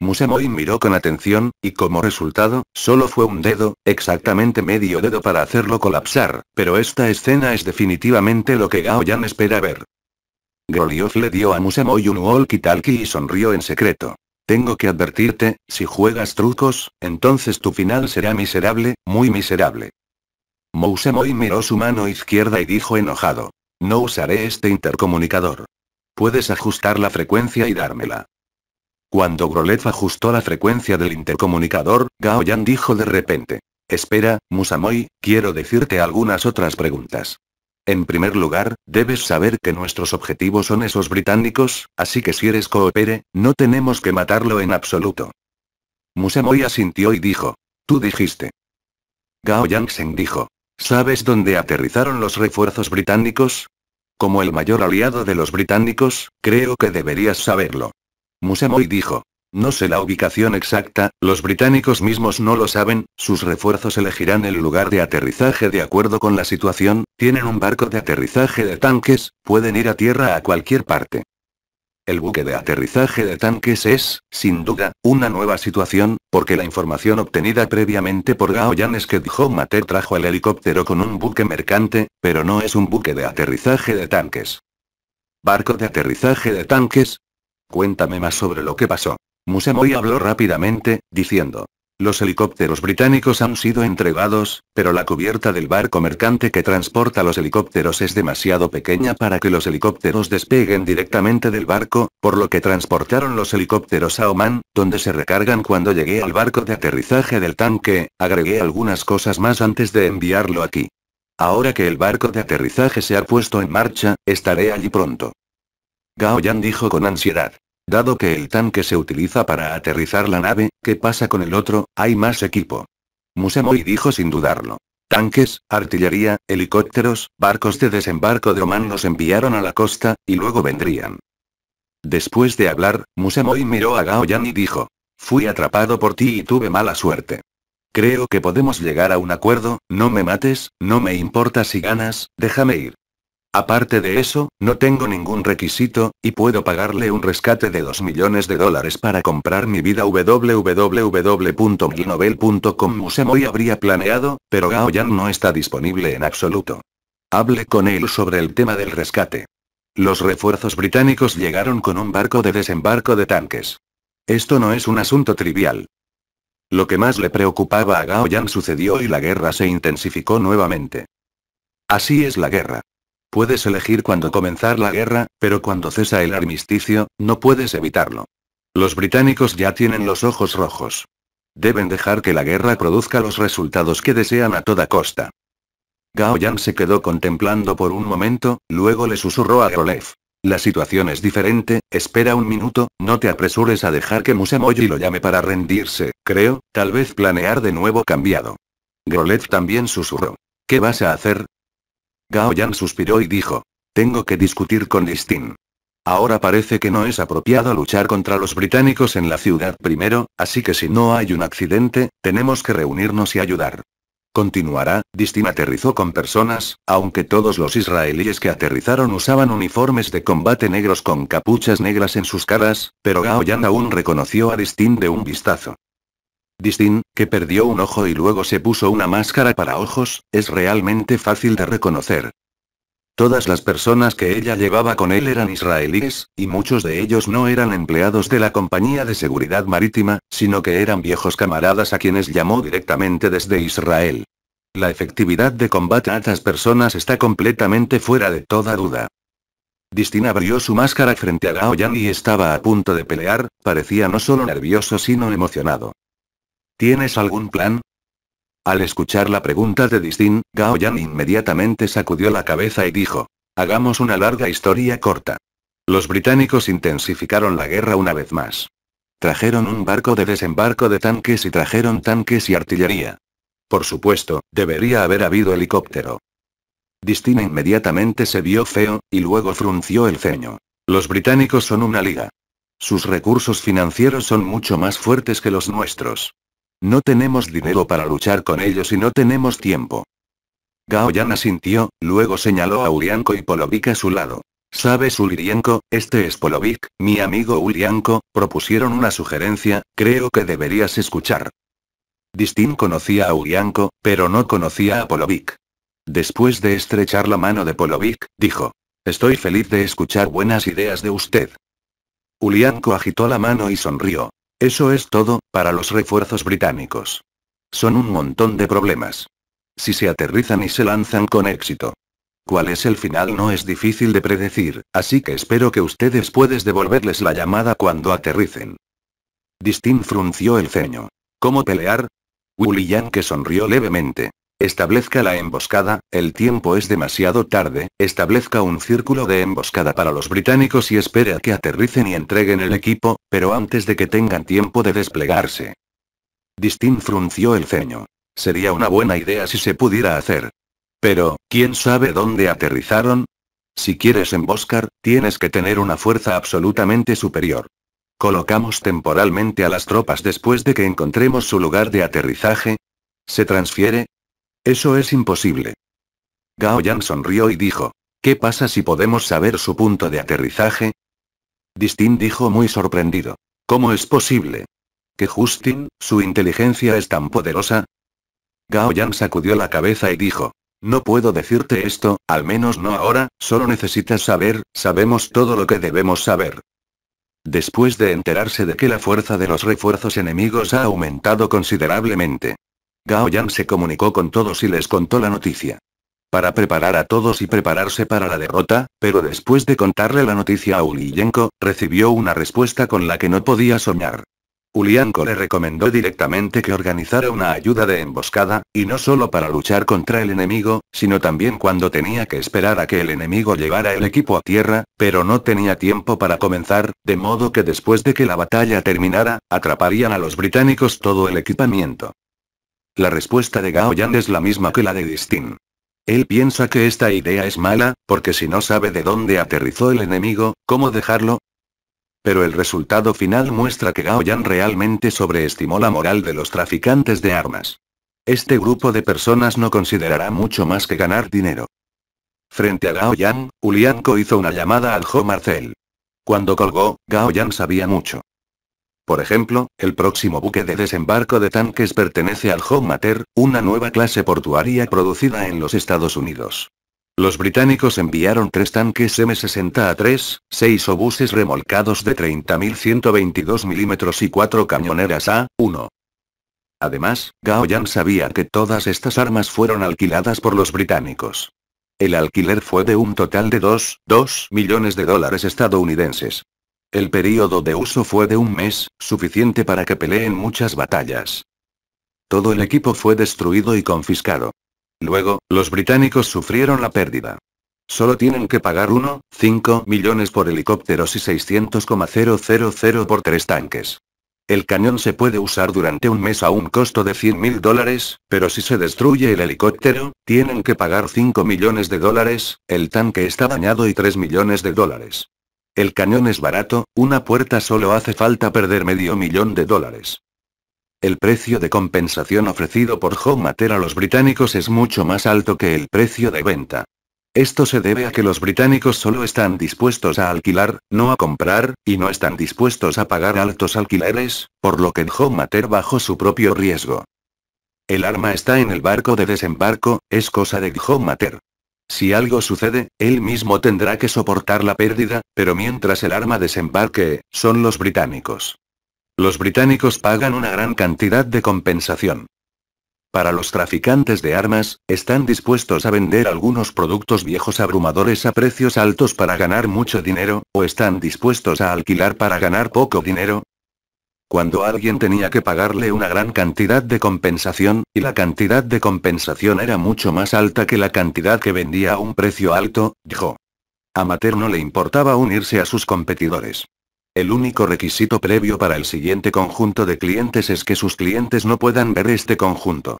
A: musemoy miró con atención, y como resultado, solo fue un dedo, exactamente medio dedo para hacerlo colapsar, pero esta escena es definitivamente lo que Gao Yan espera ver. Golioth le dio a Musamoy un walkie-talkie y sonrió en secreto. Tengo que advertirte, si juegas trucos, entonces tu final será miserable, muy miserable. Musemoy miró su mano izquierda y dijo enojado. No usaré este intercomunicador. Puedes ajustar la frecuencia y dármela. Cuando Grolet ajustó la frecuencia del intercomunicador, Gao Yang dijo de repente. Espera, Musamoy, quiero decirte algunas otras preguntas. En primer lugar, debes saber que nuestros objetivos son esos británicos, así que si eres coopere, no tenemos que matarlo en absoluto. Musamoy asintió y dijo. Tú dijiste. Gao Yangsen dijo. ¿Sabes dónde aterrizaron los refuerzos británicos? Como el mayor aliado de los británicos, creo que deberías saberlo. Musamoy dijo. No sé la ubicación exacta, los británicos mismos no lo saben, sus refuerzos elegirán el lugar de aterrizaje de acuerdo con la situación, tienen un barco de aterrizaje de tanques, pueden ir a tierra a cualquier parte. El buque de aterrizaje de tanques es, sin duda, una nueva situación, porque la información obtenida previamente por Gao Yan es que dijo Mater trajo el helicóptero con un buque mercante, pero no es un buque de aterrizaje de tanques. Barco de aterrizaje de tanques, Cuéntame más sobre lo que pasó. Musemoy habló rápidamente, diciendo. Los helicópteros británicos han sido entregados, pero la cubierta del barco mercante que transporta los helicópteros es demasiado pequeña para que los helicópteros despeguen directamente del barco, por lo que transportaron los helicópteros a Oman, donde se recargan cuando llegué al barco de aterrizaje del tanque, agregué algunas cosas más antes de enviarlo aquí. Ahora que el barco de aterrizaje se ha puesto en marcha, estaré allí pronto. Gao Yan dijo con ansiedad. Dado que el tanque se utiliza para aterrizar la nave, ¿qué pasa con el otro? Hay más equipo. Musamoy dijo sin dudarlo. Tanques, artillería, helicópteros, barcos de desembarco de Oman los enviaron a la costa, y luego vendrían. Después de hablar, Musamoy miró a Gao y dijo. Fui atrapado por ti y tuve mala suerte. Creo que podemos llegar a un acuerdo, no me mates, no me importa si ganas, déjame ir. Aparte de eso, no tengo ningún requisito, y puedo pagarle un rescate de 2 millones de dólares para comprar mi vida www.ginovel.com Musemoy habría planeado, pero Gaoyan no está disponible en absoluto. Hable con él sobre el tema del rescate. Los refuerzos británicos llegaron con un barco de desembarco de tanques. Esto no es un asunto trivial. Lo que más le preocupaba a Gaoyan sucedió y la guerra se intensificó nuevamente. Así es la guerra. Puedes elegir cuándo comenzar la guerra, pero cuando cesa el armisticio, no puedes evitarlo. Los británicos ya tienen los ojos rojos. Deben dejar que la guerra produzca los resultados que desean a toda costa. Gao Yang se quedó contemplando por un momento, luego le susurró a Grolev. La situación es diferente, espera un minuto, no te apresures a dejar que Musamoji lo llame para rendirse, creo, tal vez planear de nuevo cambiado. Grolev también susurró. ¿Qué vas a hacer? Gao Yan suspiró y dijo. Tengo que discutir con Distin. Ahora parece que no es apropiado luchar contra los británicos en la ciudad primero, así que si no hay un accidente, tenemos que reunirnos y ayudar. Continuará, Distin aterrizó con personas, aunque todos los israelíes que aterrizaron usaban uniformes de combate negros con capuchas negras en sus caras, pero Gao aún reconoció a Distin de un vistazo. Distin, que perdió un ojo y luego se puso una máscara para ojos, es realmente fácil de reconocer. Todas las personas que ella llevaba con él eran israelíes, y muchos de ellos no eran empleados de la Compañía de Seguridad Marítima, sino que eran viejos camaradas a quienes llamó directamente desde Israel. La efectividad de combate a estas personas está completamente fuera de toda duda. Distin abrió su máscara frente a Gao y estaba a punto de pelear, parecía no solo nervioso sino emocionado. ¿Tienes algún plan? Al escuchar la pregunta de Distin, Gao Yan inmediatamente sacudió la cabeza y dijo, hagamos una larga historia corta. Los británicos intensificaron la guerra una vez más. Trajeron un barco de desembarco de tanques y trajeron tanques y artillería. Por supuesto, debería haber habido helicóptero. Distin inmediatamente se vio feo, y luego frunció el ceño. Los británicos son una liga. Sus recursos financieros son mucho más fuertes que los nuestros. No tenemos dinero para luchar con ellos y no tenemos tiempo. Yana asintió, luego señaló a Urianko y Polovic a su lado. ¿Sabes Urianko, Este es Polovic, mi amigo Urianko, propusieron una sugerencia, creo que deberías escuchar. Distin conocía a Urianko, pero no conocía a Polovic. Después de estrechar la mano de Polovic, dijo. Estoy feliz de escuchar buenas ideas de usted. Ulianko agitó la mano y sonrió. Eso es todo, para los refuerzos británicos. Son un montón de problemas. Si se aterrizan y se lanzan con éxito. ¿Cuál es el final? No es difícil de predecir, así que espero que ustedes puedes devolverles la llamada cuando aterricen. Distin frunció el ceño. ¿Cómo pelear? William que sonrió levemente. Establezca la emboscada, el tiempo es demasiado tarde, establezca un círculo de emboscada para los británicos y espere a que aterricen y entreguen el equipo, pero antes de que tengan tiempo de desplegarse. Distin frunció el ceño. Sería una buena idea si se pudiera hacer. Pero, ¿quién sabe dónde aterrizaron? Si quieres emboscar, tienes que tener una fuerza absolutamente superior. Colocamos temporalmente a las tropas después de que encontremos su lugar de aterrizaje, se transfiere, eso es imposible. Gao Yang sonrió y dijo. ¿Qué pasa si podemos saber su punto de aterrizaje? Distin dijo muy sorprendido. ¿Cómo es posible? ¿Que Justin, su inteligencia es tan poderosa? Gao Yang sacudió la cabeza y dijo. No puedo decirte esto, al menos no ahora, solo necesitas saber, sabemos todo lo que debemos saber. Después de enterarse de que la fuerza de los refuerzos enemigos ha aumentado considerablemente, Gao Yang se comunicó con todos y les contó la noticia. Para preparar a todos y prepararse para la derrota, pero después de contarle la noticia a Uliyenko, recibió una respuesta con la que no podía soñar. Ulianko le recomendó directamente que organizara una ayuda de emboscada, y no solo para luchar contra el enemigo, sino también cuando tenía que esperar a que el enemigo llevara el equipo a tierra, pero no tenía tiempo para comenzar, de modo que después de que la batalla terminara, atraparían a los británicos todo el equipamiento. La respuesta de Gao Yan es la misma que la de Distin. Él piensa que esta idea es mala, porque si no sabe de dónde aterrizó el enemigo, ¿cómo dejarlo? Pero el resultado final muestra que Gao Yan realmente sobreestimó la moral de los traficantes de armas. Este grupo de personas no considerará mucho más que ganar dinero. Frente a Gao Yan, Ulianco hizo una llamada al Joe Marcel. Cuando colgó, Gao Yan sabía mucho. Por ejemplo, el próximo buque de desembarco de tanques pertenece al Mater, una nueva clase portuaria producida en los Estados Unidos. Los británicos enviaron tres tanques M60A3, seis obuses remolcados de 30.122 milímetros y cuatro cañoneras A1. Además, Gao Yang sabía que todas estas armas fueron alquiladas por los británicos. El alquiler fue de un total de 2,2 millones de dólares estadounidenses. El periodo de uso fue de un mes, suficiente para que peleen muchas batallas. Todo el equipo fue destruido y confiscado. Luego, los británicos sufrieron la pérdida. Solo tienen que pagar 1,5 millones por helicópteros y 600,000 por tres tanques. El cañón se puede usar durante un mes a un costo de 100 mil dólares, pero si se destruye el helicóptero, tienen que pagar 5 millones de dólares, el tanque está dañado y 3 millones de dólares. El cañón es barato, una puerta solo hace falta perder medio millón de dólares. El precio de compensación ofrecido por Mater a los británicos es mucho más alto que el precio de venta. Esto se debe a que los británicos solo están dispuestos a alquilar, no a comprar, y no están dispuestos a pagar altos alquileres, por lo que Mater bajo su propio riesgo. El arma está en el barco de desembarco, es cosa de Mater. Si algo sucede, él mismo tendrá que soportar la pérdida, pero mientras el arma desembarque, son los británicos. Los británicos pagan una gran cantidad de compensación. Para los traficantes de armas, están dispuestos a vender algunos productos viejos abrumadores a precios altos para ganar mucho dinero, o están dispuestos a alquilar para ganar poco dinero, cuando alguien tenía que pagarle una gran cantidad de compensación, y la cantidad de compensación era mucho más alta que la cantidad que vendía a un precio alto, dijo. A no le importaba unirse a sus competidores. El único requisito previo para el siguiente conjunto de clientes es que sus clientes no puedan ver este conjunto.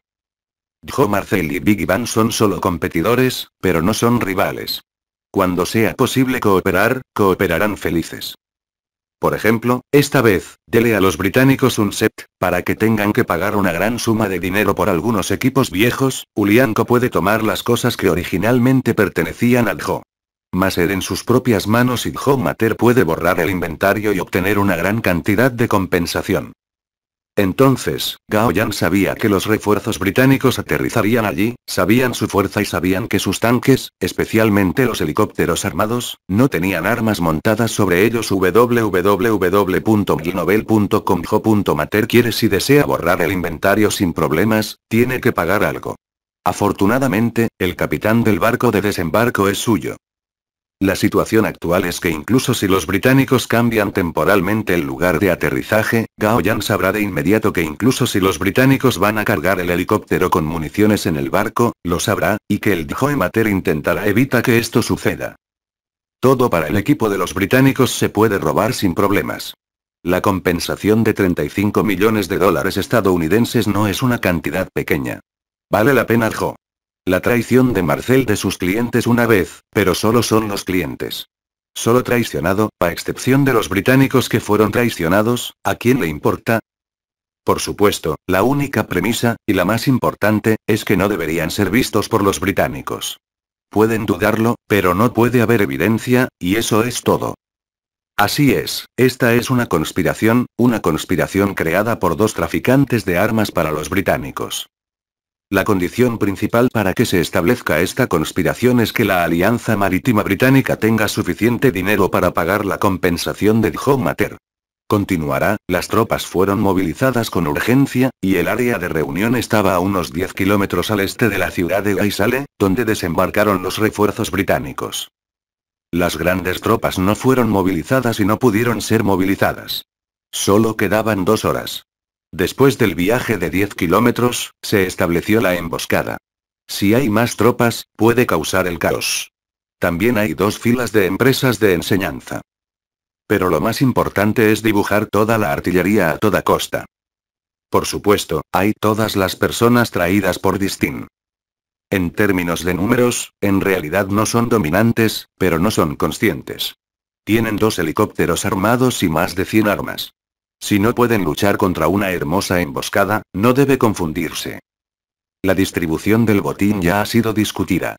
A: Dijo. Marcel y Big Van son solo competidores, pero no son rivales. Cuando sea posible cooperar, cooperarán felices. Por ejemplo, esta vez, dele a los británicos un set, para que tengan que pagar una gran suma de dinero por algunos equipos viejos, Ulianko puede tomar las cosas que originalmente pertenecían al Jo. Maser en sus propias manos y Jo Mater puede borrar el inventario y obtener una gran cantidad de compensación. Entonces, Gao Yang sabía que los refuerzos británicos aterrizarían allí, sabían su fuerza y sabían que sus tanques, especialmente los helicópteros armados, no tenían armas montadas sobre ellos. mater quiere si desea borrar el inventario sin problemas, tiene que pagar algo. Afortunadamente, el capitán del barco de desembarco es suyo. La situación actual es que incluso si los británicos cambian temporalmente el lugar de aterrizaje, Gao Yan sabrá de inmediato que incluso si los británicos van a cargar el helicóptero con municiones en el barco, lo sabrá, y que el Joe Mater intentará evitar que esto suceda. Todo para el equipo de los británicos se puede robar sin problemas. La compensación de 35 millones de dólares estadounidenses no es una cantidad pequeña. Vale la pena, Jo. La traición de Marcel de sus clientes una vez, pero solo son los clientes. Solo traicionado, a excepción de los británicos que fueron traicionados, ¿a quién le importa? Por supuesto, la única premisa, y la más importante, es que no deberían ser vistos por los británicos. Pueden dudarlo, pero no puede haber evidencia, y eso es todo. Así es, esta es una conspiración, una conspiración creada por dos traficantes de armas para los británicos. La condición principal para que se establezca esta conspiración es que la Alianza Marítima Británica tenga suficiente dinero para pagar la compensación de Mater. Continuará, las tropas fueron movilizadas con urgencia, y el área de reunión estaba a unos 10 kilómetros al este de la ciudad de Gaisale, donde desembarcaron los refuerzos británicos. Las grandes tropas no fueron movilizadas y no pudieron ser movilizadas. Solo quedaban dos horas. Después del viaje de 10 kilómetros, se estableció la emboscada. Si hay más tropas, puede causar el caos. También hay dos filas de empresas de enseñanza. Pero lo más importante es dibujar toda la artillería a toda costa. Por supuesto, hay todas las personas traídas por Distin. En términos de números, en realidad no son dominantes, pero no son conscientes. Tienen dos helicópteros armados y más de 100 armas. Si no pueden luchar contra una hermosa emboscada, no debe confundirse. La distribución del botín ya ha sido discutida.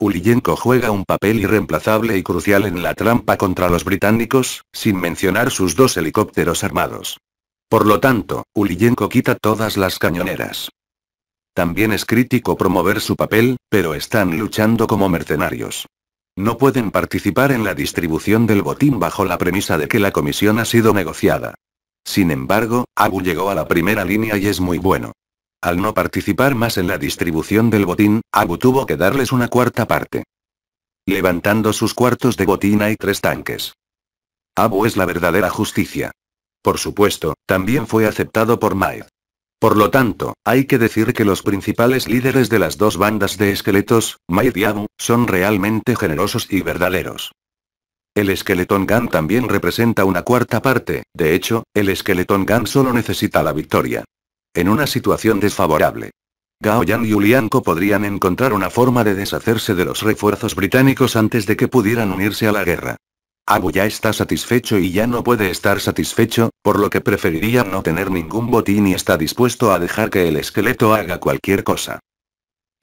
A: Ulienko juega un papel irreemplazable y crucial en la trampa contra los británicos, sin mencionar sus dos helicópteros armados. Por lo tanto, Uliyenko quita todas las cañoneras. También es crítico promover su papel, pero están luchando como mercenarios. No pueden participar en la distribución del botín bajo la premisa de que la comisión ha sido negociada. Sin embargo, Abu llegó a la primera línea y es muy bueno. Al no participar más en la distribución del botín, Abu tuvo que darles una cuarta parte. Levantando sus cuartos de botín hay tres tanques. Abu es la verdadera justicia. Por supuesto, también fue aceptado por Maid. Por lo tanto, hay que decir que los principales líderes de las dos bandas de esqueletos, Maid y Abu, son realmente generosos y verdaderos. El esqueletón Gan también representa una cuarta parte, de hecho, el esqueletón Gan solo necesita la victoria. En una situación desfavorable. Gao Yan y Ulianko podrían encontrar una forma de deshacerse de los refuerzos británicos antes de que pudieran unirse a la guerra. Abu ya está satisfecho y ya no puede estar satisfecho, por lo que preferiría no tener ningún botín y está dispuesto a dejar que el esqueleto haga cualquier cosa.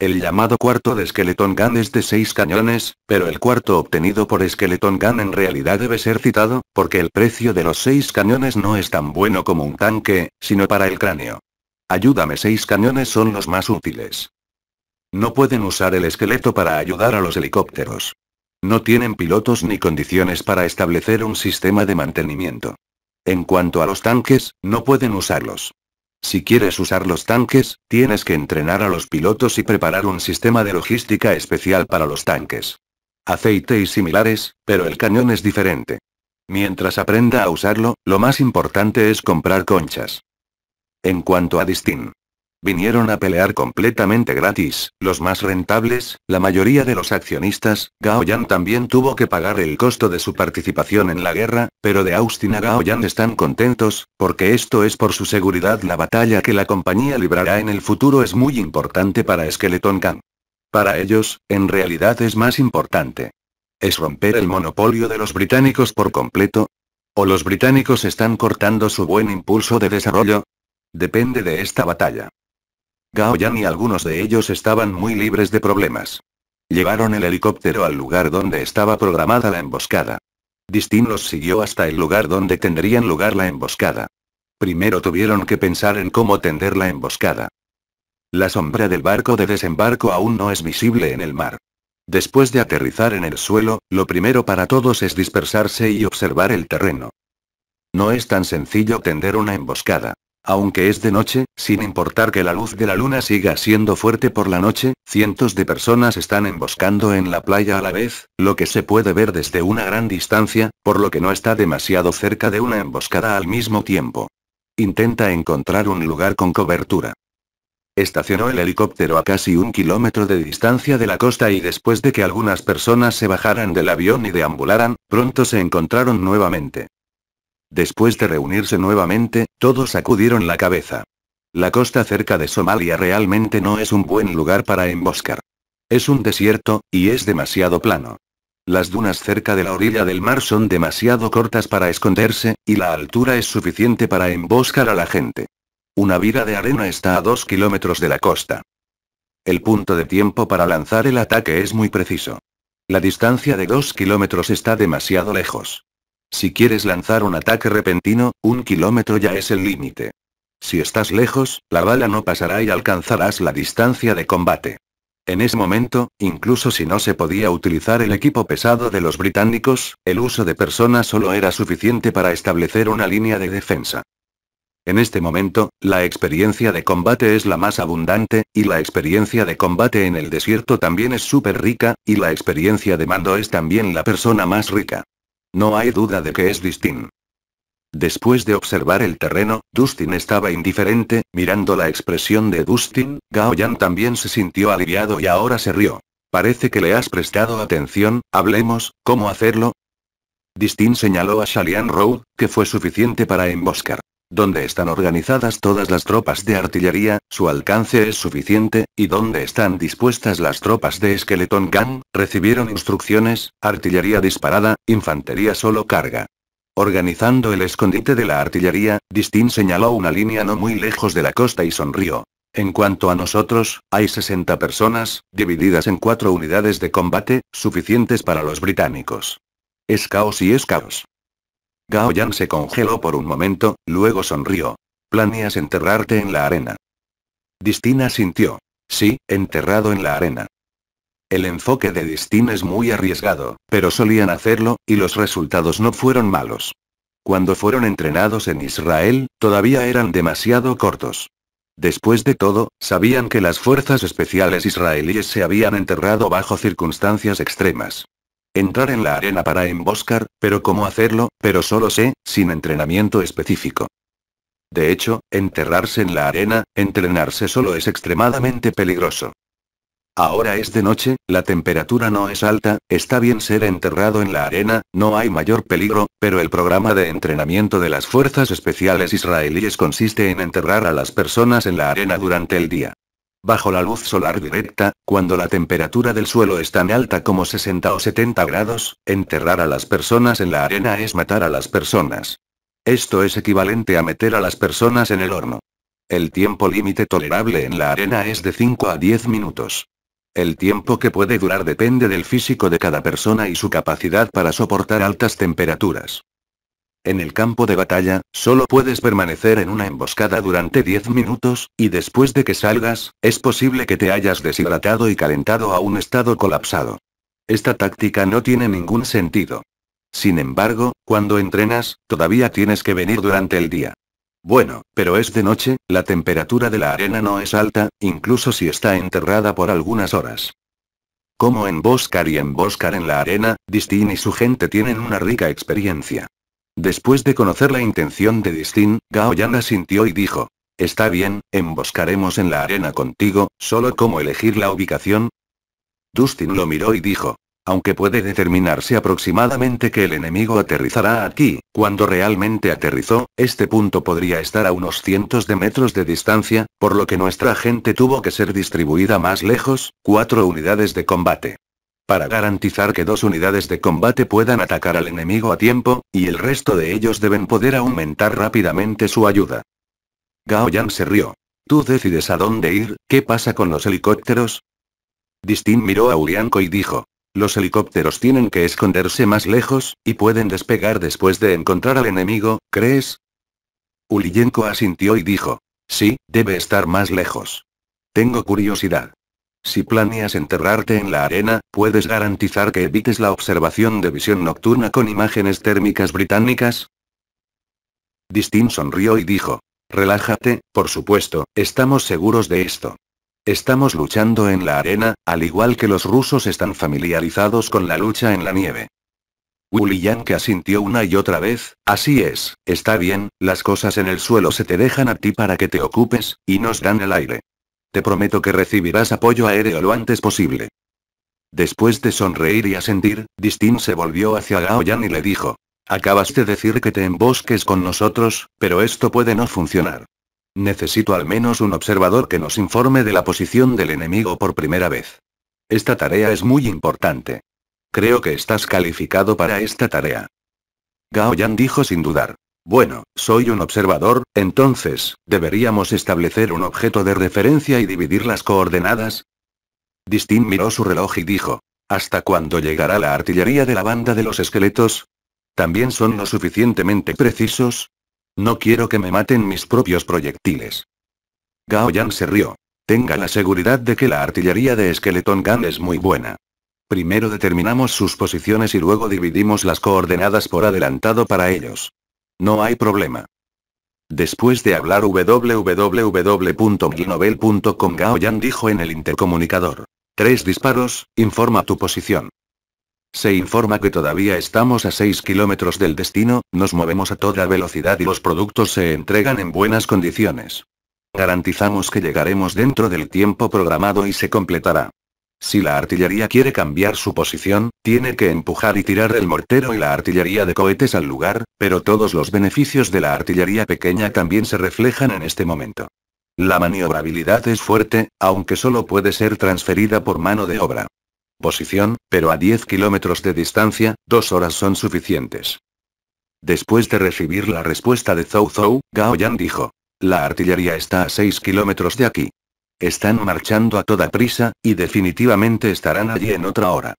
A: El llamado cuarto de Skeleton Gun es de 6 cañones, pero el cuarto obtenido por Skeleton Gun en realidad debe ser citado, porque el precio de los 6 cañones no es tan bueno como un tanque, sino para el cráneo. Ayúdame 6 cañones son los más útiles. No pueden usar el esqueleto para ayudar a los helicópteros. No tienen pilotos ni condiciones para establecer un sistema de mantenimiento. En cuanto a los tanques, no pueden usarlos. Si quieres usar los tanques, tienes que entrenar a los pilotos y preparar un sistema de logística especial para los tanques. Aceite y similares, pero el cañón es diferente. Mientras aprenda a usarlo, lo más importante es comprar conchas. En cuanto a Distin. Vinieron a pelear completamente gratis, los más rentables, la mayoría de los accionistas, Gao Yan también tuvo que pagar el costo de su participación en la guerra, pero de Austin a Yan están contentos, porque esto es por su seguridad la batalla que la compañía librará en el futuro es muy importante para Skeleton Khan. Para ellos, en realidad es más importante. ¿Es romper el monopolio de los británicos por completo? ¿O los británicos están cortando su buen impulso de desarrollo? Depende de esta batalla. Gao Yan y algunos de ellos estaban muy libres de problemas. Llevaron el helicóptero al lugar donde estaba programada la emboscada. Distin los siguió hasta el lugar donde tendrían lugar la emboscada. Primero tuvieron que pensar en cómo tender la emboscada. La sombra del barco de desembarco aún no es visible en el mar. Después de aterrizar en el suelo, lo primero para todos es dispersarse y observar el terreno. No es tan sencillo tender una emboscada. Aunque es de noche, sin importar que la luz de la luna siga siendo fuerte por la noche, cientos de personas están emboscando en la playa a la vez, lo que se puede ver desde una gran distancia, por lo que no está demasiado cerca de una emboscada al mismo tiempo. Intenta encontrar un lugar con cobertura. Estacionó el helicóptero a casi un kilómetro de distancia de la costa y después de que algunas personas se bajaran del avión y deambularan, pronto se encontraron nuevamente. Después de reunirse nuevamente, todos sacudieron la cabeza. La costa cerca de Somalia realmente no es un buen lugar para emboscar. Es un desierto, y es demasiado plano. Las dunas cerca de la orilla del mar son demasiado cortas para esconderse, y la altura es suficiente para emboscar a la gente. Una vida de arena está a dos kilómetros de la costa. El punto de tiempo para lanzar el ataque es muy preciso. La distancia de dos kilómetros está demasiado lejos. Si quieres lanzar un ataque repentino, un kilómetro ya es el límite. Si estás lejos, la bala no pasará y alcanzarás la distancia de combate. En ese momento, incluso si no se podía utilizar el equipo pesado de los británicos, el uso de personas solo era suficiente para establecer una línea de defensa. En este momento, la experiencia de combate es la más abundante, y la experiencia de combate en el desierto también es súper rica, y la experiencia de mando es también la persona más rica. No hay duda de que es Distin. Después de observar el terreno, Dustin estaba indiferente, mirando la expresión de Dustin, Gao también se sintió aliviado y ahora se rió. Parece que le has prestado atención, hablemos, ¿cómo hacerlo? Distin señaló a Shalian Road, que fue suficiente para emboscar donde están organizadas todas las tropas de artillería, su alcance es suficiente, y donde están dispuestas las tropas de Skeleton Gang, recibieron instrucciones, artillería disparada, infantería solo carga. Organizando el escondite de la artillería, Distin señaló una línea no muy lejos de la costa y sonrió. En cuanto a nosotros, hay 60 personas, divididas en cuatro unidades de combate, suficientes para los británicos. Es caos y es caos. Gao se congeló por un momento, luego sonrió. ¿Planeas enterrarte en la arena? Distina sintió. Sí, enterrado en la arena. El enfoque de Distin es muy arriesgado, pero solían hacerlo, y los resultados no fueron malos. Cuando fueron entrenados en Israel, todavía eran demasiado cortos. Después de todo, sabían que las fuerzas especiales israelíes se habían enterrado bajo circunstancias extremas. Entrar en la arena para emboscar, pero cómo hacerlo, pero solo sé, sin entrenamiento específico. De hecho, enterrarse en la arena, entrenarse solo es extremadamente peligroso. Ahora es de noche, la temperatura no es alta, está bien ser enterrado en la arena, no hay mayor peligro, pero el programa de entrenamiento de las fuerzas especiales israelíes consiste en enterrar a las personas en la arena durante el día bajo la luz solar directa, cuando la temperatura del suelo es tan alta como 60 o 70 grados, enterrar a las personas en la arena es matar a las personas. Esto es equivalente a meter a las personas en el horno. El tiempo límite tolerable en la arena es de 5 a 10 minutos. El tiempo que puede durar depende del físico de cada persona y su capacidad para soportar altas temperaturas. En el campo de batalla, solo puedes permanecer en una emboscada durante 10 minutos, y después de que salgas, es posible que te hayas deshidratado y calentado a un estado colapsado. Esta táctica no tiene ningún sentido. Sin embargo, cuando entrenas, todavía tienes que venir durante el día. Bueno, pero es de noche, la temperatura de la arena no es alta, incluso si está enterrada por algunas horas. Como emboscar y emboscar en la arena, Distin y su gente tienen una rica experiencia. Después de conocer la intención de Dustin, Gao sintió sintió y dijo. Está bien, emboscaremos en la arena contigo, solo cómo elegir la ubicación. Dustin lo miró y dijo. Aunque puede determinarse aproximadamente que el enemigo aterrizará aquí, cuando realmente aterrizó, este punto podría estar a unos cientos de metros de distancia, por lo que nuestra gente tuvo que ser distribuida más lejos, cuatro unidades de combate para garantizar que dos unidades de combate puedan atacar al enemigo a tiempo, y el resto de ellos deben poder aumentar rápidamente su ayuda. Gao Yang se rió. Tú decides a dónde ir, ¿qué pasa con los helicópteros? Distin miró a Urianko y dijo. Los helicópteros tienen que esconderse más lejos, y pueden despegar después de encontrar al enemigo, ¿crees? Ulienko asintió y dijo. Sí, debe estar más lejos. Tengo curiosidad. Si planeas enterrarte en la arena, puedes garantizar que evites la observación de visión nocturna con imágenes térmicas británicas. Distin sonrió y dijo. Relájate, por supuesto, estamos seguros de esto. Estamos luchando en la arena, al igual que los rusos están familiarizados con la lucha en la nieve. Willy que asintió una y otra vez, así es, está bien, las cosas en el suelo se te dejan a ti para que te ocupes, y nos dan el aire. Te prometo que recibirás apoyo aéreo lo antes posible. Después de sonreír y asentir, Distin se volvió hacia Gao Yan y le dijo. Acabas de decir que te embosques con nosotros, pero esto puede no funcionar. Necesito al menos un observador que nos informe de la posición del enemigo por primera vez. Esta tarea es muy importante. Creo que estás calificado para esta tarea. Gao Yan dijo sin dudar. Bueno, soy un observador, entonces, ¿deberíamos establecer un objeto de referencia y dividir las coordenadas? Distin miró su reloj y dijo. ¿Hasta cuándo llegará la artillería de la banda de los esqueletos? ¿También son lo suficientemente precisos? No quiero que me maten mis propios proyectiles. Gao Yang se rió. Tenga la seguridad de que la artillería de esqueletón Gan es muy buena. Primero determinamos sus posiciones y luego dividimos las coordenadas por adelantado para ellos. No hay problema. Después de hablar www.ginovel.com Gao Yan dijo en el intercomunicador. Tres disparos, informa tu posición. Se informa que todavía estamos a 6 kilómetros del destino, nos movemos a toda velocidad y los productos se entregan en buenas condiciones. Garantizamos que llegaremos dentro del tiempo programado y se completará. Si la artillería quiere cambiar su posición, tiene que empujar y tirar el mortero y la artillería de cohetes al lugar, pero todos los beneficios de la artillería pequeña también se reflejan en este momento. La maniobrabilidad es fuerte, aunque solo puede ser transferida por mano de obra. Posición, pero a 10 kilómetros de distancia, dos horas son suficientes. Después de recibir la respuesta de Zhou Zhou, Gao Yan dijo. La artillería está a 6 kilómetros de aquí. Están marchando a toda prisa, y definitivamente estarán allí en otra hora.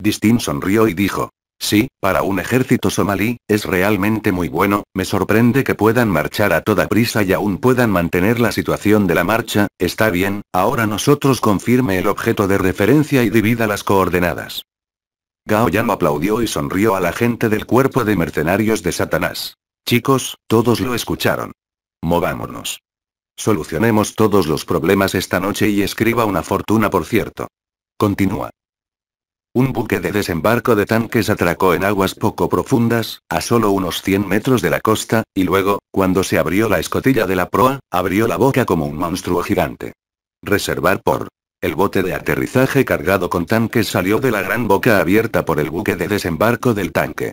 A: Distin sonrió y dijo. Sí, para un ejército somalí, es realmente muy bueno, me sorprende que puedan marchar a toda prisa y aún puedan mantener la situación de la marcha, está bien, ahora nosotros confirme el objeto de referencia y divida las coordenadas. Gao aplaudió y sonrió a la gente del cuerpo de mercenarios de Satanás. Chicos, todos lo escucharon. Movámonos. Solucionemos todos los problemas esta noche y escriba una fortuna por cierto. Continúa. Un buque de desembarco de tanques atracó en aguas poco profundas, a solo unos 100 metros de la costa, y luego, cuando se abrió la escotilla de la proa, abrió la boca como un monstruo gigante. Reservar por. El bote de aterrizaje cargado con tanques salió de la gran boca abierta por el buque de desembarco del tanque.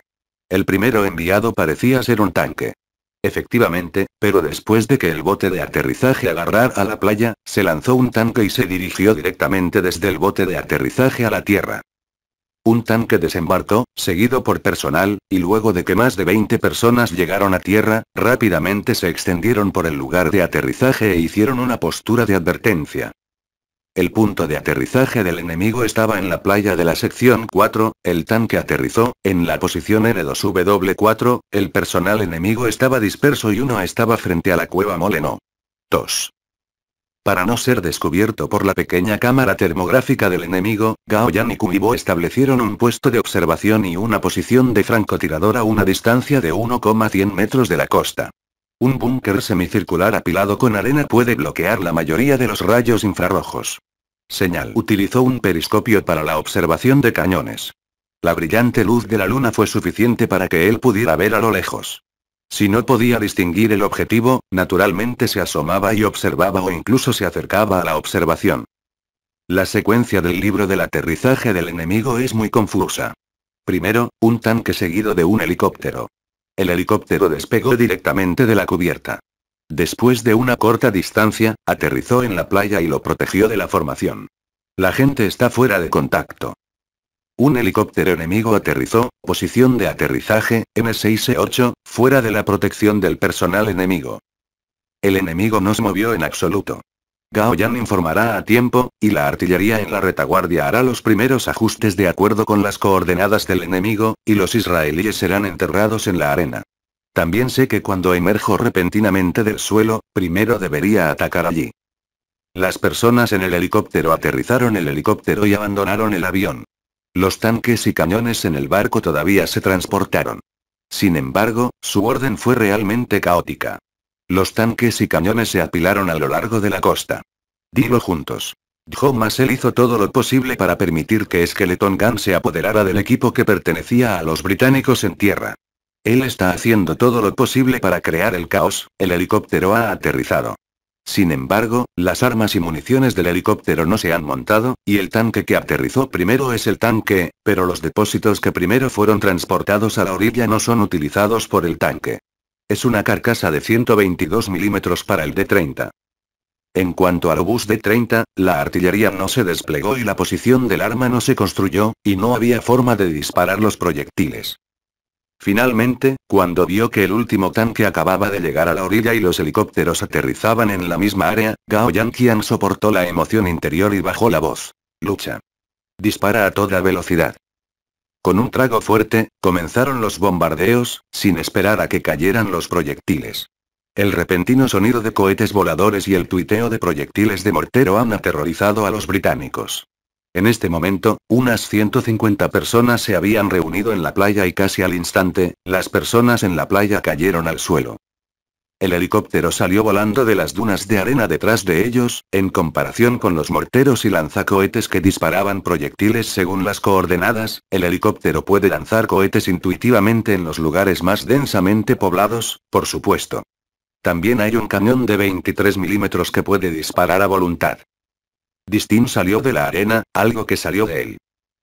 A: El primero enviado parecía ser un tanque. Efectivamente, pero después de que el bote de aterrizaje agarrar a la playa, se lanzó un tanque y se dirigió directamente desde el bote de aterrizaje a la tierra. Un tanque desembarcó, seguido por personal, y luego de que más de 20 personas llegaron a tierra, rápidamente se extendieron por el lugar de aterrizaje e hicieron una postura de advertencia. El punto de aterrizaje del enemigo estaba en la playa de la sección 4, el tanque aterrizó, en la posición N2W4, el personal enemigo estaba disperso y uno estaba frente a la cueva Moleno. 2. Para no ser descubierto por la pequeña cámara termográfica del enemigo, Yan y Kumibo establecieron un puesto de observación y una posición de francotirador a una distancia de 1,100 metros de la costa. Un búnker semicircular apilado con arena puede bloquear la mayoría de los rayos infrarrojos. Señal. Utilizó un periscopio para la observación de cañones. La brillante luz de la luna fue suficiente para que él pudiera ver a lo lejos. Si no podía distinguir el objetivo, naturalmente se asomaba y observaba o incluso se acercaba a la observación. La secuencia del libro del aterrizaje del enemigo es muy confusa. Primero, un tanque seguido de un helicóptero. El helicóptero despegó directamente de la cubierta. Después de una corta distancia, aterrizó en la playa y lo protegió de la formación. La gente está fuera de contacto. Un helicóptero enemigo aterrizó, posición de aterrizaje, M6C8, e fuera de la protección del personal enemigo. El enemigo no se movió en absoluto. Gao Yan informará a tiempo, y la artillería en la retaguardia hará los primeros ajustes de acuerdo con las coordenadas del enemigo, y los israelíes serán enterrados en la arena. También sé que cuando emerjo repentinamente del suelo, primero debería atacar allí. Las personas en el helicóptero aterrizaron el helicóptero y abandonaron el avión. Los tanques y cañones en el barco todavía se transportaron. Sin embargo, su orden fue realmente caótica. Los tanques y cañones se apilaron a lo largo de la costa. Dilo juntos. Jomasel hizo todo lo posible para permitir que Skeleton Gun se apoderara del equipo que pertenecía a los británicos en tierra. Él está haciendo todo lo posible para crear el caos, el helicóptero ha aterrizado. Sin embargo, las armas y municiones del helicóptero no se han montado, y el tanque que aterrizó primero es el tanque, pero los depósitos que primero fueron transportados a la orilla no son utilizados por el tanque. Es una carcasa de 122 milímetros para el D-30. En cuanto al obús D-30, la artillería no se desplegó y la posición del arma no se construyó, y no había forma de disparar los proyectiles. Finalmente, cuando vio que el último tanque acababa de llegar a la orilla y los helicópteros aterrizaban en la misma área, Gao Yanqian soportó la emoción interior y bajó la voz. Lucha. Dispara a toda velocidad. Con un trago fuerte, comenzaron los bombardeos, sin esperar a que cayeran los proyectiles. El repentino sonido de cohetes voladores y el tuiteo de proyectiles de mortero han aterrorizado a los británicos. En este momento, unas 150 personas se habían reunido en la playa y casi al instante, las personas en la playa cayeron al suelo. El helicóptero salió volando de las dunas de arena detrás de ellos, en comparación con los morteros y lanzacohetes que disparaban proyectiles según las coordenadas, el helicóptero puede lanzar cohetes intuitivamente en los lugares más densamente poblados, por supuesto. También hay un cañón de 23 milímetros que puede disparar a voluntad. Distin salió de la arena, algo que salió de él.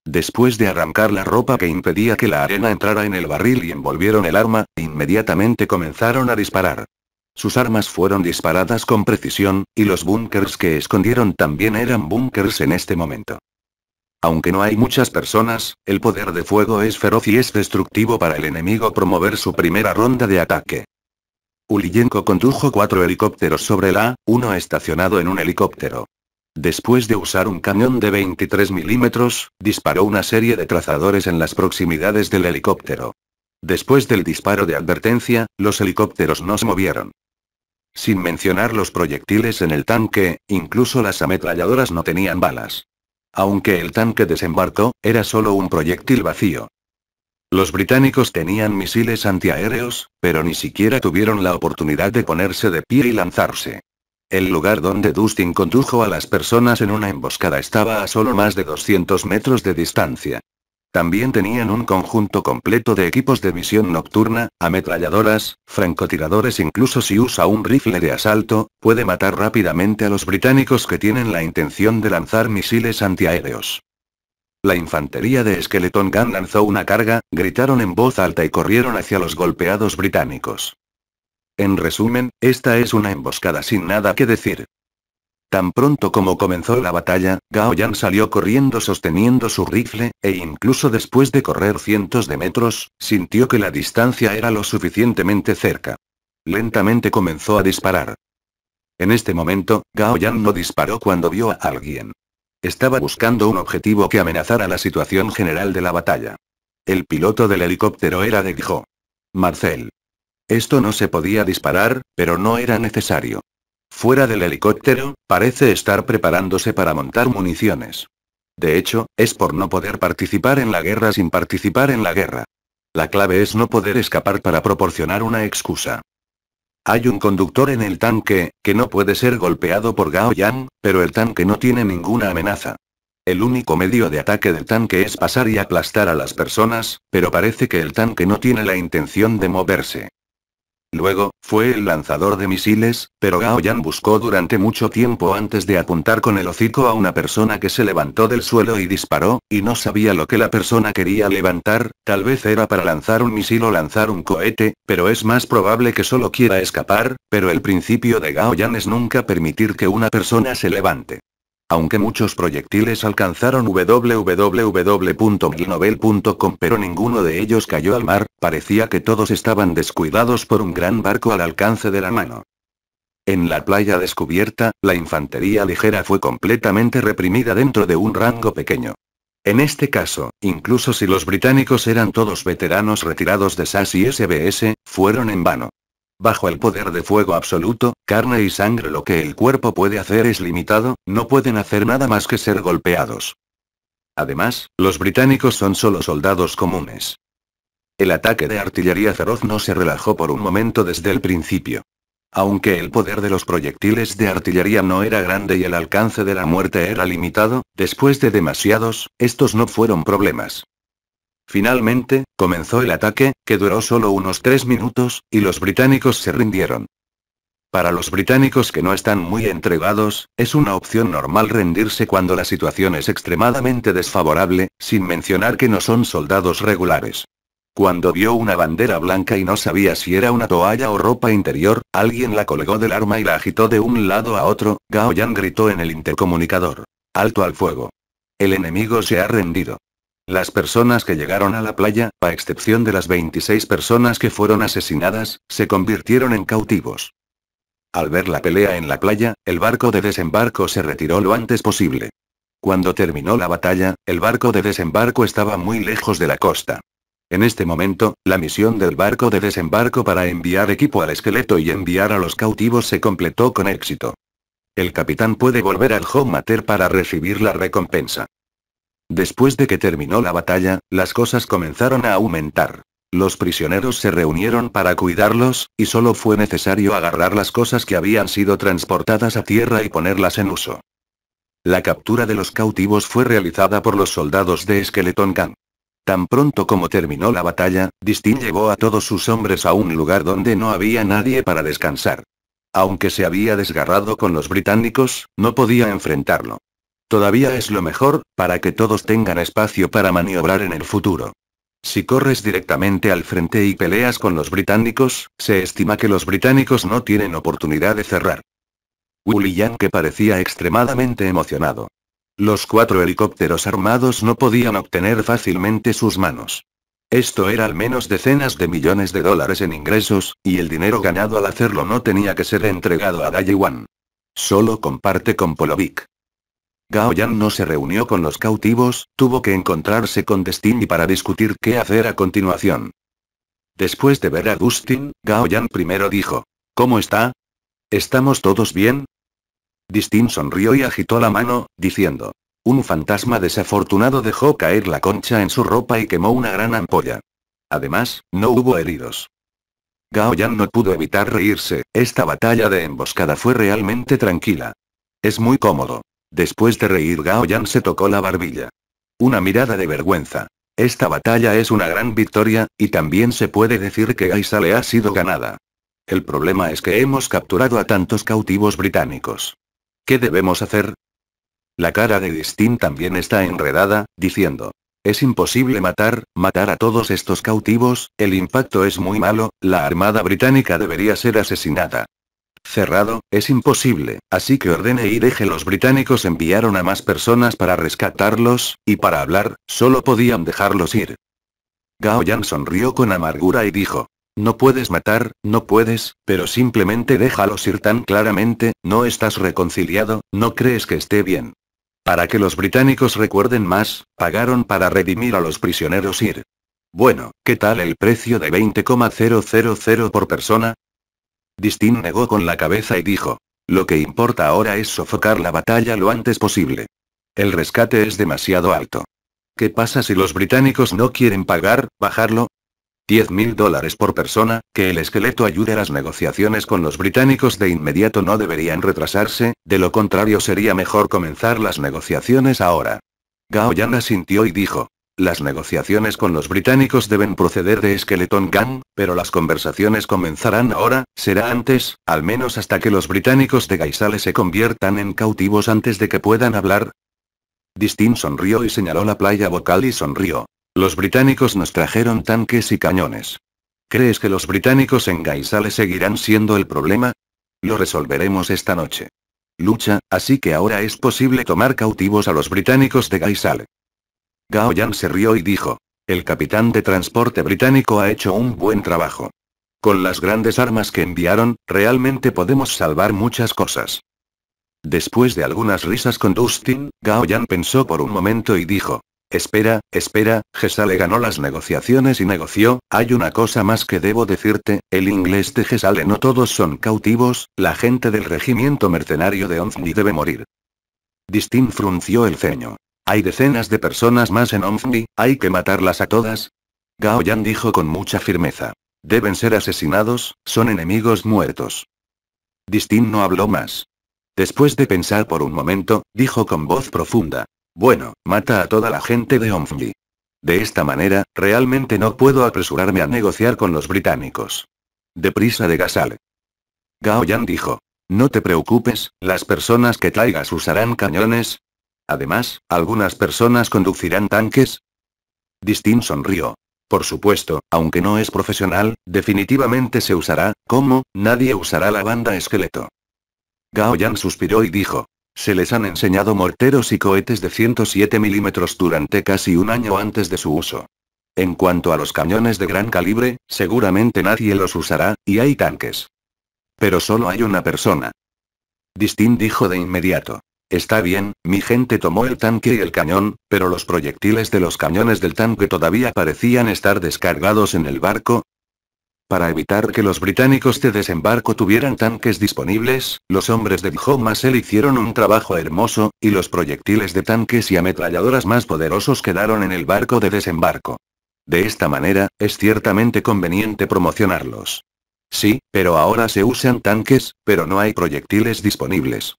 A: Después de arrancar la ropa que impedía que la arena entrara en el barril y envolvieron el arma, inmediatamente comenzaron a disparar. Sus armas fueron disparadas con precisión, y los búnkers que escondieron también eran bunkers en este momento. Aunque no hay muchas personas, el poder de fuego es feroz y es destructivo para el enemigo promover su primera ronda de ataque. Uliyenko condujo cuatro helicópteros sobre la uno estacionado en un helicóptero. Después de usar un cañón de 23 milímetros, disparó una serie de trazadores en las proximidades del helicóptero. Después del disparo de advertencia, los helicópteros no se movieron. Sin mencionar los proyectiles en el tanque, incluso las ametralladoras no tenían balas. Aunque el tanque desembarcó, era solo un proyectil vacío. Los británicos tenían misiles antiaéreos, pero ni siquiera tuvieron la oportunidad de ponerse de pie y lanzarse. El lugar donde Dustin condujo a las personas en una emboscada estaba a solo más de 200 metros de distancia. También tenían un conjunto completo de equipos de misión nocturna, ametralladoras, francotiradores incluso si usa un rifle de asalto, puede matar rápidamente a los británicos que tienen la intención de lanzar misiles antiaéreos. La infantería de Skeleton Gun lanzó una carga, gritaron en voz alta y corrieron hacia los golpeados británicos. En resumen, esta es una emboscada sin nada que decir. Tan pronto como comenzó la batalla, Gao Yan salió corriendo sosteniendo su rifle, e incluso después de correr cientos de metros, sintió que la distancia era lo suficientemente cerca. Lentamente comenzó a disparar. En este momento, Gao Yan no disparó cuando vio a alguien. Estaba buscando un objetivo que amenazara la situación general de la batalla. El piloto del helicóptero era de dijo. Marcel. Esto no se podía disparar, pero no era necesario. Fuera del helicóptero, parece estar preparándose para montar municiones. De hecho, es por no poder participar en la guerra sin participar en la guerra. La clave es no poder escapar para proporcionar una excusa. Hay un conductor en el tanque, que no puede ser golpeado por Gao Yang, pero el tanque no tiene ninguna amenaza. El único medio de ataque del tanque es pasar y aplastar a las personas, pero parece que el tanque no tiene la intención de moverse. Luego, fue el lanzador de misiles, pero Gao Yan buscó durante mucho tiempo antes de apuntar con el hocico a una persona que se levantó del suelo y disparó, y no sabía lo que la persona quería levantar, tal vez era para lanzar un misil o lanzar un cohete, pero es más probable que solo quiera escapar, pero el principio de Gao Yan es nunca permitir que una persona se levante. Aunque muchos proyectiles alcanzaron www.milnovel.com pero ninguno de ellos cayó al mar, parecía que todos estaban descuidados por un gran barco al alcance de la mano. En la playa descubierta, la infantería ligera fue completamente reprimida dentro de un rango pequeño. En este caso, incluso si los británicos eran todos veteranos retirados de SAS y SBS, fueron en vano. Bajo el poder de fuego absoluto, carne y sangre lo que el cuerpo puede hacer es limitado, no pueden hacer nada más que ser golpeados. Además, los británicos son solo soldados comunes. El ataque de artillería feroz no se relajó por un momento desde el principio. Aunque el poder de los proyectiles de artillería no era grande y el alcance de la muerte era limitado, después de demasiados, estos no fueron problemas. Finalmente, comenzó el ataque, que duró solo unos tres minutos, y los británicos se rindieron. Para los británicos que no están muy entregados, es una opción normal rendirse cuando la situación es extremadamente desfavorable, sin mencionar que no son soldados regulares. Cuando vio una bandera blanca y no sabía si era una toalla o ropa interior, alguien la colgó del arma y la agitó de un lado a otro, Gao Yang gritó en el intercomunicador. Alto al fuego. El enemigo se ha rendido. Las personas que llegaron a la playa, a excepción de las 26 personas que fueron asesinadas, se convirtieron en cautivos. Al ver la pelea en la playa, el barco de desembarco se retiró lo antes posible. Cuando terminó la batalla, el barco de desembarco estaba muy lejos de la costa. En este momento, la misión del barco de desembarco para enviar equipo al esqueleto y enviar a los cautivos se completó con éxito. El capitán puede volver al Home Mater para recibir la recompensa. Después de que terminó la batalla, las cosas comenzaron a aumentar. Los prisioneros se reunieron para cuidarlos, y solo fue necesario agarrar las cosas que habían sido transportadas a tierra y ponerlas en uso. La captura de los cautivos fue realizada por los soldados de Skeleton Khan. Tan pronto como terminó la batalla, Distin llevó a todos sus hombres a un lugar donde no había nadie para descansar. Aunque se había desgarrado con los británicos, no podía enfrentarlo. Todavía es lo mejor, para que todos tengan espacio para maniobrar en el futuro. Si corres directamente al frente y peleas con los británicos, se estima que los británicos no tienen oportunidad de cerrar. Yang que parecía extremadamente emocionado. Los cuatro helicópteros armados no podían obtener fácilmente sus manos. Esto era al menos decenas de millones de dólares en ingresos, y el dinero ganado al hacerlo no tenía que ser entregado a one Solo comparte con Polovic. Gao Yan no se reunió con los cautivos, tuvo que encontrarse con Destiny para discutir qué hacer a continuación. Después de ver a Dustin, Gao Yan primero dijo. ¿Cómo está? ¿Estamos todos bien? Distin sonrió y agitó la mano, diciendo. Un fantasma desafortunado dejó caer la concha en su ropa y quemó una gran ampolla. Además, no hubo heridos. Gao Yan no pudo evitar reírse, esta batalla de emboscada fue realmente tranquila. Es muy cómodo. Después de reír Gao Yan se tocó la barbilla. Una mirada de vergüenza. Esta batalla es una gran victoria, y también se puede decir que Aisa le ha sido ganada. El problema es que hemos capturado a tantos cautivos británicos. ¿Qué debemos hacer? La cara de Distin también está enredada, diciendo. Es imposible matar, matar a todos estos cautivos, el impacto es muy malo, la armada británica debería ser asesinada. Cerrado, es imposible, así que ordene y deje los británicos enviaron a más personas para rescatarlos, y para hablar, solo podían dejarlos ir. Gao Yang sonrió con amargura y dijo. No puedes matar, no puedes, pero simplemente déjalos ir tan claramente, no estás reconciliado, no crees que esté bien. Para que los británicos recuerden más, pagaron para redimir a los prisioneros ir. Bueno, ¿qué tal el precio de 20,000 por persona? Distin negó con la cabeza y dijo. Lo que importa ahora es sofocar la batalla lo antes posible. El rescate es demasiado alto. ¿Qué pasa si los británicos no quieren pagar, bajarlo? 10 mil dólares por persona, que el esqueleto ayude a las negociaciones con los británicos de inmediato no deberían retrasarse, de lo contrario sería mejor comenzar las negociaciones ahora. Gao Yan asintió y dijo, las negociaciones con los británicos deben proceder de Skeleton Gang, pero las conversaciones comenzarán ahora, será antes, al menos hasta que los británicos de Gaisale se conviertan en cautivos antes de que puedan hablar. Distin sonrió y señaló la playa vocal y sonrió. Los británicos nos trajeron tanques y cañones. ¿Crees que los británicos en Gaisale seguirán siendo el problema? Lo resolveremos esta noche. Lucha, así que ahora es posible tomar cautivos a los británicos de Gaisale. Gao se rió y dijo. El capitán de transporte británico ha hecho un buen trabajo. Con las grandes armas que enviaron, realmente podemos salvar muchas cosas. Después de algunas risas con Dustin, Gao pensó por un momento y dijo. Espera, espera, Gesale ganó las negociaciones y negoció, hay una cosa más que debo decirte, el inglés de Gesale no todos son cautivos, la gente del regimiento mercenario de Onzni debe morir. Dustin frunció el ceño. Hay decenas de personas más en Omfni, hay que matarlas a todas. Gao Yan dijo con mucha firmeza. Deben ser asesinados, son enemigos muertos. Distin no habló más. Después de pensar por un momento, dijo con voz profunda. Bueno, mata a toda la gente de Omfni. De esta manera, realmente no puedo apresurarme a negociar con los británicos. Deprisa de Gasal. Gao Yan dijo. No te preocupes, las personas que traigas usarán cañones, Además, algunas personas conducirán tanques. Distin sonrió. Por supuesto, aunque no es profesional, definitivamente se usará, como, nadie usará la banda esqueleto. Gao Yan suspiró y dijo. Se les han enseñado morteros y cohetes de 107 milímetros durante casi un año antes de su uso. En cuanto a los cañones de gran calibre, seguramente nadie los usará, y hay tanques. Pero solo hay una persona. Distin dijo de inmediato. Está bien, mi gente tomó el tanque y el cañón, pero los proyectiles de los cañones del tanque todavía parecían estar descargados en el barco, para evitar que los británicos de desembarco tuvieran tanques disponibles, los hombres de le hicieron un trabajo hermoso, y los proyectiles de tanques y ametralladoras más poderosos quedaron en el barco de desembarco. De esta manera, es ciertamente conveniente promocionarlos. Sí, pero ahora se usan tanques, pero no hay proyectiles disponibles.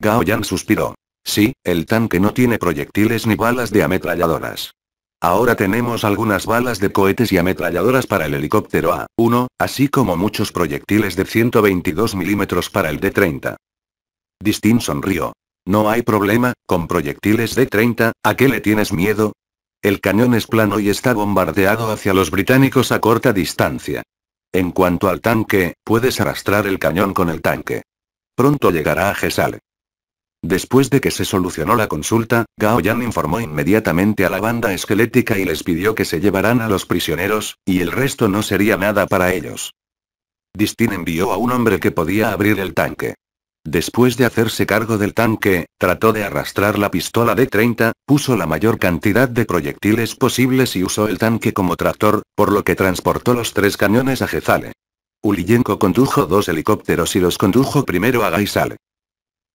A: Gao Yan suspiró. Sí, el tanque no tiene proyectiles ni balas de ametralladoras. Ahora tenemos algunas balas de cohetes y ametralladoras para el helicóptero A-1, así como muchos proyectiles de 122 milímetros para el D-30. Distin sonrió. No hay problema, con proyectiles D-30, ¿a qué le tienes miedo? El cañón es plano y está bombardeado hacia los británicos a corta distancia. En cuanto al tanque, puedes arrastrar el cañón con el tanque. Pronto llegará a Gesal. Después de que se solucionó la consulta, Gao Yan informó inmediatamente a la banda esquelética y les pidió que se llevaran a los prisioneros, y el resto no sería nada para ellos. Distin envió a un hombre que podía abrir el tanque. Después de hacerse cargo del tanque, trató de arrastrar la pistola de 30, puso la mayor cantidad de proyectiles posibles y usó el tanque como tractor, por lo que transportó los tres cañones a Jezale. Ulienko condujo dos helicópteros y los condujo primero a Gaisale.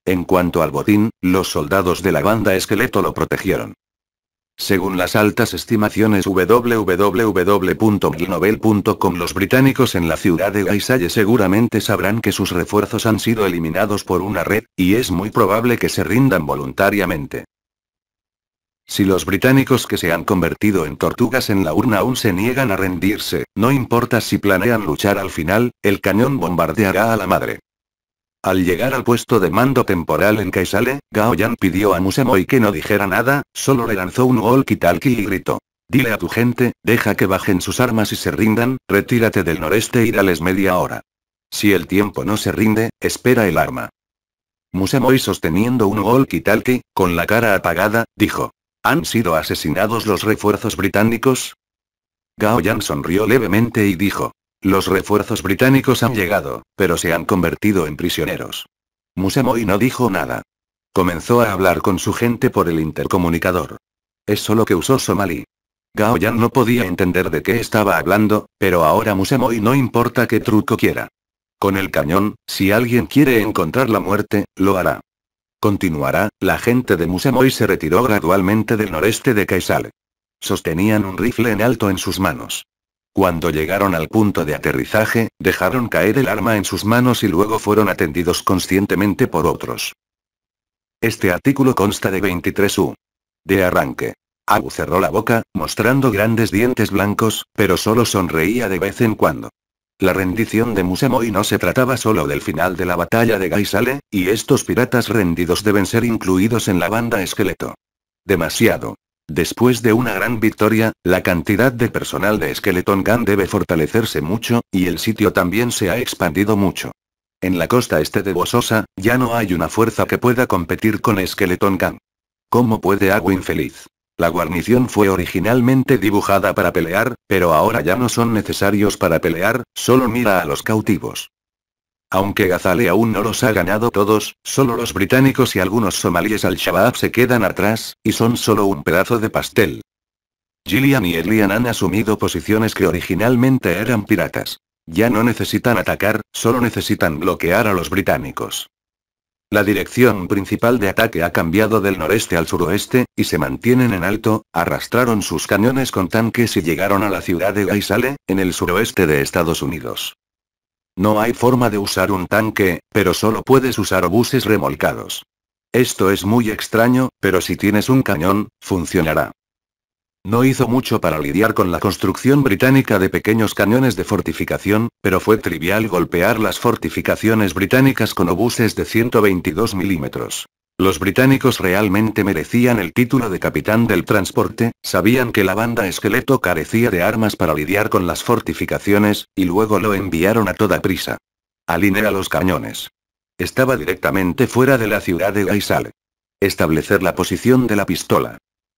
A: En cuanto al botín, los soldados de la banda esqueleto lo protegieron. Según las altas estimaciones www.glinovel.com los británicos en la ciudad de Gaisalle seguramente sabrán que sus refuerzos han sido eliminados por una red, y es muy probable que se rindan voluntariamente. Si los británicos que se han convertido en tortugas en la urna aún se niegan a rendirse, no importa si planean luchar al final, el cañón bombardeará a la madre. Al llegar al puesto de mando temporal en Kaisale, Gao Yan pidió a Musemoi que no dijera nada, solo le lanzó un walkie y gritó. Dile a tu gente, deja que bajen sus armas y se rindan, retírate del noreste y dales media hora. Si el tiempo no se rinde, espera el arma. Musemoi sosteniendo un walkie con la cara apagada, dijo. ¿Han sido asesinados los refuerzos británicos? Gao Yan sonrió levemente y dijo. Los refuerzos británicos han llegado, pero se han convertido en prisioneros. Musamoy no dijo nada. Comenzó a hablar con su gente por el intercomunicador. Es solo que usó somalí. Gao no podía entender de qué estaba hablando, pero ahora Musamoy no importa qué truco quiera. Con el cañón, si alguien quiere encontrar la muerte, lo hará. Continuará, la gente de Musamoy se retiró gradualmente del noreste de Kaisal. Sostenían un rifle en alto en sus manos. Cuando llegaron al punto de aterrizaje, dejaron caer el arma en sus manos y luego fueron atendidos conscientemente por otros. Este artículo consta de 23U. De arranque. Abu cerró la boca, mostrando grandes dientes blancos, pero solo sonreía de vez en cuando. La rendición de Musemoi no se trataba solo del final de la batalla de Gaisale, y estos piratas rendidos deben ser incluidos en la banda esqueleto. Demasiado. Después de una gran victoria, la cantidad de personal de Skeleton Gang debe fortalecerse mucho, y el sitio también se ha expandido mucho. En la costa este de Bososa, ya no hay una fuerza que pueda competir con Skeleton Gang. ¿Cómo puede Agua infeliz? La guarnición fue originalmente dibujada para pelear, pero ahora ya no son necesarios para pelear, solo mira a los cautivos. Aunque Gazale aún no los ha ganado todos, solo los británicos y algunos somalíes al-Shabaab se quedan atrás, y son solo un pedazo de pastel. Gillian y Elian han asumido posiciones que originalmente eran piratas. Ya no necesitan atacar, solo necesitan bloquear a los británicos. La dirección principal de ataque ha cambiado del noreste al suroeste, y se mantienen en alto, arrastraron sus cañones con tanques y llegaron a la ciudad de Gaisale, en el suroeste de Estados Unidos. No hay forma de usar un tanque, pero solo puedes usar obuses remolcados. Esto es muy extraño, pero si tienes un cañón, funcionará. No hizo mucho para lidiar con la construcción británica de pequeños cañones de fortificación, pero fue trivial golpear las fortificaciones británicas con obuses de 122 milímetros. Los británicos realmente merecían el título de capitán del transporte, sabían que la banda esqueleto carecía de armas para lidiar con las fortificaciones, y luego lo enviaron a toda prisa. Alinea los cañones. Estaba directamente fuera de la ciudad de Gaisal. Establecer la posición de la pistola.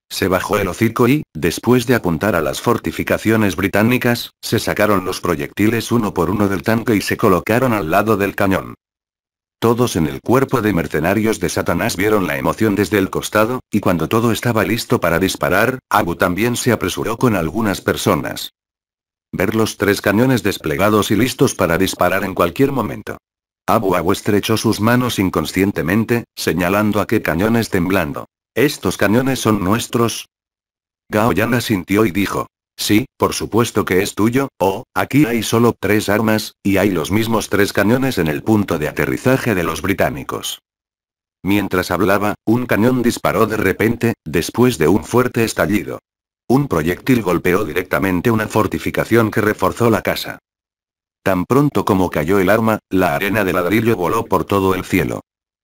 A: Se bajó el hocico y, después de apuntar a las fortificaciones británicas, se sacaron los proyectiles uno por uno del tanque y se colocaron al lado del cañón. Todos en el cuerpo de mercenarios de Satanás vieron la emoción desde el costado, y cuando todo estaba listo para disparar, Abu también se apresuró con algunas personas. Ver los tres cañones desplegados y listos para disparar en cualquier momento. Abu Abu estrechó sus manos inconscientemente, señalando a qué cañones temblando. ¿Estos cañones son nuestros? Gao Yan sintió y dijo, Sí, por supuesto que es tuyo, oh, aquí hay solo tres armas, y hay los mismos tres cañones en el punto de aterrizaje de los británicos. Mientras hablaba, un cañón disparó de repente, después de un fuerte estallido. Un proyectil golpeó directamente una fortificación que reforzó la casa. Tan pronto como cayó el arma, la arena de ladrillo voló por todo el cielo.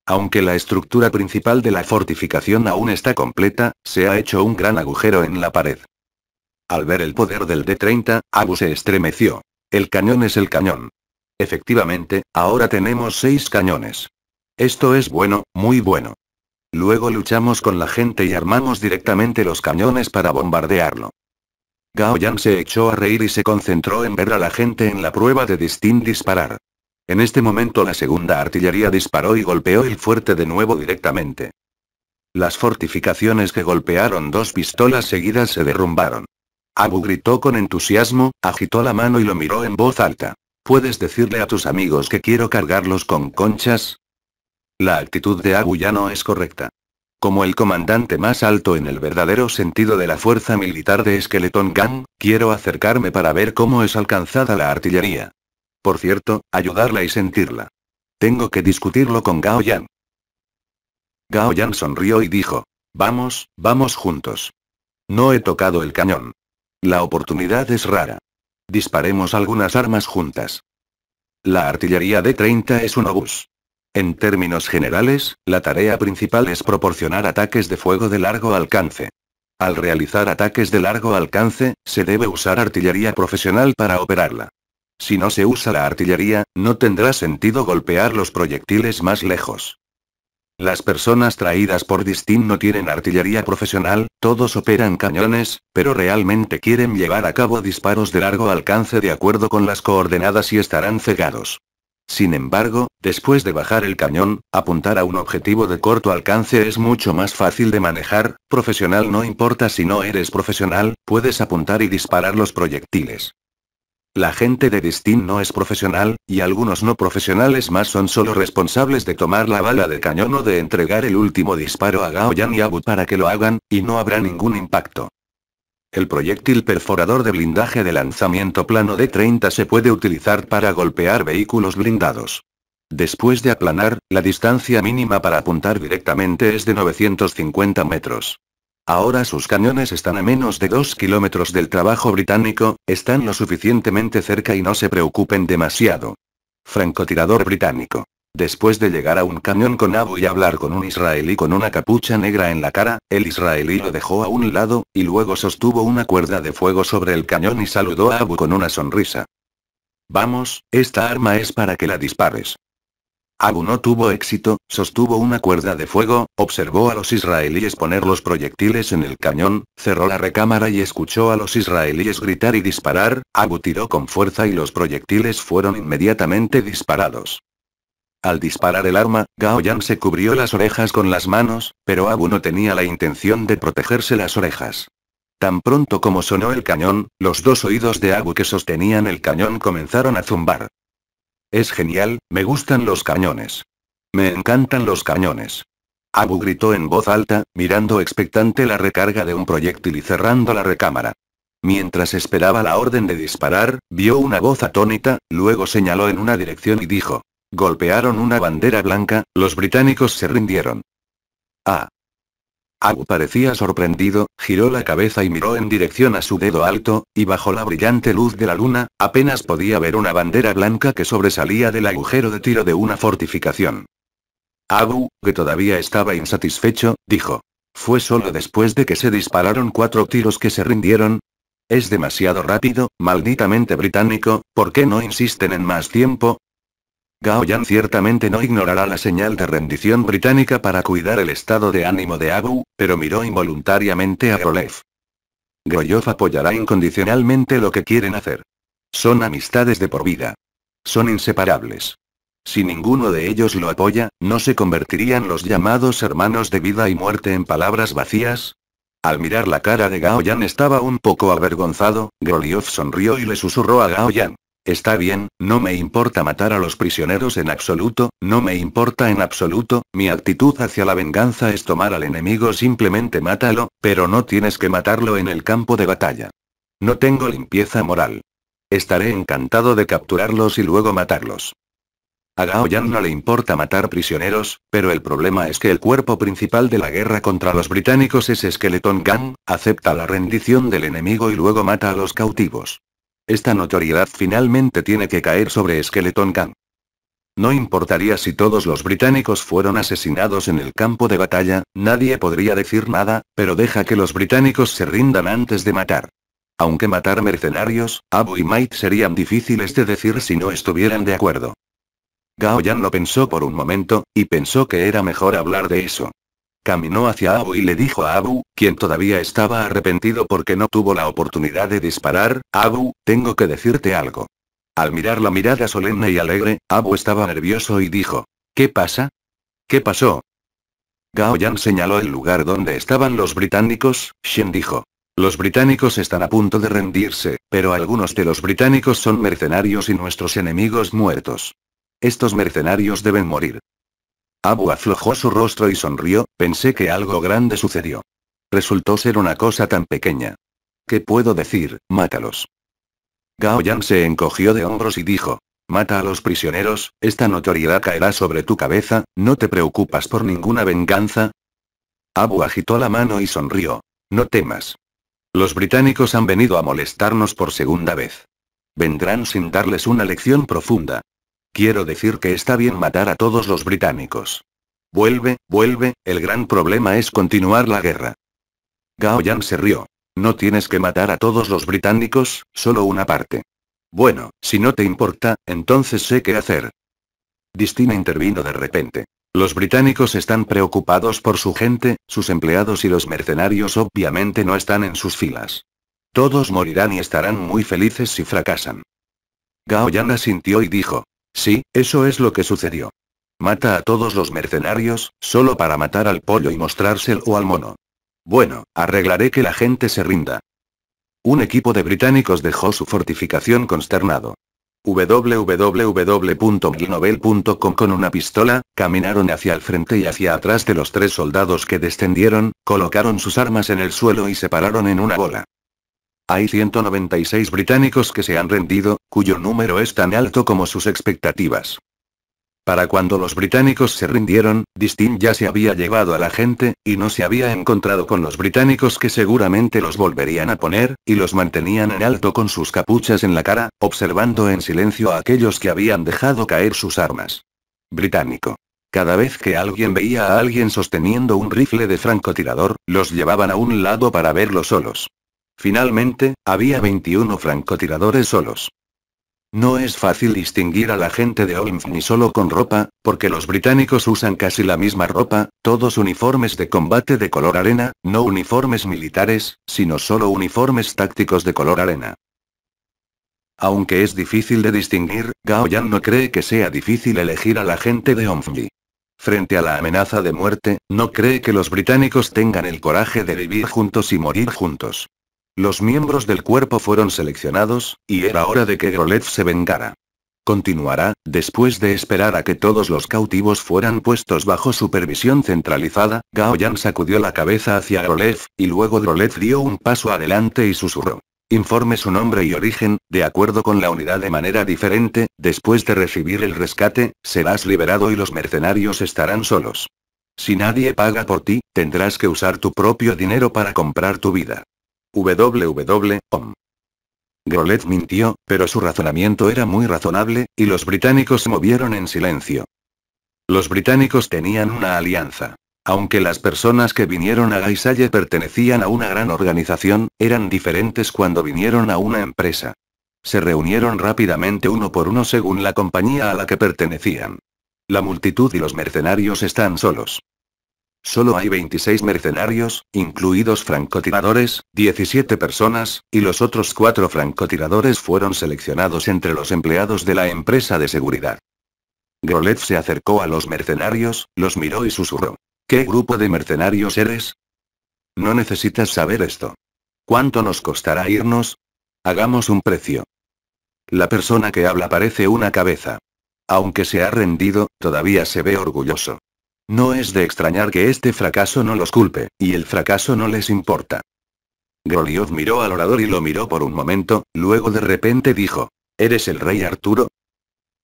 A: Aunque la estructura principal de la fortificación aún está completa, se ha hecho un gran agujero en la pared. Al ver el poder del D-30, Abu se estremeció. El cañón es el cañón. Efectivamente, ahora tenemos seis cañones. Esto es bueno, muy bueno. Luego luchamos con la gente y armamos directamente los cañones para bombardearlo. Gao Yan se echó a reír y se concentró en ver a la gente en la prueba de Distin disparar. En este momento la segunda artillería disparó y golpeó el fuerte de nuevo directamente. Las fortificaciones que golpearon dos pistolas seguidas se derrumbaron. Abu gritó con entusiasmo, agitó la mano y lo miró en voz alta. ¿Puedes decirle a tus amigos que quiero cargarlos con conchas? La actitud de Abu ya no es correcta. Como el comandante más alto en el verdadero sentido de la fuerza militar de Skeleton Gang, quiero acercarme para ver cómo es alcanzada la artillería. Por cierto, ayudarla y sentirla. Tengo que discutirlo con Gao Yang. Gao Yang sonrió y dijo. Vamos, vamos juntos. No he tocado el cañón. La oportunidad es rara. Disparemos algunas armas juntas. La artillería de 30 es un obús. En términos generales, la tarea principal es proporcionar ataques de fuego de largo alcance. Al realizar ataques de largo alcance, se debe usar artillería profesional para operarla. Si no se usa la artillería, no tendrá sentido golpear los proyectiles más lejos. Las personas traídas por Distin no tienen artillería profesional, todos operan cañones, pero realmente quieren llevar a cabo disparos de largo alcance de acuerdo con las coordenadas y estarán cegados. Sin embargo, después de bajar el cañón, apuntar a un objetivo de corto alcance es mucho más fácil de manejar, profesional no importa si no eres profesional, puedes apuntar y disparar los proyectiles. La gente de Distin no es profesional, y algunos no profesionales más son solo responsables de tomar la bala de cañón o de entregar el último disparo a Gao y Abu para que lo hagan, y no habrá ningún impacto. El proyectil perforador de blindaje de lanzamiento plano de 30 se puede utilizar para golpear vehículos blindados. Después de aplanar, la distancia mínima para apuntar directamente es de 950 metros. Ahora sus cañones están a menos de 2 kilómetros del trabajo británico, están lo suficientemente cerca y no se preocupen demasiado. Francotirador británico. Después de llegar a un cañón con Abu y hablar con un israelí con una capucha negra en la cara, el israelí lo dejó a un lado, y luego sostuvo una cuerda de fuego sobre el cañón y saludó a Abu con una sonrisa. Vamos, esta arma es para que la dispares. Abu no tuvo éxito, sostuvo una cuerda de fuego, observó a los israelíes poner los proyectiles en el cañón, cerró la recámara y escuchó a los israelíes gritar y disparar, Abu tiró con fuerza y los proyectiles fueron inmediatamente disparados. Al disparar el arma, Gao se cubrió las orejas con las manos, pero Abu no tenía la intención de protegerse las orejas. Tan pronto como sonó el cañón, los dos oídos de Abu que sostenían el cañón comenzaron a zumbar. Es genial, me gustan los cañones. Me encantan los cañones. Abu gritó en voz alta, mirando expectante la recarga de un proyectil y cerrando la recámara. Mientras esperaba la orden de disparar, vio una voz atónita, luego señaló en una dirección y dijo. Golpearon una bandera blanca, los británicos se rindieron. Ah, Abu parecía sorprendido, giró la cabeza y miró en dirección a su dedo alto, y bajo la brillante luz de la luna, apenas podía ver una bandera blanca que sobresalía del agujero de tiro de una fortificación. Abu, que todavía estaba insatisfecho, dijo. Fue solo después de que se dispararon cuatro tiros que se rindieron. Es demasiado rápido, malditamente británico, ¿por qué no insisten en más tiempo? Yan ciertamente no ignorará la señal de rendición británica para cuidar el estado de ánimo de Abu, pero miró involuntariamente a Rolev. Groyov apoyará incondicionalmente lo que quieren hacer. Son amistades de por vida. Son inseparables. Si ninguno de ellos lo apoya, ¿no se convertirían los llamados hermanos de vida y muerte en palabras vacías? Al mirar la cara de Gao estaba un poco avergonzado, Groyov sonrió y le susurró a Gao Está bien, no me importa matar a los prisioneros en absoluto, no me importa en absoluto, mi actitud hacia la venganza es tomar al enemigo simplemente mátalo, pero no tienes que matarlo en el campo de batalla. No tengo limpieza moral. Estaré encantado de capturarlos y luego matarlos. A Gao no le importa matar prisioneros, pero el problema es que el cuerpo principal de la guerra contra los británicos es Skeleton Gang, acepta la rendición del enemigo y luego mata a los cautivos. Esta notoriedad finalmente tiene que caer sobre Skeleton Camp. No importaría si todos los británicos fueron asesinados en el campo de batalla, nadie podría decir nada, pero deja que los británicos se rindan antes de matar. Aunque matar mercenarios, Abu y Might serían difíciles de decir si no estuvieran de acuerdo. Gao Yan lo pensó por un momento, y pensó que era mejor hablar de eso. Caminó hacia Abu y le dijo a Abu, quien todavía estaba arrepentido porque no tuvo la oportunidad de disparar, Abu, tengo que decirte algo. Al mirar la mirada solemne y alegre, Abu estaba nervioso y dijo, ¿qué pasa? ¿Qué pasó? Gao Yan señaló el lugar donde estaban los británicos, Shen dijo. Los británicos están a punto de rendirse, pero algunos de los británicos son mercenarios y nuestros enemigos muertos. Estos mercenarios deben morir. Abu aflojó su rostro y sonrió, pensé que algo grande sucedió. Resultó ser una cosa tan pequeña. ¿Qué puedo decir? Mátalos. Gao Yang se encogió de hombros y dijo. Mata a los prisioneros, esta notoriedad caerá sobre tu cabeza, ¿no te preocupas por ninguna venganza? Abu agitó la mano y sonrió. No temas. Los británicos han venido a molestarnos por segunda vez. Vendrán sin darles una lección profunda. Quiero decir que está bien matar a todos los británicos. Vuelve, vuelve, el gran problema es continuar la guerra. Gao Yang se rió. No tienes que matar a todos los británicos, solo una parte. Bueno, si no te importa, entonces sé qué hacer. Distina intervino de repente. Los británicos están preocupados por su gente, sus empleados y los mercenarios obviamente no están en sus filas. Todos morirán y estarán muy felices si fracasan. Gao Yan asintió y dijo, Sí, eso es lo que sucedió. Mata a todos los mercenarios, solo para matar al pollo y mostrárselo al mono. Bueno, arreglaré que la gente se rinda. Un equipo de británicos dejó su fortificación consternado. www.glinobel.com con una pistola, caminaron hacia el frente y hacia atrás de los tres soldados que descendieron, colocaron sus armas en el suelo y se pararon en una bola. Hay 196 británicos que se han rendido, cuyo número es tan alto como sus expectativas. Para cuando los británicos se rindieron, Distin ya se había llevado a la gente, y no se había encontrado con los británicos que seguramente los volverían a poner, y los mantenían en alto con sus capuchas en la cara, observando en silencio a aquellos que habían dejado caer sus armas. Británico. Cada vez que alguien veía a alguien sosteniendo un rifle de francotirador, los llevaban a un lado para verlo solos. Finalmente, había 21 francotiradores solos. No es fácil distinguir a la gente de Omfni ni solo con ropa, porque los británicos usan casi la misma ropa, todos uniformes de combate de color arena, no uniformes militares, sino solo uniformes tácticos de color arena. Aunque es difícil de distinguir, Gao Yan no cree que sea difícil elegir a la gente de Omfni. Frente a la amenaza de muerte, no cree que los británicos tengan el coraje de vivir juntos y morir juntos. Los miembros del cuerpo fueron seleccionados, y era hora de que Grolev se vengara. Continuará, después de esperar a que todos los cautivos fueran puestos bajo supervisión centralizada, Gao Yan sacudió la cabeza hacia Grolev, y luego Grolev dio un paso adelante y susurró. Informe su nombre y origen, de acuerdo con la unidad de manera diferente, después de recibir el rescate, serás liberado y los mercenarios estarán solos. Si nadie paga por ti, tendrás que usar tu propio dinero para comprar tu vida www.om. Grolet mintió, pero su razonamiento era muy razonable, y los británicos se movieron en silencio. Los británicos tenían una alianza. Aunque las personas que vinieron a Gaisalle pertenecían a una gran organización, eran diferentes cuando vinieron a una empresa. Se reunieron rápidamente uno por uno según la compañía a la que pertenecían. La multitud y los mercenarios están solos. Solo hay 26 mercenarios, incluidos francotiradores, 17 personas, y los otros cuatro francotiradores fueron seleccionados entre los empleados de la empresa de seguridad. Grolet se acercó a los mercenarios, los miró y susurró. ¿Qué grupo de mercenarios eres? No necesitas saber esto. ¿Cuánto nos costará irnos? Hagamos un precio. La persona que habla parece una cabeza. Aunque se ha rendido, todavía se ve orgulloso. No es de extrañar que este fracaso no los culpe, y el fracaso no les importa. Groliot miró al orador y lo miró por un momento, luego de repente dijo, ¿Eres el rey Arturo?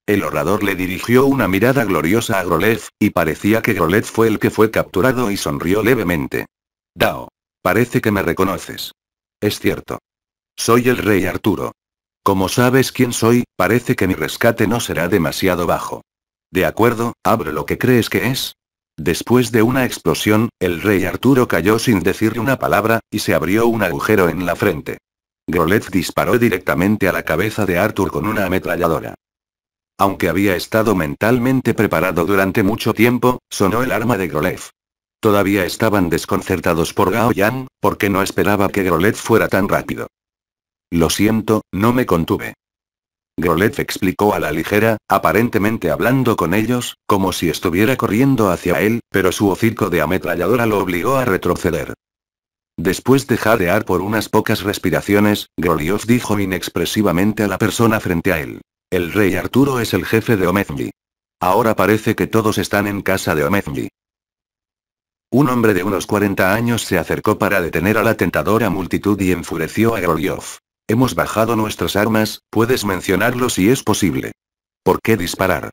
A: El orador le dirigió una mirada gloriosa a Grolioz, y parecía que Grolioz fue el que fue capturado y sonrió levemente. Dao. Parece que me reconoces. Es cierto. Soy el rey Arturo. Como sabes quién soy, parece que mi rescate no será demasiado bajo. De acuerdo, abre lo que crees que es, Después de una explosión, el rey Arturo cayó sin decir una palabra, y se abrió un agujero en la frente. Grolet disparó directamente a la cabeza de Arthur con una ametralladora. Aunque había estado mentalmente preparado durante mucho tiempo, sonó el arma de Grolev. Todavía estaban desconcertados por Gao Yang, porque no esperaba que Grolet fuera tan rápido. Lo siento, no me contuve. Grolev explicó a la ligera, aparentemente hablando con ellos, como si estuviera corriendo hacia él, pero su hocico de ametralladora lo obligó a retroceder. Después de jadear por unas pocas respiraciones, Groliov dijo inexpresivamente a la persona frente a él. El rey Arturo es el jefe de Omezmi. Ahora parece que todos están en casa de Omezmi. Un hombre de unos 40 años se acercó para detener a la tentadora multitud y enfureció a Groliov. Hemos bajado nuestras armas, puedes mencionarlo si es posible. ¿Por qué disparar?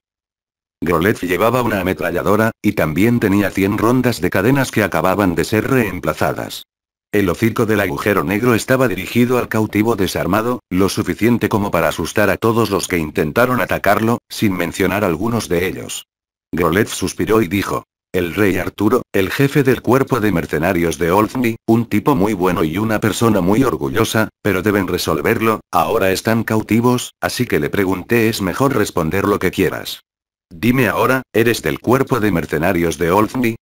A: Grolet llevaba una ametralladora, y también tenía 100 rondas de cadenas que acababan de ser reemplazadas. El hocico del agujero negro estaba dirigido al cautivo desarmado, lo suficiente como para asustar a todos los que intentaron atacarlo, sin mencionar algunos de ellos. Grolet suspiró y dijo, el rey Arturo, el jefe del cuerpo de mercenarios de Olfni, un tipo muy bueno y una persona muy orgullosa, pero deben resolverlo, ahora están cautivos, así que le pregunté es mejor responder lo que quieras. Dime ahora, ¿eres del cuerpo de mercenarios de Olfni?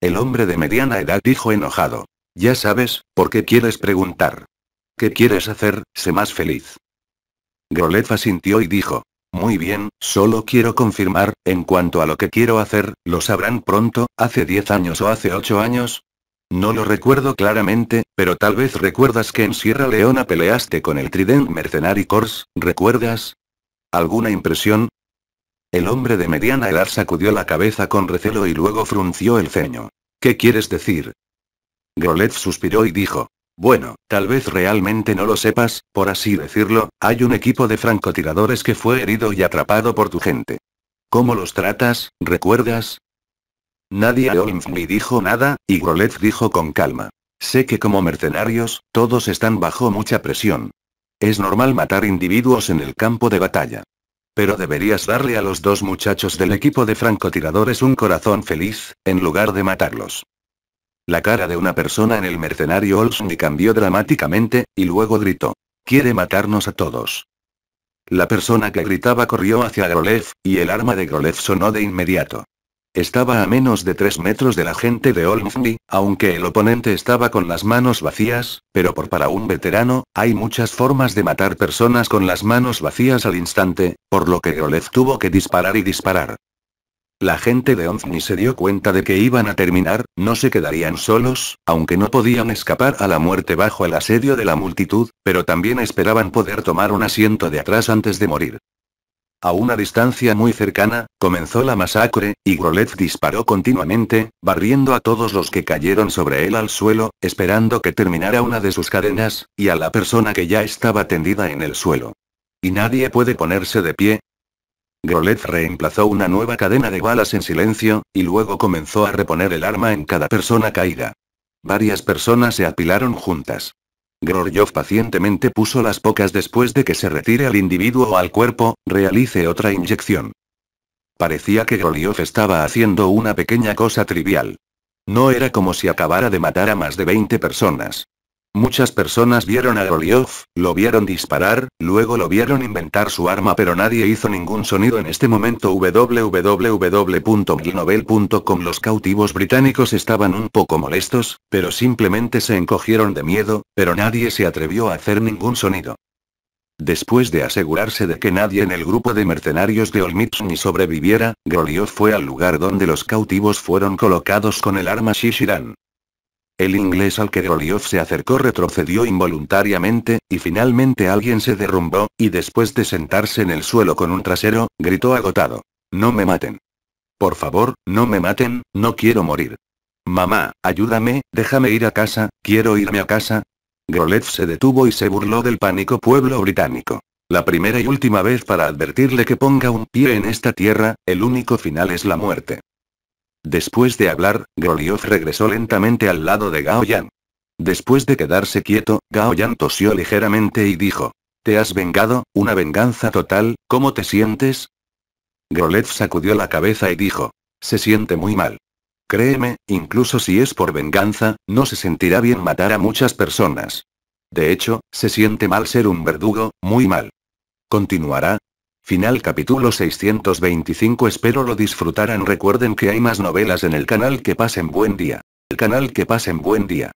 A: El hombre de mediana edad dijo enojado. Ya sabes, ¿por qué quieres preguntar? ¿Qué quieres hacer? Sé más feliz. Grolefa sintió y dijo, muy bien, solo quiero confirmar, en cuanto a lo que quiero hacer, lo sabrán pronto, hace 10 años o hace 8 años. No lo recuerdo claramente, pero tal vez recuerdas que en Sierra Leona peleaste con el Trident Mercenary Corps, ¿recuerdas? ¿Alguna impresión? El hombre de mediana edad sacudió la cabeza con recelo y luego frunció el ceño. ¿Qué quieres decir? Grolet suspiró y dijo. Bueno, tal vez realmente no lo sepas, por así decirlo, hay un equipo de francotiradores que fue herido y atrapado por tu gente. ¿Cómo los tratas, recuerdas? Nadie de dijo nada, y Grolet dijo con calma. Sé que como mercenarios, todos están bajo mucha presión. Es normal matar individuos en el campo de batalla. Pero deberías darle a los dos muchachos del equipo de francotiradores un corazón feliz, en lugar de matarlos. La cara de una persona en el mercenario Olsny cambió dramáticamente, y luego gritó. Quiere matarnos a todos. La persona que gritaba corrió hacia Grolev, y el arma de Grolev sonó de inmediato. Estaba a menos de tres metros de la gente de Olmsby, aunque el oponente estaba con las manos vacías, pero por para un veterano, hay muchas formas de matar personas con las manos vacías al instante, por lo que Grolev tuvo que disparar y disparar. La gente de Onzni se dio cuenta de que iban a terminar, no se quedarían solos, aunque no podían escapar a la muerte bajo el asedio de la multitud, pero también esperaban poder tomar un asiento de atrás antes de morir. A una distancia muy cercana, comenzó la masacre, y Grolet disparó continuamente, barriendo a todos los que cayeron sobre él al suelo, esperando que terminara una de sus cadenas, y a la persona que ya estaba tendida en el suelo. Y nadie puede ponerse de pie, Grolev reemplazó una nueva cadena de balas en silencio, y luego comenzó a reponer el arma en cada persona caída. Varias personas se apilaron juntas. Groryov pacientemente puso las pocas después de que se retire al individuo o al cuerpo, realice otra inyección. Parecía que Groryov estaba haciendo una pequeña cosa trivial. No era como si acabara de matar a más de 20 personas. Muchas personas vieron a Goliov, lo vieron disparar, luego lo vieron inventar su arma pero nadie hizo ningún sonido en este momento www.glinovel.com Los cautivos británicos estaban un poco molestos, pero simplemente se encogieron de miedo, pero nadie se atrevió a hacer ningún sonido. Después de asegurarse de que nadie en el grupo de mercenarios de ni sobreviviera, Groliov fue al lugar donde los cautivos fueron colocados con el arma Shishiran. El inglés al que Groliov se acercó retrocedió involuntariamente, y finalmente alguien se derrumbó, y después de sentarse en el suelo con un trasero, gritó agotado. No me maten. Por favor, no me maten, no quiero morir. Mamá, ayúdame, déjame ir a casa, quiero irme a casa. Grolev se detuvo y se burló del pánico pueblo británico. La primera y última vez para advertirle que ponga un pie en esta tierra, el único final es la muerte. Después de hablar, Golioth regresó lentamente al lado de Gao Después de quedarse quieto, Gao tosió ligeramente y dijo. Te has vengado, una venganza total, ¿cómo te sientes? Goliath sacudió la cabeza y dijo. Se siente muy mal. Créeme, incluso si es por venganza, no se sentirá bien matar a muchas personas. De hecho, se siente mal ser un verdugo, muy mal. ¿Continuará? Final capítulo 625 Espero lo disfrutaran Recuerden que hay más novelas en el canal que pasen buen día. El canal que pasen buen día.